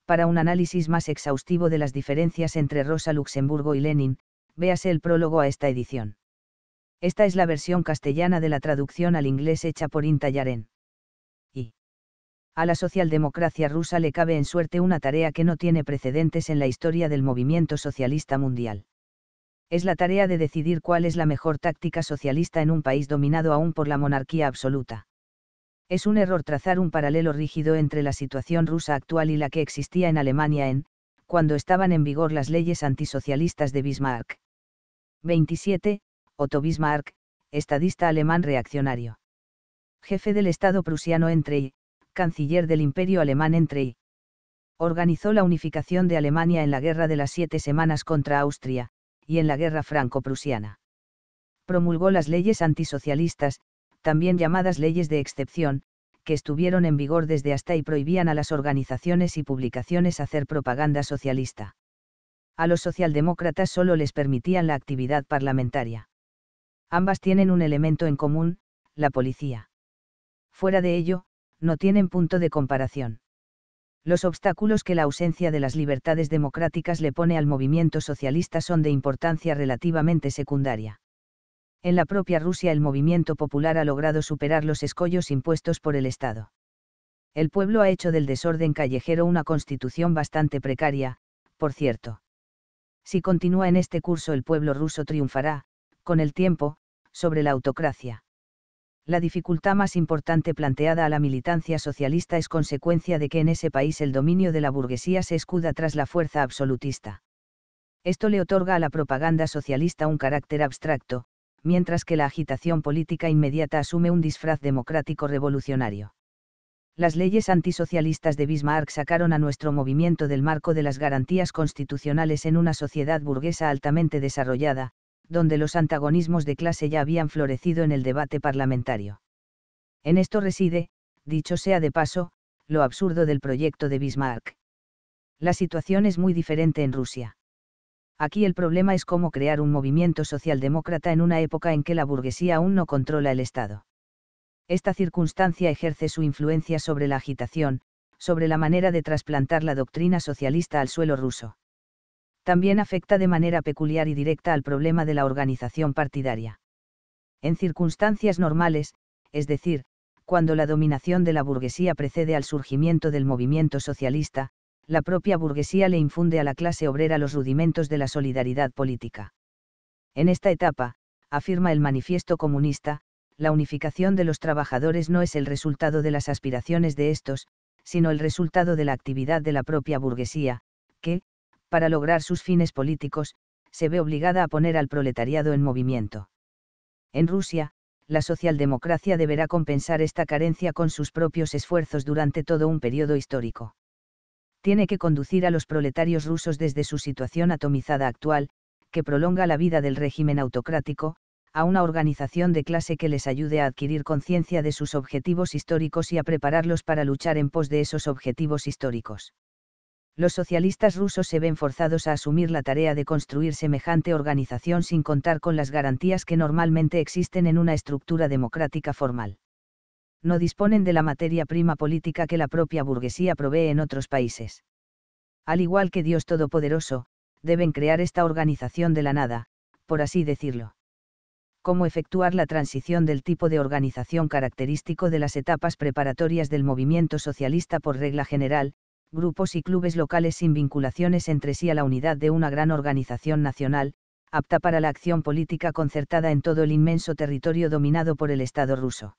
Para un análisis más exhaustivo de las diferencias entre Rosa Luxemburgo y Lenin, véase el prólogo a esta edición. Esta es la versión castellana de la traducción al inglés hecha por Inta Y. A la socialdemocracia rusa le cabe en suerte una tarea que no tiene precedentes en la historia del movimiento socialista mundial es la tarea de decidir cuál es la mejor táctica socialista en un país dominado aún por la monarquía absoluta. Es un error trazar un paralelo rígido entre la situación rusa actual y la que existía en Alemania en, cuando estaban en vigor las leyes antisocialistas de Bismarck. 27. Otto Bismarck, estadista alemán reaccionario. Jefe del Estado prusiano entre y, canciller del Imperio alemán entre y. Organizó la unificación de Alemania en la Guerra de las Siete Semanas contra Austria, y en la guerra franco-prusiana. Promulgó las leyes antisocialistas, también llamadas leyes de excepción, que estuvieron en vigor desde hasta y prohibían a las organizaciones y publicaciones hacer propaganda socialista. A los socialdemócratas solo les permitían la actividad parlamentaria. Ambas tienen un elemento en común, la policía. Fuera de ello, no tienen punto de comparación. Los obstáculos que la ausencia de las libertades democráticas le pone al movimiento socialista son de importancia relativamente secundaria. En la propia Rusia el movimiento popular ha logrado superar los escollos impuestos por el Estado. El pueblo ha hecho del desorden callejero una constitución bastante precaria, por cierto. Si continúa en este curso el pueblo ruso triunfará, con el tiempo, sobre la autocracia la dificultad más importante planteada a la militancia socialista es consecuencia de que en ese país el dominio de la burguesía se escuda tras la fuerza absolutista. Esto le otorga a la propaganda socialista un carácter abstracto, mientras que la agitación política inmediata asume un disfraz democrático revolucionario. Las leyes antisocialistas de Bismarck sacaron a nuestro movimiento del marco de las garantías constitucionales en una sociedad burguesa altamente desarrollada, donde los antagonismos de clase ya habían florecido en el debate parlamentario. En esto reside, dicho sea de paso, lo absurdo del proyecto de Bismarck. La situación es muy diferente en Rusia. Aquí el problema es cómo crear un movimiento socialdemócrata en una época en que la burguesía aún no controla el Estado. Esta circunstancia ejerce su influencia sobre la agitación, sobre la manera de trasplantar la doctrina socialista al suelo ruso también afecta de manera peculiar y directa al problema de la organización partidaria. En circunstancias normales, es decir, cuando la dominación de la burguesía precede al surgimiento del movimiento socialista, la propia burguesía le infunde a la clase obrera los rudimentos de la solidaridad política. En esta etapa, afirma el manifiesto comunista, la unificación de los trabajadores no es el resultado de las aspiraciones de estos, sino el resultado de la actividad de la propia burguesía, que, para lograr sus fines políticos, se ve obligada a poner al proletariado en movimiento. En Rusia, la socialdemocracia deberá compensar esta carencia con sus propios esfuerzos durante todo un periodo histórico. Tiene que conducir a los proletarios rusos desde su situación atomizada actual, que prolonga la vida del régimen autocrático, a una organización de clase que les ayude a adquirir conciencia de sus objetivos históricos y a prepararlos para luchar en pos de esos objetivos históricos los socialistas rusos se ven forzados a asumir la tarea de construir semejante organización sin contar con las garantías que normalmente existen en una estructura democrática formal. No disponen de la materia prima política que la propia burguesía provee en otros países. Al igual que Dios Todopoderoso, deben crear esta organización de la nada, por así decirlo. Cómo efectuar la transición del tipo de organización característico de las etapas preparatorias del movimiento socialista por regla general, grupos y clubes locales sin vinculaciones entre sí a la unidad de una gran organización nacional, apta para la acción política concertada en todo el inmenso territorio dominado por el Estado ruso.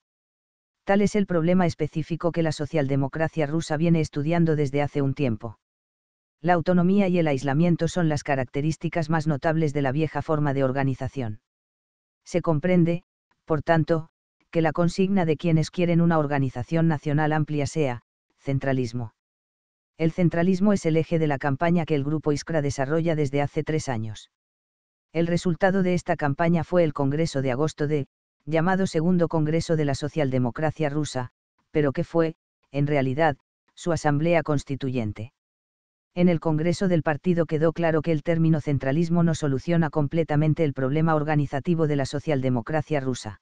Tal es el problema específico que la socialdemocracia rusa viene estudiando desde hace un tiempo. La autonomía y el aislamiento son las características más notables de la vieja forma de organización. Se comprende, por tanto, que la consigna de quienes quieren una organización nacional amplia sea, centralismo. El centralismo es el eje de la campaña que el Grupo Iskra desarrolla desde hace tres años. El resultado de esta campaña fue el Congreso de agosto de, llamado Segundo Congreso de la Socialdemocracia Rusa, pero que fue, en realidad, su Asamblea Constituyente. En el Congreso del partido quedó claro que el término centralismo no soluciona completamente el problema organizativo de la socialdemocracia rusa.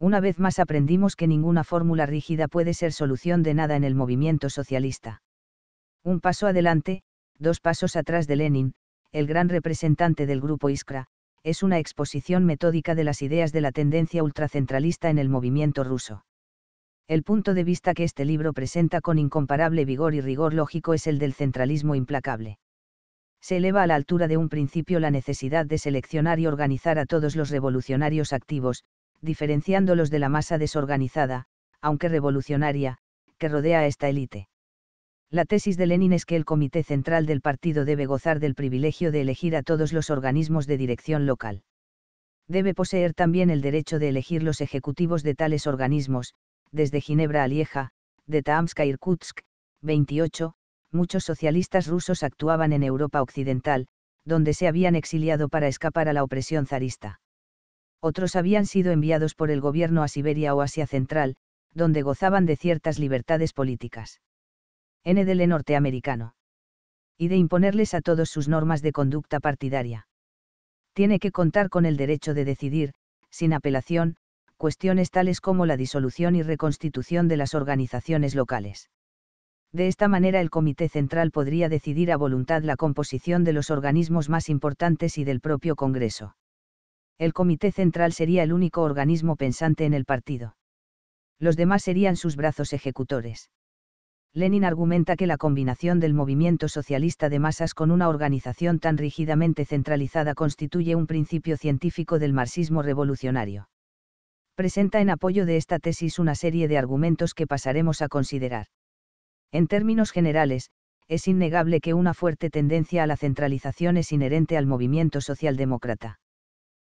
Una vez más aprendimos que ninguna fórmula rígida puede ser solución de nada en el movimiento socialista un paso adelante, dos pasos atrás de Lenin, el gran representante del grupo Iskra, es una exposición metódica de las ideas de la tendencia ultracentralista en el movimiento ruso. El punto de vista que este libro presenta con incomparable vigor y rigor lógico es el del centralismo implacable. Se eleva a la altura de un principio la necesidad de seleccionar y organizar a todos los revolucionarios activos, diferenciándolos de la masa desorganizada, aunque revolucionaria, que rodea a esta élite. La tesis de Lenin es que el Comité Central del Partido debe gozar del privilegio de elegir a todos los organismos de dirección local. Debe poseer también el derecho de elegir los ejecutivos de tales organismos, desde Ginebra a Lieja, de Tamska a Irkutsk, 28, muchos socialistas rusos actuaban en Europa Occidental, donde se habían exiliado para escapar a la opresión zarista. Otros habían sido enviados por el gobierno a Siberia o Asia Central, donde gozaban de ciertas libertades políticas. NDL e norteamericano. Y de imponerles a todos sus normas de conducta partidaria. Tiene que contar con el derecho de decidir, sin apelación, cuestiones tales como la disolución y reconstitución de las organizaciones locales. De esta manera el Comité Central podría decidir a voluntad la composición de los organismos más importantes y del propio Congreso. El Comité Central sería el único organismo pensante en el partido. Los demás serían sus brazos ejecutores. Lenin argumenta que la combinación del movimiento socialista de masas con una organización tan rígidamente centralizada constituye un principio científico del marxismo revolucionario. Presenta en apoyo de esta tesis una serie de argumentos que pasaremos a considerar. En términos generales, es innegable que una fuerte tendencia a la centralización es inherente al movimiento socialdemócrata.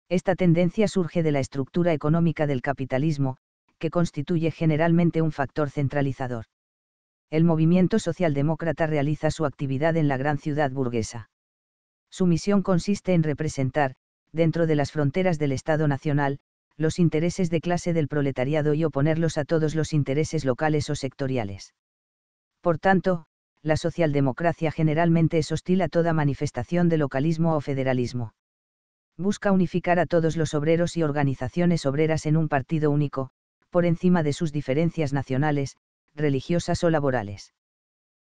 Esta tendencia surge de la estructura económica del capitalismo, que constituye generalmente un factor centralizador el movimiento socialdemócrata realiza su actividad en la gran ciudad burguesa. Su misión consiste en representar, dentro de las fronteras del Estado Nacional, los intereses de clase del proletariado y oponerlos a todos los intereses locales o sectoriales. Por tanto, la socialdemocracia generalmente es hostil a toda manifestación de localismo o federalismo. Busca unificar a todos los obreros y organizaciones obreras en un partido único, por encima de sus diferencias nacionales, religiosas o laborales.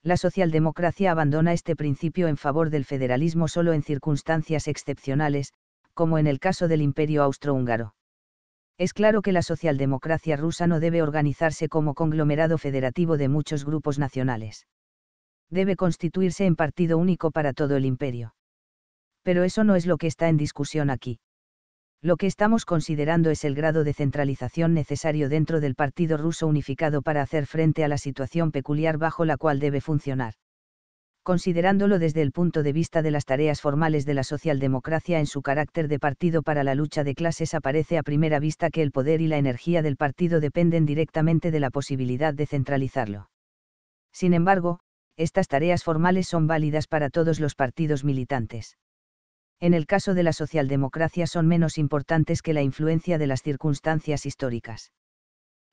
La socialdemocracia abandona este principio en favor del federalismo solo en circunstancias excepcionales, como en el caso del imperio austrohúngaro. Es claro que la socialdemocracia rusa no debe organizarse como conglomerado federativo de muchos grupos nacionales. Debe constituirse en partido único para todo el imperio. Pero eso no es lo que está en discusión aquí lo que estamos considerando es el grado de centralización necesario dentro del Partido Ruso Unificado para hacer frente a la situación peculiar bajo la cual debe funcionar. Considerándolo desde el punto de vista de las tareas formales de la socialdemocracia en su carácter de partido para la lucha de clases, aparece a primera vista que el poder y la energía del partido dependen directamente de la posibilidad de centralizarlo. Sin embargo, estas tareas formales son válidas para todos los partidos militantes en el caso de la socialdemocracia son menos importantes que la influencia de las circunstancias históricas.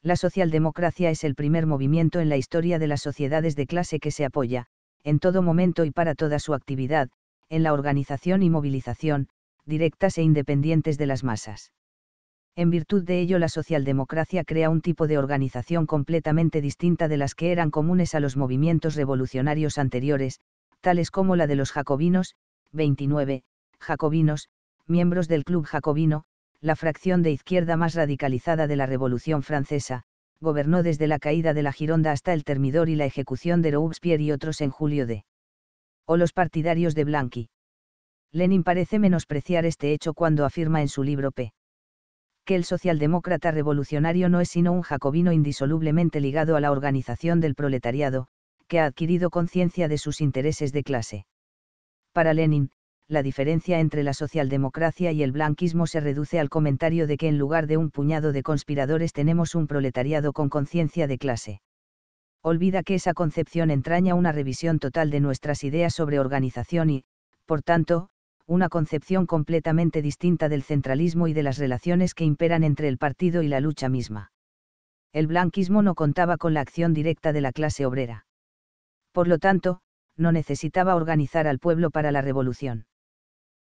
La socialdemocracia es el primer movimiento en la historia de las sociedades de clase que se apoya, en todo momento y para toda su actividad, en la organización y movilización, directas e independientes de las masas. En virtud de ello la socialdemocracia crea un tipo de organización completamente distinta de las que eran comunes a los movimientos revolucionarios anteriores, tales como la de los jacobinos, 29, jacobinos, miembros del Club Jacobino, la fracción de izquierda más radicalizada de la Revolución Francesa, gobernó desde la caída de la Gironda hasta el termidor y la ejecución de Robespierre y otros en julio de. O los partidarios de Blanqui. Lenin parece menospreciar este hecho cuando afirma en su libro P. que el socialdemócrata revolucionario no es sino un jacobino indisolublemente ligado a la organización del proletariado, que ha adquirido conciencia de sus intereses de clase. Para Lenin, la diferencia entre la socialdemocracia y el blanquismo se reduce al comentario de que en lugar de un puñado de conspiradores tenemos un proletariado con conciencia de clase. Olvida que esa concepción entraña una revisión total de nuestras ideas sobre organización y, por tanto, una concepción completamente distinta del centralismo y de las relaciones que imperan entre el partido y la lucha misma. El blanquismo no contaba con la acción directa de la clase obrera. Por lo tanto, no necesitaba organizar al pueblo para la revolución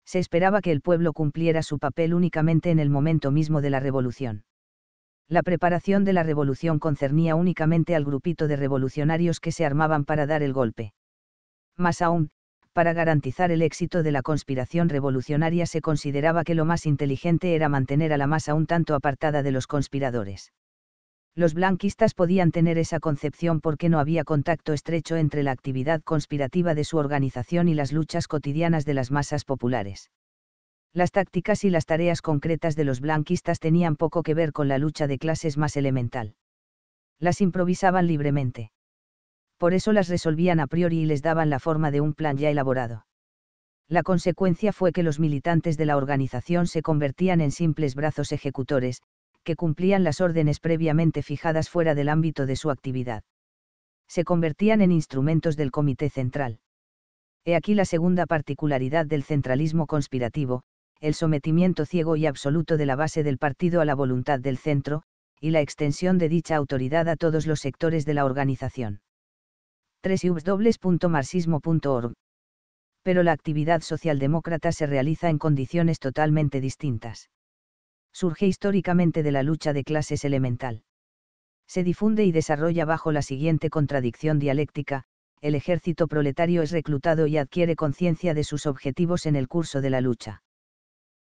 se esperaba que el pueblo cumpliera su papel únicamente en el momento mismo de la revolución. La preparación de la revolución concernía únicamente al grupito de revolucionarios que se armaban para dar el golpe. Más aún, para garantizar el éxito de la conspiración revolucionaria se consideraba que lo más inteligente era mantener a la masa un tanto apartada de los conspiradores. Los blanquistas podían tener esa concepción porque no había contacto estrecho entre la actividad conspirativa de su organización y las luchas cotidianas de las masas populares. Las tácticas y las tareas concretas de los blanquistas tenían poco que ver con la lucha de clases más elemental. Las improvisaban libremente. Por eso las resolvían a priori y les daban la forma de un plan ya elaborado. La consecuencia fue que los militantes de la organización se convertían en simples brazos ejecutores, que cumplían las órdenes previamente fijadas fuera del ámbito de su actividad. Se convertían en instrumentos del Comité Central. He aquí la segunda particularidad del centralismo conspirativo, el sometimiento ciego y absoluto de la base del partido a la voluntad del centro, y la extensión de dicha autoridad a todos los sectores de la organización. 3 pero la actividad socialdemócrata se realiza en condiciones totalmente distintas surge históricamente de la lucha de clases elemental. Se difunde y desarrolla bajo la siguiente contradicción dialéctica, el ejército proletario es reclutado y adquiere conciencia de sus objetivos en el curso de la lucha.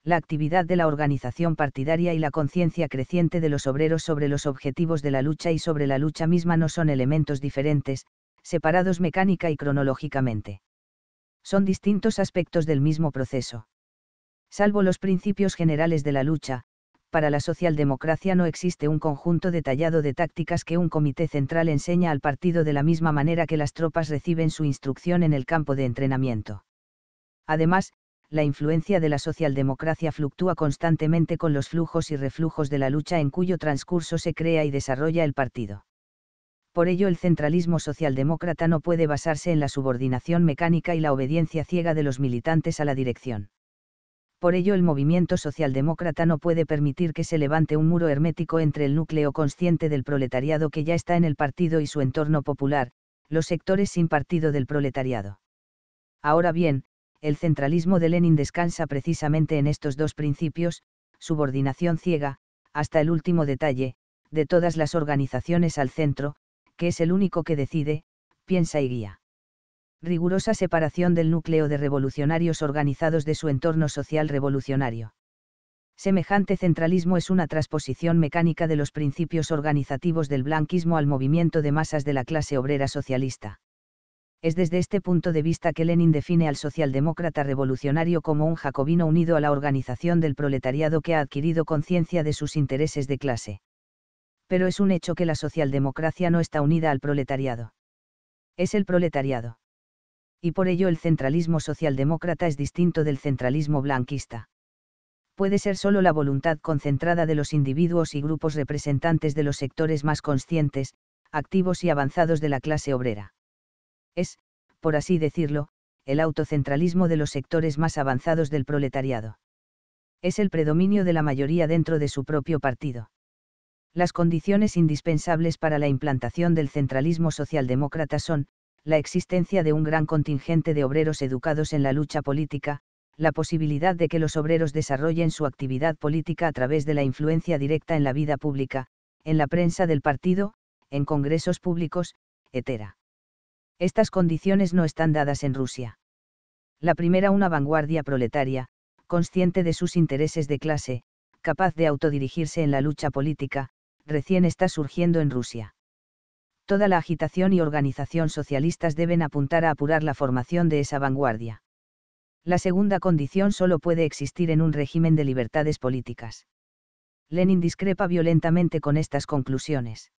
La actividad de la organización partidaria y la conciencia creciente de los obreros sobre los objetivos de la lucha y sobre la lucha misma no son elementos diferentes, separados mecánica y cronológicamente. Son distintos aspectos del mismo proceso. Salvo los principios generales de la lucha, para la socialdemocracia no existe un conjunto detallado de tácticas que un comité central enseña al partido de la misma manera que las tropas reciben su instrucción en el campo de entrenamiento. Además, la influencia de la socialdemocracia fluctúa constantemente con los flujos y reflujos de la lucha en cuyo transcurso se crea y desarrolla el partido. Por ello el centralismo socialdemócrata no puede basarse en la subordinación mecánica y la obediencia ciega de los militantes a la dirección por ello el movimiento socialdemócrata no puede permitir que se levante un muro hermético entre el núcleo consciente del proletariado que ya está en el partido y su entorno popular, los sectores sin partido del proletariado. Ahora bien, el centralismo de Lenin descansa precisamente en estos dos principios, subordinación ciega, hasta el último detalle, de todas las organizaciones al centro, que es el único que decide, piensa y guía rigurosa separación del núcleo de revolucionarios organizados de su entorno social revolucionario. Semejante centralismo es una transposición mecánica de los principios organizativos del blanquismo al movimiento de masas de la clase obrera socialista. Es desde este punto de vista que Lenin define al socialdemócrata revolucionario como un jacobino unido a la organización del proletariado que ha adquirido conciencia de sus intereses de clase. Pero es un hecho que la socialdemocracia no está unida al proletariado. Es el proletariado y por ello el centralismo socialdemócrata es distinto del centralismo blanquista. Puede ser solo la voluntad concentrada de los individuos y grupos representantes de los sectores más conscientes, activos y avanzados de la clase obrera. Es, por así decirlo, el autocentralismo de los sectores más avanzados del proletariado. Es el predominio de la mayoría dentro de su propio partido. Las condiciones indispensables para la implantación del centralismo socialdemócrata son, la existencia de un gran contingente de obreros educados en la lucha política, la posibilidad de que los obreros desarrollen su actividad política a través de la influencia directa en la vida pública, en la prensa del partido, en congresos públicos, etc. Estas condiciones no están dadas en Rusia. La primera una vanguardia proletaria, consciente de sus intereses de clase, capaz de autodirigirse en la lucha política, recién está surgiendo en Rusia toda la agitación y organización socialistas deben apuntar a apurar la formación de esa vanguardia. La segunda condición solo puede existir en un régimen de libertades políticas. Lenin discrepa violentamente con estas conclusiones.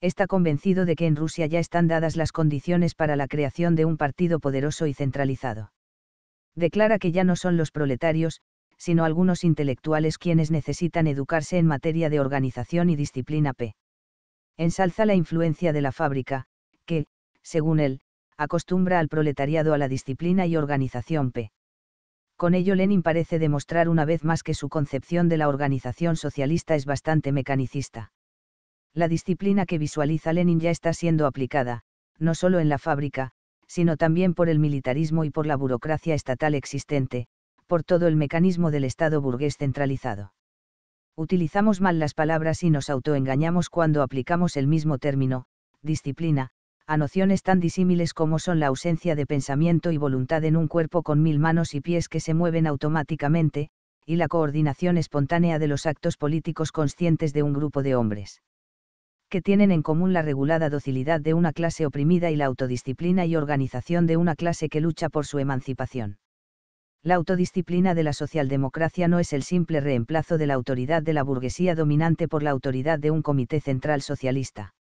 Está convencido de que en Rusia ya están dadas las condiciones para la creación de un partido poderoso y centralizado. Declara que ya no son los proletarios, sino algunos intelectuales quienes necesitan educarse en materia de organización y disciplina P ensalza la influencia de la fábrica, que, según él, acostumbra al proletariado a la disciplina y organización P. Con ello Lenin parece demostrar una vez más que su concepción de la organización socialista es bastante mecanicista. La disciplina que visualiza Lenin ya está siendo aplicada, no solo en la fábrica, sino también por el militarismo y por la burocracia estatal existente, por todo el mecanismo del Estado burgués centralizado. Utilizamos mal las palabras y nos autoengañamos cuando aplicamos el mismo término, disciplina, a nociones tan disímiles como son la ausencia de pensamiento y voluntad en un cuerpo con mil manos y pies que se mueven automáticamente, y la coordinación espontánea de los actos políticos conscientes de un grupo de hombres que tienen en común la regulada docilidad de una clase oprimida y la autodisciplina y organización de una clase que lucha por su emancipación la autodisciplina de la socialdemocracia no es el simple reemplazo de la autoridad de la burguesía dominante por la autoridad de un comité central socialista.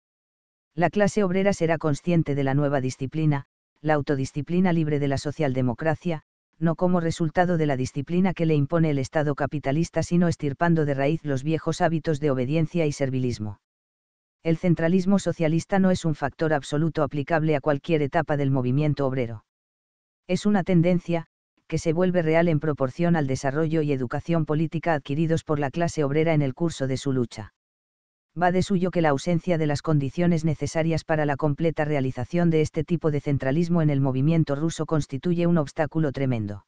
La clase obrera será consciente de la nueva disciplina, la autodisciplina libre de la socialdemocracia, no como resultado de la disciplina que le impone el Estado capitalista, sino estirpando de raíz los viejos hábitos de obediencia y servilismo. El centralismo socialista no es un factor absoluto aplicable a cualquier etapa del movimiento obrero. Es una tendencia, que se vuelve real en proporción al desarrollo y educación política adquiridos por la clase obrera en el curso de su lucha. Va de suyo que la ausencia de las condiciones necesarias para la completa realización de este tipo de centralismo en el movimiento ruso constituye un obstáculo tremendo.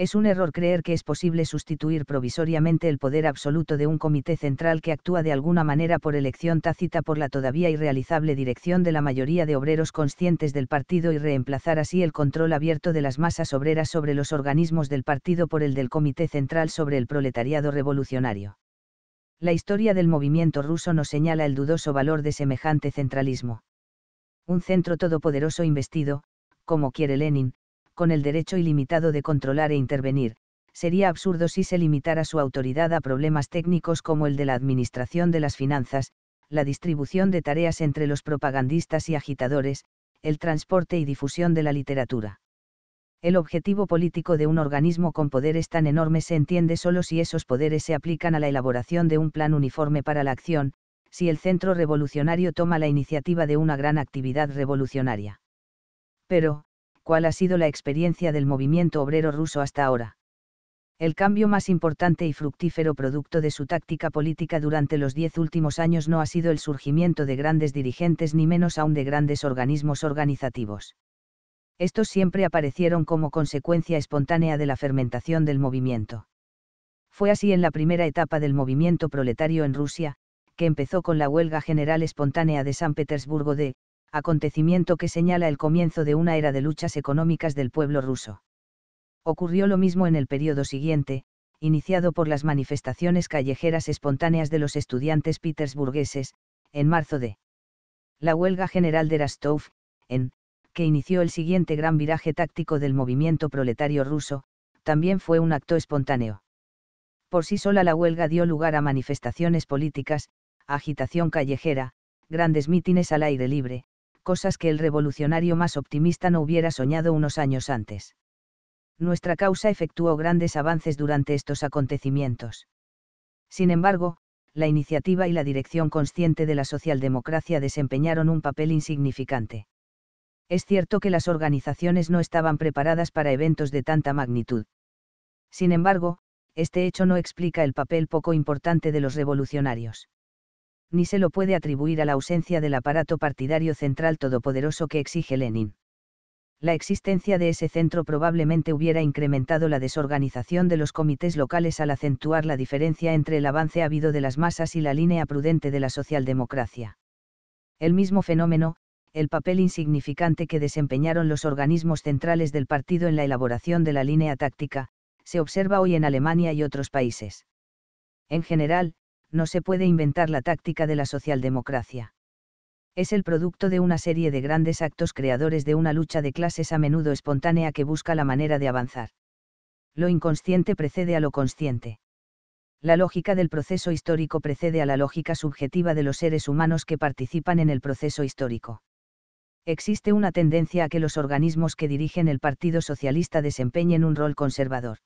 Es un error creer que es posible sustituir provisoriamente el poder absoluto de un comité central que actúa de alguna manera por elección tácita por la todavía irrealizable dirección de la mayoría de obreros conscientes del partido y reemplazar así el control abierto de las masas obreras sobre los organismos del partido por el del comité central sobre el proletariado revolucionario. La historia del movimiento ruso nos señala el dudoso valor de semejante centralismo. Un centro todopoderoso investido, como quiere Lenin, con el derecho ilimitado de controlar e intervenir, sería absurdo si se limitara su autoridad a problemas técnicos como el de la administración de las finanzas, la distribución de tareas entre los propagandistas y agitadores, el transporte y difusión de la literatura. El objetivo político de un organismo con poderes tan enormes se entiende solo si esos poderes se aplican a la elaboración de un plan uniforme para la acción, si el centro revolucionario toma la iniciativa de una gran actividad revolucionaria. Pero, cuál ha sido la experiencia del movimiento obrero ruso hasta ahora. El cambio más importante y fructífero producto de su táctica política durante los diez últimos años no ha sido el surgimiento de grandes dirigentes ni menos aún de grandes organismos organizativos. Estos siempre aparecieron como consecuencia espontánea de la fermentación del movimiento. Fue así en la primera etapa del movimiento proletario en Rusia, que empezó con la huelga general espontánea de San Petersburgo de acontecimiento que señala el comienzo de una era de luchas económicas del pueblo ruso. Ocurrió lo mismo en el periodo siguiente, iniciado por las manifestaciones callejeras espontáneas de los estudiantes petersburgueses, en marzo de la huelga general de Rastov, en que inició el siguiente gran viraje táctico del movimiento proletario ruso, también fue un acto espontáneo. Por sí sola la huelga dio lugar a manifestaciones políticas, agitación callejera, grandes mítines al aire libre, cosas que el revolucionario más optimista no hubiera soñado unos años antes. Nuestra causa efectuó grandes avances durante estos acontecimientos. Sin embargo, la iniciativa y la dirección consciente de la socialdemocracia desempeñaron un papel insignificante. Es cierto que las organizaciones no estaban preparadas para eventos de tanta magnitud. Sin embargo, este hecho no explica el papel poco importante de los revolucionarios ni se lo puede atribuir a la ausencia del aparato partidario central todopoderoso que exige Lenin. La existencia de ese centro probablemente hubiera incrementado la desorganización de los comités locales al acentuar la diferencia entre el avance habido de las masas y la línea prudente de la socialdemocracia. El mismo fenómeno, el papel insignificante que desempeñaron los organismos centrales del partido en la elaboración de la línea táctica, se observa hoy en Alemania y otros países. En general, no se puede inventar la táctica de la socialdemocracia. Es el producto de una serie de grandes actos creadores de una lucha de clases a menudo espontánea que busca la manera de avanzar. Lo inconsciente precede a lo consciente. La lógica del proceso histórico precede a la lógica subjetiva de los seres humanos que participan en el proceso histórico existe una tendencia a que los organismos que dirigen el Partido Socialista desempeñen un rol conservador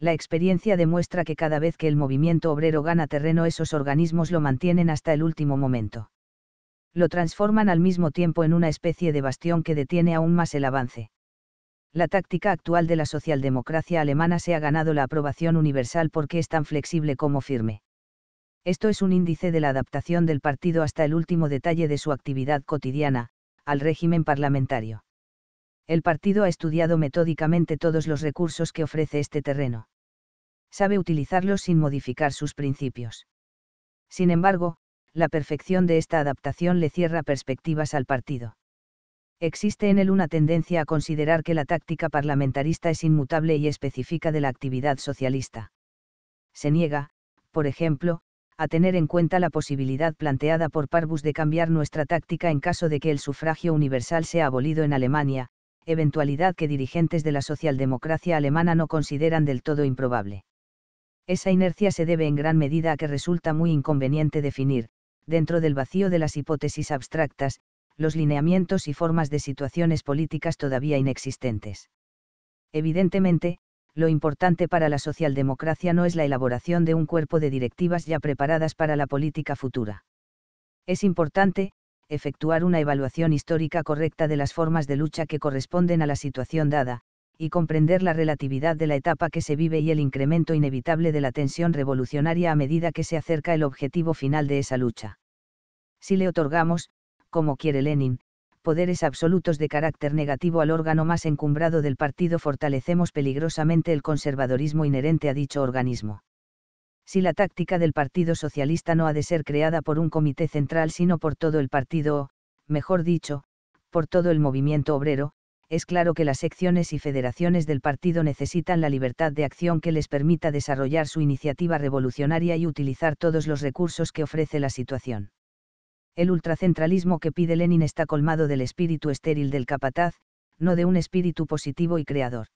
la experiencia demuestra que cada vez que el movimiento obrero gana terreno esos organismos lo mantienen hasta el último momento. Lo transforman al mismo tiempo en una especie de bastión que detiene aún más el avance. La táctica actual de la socialdemocracia alemana se ha ganado la aprobación universal porque es tan flexible como firme. Esto es un índice de la adaptación del partido hasta el último detalle de su actividad cotidiana, al régimen parlamentario el partido ha estudiado metódicamente todos los recursos que ofrece este terreno. Sabe utilizarlos sin modificar sus principios. Sin embargo, la perfección de esta adaptación le cierra perspectivas al partido. Existe en él una tendencia a considerar que la táctica parlamentarista es inmutable y específica de la actividad socialista. Se niega, por ejemplo, a tener en cuenta la posibilidad planteada por Parvus de cambiar nuestra táctica en caso de que el sufragio universal sea abolido en Alemania, eventualidad que dirigentes de la socialdemocracia alemana no consideran del todo improbable. Esa inercia se debe en gran medida a que resulta muy inconveniente definir, dentro del vacío de las hipótesis abstractas, los lineamientos y formas de situaciones políticas todavía inexistentes. Evidentemente, lo importante para la socialdemocracia no es la elaboración de un cuerpo de directivas ya preparadas para la política futura. Es importante, efectuar una evaluación histórica correcta de las formas de lucha que corresponden a la situación dada, y comprender la relatividad de la etapa que se vive y el incremento inevitable de la tensión revolucionaria a medida que se acerca el objetivo final de esa lucha. Si le otorgamos, como quiere Lenin, poderes absolutos de carácter negativo al órgano más encumbrado del partido, fortalecemos peligrosamente el conservadorismo inherente a dicho organismo si la táctica del Partido Socialista no ha de ser creada por un comité central sino por todo el partido o, mejor dicho, por todo el movimiento obrero, es claro que las secciones y federaciones del partido necesitan la libertad de acción que les permita desarrollar su iniciativa revolucionaria y utilizar todos los recursos que ofrece la situación. El ultracentralismo que pide Lenin está colmado del espíritu estéril del capataz, no de un espíritu positivo y creador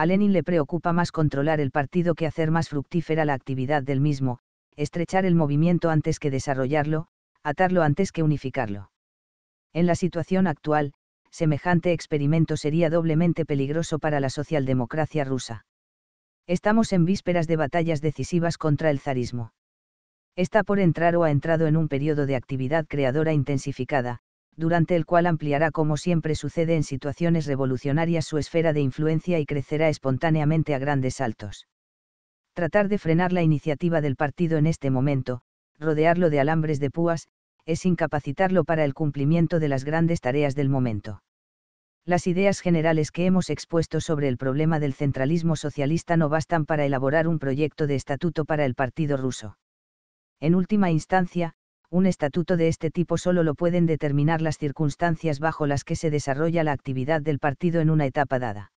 a Lenin le preocupa más controlar el partido que hacer más fructífera la actividad del mismo, estrechar el movimiento antes que desarrollarlo, atarlo antes que unificarlo. En la situación actual, semejante experimento sería doblemente peligroso para la socialdemocracia rusa. Estamos en vísperas de batallas decisivas contra el zarismo. Está por entrar o ha entrado en un periodo de actividad creadora intensificada, durante el cual ampliará como siempre sucede en situaciones revolucionarias su esfera de influencia y crecerá espontáneamente a grandes saltos. Tratar de frenar la iniciativa del partido en este momento, rodearlo de alambres de púas, es incapacitarlo para el cumplimiento de las grandes tareas del momento. Las ideas generales que hemos expuesto sobre el problema del centralismo socialista no bastan para elaborar un proyecto de estatuto para el partido ruso. En última instancia, un estatuto de este tipo solo lo pueden determinar las circunstancias bajo las que se desarrolla la actividad del partido en una etapa dada.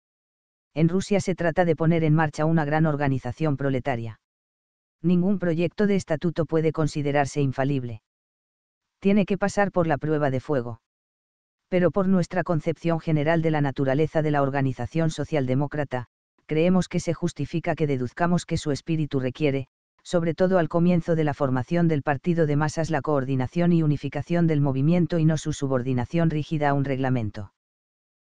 En Rusia se trata de poner en marcha una gran organización proletaria. Ningún proyecto de estatuto puede considerarse infalible. Tiene que pasar por la prueba de fuego. Pero por nuestra concepción general de la naturaleza de la organización socialdemócrata, creemos que se justifica que deduzcamos que su espíritu requiere, sobre todo al comienzo de la formación del partido de masas la coordinación y unificación del movimiento y no su subordinación rígida a un reglamento.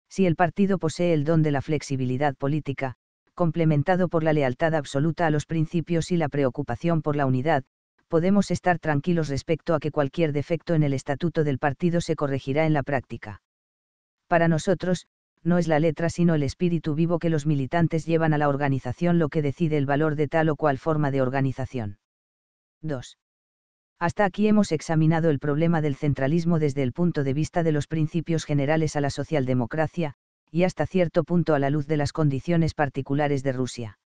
Si el partido posee el don de la flexibilidad política, complementado por la lealtad absoluta a los principios y la preocupación por la unidad, podemos estar tranquilos respecto a que cualquier defecto en el estatuto del partido se corregirá en la práctica. Para nosotros, no es la letra sino el espíritu vivo que los militantes llevan a la organización lo que decide el valor de tal o cual forma de organización. 2. Hasta aquí hemos examinado el problema del centralismo desde el punto de vista de los principios generales a la socialdemocracia, y hasta cierto punto a la luz de las condiciones particulares de Rusia.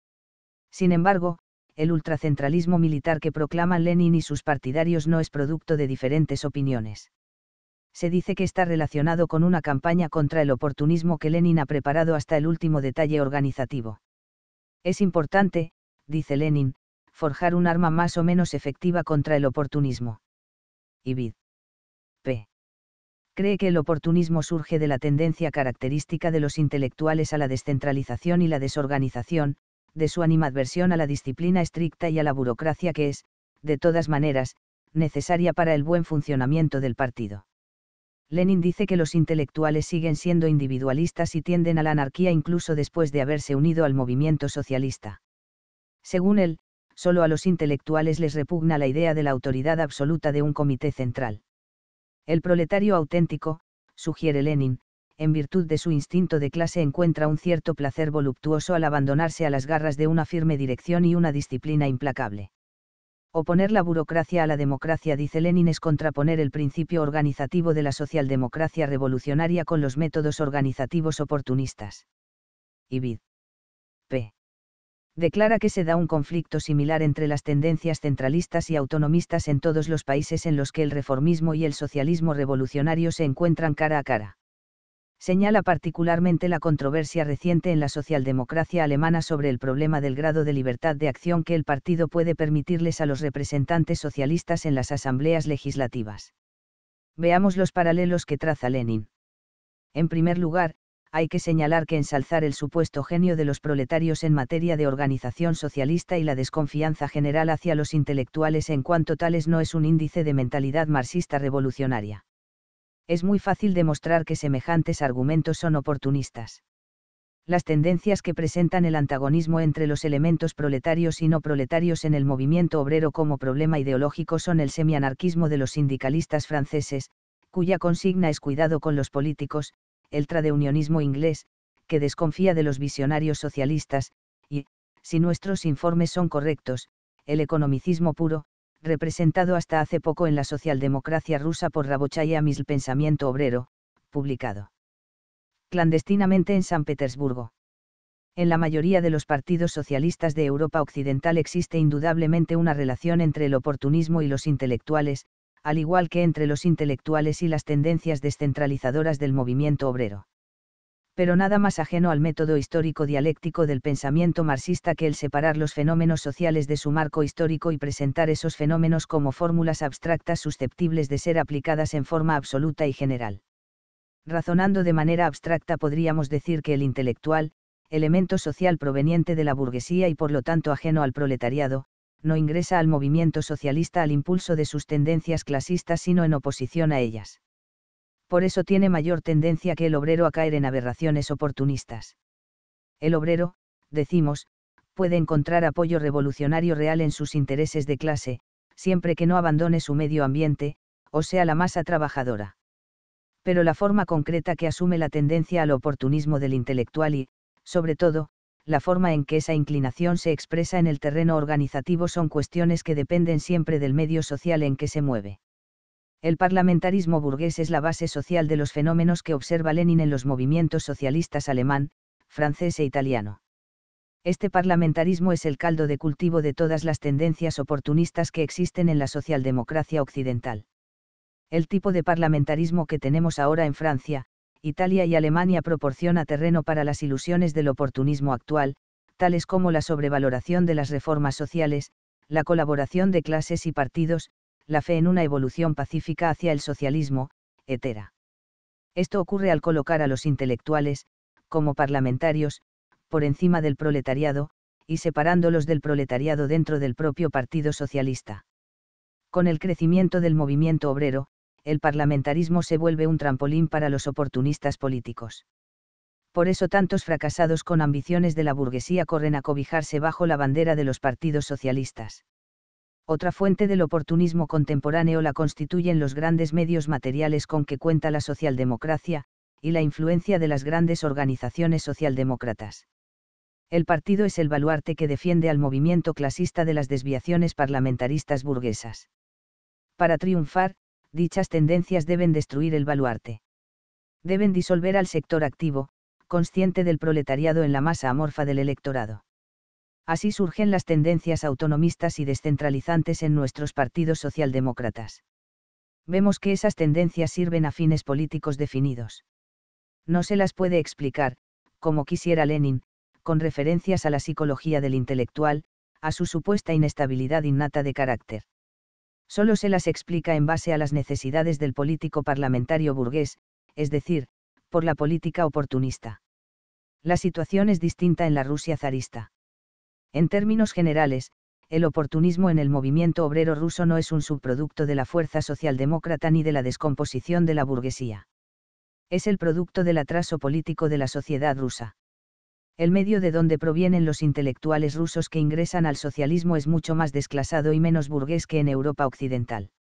Sin embargo, el ultracentralismo militar que proclaman Lenin y sus partidarios no es producto de diferentes opiniones se dice que está relacionado con una campaña contra el oportunismo que Lenin ha preparado hasta el último detalle organizativo. Es importante, dice Lenin, forjar un arma más o menos efectiva contra el oportunismo. Ibid. P. Cree que el oportunismo surge de la tendencia característica de los intelectuales a la descentralización y la desorganización, de su animadversión a la disciplina estricta y a la burocracia que es, de todas maneras, necesaria para el buen funcionamiento del partido. Lenin dice que los intelectuales siguen siendo individualistas y tienden a la anarquía incluso después de haberse unido al movimiento socialista. Según él, solo a los intelectuales les repugna la idea de la autoridad absoluta de un comité central. El proletario auténtico, sugiere Lenin, en virtud de su instinto de clase encuentra un cierto placer voluptuoso al abandonarse a las garras de una firme dirección y una disciplina implacable. Oponer la burocracia a la democracia, dice Lenin, es contraponer el principio organizativo de la socialdemocracia revolucionaria con los métodos organizativos oportunistas. Ibid. P. Declara que se da un conflicto similar entre las tendencias centralistas y autonomistas en todos los países en los que el reformismo y el socialismo revolucionario se encuentran cara a cara señala particularmente la controversia reciente en la socialdemocracia alemana sobre el problema del grado de libertad de acción que el partido puede permitirles a los representantes socialistas en las asambleas legislativas. Veamos los paralelos que traza Lenin. En primer lugar, hay que señalar que ensalzar el supuesto genio de los proletarios en materia de organización socialista y la desconfianza general hacia los intelectuales en cuanto tales no es un índice de mentalidad marxista revolucionaria es muy fácil demostrar que semejantes argumentos son oportunistas. Las tendencias que presentan el antagonismo entre los elementos proletarios y no proletarios en el movimiento obrero como problema ideológico son el semianarquismo de los sindicalistas franceses, cuya consigna es cuidado con los políticos, el tradeunionismo inglés, que desconfía de los visionarios socialistas, y, si nuestros informes son correctos, el economicismo puro, representado hasta hace poco en la socialdemocracia rusa por Rabochaya Misl Pensamiento Obrero, publicado clandestinamente en San Petersburgo. En la mayoría de los partidos socialistas de Europa Occidental existe indudablemente una relación entre el oportunismo y los intelectuales, al igual que entre los intelectuales y las tendencias descentralizadoras del movimiento obrero pero nada más ajeno al método histórico dialéctico del pensamiento marxista que el separar los fenómenos sociales de su marco histórico y presentar esos fenómenos como fórmulas abstractas susceptibles de ser aplicadas en forma absoluta y general. Razonando de manera abstracta podríamos decir que el intelectual, elemento social proveniente de la burguesía y por lo tanto ajeno al proletariado, no ingresa al movimiento socialista al impulso de sus tendencias clasistas sino en oposición a ellas por eso tiene mayor tendencia que el obrero a caer en aberraciones oportunistas. El obrero, decimos, puede encontrar apoyo revolucionario real en sus intereses de clase, siempre que no abandone su medio ambiente, o sea la masa trabajadora. Pero la forma concreta que asume la tendencia al oportunismo del intelectual y, sobre todo, la forma en que esa inclinación se expresa en el terreno organizativo son cuestiones que dependen siempre del medio social en que se mueve. El parlamentarismo burgués es la base social de los fenómenos que observa Lenin en los movimientos socialistas alemán, francés e italiano. Este parlamentarismo es el caldo de cultivo de todas las tendencias oportunistas que existen en la socialdemocracia occidental. El tipo de parlamentarismo que tenemos ahora en Francia, Italia y Alemania proporciona terreno para las ilusiones del oportunismo actual, tales como la sobrevaloración de las reformas sociales, la colaboración de clases y partidos, la fe en una evolución pacífica hacia el socialismo, etera. Esto ocurre al colocar a los intelectuales, como parlamentarios, por encima del proletariado, y separándolos del proletariado dentro del propio Partido Socialista. Con el crecimiento del movimiento obrero, el parlamentarismo se vuelve un trampolín para los oportunistas políticos. Por eso tantos fracasados con ambiciones de la burguesía corren a cobijarse bajo la bandera de los partidos socialistas. Otra fuente del oportunismo contemporáneo la constituyen los grandes medios materiales con que cuenta la socialdemocracia, y la influencia de las grandes organizaciones socialdemócratas. El partido es el baluarte que defiende al movimiento clasista de las desviaciones parlamentaristas burguesas. Para triunfar, dichas tendencias deben destruir el baluarte. Deben disolver al sector activo, consciente del proletariado en la masa amorfa del electorado. Así surgen las tendencias autonomistas y descentralizantes en nuestros partidos socialdemócratas. Vemos que esas tendencias sirven a fines políticos definidos. No se las puede explicar, como quisiera Lenin, con referencias a la psicología del intelectual, a su supuesta inestabilidad innata de carácter. Solo se las explica en base a las necesidades del político parlamentario burgués, es decir, por la política oportunista. La situación es distinta en la Rusia zarista. En términos generales, el oportunismo en el movimiento obrero ruso no es un subproducto de la fuerza socialdemócrata ni de la descomposición de la burguesía. Es el producto del atraso político de la sociedad rusa. El medio de donde provienen los intelectuales rusos que ingresan al socialismo es mucho más desclasado y menos burgués que en Europa Occidental.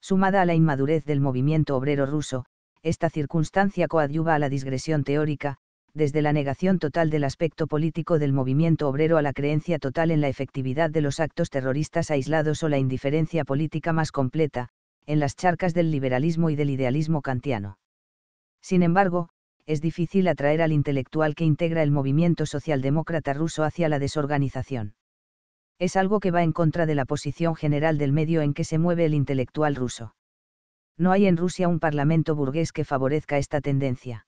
Sumada a la inmadurez del movimiento obrero ruso, esta circunstancia coadyuva a la digresión teórica, desde la negación total del aspecto político del movimiento obrero a la creencia total en la efectividad de los actos terroristas aislados o la indiferencia política más completa, en las charcas del liberalismo y del idealismo kantiano. Sin embargo, es difícil atraer al intelectual que integra el movimiento socialdemócrata ruso hacia la desorganización. Es algo que va en contra de la posición general del medio en que se mueve el intelectual ruso. No hay en Rusia un parlamento burgués que favorezca esta tendencia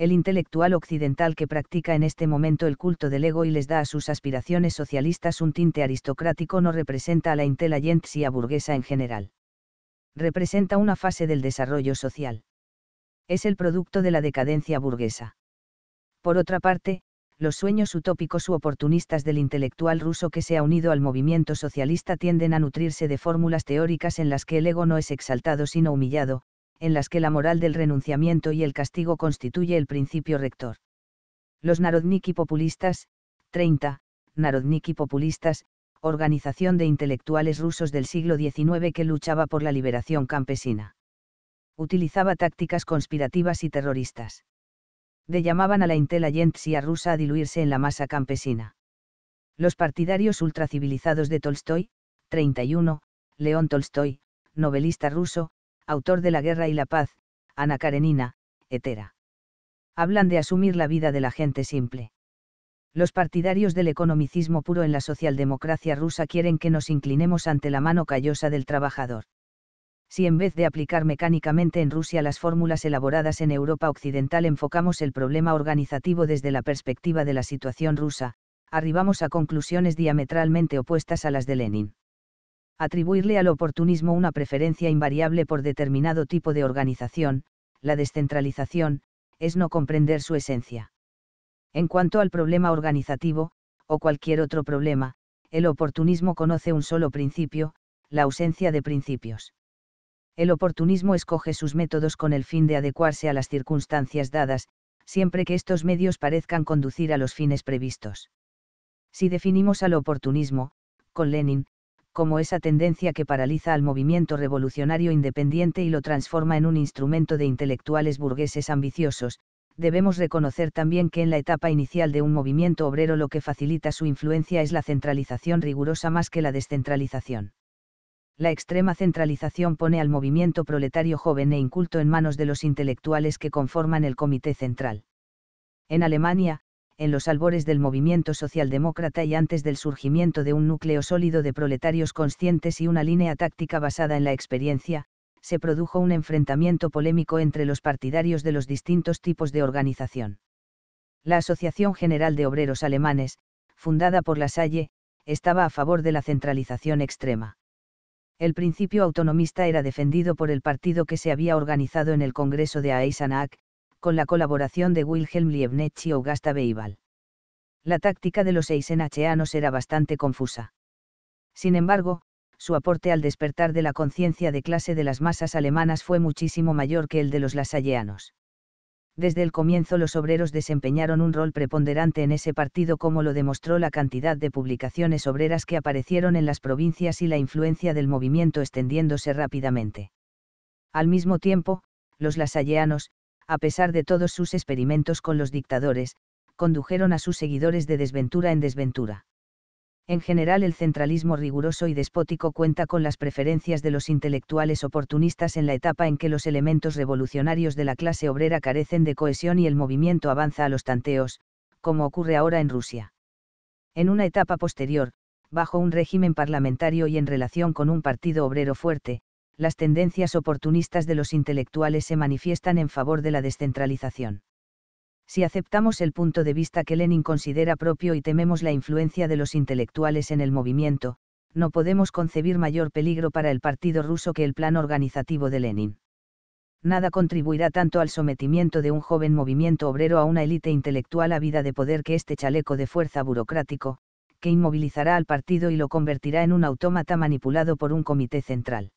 el intelectual occidental que practica en este momento el culto del ego y les da a sus aspiraciones socialistas un tinte aristocrático no representa a la intelligentsia burguesa en general. Representa una fase del desarrollo social. Es el producto de la decadencia burguesa. Por otra parte, los sueños utópicos u oportunistas del intelectual ruso que se ha unido al movimiento socialista tienden a nutrirse de fórmulas teóricas en las que el ego no es exaltado sino humillado, en las que la moral del renunciamiento y el castigo constituye el principio rector. Los Narodniki populistas, 30, Narodniki populistas, organización de intelectuales rusos del siglo XIX que luchaba por la liberación campesina. Utilizaba tácticas conspirativas y terroristas. De llamaban a la inteligencia rusa a diluirse en la masa campesina. Los partidarios ultracivilizados de Tolstoy, 31, León Tolstoy, novelista ruso, autor de La Guerra y la Paz, Ana Karenina, etera. Hablan de asumir la vida de la gente simple. Los partidarios del economicismo puro en la socialdemocracia rusa quieren que nos inclinemos ante la mano callosa del trabajador. Si en vez de aplicar mecánicamente en Rusia las fórmulas elaboradas en Europa Occidental enfocamos el problema organizativo desde la perspectiva de la situación rusa, arribamos a conclusiones diametralmente opuestas a las de Lenin atribuirle al oportunismo una preferencia invariable por determinado tipo de organización, la descentralización, es no comprender su esencia. En cuanto al problema organizativo, o cualquier otro problema, el oportunismo conoce un solo principio, la ausencia de principios. El oportunismo escoge sus métodos con el fin de adecuarse a las circunstancias dadas, siempre que estos medios parezcan conducir a los fines previstos. Si definimos al oportunismo, con Lenin, como esa tendencia que paraliza al movimiento revolucionario independiente y lo transforma en un instrumento de intelectuales burgueses ambiciosos, debemos reconocer también que en la etapa inicial de un movimiento obrero lo que facilita su influencia es la centralización rigurosa más que la descentralización. La extrema centralización pone al movimiento proletario joven e inculto en manos de los intelectuales que conforman el Comité Central. En Alemania, en los albores del movimiento socialdemócrata y antes del surgimiento de un núcleo sólido de proletarios conscientes y una línea táctica basada en la experiencia, se produjo un enfrentamiento polémico entre los partidarios de los distintos tipos de organización. La Asociación General de Obreros Alemanes, fundada por la Salle, estaba a favor de la centralización extrema. El principio autonomista era defendido por el partido que se había organizado en el Congreso de Eisenach, con la colaboración de Wilhelm Liebknecht y Augusta Beibal. La táctica de los eisenhacheanos era bastante confusa. Sin embargo, su aporte al despertar de la conciencia de clase de las masas alemanas fue muchísimo mayor que el de los lasalleanos. Desde el comienzo los obreros desempeñaron un rol preponderante en ese partido como lo demostró la cantidad de publicaciones obreras que aparecieron en las provincias y la influencia del movimiento extendiéndose rápidamente. Al mismo tiempo, los lasalleanos, a pesar de todos sus experimentos con los dictadores, condujeron a sus seguidores de desventura en desventura. En general el centralismo riguroso y despótico cuenta con las preferencias de los intelectuales oportunistas en la etapa en que los elementos revolucionarios de la clase obrera carecen de cohesión y el movimiento avanza a los tanteos, como ocurre ahora en Rusia. En una etapa posterior, bajo un régimen parlamentario y en relación con un partido obrero fuerte, las tendencias oportunistas de los intelectuales se manifiestan en favor de la descentralización. Si aceptamos el punto de vista que Lenin considera propio y tememos la influencia de los intelectuales en el movimiento, no podemos concebir mayor peligro para el partido ruso que el plan organizativo de Lenin. Nada contribuirá tanto al sometimiento de un joven movimiento obrero a una élite intelectual a vida de poder que este chaleco de fuerza burocrático, que inmovilizará al partido y lo convertirá en un autómata manipulado por un comité central.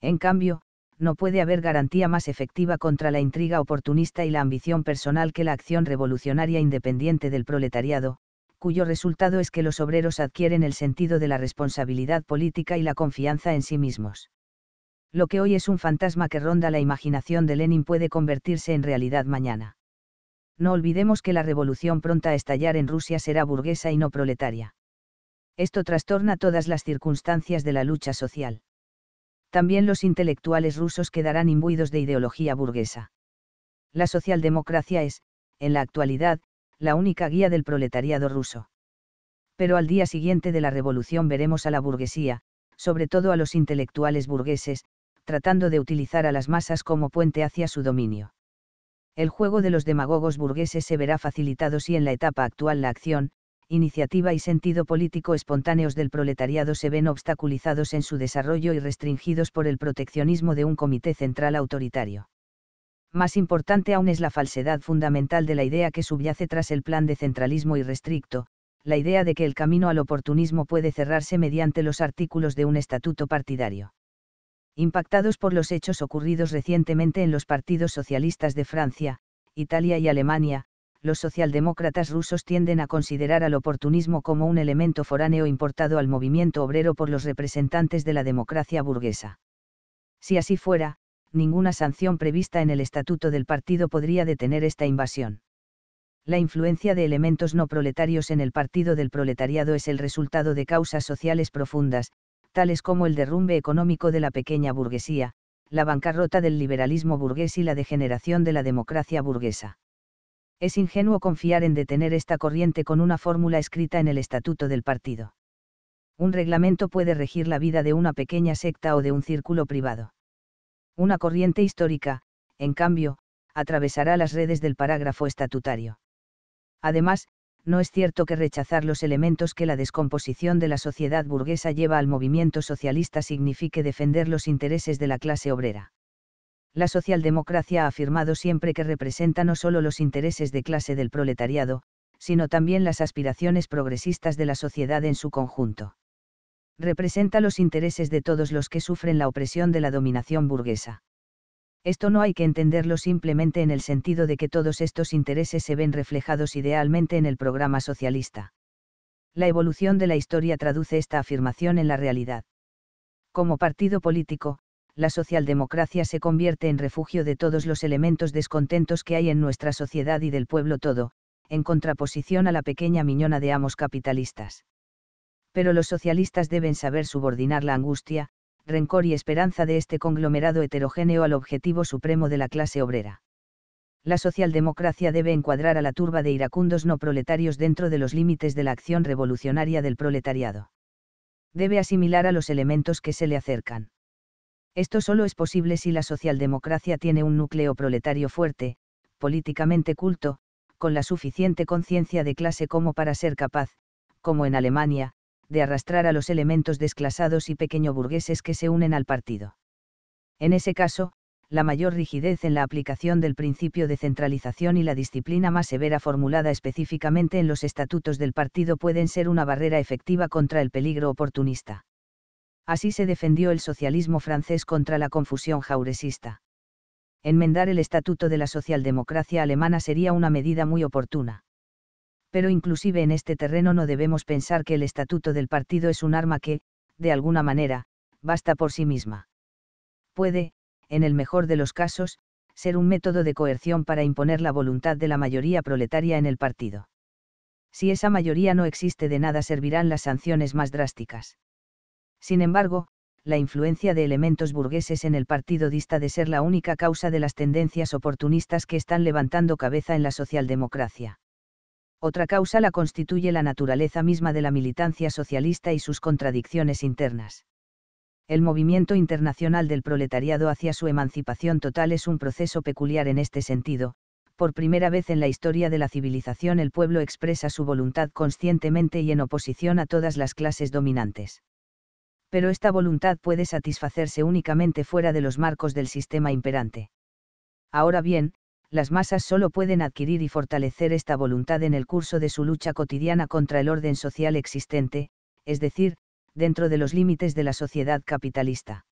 En cambio, no puede haber garantía más efectiva contra la intriga oportunista y la ambición personal que la acción revolucionaria independiente del proletariado, cuyo resultado es que los obreros adquieren el sentido de la responsabilidad política y la confianza en sí mismos. Lo que hoy es un fantasma que ronda la imaginación de Lenin puede convertirse en realidad mañana. No olvidemos que la revolución pronta a estallar en Rusia será burguesa y no proletaria. Esto trastorna todas las circunstancias de la lucha social también los intelectuales rusos quedarán imbuidos de ideología burguesa. La socialdemocracia es, en la actualidad, la única guía del proletariado ruso. Pero al día siguiente de la revolución veremos a la burguesía, sobre todo a los intelectuales burgueses, tratando de utilizar a las masas como puente hacia su dominio. El juego de los demagogos burgueses se verá facilitado si en la etapa actual la acción, iniciativa y sentido político espontáneos del proletariado se ven obstaculizados en su desarrollo y restringidos por el proteccionismo de un comité central autoritario. Más importante aún es la falsedad fundamental de la idea que subyace tras el plan de centralismo irrestricto, la idea de que el camino al oportunismo puede cerrarse mediante los artículos de un estatuto partidario. Impactados por los hechos ocurridos recientemente en los partidos socialistas de Francia, Italia y Alemania, los socialdemócratas rusos tienden a considerar al oportunismo como un elemento foráneo importado al movimiento obrero por los representantes de la democracia burguesa. Si así fuera, ninguna sanción prevista en el estatuto del partido podría detener esta invasión. La influencia de elementos no proletarios en el partido del proletariado es el resultado de causas sociales profundas, tales como el derrumbe económico de la pequeña burguesía, la bancarrota del liberalismo burgués y la degeneración de la democracia burguesa. Es ingenuo confiar en detener esta corriente con una fórmula escrita en el estatuto del partido. Un reglamento puede regir la vida de una pequeña secta o de un círculo privado. Una corriente histórica, en cambio, atravesará las redes del parágrafo estatutario. Además, no es cierto que rechazar los elementos que la descomposición de la sociedad burguesa lleva al movimiento socialista signifique defender los intereses de la clase obrera la socialdemocracia ha afirmado siempre que representa no solo los intereses de clase del proletariado, sino también las aspiraciones progresistas de la sociedad en su conjunto. Representa los intereses de todos los que sufren la opresión de la dominación burguesa. Esto no hay que entenderlo simplemente en el sentido de que todos estos intereses se ven reflejados idealmente en el programa socialista. La evolución de la historia traduce esta afirmación en la realidad. Como partido político, la socialdemocracia se convierte en refugio de todos los elementos descontentos que hay en nuestra sociedad y del pueblo todo, en contraposición a la pequeña miñona de amos capitalistas. Pero los socialistas deben saber subordinar la angustia, rencor y esperanza de este conglomerado heterogéneo al objetivo supremo de la clase obrera. La socialdemocracia debe encuadrar a la turba de iracundos no proletarios dentro de los límites de la acción revolucionaria del proletariado. Debe asimilar a los elementos que se le acercan. Esto solo es posible si la socialdemocracia tiene un núcleo proletario fuerte, políticamente culto, con la suficiente conciencia de clase como para ser capaz, como en Alemania, de arrastrar a los elementos desclasados y burgueses que se unen al partido. En ese caso, la mayor rigidez en la aplicación del principio de centralización y la disciplina más severa formulada específicamente en los estatutos del partido pueden ser una barrera efectiva contra el peligro oportunista. Así se defendió el socialismo francés contra la confusión jauresista. Enmendar el estatuto de la socialdemocracia alemana sería una medida muy oportuna. Pero inclusive en este terreno no debemos pensar que el estatuto del partido es un arma que, de alguna manera, basta por sí misma. Puede, en el mejor de los casos, ser un método de coerción para imponer la voluntad de la mayoría proletaria en el partido. Si esa mayoría no existe de nada servirán las sanciones más drásticas. Sin embargo, la influencia de elementos burgueses en el partido dista de ser la única causa de las tendencias oportunistas que están levantando cabeza en la socialdemocracia. Otra causa la constituye la naturaleza misma de la militancia socialista y sus contradicciones internas. El movimiento internacional del proletariado hacia su emancipación total es un proceso peculiar en este sentido, por primera vez en la historia de la civilización el pueblo expresa su voluntad conscientemente y en oposición a todas las clases dominantes pero esta voluntad puede satisfacerse únicamente fuera de los marcos del sistema imperante. Ahora bien, las masas solo pueden adquirir y fortalecer esta voluntad en el curso de su lucha cotidiana contra el orden social existente, es decir, dentro de los límites de la sociedad capitalista.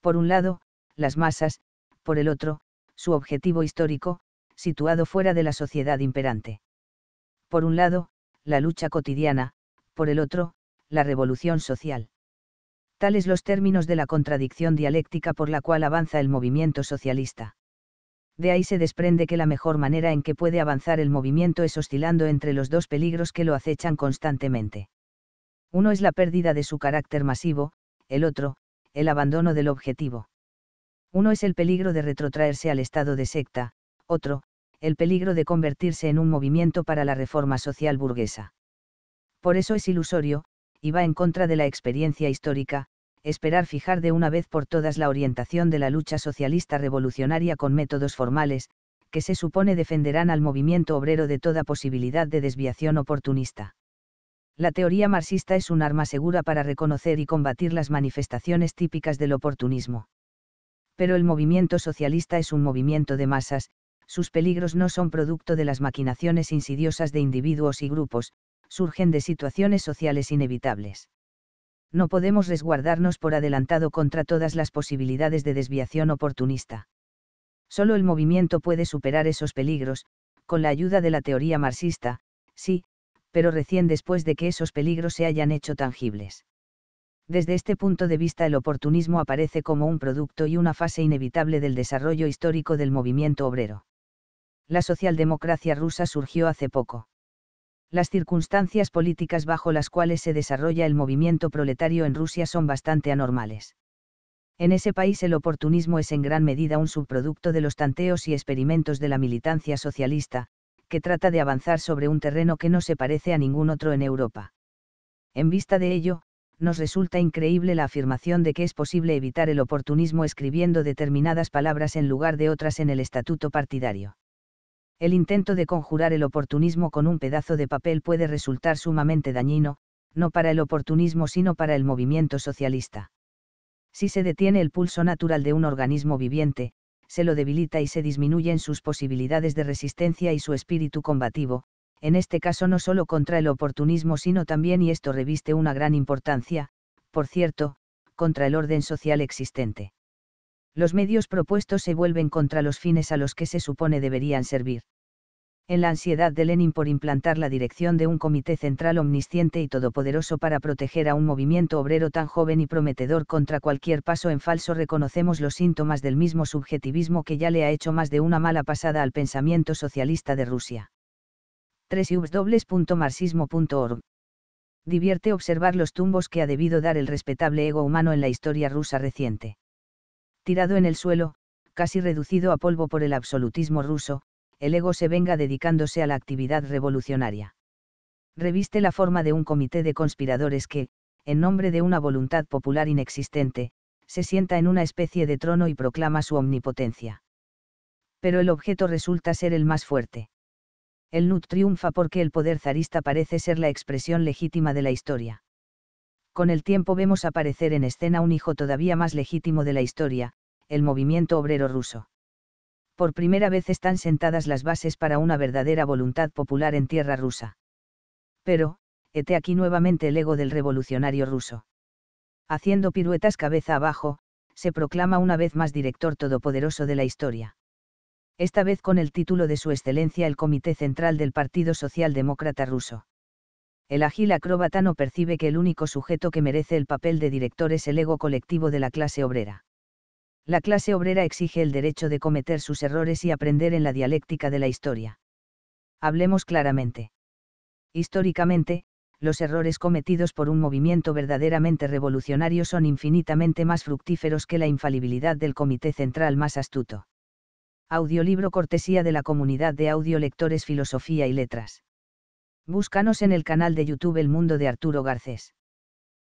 Por un lado, las masas, por el otro, su objetivo histórico, situado fuera de la sociedad imperante. Por un lado, la lucha cotidiana, por el otro, la revolución social tales los términos de la contradicción dialéctica por la cual avanza el movimiento socialista. De ahí se desprende que la mejor manera en que puede avanzar el movimiento es oscilando entre los dos peligros que lo acechan constantemente. Uno es la pérdida de su carácter masivo, el otro, el abandono del objetivo. Uno es el peligro de retrotraerse al estado de secta, otro, el peligro de convertirse en un movimiento para la reforma social burguesa. Por eso es ilusorio, y va en contra de la experiencia histórica, esperar fijar de una vez por todas la orientación de la lucha socialista revolucionaria con métodos formales, que se supone defenderán al movimiento obrero de toda posibilidad de desviación oportunista. La teoría marxista es un arma segura para reconocer y combatir las manifestaciones típicas del oportunismo. Pero el movimiento socialista es un movimiento de masas, sus peligros no son producto de las maquinaciones insidiosas de individuos y grupos, surgen de situaciones sociales inevitables no podemos resguardarnos por adelantado contra todas las posibilidades de desviación oportunista. Solo el movimiento puede superar esos peligros, con la ayuda de la teoría marxista, sí, pero recién después de que esos peligros se hayan hecho tangibles. Desde este punto de vista el oportunismo aparece como un producto y una fase inevitable del desarrollo histórico del movimiento obrero. La socialdemocracia rusa surgió hace poco. Las circunstancias políticas bajo las cuales se desarrolla el movimiento proletario en Rusia son bastante anormales. En ese país el oportunismo es en gran medida un subproducto de los tanteos y experimentos de la militancia socialista, que trata de avanzar sobre un terreno que no se parece a ningún otro en Europa. En vista de ello, nos resulta increíble la afirmación de que es posible evitar el oportunismo escribiendo determinadas palabras en lugar de otras en el estatuto partidario el intento de conjurar el oportunismo con un pedazo de papel puede resultar sumamente dañino, no para el oportunismo sino para el movimiento socialista. Si se detiene el pulso natural de un organismo viviente, se lo debilita y se disminuyen sus posibilidades de resistencia y su espíritu combativo, en este caso no solo contra el oportunismo sino también, y esto reviste una gran importancia, por cierto, contra el orden social existente. Los medios propuestos se vuelven contra los fines a los que se supone deberían servir en la ansiedad de Lenin por implantar la dirección de un comité central omnisciente y todopoderoso para proteger a un movimiento obrero tan joven y prometedor contra cualquier paso en falso reconocemos los síntomas del mismo subjetivismo que ya le ha hecho más de una mala pasada al pensamiento socialista de Rusia. 3 Divierte observar los tumbos que ha debido dar el respetable ego humano en la historia rusa reciente. Tirado en el suelo, casi reducido a polvo por el absolutismo ruso, el ego se venga dedicándose a la actividad revolucionaria. Reviste la forma de un comité de conspiradores que, en nombre de una voluntad popular inexistente, se sienta en una especie de trono y proclama su omnipotencia. Pero el objeto resulta ser el más fuerte. El NUT triunfa porque el poder zarista parece ser la expresión legítima de la historia. Con el tiempo vemos aparecer en escena un hijo todavía más legítimo de la historia, el movimiento obrero ruso por primera vez están sentadas las bases para una verdadera voluntad popular en tierra rusa. Pero, hete aquí nuevamente el ego del revolucionario ruso. Haciendo piruetas cabeza abajo, se proclama una vez más director todopoderoso de la historia. Esta vez con el título de Su Excelencia el Comité Central del Partido Socialdemócrata Ruso. El ágil acróbata no percibe que el único sujeto que merece el papel de director es el ego colectivo de la clase obrera la clase obrera exige el derecho de cometer sus errores y aprender en la dialéctica de la historia. Hablemos claramente. Históricamente, los errores cometidos por un movimiento verdaderamente revolucionario son infinitamente más fructíferos que la infalibilidad del Comité Central más astuto. Audiolibro cortesía de la comunidad de audiolectores Filosofía y Letras. Búscanos en el canal de YouTube El Mundo de Arturo Garcés.